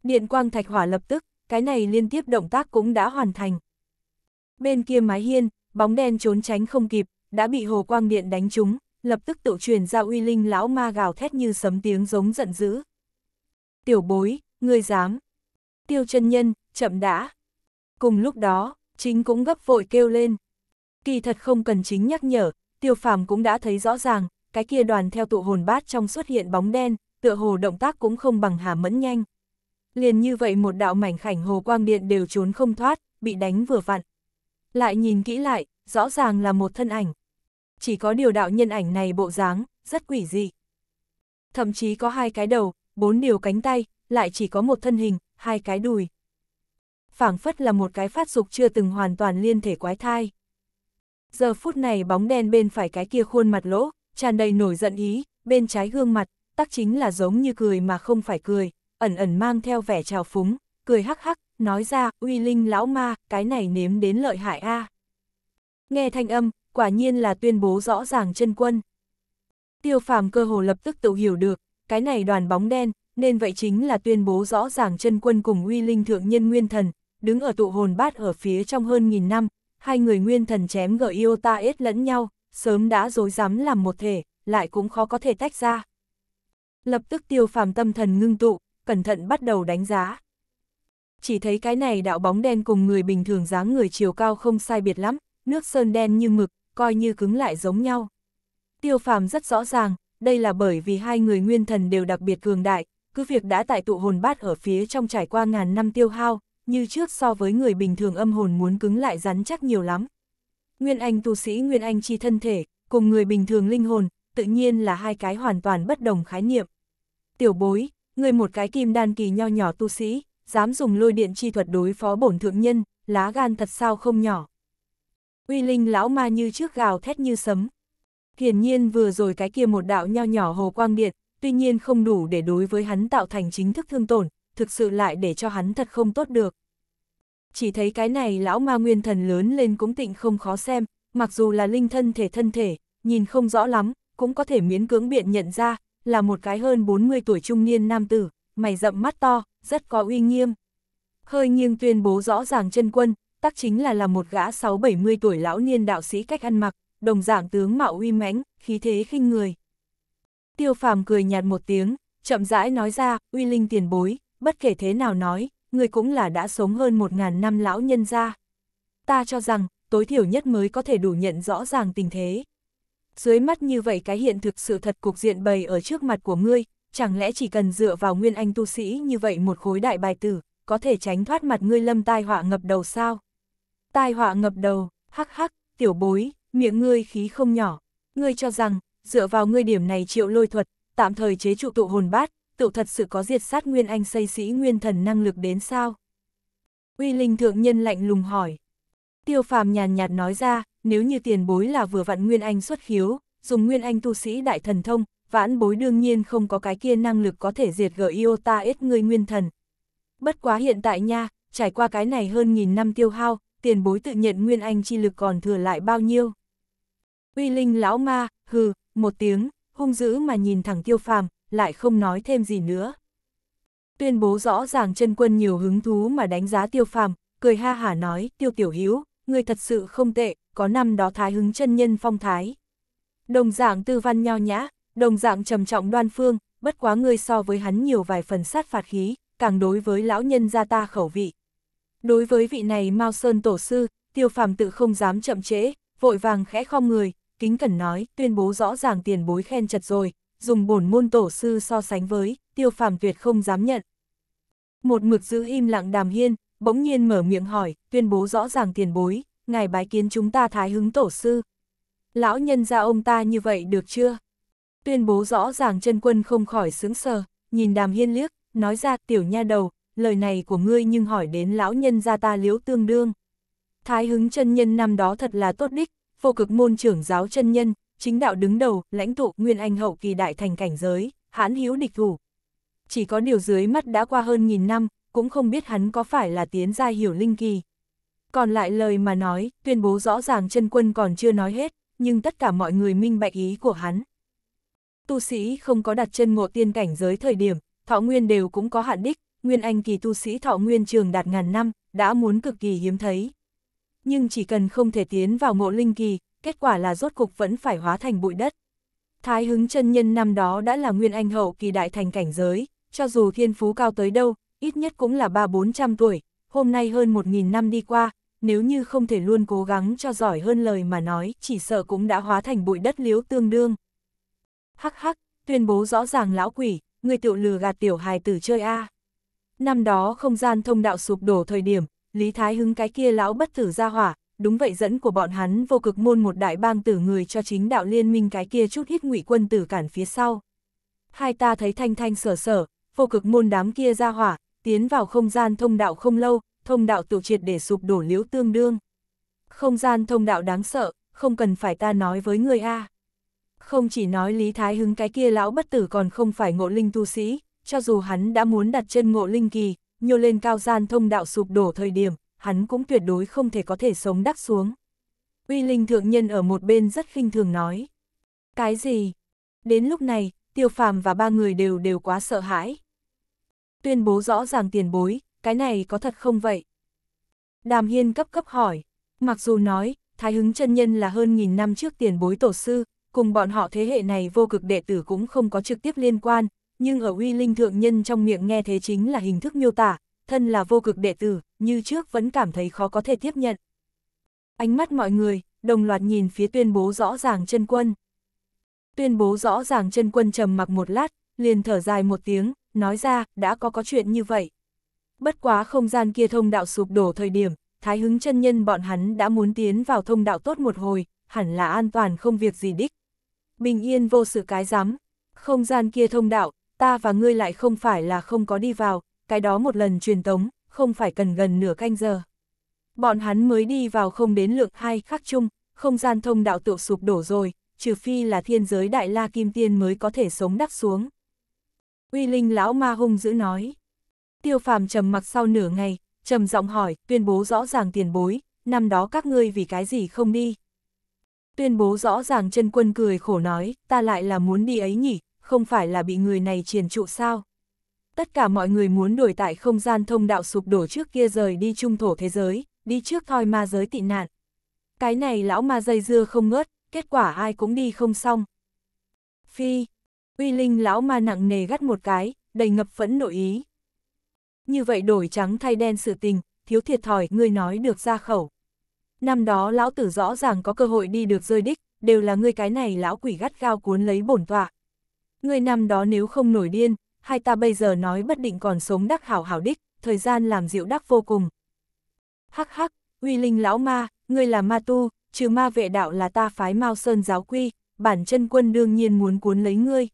Điện quang thạch hỏa lập tức, cái này liên tiếp động tác cũng đã hoàn thành. Bên kia mái hiên, bóng đen trốn tránh không kịp, đã bị hồ quang điện đánh trúng, lập tức tự truyền ra uy linh lão ma gào thét như sấm tiếng giống giận dữ. Tiểu bối, ngươi dám. Tiêu chân nhân, chậm đã. Cùng lúc đó, chính cũng gấp vội kêu lên. Kỳ thật không cần chính nhắc nhở, tiêu phàm cũng đã thấy rõ ràng, cái kia đoàn theo tụ hồn bát trong xuất hiện bóng đen, tựa hồ động tác cũng không bằng hà mẫn nhanh liền như vậy một đạo mảnh khảnh hồ quang điện đều trốn không thoát, bị đánh vừa vặn. Lại nhìn kỹ lại, rõ ràng là một thân ảnh. Chỉ có điều đạo nhân ảnh này bộ dáng, rất quỷ dị. Thậm chí có hai cái đầu, bốn điều cánh tay, lại chỉ có một thân hình, hai cái đùi. phảng phất là một cái phát dục chưa từng hoàn toàn liên thể quái thai. Giờ phút này bóng đen bên phải cái kia khuôn mặt lỗ, tràn đầy nổi giận ý, bên trái gương mặt, tắc chính là giống như cười mà không phải cười, ẩn ẩn mang theo vẻ trào phúng, cười hắc hắc, nói ra, uy linh lão ma, cái này nếm đến lợi hại a. Nghe thanh âm, quả nhiên là tuyên bố rõ ràng chân quân. Tiêu phàm cơ hồ lập tức tự hiểu được, cái này đoàn bóng đen, nên vậy chính là tuyên bố rõ ràng chân quân cùng uy linh thượng nhân nguyên thần, đứng ở tụ hồn bát ở phía trong hơn nghìn năm, hai người nguyên thần chém gở yêu ta ết lẫn nhau, sớm đã dối dám làm một thể, lại cũng khó có thể tách ra. Lập tức tiêu phàm tâm thần ngưng tụ, cẩn thận bắt đầu đánh giá. Chỉ thấy cái này đạo bóng đen cùng người bình thường dáng người chiều cao không sai biệt lắm, nước sơn đen như mực, coi như cứng lại giống nhau. Tiêu phàm rất rõ ràng, đây là bởi vì hai người nguyên thần đều đặc biệt cường đại, cứ việc đã tại tụ hồn bát ở phía trong trải qua ngàn năm tiêu hao, như trước so với người bình thường âm hồn muốn cứng lại rắn chắc nhiều lắm. Nguyên Anh tu sĩ Nguyên Anh chi thân thể, cùng người bình thường linh hồn, tự nhiên là hai cái hoàn toàn bất đồng khái niệm. Tiểu bối, Người một cái kim đan kỳ nho nhỏ tu sĩ, dám dùng lôi điện chi thuật đối phó bổn thượng nhân, lá gan thật sao không nhỏ. Uy linh lão ma như trước gào thét như sấm. Hiển nhiên vừa rồi cái kia một đạo nho nhỏ hồ quang điện, tuy nhiên không đủ để đối với hắn tạo thành chính thức thương tổn, thực sự lại để cho hắn thật không tốt được. Chỉ thấy cái này lão ma nguyên thần lớn lên cũng tịnh không khó xem, mặc dù là linh thân thể thân thể, nhìn không rõ lắm, cũng có thể miễn cưỡng biện nhận ra, là một cái hơn 40 tuổi trung niên nam tử, mày rậm mắt to, rất có uy nghiêm. Hơi nghiêng tuyên bố rõ ràng chân quân, tác chính là là một gã 6-70 tuổi lão niên đạo sĩ cách ăn mặc, đồng dạng tướng mạo uy mãnh, khí thế khinh người. Tiêu phàm cười nhạt một tiếng, chậm rãi nói ra, uy linh tiền bối, bất kể thế nào nói, người cũng là đã sống hơn 1.000 năm lão nhân ra. Ta cho rằng, tối thiểu nhất mới có thể đủ nhận rõ ràng tình thế dưới mắt như vậy cái hiện thực sự thật cục diện bày ở trước mặt của ngươi, chẳng lẽ chỉ cần dựa vào nguyên anh tu sĩ như vậy một khối đại bài tử, có thể tránh thoát mặt ngươi lâm tai họa ngập đầu sao? Tai họa ngập đầu, hắc hắc, tiểu bối, miệng ngươi khí không nhỏ, ngươi cho rằng, dựa vào ngươi điểm này triệu lôi thuật, tạm thời chế trụ tụ hồn bát, tựu thật sự có diệt sát nguyên anh xây sĩ nguyên thần năng lực đến sao? Uy linh thượng nhân lạnh lùng hỏi. Tiêu phàm nhàn nhạt nói ra, nếu như tiền bối là vừa vặn Nguyên Anh xuất khiếu, dùng Nguyên Anh tu sĩ đại thần thông, vãn bối đương nhiên không có cái kia năng lực có thể diệt gở Iota ít người nguyên thần. Bất quá hiện tại nha, trải qua cái này hơn nghìn năm tiêu hao, tiền bối tự nhận Nguyên Anh chi lực còn thừa lại bao nhiêu. Uy Linh lão ma, hừ, một tiếng, hung dữ mà nhìn thẳng tiêu phàm, lại không nói thêm gì nữa. Tuyên bố rõ ràng chân quân nhiều hứng thú mà đánh giá tiêu phàm, cười ha hả nói, tiêu tiểu hiếu người thật sự không tệ, có năm đó thái hứng chân nhân phong thái. Đồng dạng tư văn nho nhã, đồng dạng trầm trọng đoan phương, bất quá ngươi so với hắn nhiều vài phần sát phạt khí, càng đối với lão nhân gia ta khẩu vị. Đối với vị này Mao Sơn tổ sư, tiêu phàm tự không dám chậm trễ, vội vàng khẽ khom người, kính cẩn nói, tuyên bố rõ ràng tiền bối khen chật rồi, dùng bổn môn tổ sư so sánh với, tiêu phàm tuyệt không dám nhận. Một mực giữ im lặng đàm hiên, bỗng nhiên mở miệng hỏi, tuyên bố rõ ràng tiền bối, ngài bái kiến chúng ta thái hứng tổ sư. Lão nhân ra ông ta như vậy được chưa? Tuyên bố rõ ràng chân quân không khỏi sướng sờ, nhìn đàm hiên liếc, nói ra tiểu nha đầu, lời này của ngươi nhưng hỏi đến lão nhân ra ta liếu tương đương. Thái hứng chân nhân năm đó thật là tốt đích, vô cực môn trưởng giáo chân nhân, chính đạo đứng đầu, lãnh tụ nguyên anh hậu kỳ đại thành cảnh giới, hãn hiếu địch thủ. Chỉ có điều dưới mắt đã qua hơn nghìn năm, cũng không biết hắn có phải là tiến gia hiểu linh kỳ, còn lại lời mà nói, tuyên bố rõ ràng chân quân còn chưa nói hết, nhưng tất cả mọi người minh bạch ý của hắn. Tu sĩ không có đặt chân ngộ tiên cảnh giới thời điểm, thọ nguyên đều cũng có hạn đích, nguyên anh kỳ tu sĩ thọ nguyên trường đạt ngàn năm, đã muốn cực kỳ hiếm thấy. Nhưng chỉ cần không thể tiến vào ngộ linh kỳ, kết quả là rốt cục vẫn phải hóa thành bụi đất. Thái hứng chân nhân năm đó đã là nguyên anh hậu kỳ đại thành cảnh giới, cho dù thiên phú cao tới đâu, ít nhất cũng là ba bốn trăm tuổi, hôm nay hơn một nghìn năm đi qua, nếu như không thể luôn cố gắng cho giỏi hơn lời mà nói, chỉ sợ cũng đã hóa thành bụi đất liếu tương đương. Hắc hắc, tuyên bố rõ ràng lão quỷ, người tiểu lừa gạt tiểu hài tử chơi a. Năm đó không gian thông đạo sụp đổ thời điểm, Lý Thái hứng cái kia lão bất tử ra hỏa, đúng vậy dẫn của bọn hắn vô cực môn một đại bang tử người cho chính đạo liên minh cái kia chút hít ngụy quân tử cản phía sau. Hai ta thấy thanh thanh sở sở, vô cực môn đám kia ra hỏa, tiến vào không gian thông đạo không lâu, thông đạo tiểu triệt để sụp đổ liễu tương đương. Không gian thông đạo đáng sợ, không cần phải ta nói với người A. Không chỉ nói Lý Thái hưng cái kia lão bất tử còn không phải ngộ linh tu sĩ, cho dù hắn đã muốn đặt chân ngộ linh kỳ, nhô lên cao gian thông đạo sụp đổ thời điểm, hắn cũng tuyệt đối không thể có thể sống đắc xuống. Uy Linh Thượng Nhân ở một bên rất khinh thường nói. Cái gì? Đến lúc này, tiêu phàm và ba người đều đều quá sợ hãi. Tuyên bố rõ ràng tiền bối, cái này có thật không vậy? Đàm Hiên cấp cấp hỏi, mặc dù nói, Thái Hứng chân Nhân là hơn nghìn năm trước tiền bối tổ sư, cùng bọn họ thế hệ này vô cực đệ tử cũng không có trực tiếp liên quan, nhưng ở uy linh thượng nhân trong miệng nghe thế chính là hình thức miêu tả, thân là vô cực đệ tử, như trước vẫn cảm thấy khó có thể tiếp nhận. Ánh mắt mọi người, đồng loạt nhìn phía tuyên bố rõ ràng chân quân. Tuyên bố rõ ràng chân quân trầm mặc một lát, liền thở dài một tiếng, nói ra, đã có có chuyện như vậy. Bất quá không gian kia thông đạo sụp đổ thời điểm, thái hứng chân nhân bọn hắn đã muốn tiến vào thông đạo tốt một hồi, hẳn là an toàn không việc gì đích. Bình yên vô sự cái giám, không gian kia thông đạo, ta và ngươi lại không phải là không có đi vào, cái đó một lần truyền tống, không phải cần gần nửa canh giờ. Bọn hắn mới đi vào không đến lượng hai khắc chung, không gian thông đạo tự sụp đổ rồi, trừ phi là thiên giới đại la kim tiên mới có thể sống đắc xuống. Uy Linh lão ma hung dữ nói. Tiêu phàm trầm mặc sau nửa ngày, trầm giọng hỏi, tuyên bố rõ ràng tiền bối, năm đó các ngươi vì cái gì không đi. Tuyên bố rõ ràng chân quân cười khổ nói, ta lại là muốn đi ấy nhỉ, không phải là bị người này triền trụ sao. Tất cả mọi người muốn đổi tại không gian thông đạo sụp đổ trước kia rời đi trung thổ thế giới, đi trước thoi ma giới tị nạn. Cái này lão ma dây dưa không ngớt, kết quả ai cũng đi không xong. Phi, uy linh lão ma nặng nề gắt một cái, đầy ngập phẫn nội ý. Như vậy đổi trắng thay đen sự tình, thiếu thiệt thòi ngươi nói được ra khẩu. Năm đó lão tử rõ ràng có cơ hội đi được rơi đích, đều là ngươi cái này lão quỷ gắt gao cuốn lấy bổn tọa. Ngươi năm đó nếu không nổi điên, hai ta bây giờ nói bất định còn sống đắc hảo hảo đích, thời gian làm dịu đắc vô cùng. Hắc hắc, uy linh lão ma, ngươi là ma tu, trừ ma vệ đạo là ta phái mao sơn giáo quy, bản chân quân đương nhiên muốn cuốn lấy ngươi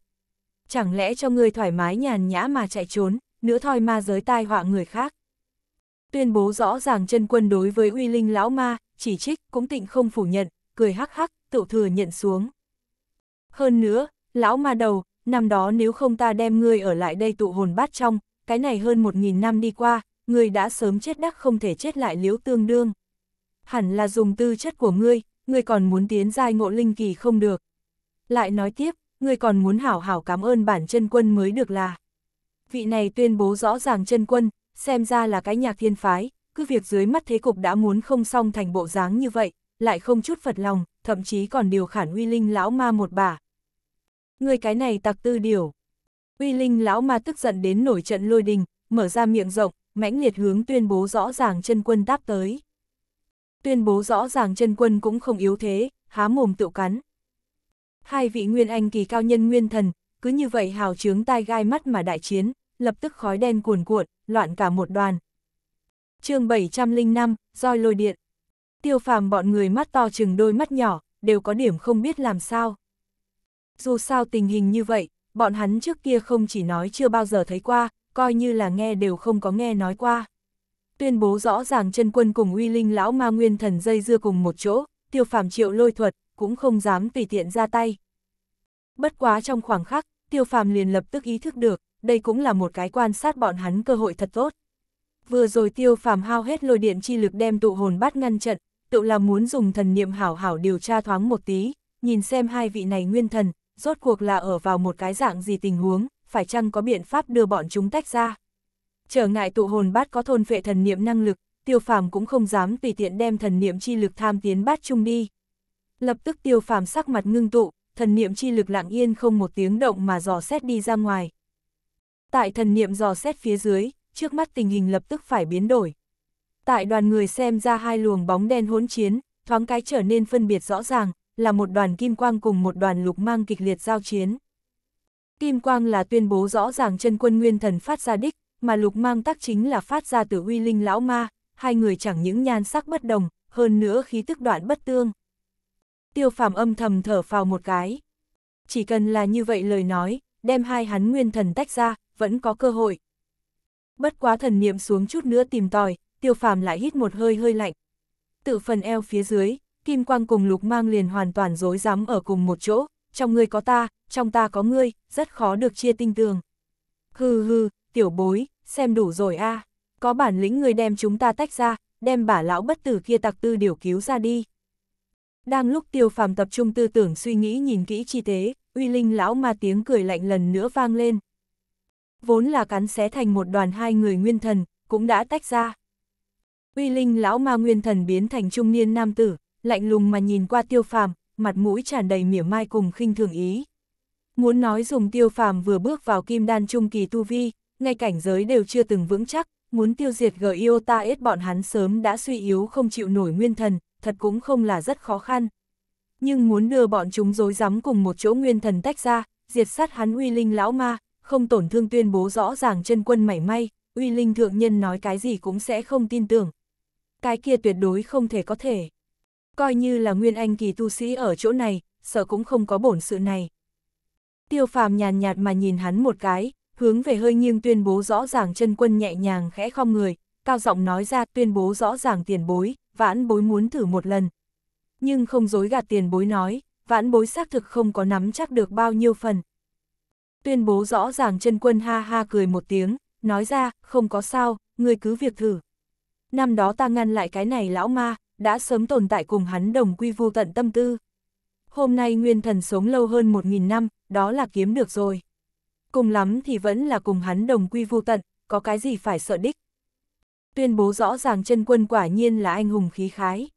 chẳng lẽ cho ngươi thoải mái nhàn nhã mà chạy trốn, nữa thôi ma giới tai họa người khác. Tuyên bố rõ ràng chân quân đối với uy linh lão ma, chỉ trích cũng tịnh không phủ nhận, cười hắc hắc, tự thừa nhận xuống. Hơn nữa, lão ma đầu, năm đó nếu không ta đem ngươi ở lại đây tụ hồn bát trong, cái này hơn một nghìn năm đi qua, ngươi đã sớm chết đắc không thể chết lại liếu tương đương. Hẳn là dùng tư chất của ngươi, ngươi còn muốn tiến giai ngộ linh kỳ không được. Lại nói tiếp, ngươi còn muốn hảo hảo cảm ơn bản chân quân mới được là. Vị này tuyên bố rõ ràng chân quân, xem ra là cái nhạc thiên phái, cứ việc dưới mắt thế cục đã muốn không xong thành bộ dáng như vậy, lại không chút phật lòng, thậm chí còn điều khản uy linh lão ma một bà. Người cái này tặc tư điều. Uy linh lão ma tức giận đến nổi trận lôi đình, mở ra miệng rộng, mãnh liệt hướng tuyên bố rõ ràng chân quân đáp tới. Tuyên bố rõ ràng chân quân cũng không yếu thế, há mồm tự cắn, hai vị nguyên anh kỳ cao nhân nguyên thần, cứ như vậy hào trướng tai gai mắt mà đại chiến, lập tức khói đen cuồn cuộn, loạn cả một đoàn. chương 705, roi lôi điện. Tiêu phàm bọn người mắt to chừng đôi mắt nhỏ, đều có điểm không biết làm sao. Dù sao tình hình như vậy, bọn hắn trước kia không chỉ nói chưa bao giờ thấy qua, coi như là nghe đều không có nghe nói qua. Tuyên bố rõ ràng chân quân cùng uy linh lão ma nguyên thần dây dưa cùng một chỗ, tiêu phàm triệu lôi thuật, cũng không dám tùy tiện ra tay. Bất quá trong khoảng khắc, tiêu phàm liền lập tức ý thức được, đây cũng là một cái quan sát bọn hắn cơ hội thật tốt. Vừa rồi tiêu phàm hao hết lôi điện chi lực đem tụ hồn bắt ngăn trận, tự là muốn dùng thần niệm hảo hảo điều tra thoáng một tí, nhìn xem hai vị này nguyên thần, rốt cuộc là ở vào một cái dạng gì tình huống, phải chăng có biện pháp đưa bọn chúng tách ra. Trở ngại tụ hồn bát có thôn vệ thần niệm năng lực, tiêu phàm cũng không dám tùy tiện đem thần niệm chi lực tham tiến bát chung đi, Lập tức tiêu phàm sắc mặt ngưng tụ, thần niệm chi lực lặng yên không một tiếng động mà dò xét đi ra ngoài. Tại thần niệm dò xét phía dưới, trước mắt tình hình lập tức phải biến đổi. Tại đoàn người xem ra hai luồng bóng đen hỗn chiến, thoáng cái trở nên phân biệt rõ ràng, là một đoàn kim quang cùng một đoàn lục mang kịch liệt giao chiến. Kim quang là tuyên bố rõ ràng chân quân nguyên thần phát ra đích, mà lục mang tác chính là phát ra từ uy linh lão ma, hai người chẳng những nhan sắc bất đồng, hơn nữa khí tức đoạn bất tương tiêu phàm âm thầm thở phào một cái. Chỉ cần là như vậy lời nói, đem hai hắn nguyên thần tách ra, vẫn có cơ hội. Bất quá thần niệm xuống chút nữa tìm tòi, tiêu phàm lại hít một hơi hơi lạnh. Tự phần eo phía dưới, kim quang cùng lục mang liền hoàn toàn rối rắm ở cùng một chỗ, trong ngươi có ta, trong ta có ngươi, rất khó được chia tinh tường. Hừ hừ, tiểu bối, xem đủ rồi a có bản lĩnh người đem chúng ta tách ra, đem bả lão bất tử kia tặc tư điều cứu ra đi. Đang lúc tiêu phàm tập trung tư tưởng suy nghĩ nhìn kỹ chi tế, uy linh lão ma tiếng cười lạnh lần nữa vang lên. Vốn là cắn xé thành một đoàn hai người nguyên thần, cũng đã tách ra. Uy linh lão ma nguyên thần biến thành trung niên nam tử, lạnh lùng mà nhìn qua tiêu phàm, mặt mũi tràn đầy mỉa mai cùng khinh thường ý. Muốn nói dùng tiêu phàm vừa bước vào kim đan trung kỳ tu vi, ngay cảnh giới đều chưa từng vững chắc, muốn tiêu diệt gờ yêu ta ết bọn hắn sớm đã suy yếu không chịu nổi nguyên thần, thật cũng không là rất khó khăn. Nhưng muốn đưa bọn chúng dối rắm cùng một chỗ nguyên thần tách ra, diệt sát hắn uy linh lão ma, không tổn thương tuyên bố rõ ràng chân quân mảy may, uy linh thượng nhân nói cái gì cũng sẽ không tin tưởng. Cái kia tuyệt đối không thể có thể. Coi như là nguyên anh kỳ tu sĩ ở chỗ này, sợ cũng không có bổn sự này. Tiêu phàm nhàn nhạt mà nhìn hắn một cái, hướng về hơi nghiêng tuyên bố rõ ràng chân quân nhẹ nhàng khẽ không người, cao giọng nói ra tuyên bố rõ ràng tiền bối, vãn bối muốn thử một lần. Nhưng không dối gạt tiền bối nói, vãn bối xác thực không có nắm chắc được bao nhiêu phần. Tuyên bố rõ ràng chân quân ha ha cười một tiếng, nói ra, không có sao, người cứ việc thử. Năm đó ta ngăn lại cái này lão ma, đã sớm tồn tại cùng hắn đồng quy vô tận tâm tư. Hôm nay nguyên thần sống lâu hơn một nghìn năm, đó là kiếm được rồi. Cùng lắm thì vẫn là cùng hắn đồng quy vô tận, có cái gì phải sợ đích tuyên bố rõ ràng chân quân quả nhiên là anh hùng khí khái.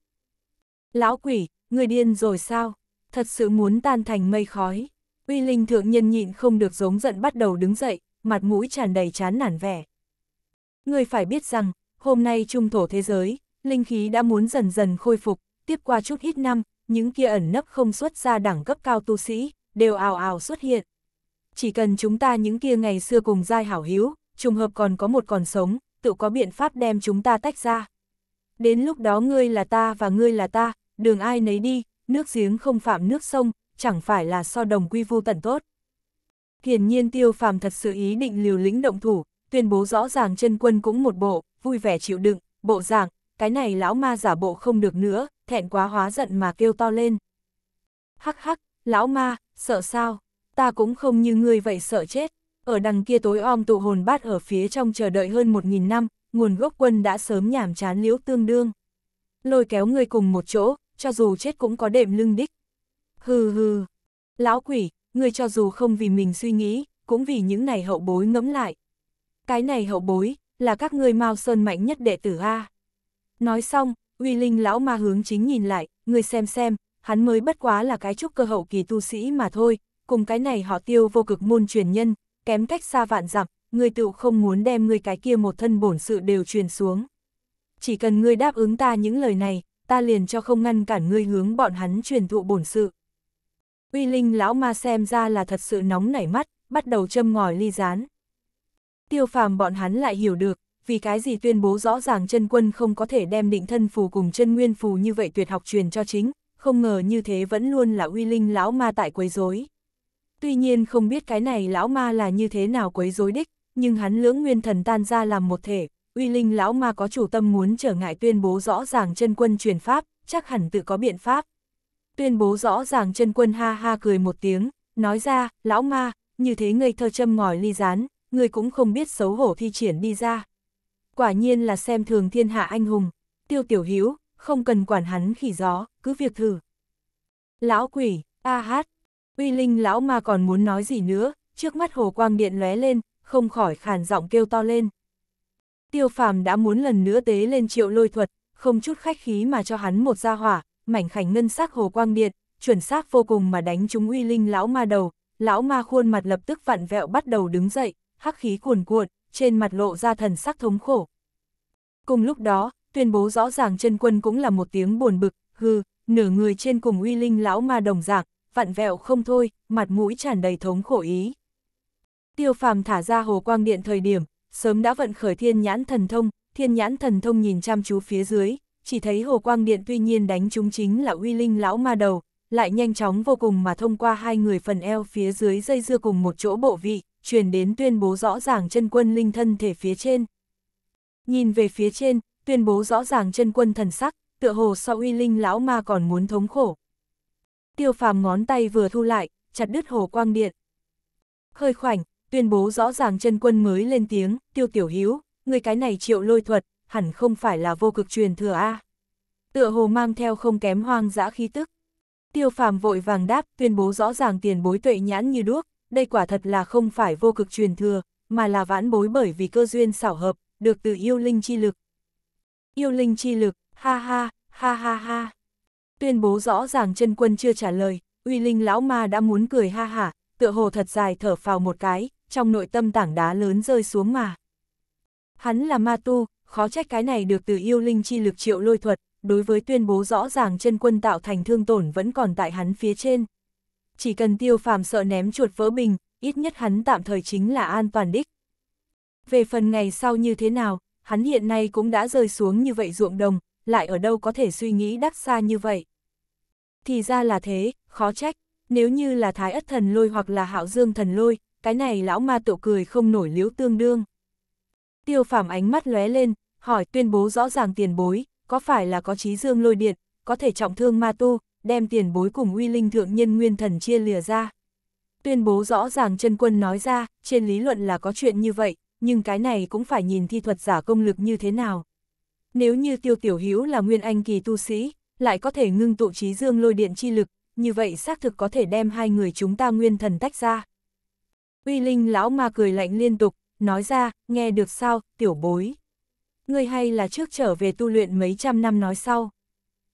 Lão quỷ, người điên rồi sao? Thật sự muốn tan thành mây khói. Uy Linh thượng nhân nhịn không được giống giận bắt đầu đứng dậy, mặt mũi tràn đầy chán nản vẻ. Người phải biết rằng, hôm nay trung thổ thế giới, linh khí đã muốn dần dần khôi phục, tiếp qua chút ít năm, những kia ẩn nấp không xuất ra đẳng cấp cao tu sĩ, đều ào ào xuất hiện. Chỉ cần chúng ta những kia ngày xưa cùng giai hảo hiếu, trùng hợp còn có một còn sống, tự có biện pháp đem chúng ta tách ra. Đến lúc đó ngươi là ta và ngươi là ta, đường ai nấy đi, nước giếng không phạm nước sông, chẳng phải là so đồng quy vu tận tốt. Hiển nhiên tiêu phàm thật sự ý định liều lĩnh động thủ, tuyên bố rõ ràng chân quân cũng một bộ, vui vẻ chịu đựng, bộ dạng, cái này lão ma giả bộ không được nữa, thẹn quá hóa giận mà kêu to lên. Hắc hắc, lão ma, sợ sao, ta cũng không như ngươi vậy sợ chết ở đằng kia tối om tụ hồn bát ở phía trong chờ đợi hơn 1.000 năm, nguồn gốc quân đã sớm nhảm chán liễu tương đương. Lôi kéo người cùng một chỗ, cho dù chết cũng có đệm lưng đích. Hừ hừ, lão quỷ, người cho dù không vì mình suy nghĩ, cũng vì những này hậu bối ngẫm lại. Cái này hậu bối, là các ngươi mau Sơn mạnh nhất đệ tử A. Nói xong, uy linh lão ma hướng chính nhìn lại, người xem xem, hắn mới bất quá là cái trúc cơ hậu kỳ tu sĩ mà thôi, cùng cái này họ tiêu vô cực môn truyền nhân, kém cách xa vạn dặm, người tựu không muốn đem người cái kia một thân bổn sự đều truyền xuống. Chỉ cần ngươi đáp ứng ta những lời này, ta liền cho không ngăn cản ngươi hướng bọn hắn truyền thụ bổn sự. Uy Linh lão ma xem ra là thật sự nóng nảy mắt, bắt đầu châm ngòi ly rán. Tiêu phàm bọn hắn lại hiểu được, vì cái gì tuyên bố rõ ràng chân quân không có thể đem định thân phù cùng chân nguyên phù như vậy tuyệt học truyền cho chính, không ngờ như thế vẫn luôn là uy linh lão ma tại quấy rối. Tuy nhiên không biết cái này lão ma là như thế nào quấy rối đích, nhưng hắn lưỡng nguyên thần tan ra làm một thể, uy linh lão ma có chủ tâm muốn trở ngại tuyên bố rõ ràng chân quân truyền pháp, chắc hẳn tự có biện pháp. Tuyên bố rõ ràng chân quân ha ha cười một tiếng, nói ra, lão ma, như thế ngây thơ châm ngòi ly rán, người cũng không biết xấu hổ thi triển đi ra. Quả nhiên là xem thường thiên hạ anh hùng, tiêu tiểu hữu không cần quản hắn khỉ gió, cứ việc thử. Lão quỷ, a hát, uy linh lão ma còn muốn nói gì nữa, trước mắt hồ quang điện lóe lên, không khỏi khàn giọng kêu to lên. Tiêu phàm đã muốn lần nữa tế lên triệu lôi thuật, không chút khách khí mà cho hắn một gia hỏa, mảnh khảnh ngân sắc hồ quang điện, chuẩn xác vô cùng mà đánh trúng uy linh lão ma đầu, lão ma khuôn mặt lập tức vặn vẹo bắt đầu đứng dậy, hắc khí cuồn cuộn, trên mặt lộ ra thần sắc thống khổ. Cùng lúc đó, tuyên bố rõ ràng chân quân cũng là một tiếng buồn bực, hư, nửa người trên cùng uy linh lão ma đồng dạng, vặn vẹo không thôi, mặt mũi tràn đầy thống khổ ý. Tiêu phàm thả ra hồ quang điện thời điểm, sớm đã vận khởi thiên nhãn thần thông, thiên nhãn thần thông nhìn chăm chú phía dưới, chỉ thấy hồ quang điện tuy nhiên đánh chúng chính là uy linh lão ma đầu, lại nhanh chóng vô cùng mà thông qua hai người phần eo phía dưới dây dưa cùng một chỗ bộ vị, truyền đến tuyên bố rõ ràng chân quân linh thân thể phía trên. Nhìn về phía trên, tuyên bố rõ ràng chân quân thần sắc, tựa hồ so uy linh lão ma còn muốn thống khổ, tiêu phàm ngón tay vừa thu lại, chặt đứt hồ quang điện. Hơi khoảnh, tuyên bố rõ ràng chân quân mới lên tiếng, tiêu tiểu hiếu, người cái này triệu lôi thuật, hẳn không phải là vô cực truyền thừa A. Tựa hồ mang theo không kém hoang dã khí tức. Tiêu phàm vội vàng đáp, tuyên bố rõ ràng tiền bối tuệ nhãn như đuốc, đây quả thật là không phải vô cực truyền thừa, mà là vãn bối bởi vì cơ duyên xảo hợp, được từ yêu linh chi lực. Yêu linh chi lực, ha ha, ha ha ha tuyên bố rõ ràng chân quân chưa trả lời, uy linh lão ma đã muốn cười ha hả, tựa hồ thật dài thở phào một cái, trong nội tâm tảng đá lớn rơi xuống mà. Hắn là ma tu, khó trách cái này được từ yêu linh chi lực triệu lôi thuật, đối với tuyên bố rõ ràng chân quân tạo thành thương tổn vẫn còn tại hắn phía trên. Chỉ cần tiêu phàm sợ ném chuột vỡ bình, ít nhất hắn tạm thời chính là an toàn đích. Về phần ngày sau như thế nào, hắn hiện nay cũng đã rơi xuống như vậy ruộng đồng, lại ở đâu có thể suy nghĩ đắc xa như vậy. Thì ra là thế, khó trách, nếu như là thái ất thần lôi hoặc là hạo dương thần lôi, cái này lão ma tổ cười không nổi liếu tương đương. Tiêu Phạm ánh mắt lóe lên, hỏi tuyên bố rõ ràng tiền bối, có phải là có trí dương lôi điện, có thể trọng thương ma tu, đem tiền bối cùng uy linh thượng nhân nguyên thần chia lìa ra. Tuyên bố rõ ràng chân quân nói ra, trên lý luận là có chuyện như vậy, nhưng cái này cũng phải nhìn thi thuật giả công lực như thế nào. Nếu như tiêu tiểu hữu là nguyên anh kỳ tu sĩ, lại có thể ngưng tụ trí dương lôi điện chi lực, như vậy xác thực có thể đem hai người chúng ta nguyên thần tách ra. Uy Linh lão ma cười lạnh liên tục, nói ra, nghe được sao, tiểu bối. Ngươi hay là trước trở về tu luyện mấy trăm năm nói sau.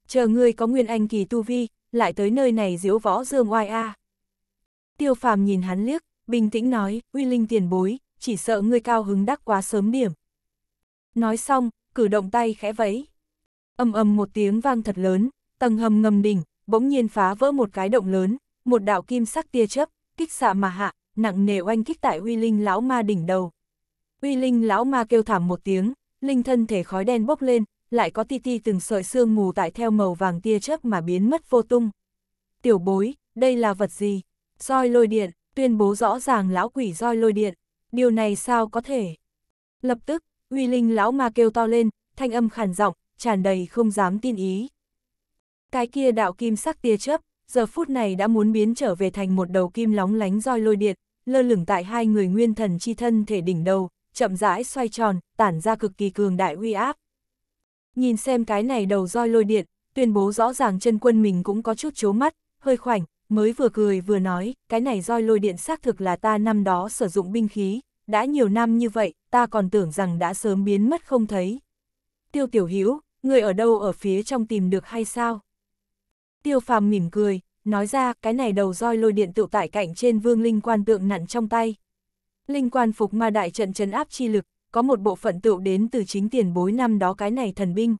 Chờ ngươi có nguyên anh kỳ tu vi, lại tới nơi này diễu võ dương oai a. Tiêu phàm nhìn hắn liếc, bình tĩnh nói, uy linh tiền bối, chỉ sợ ngươi cao hứng đắc quá sớm điểm. Nói xong, cử động tay khẽ vẫy ầm ầm một tiếng vang thật lớn, tầng hầm ngầm đỉnh, bỗng nhiên phá vỡ một cái động lớn, một đạo kim sắc tia chớp, kích xạ mà hạ, nặng nề oanh kích tại uy linh lão ma đỉnh đầu. Uy linh lão ma kêu thảm một tiếng, linh thân thể khói đen bốc lên, lại có ti ti từng sợi xương mù tại theo màu vàng tia chớp mà biến mất vô tung. Tiểu bối, đây là vật gì? Roi lôi điện, tuyên bố rõ ràng lão quỷ roi lôi điện, điều này sao có thể? Lập tức, uy linh lão ma kêu to lên, thanh âm khàn giọng, tràn đầy không dám tin ý. Cái kia đạo kim sắc tia chớp, giờ phút này đã muốn biến trở về thành một đầu kim lóng lánh roi lôi điện, lơ lửng tại hai người nguyên thần chi thân thể đỉnh đầu, chậm rãi xoay tròn, tản ra cực kỳ cường đại uy áp. Nhìn xem cái này đầu roi lôi điện, tuyên bố rõ ràng chân quân mình cũng có chút chố mắt, hơi khoảnh, mới vừa cười vừa nói, cái này roi lôi điện xác thực là ta năm đó sử dụng binh khí, đã nhiều năm như vậy, ta còn tưởng rằng đã sớm biến mất không thấy. Tiêu tiểu hữu người ở đâu ở phía trong tìm được hay sao? Tiêu phàm mỉm cười, nói ra cái này đầu roi lôi điện tựu tại cạnh trên vương linh quan tượng nặn trong tay. Linh quan phục ma đại trận trấn áp chi lực, có một bộ phận tựu đến từ chính tiền bối năm đó cái này thần binh.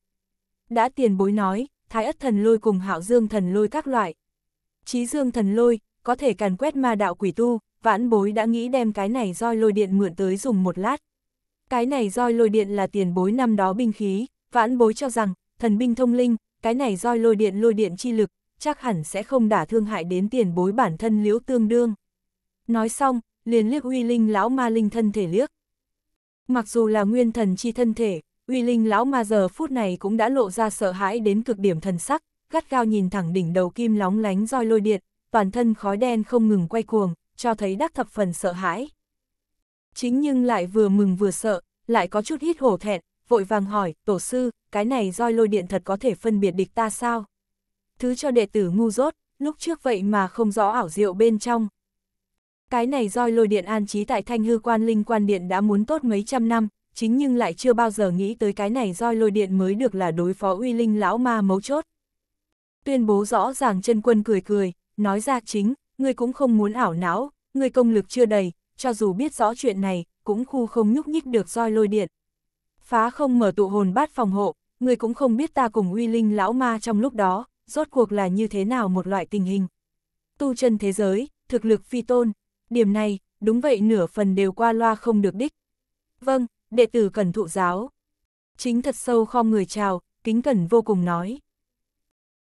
Đã tiền bối nói, thái ất thần lôi cùng hạo dương thần lôi các loại. Chí dương thần lôi, có thể càn quét ma đạo quỷ tu, vãn bối đã nghĩ đem cái này roi lôi điện mượn tới dùng một lát. Cái này roi lôi điện là tiền bối năm đó binh khí, Vãn bối cho rằng, thần binh thông linh, cái này roi lôi điện lôi điện chi lực, chắc hẳn sẽ không đả thương hại đến tiền bối bản thân liễu tương đương. Nói xong, liền liếc uy linh lão ma linh thân thể liếc. Mặc dù là nguyên thần chi thân thể, uy linh lão ma giờ phút này cũng đã lộ ra sợ hãi đến cực điểm thần sắc, gắt gao nhìn thẳng đỉnh đầu kim lóng lánh roi lôi điện, toàn thân khói đen không ngừng quay cuồng, cho thấy đắc thập phần sợ hãi. Chính nhưng lại vừa mừng vừa sợ, lại có chút hít hổ thẹn, vội vàng hỏi, tổ sư, cái này roi lôi điện thật có thể phân biệt địch ta sao? Thứ cho đệ tử ngu dốt, lúc trước vậy mà không rõ ảo diệu bên trong. Cái này roi lôi điện an trí tại thanh hư quan linh quan điện đã muốn tốt mấy trăm năm, chính nhưng lại chưa bao giờ nghĩ tới cái này roi lôi điện mới được là đối phó uy linh lão ma mấu chốt. Tuyên bố rõ ràng chân quân cười cười, nói ra chính, ngươi cũng không muốn ảo não, ngươi công lực chưa đầy, cho dù biết rõ chuyện này, cũng khu không nhúc nhích được roi lôi điện, phá không mở tụ hồn bát phòng hộ, người cũng không biết ta cùng uy linh lão ma trong lúc đó, rốt cuộc là như thế nào một loại tình hình. Tu chân thế giới, thực lực phi tôn, điểm này, đúng vậy nửa phần đều qua loa không được đích. Vâng, đệ tử cần thụ giáo. Chính thật sâu khom người chào, kính cẩn vô cùng nói.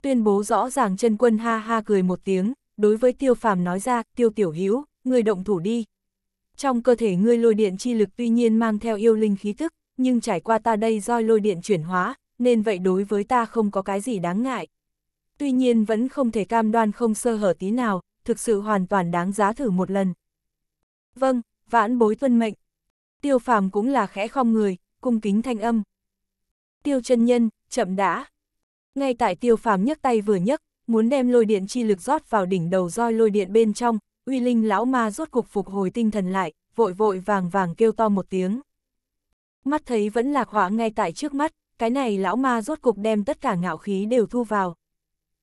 Tuyên bố rõ ràng chân quân ha ha cười một tiếng, đối với tiêu phàm nói ra, tiêu tiểu hữu người động thủ đi. Trong cơ thể ngươi lôi điện chi lực tuy nhiên mang theo yêu linh khí tức, nhưng trải qua ta đây roi lôi điện chuyển hóa, nên vậy đối với ta không có cái gì đáng ngại. Tuy nhiên vẫn không thể cam đoan không sơ hở tí nào, thực sự hoàn toàn đáng giá thử một lần. Vâng, vãn bối tuân mệnh. Tiêu phàm cũng là khẽ không người, cung kính thanh âm. Tiêu chân nhân, chậm đã. Ngay tại tiêu phàm nhấc tay vừa nhấc, muốn đem lôi điện chi lực rót vào đỉnh đầu roi lôi điện bên trong, uy linh lão ma rốt cục phục hồi tinh thần lại, vội vội vàng vàng kêu to một tiếng. Mắt thấy vẫn lạc họa ngay tại trước mắt, cái này lão ma rốt cục đem tất cả ngạo khí đều thu vào.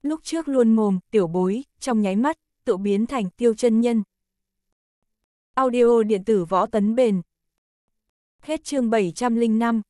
Lúc trước luôn mồm, tiểu bối, trong nháy mắt, tự biến thành tiêu chân nhân. Audio điện tử võ tấn bền. Hết chương 705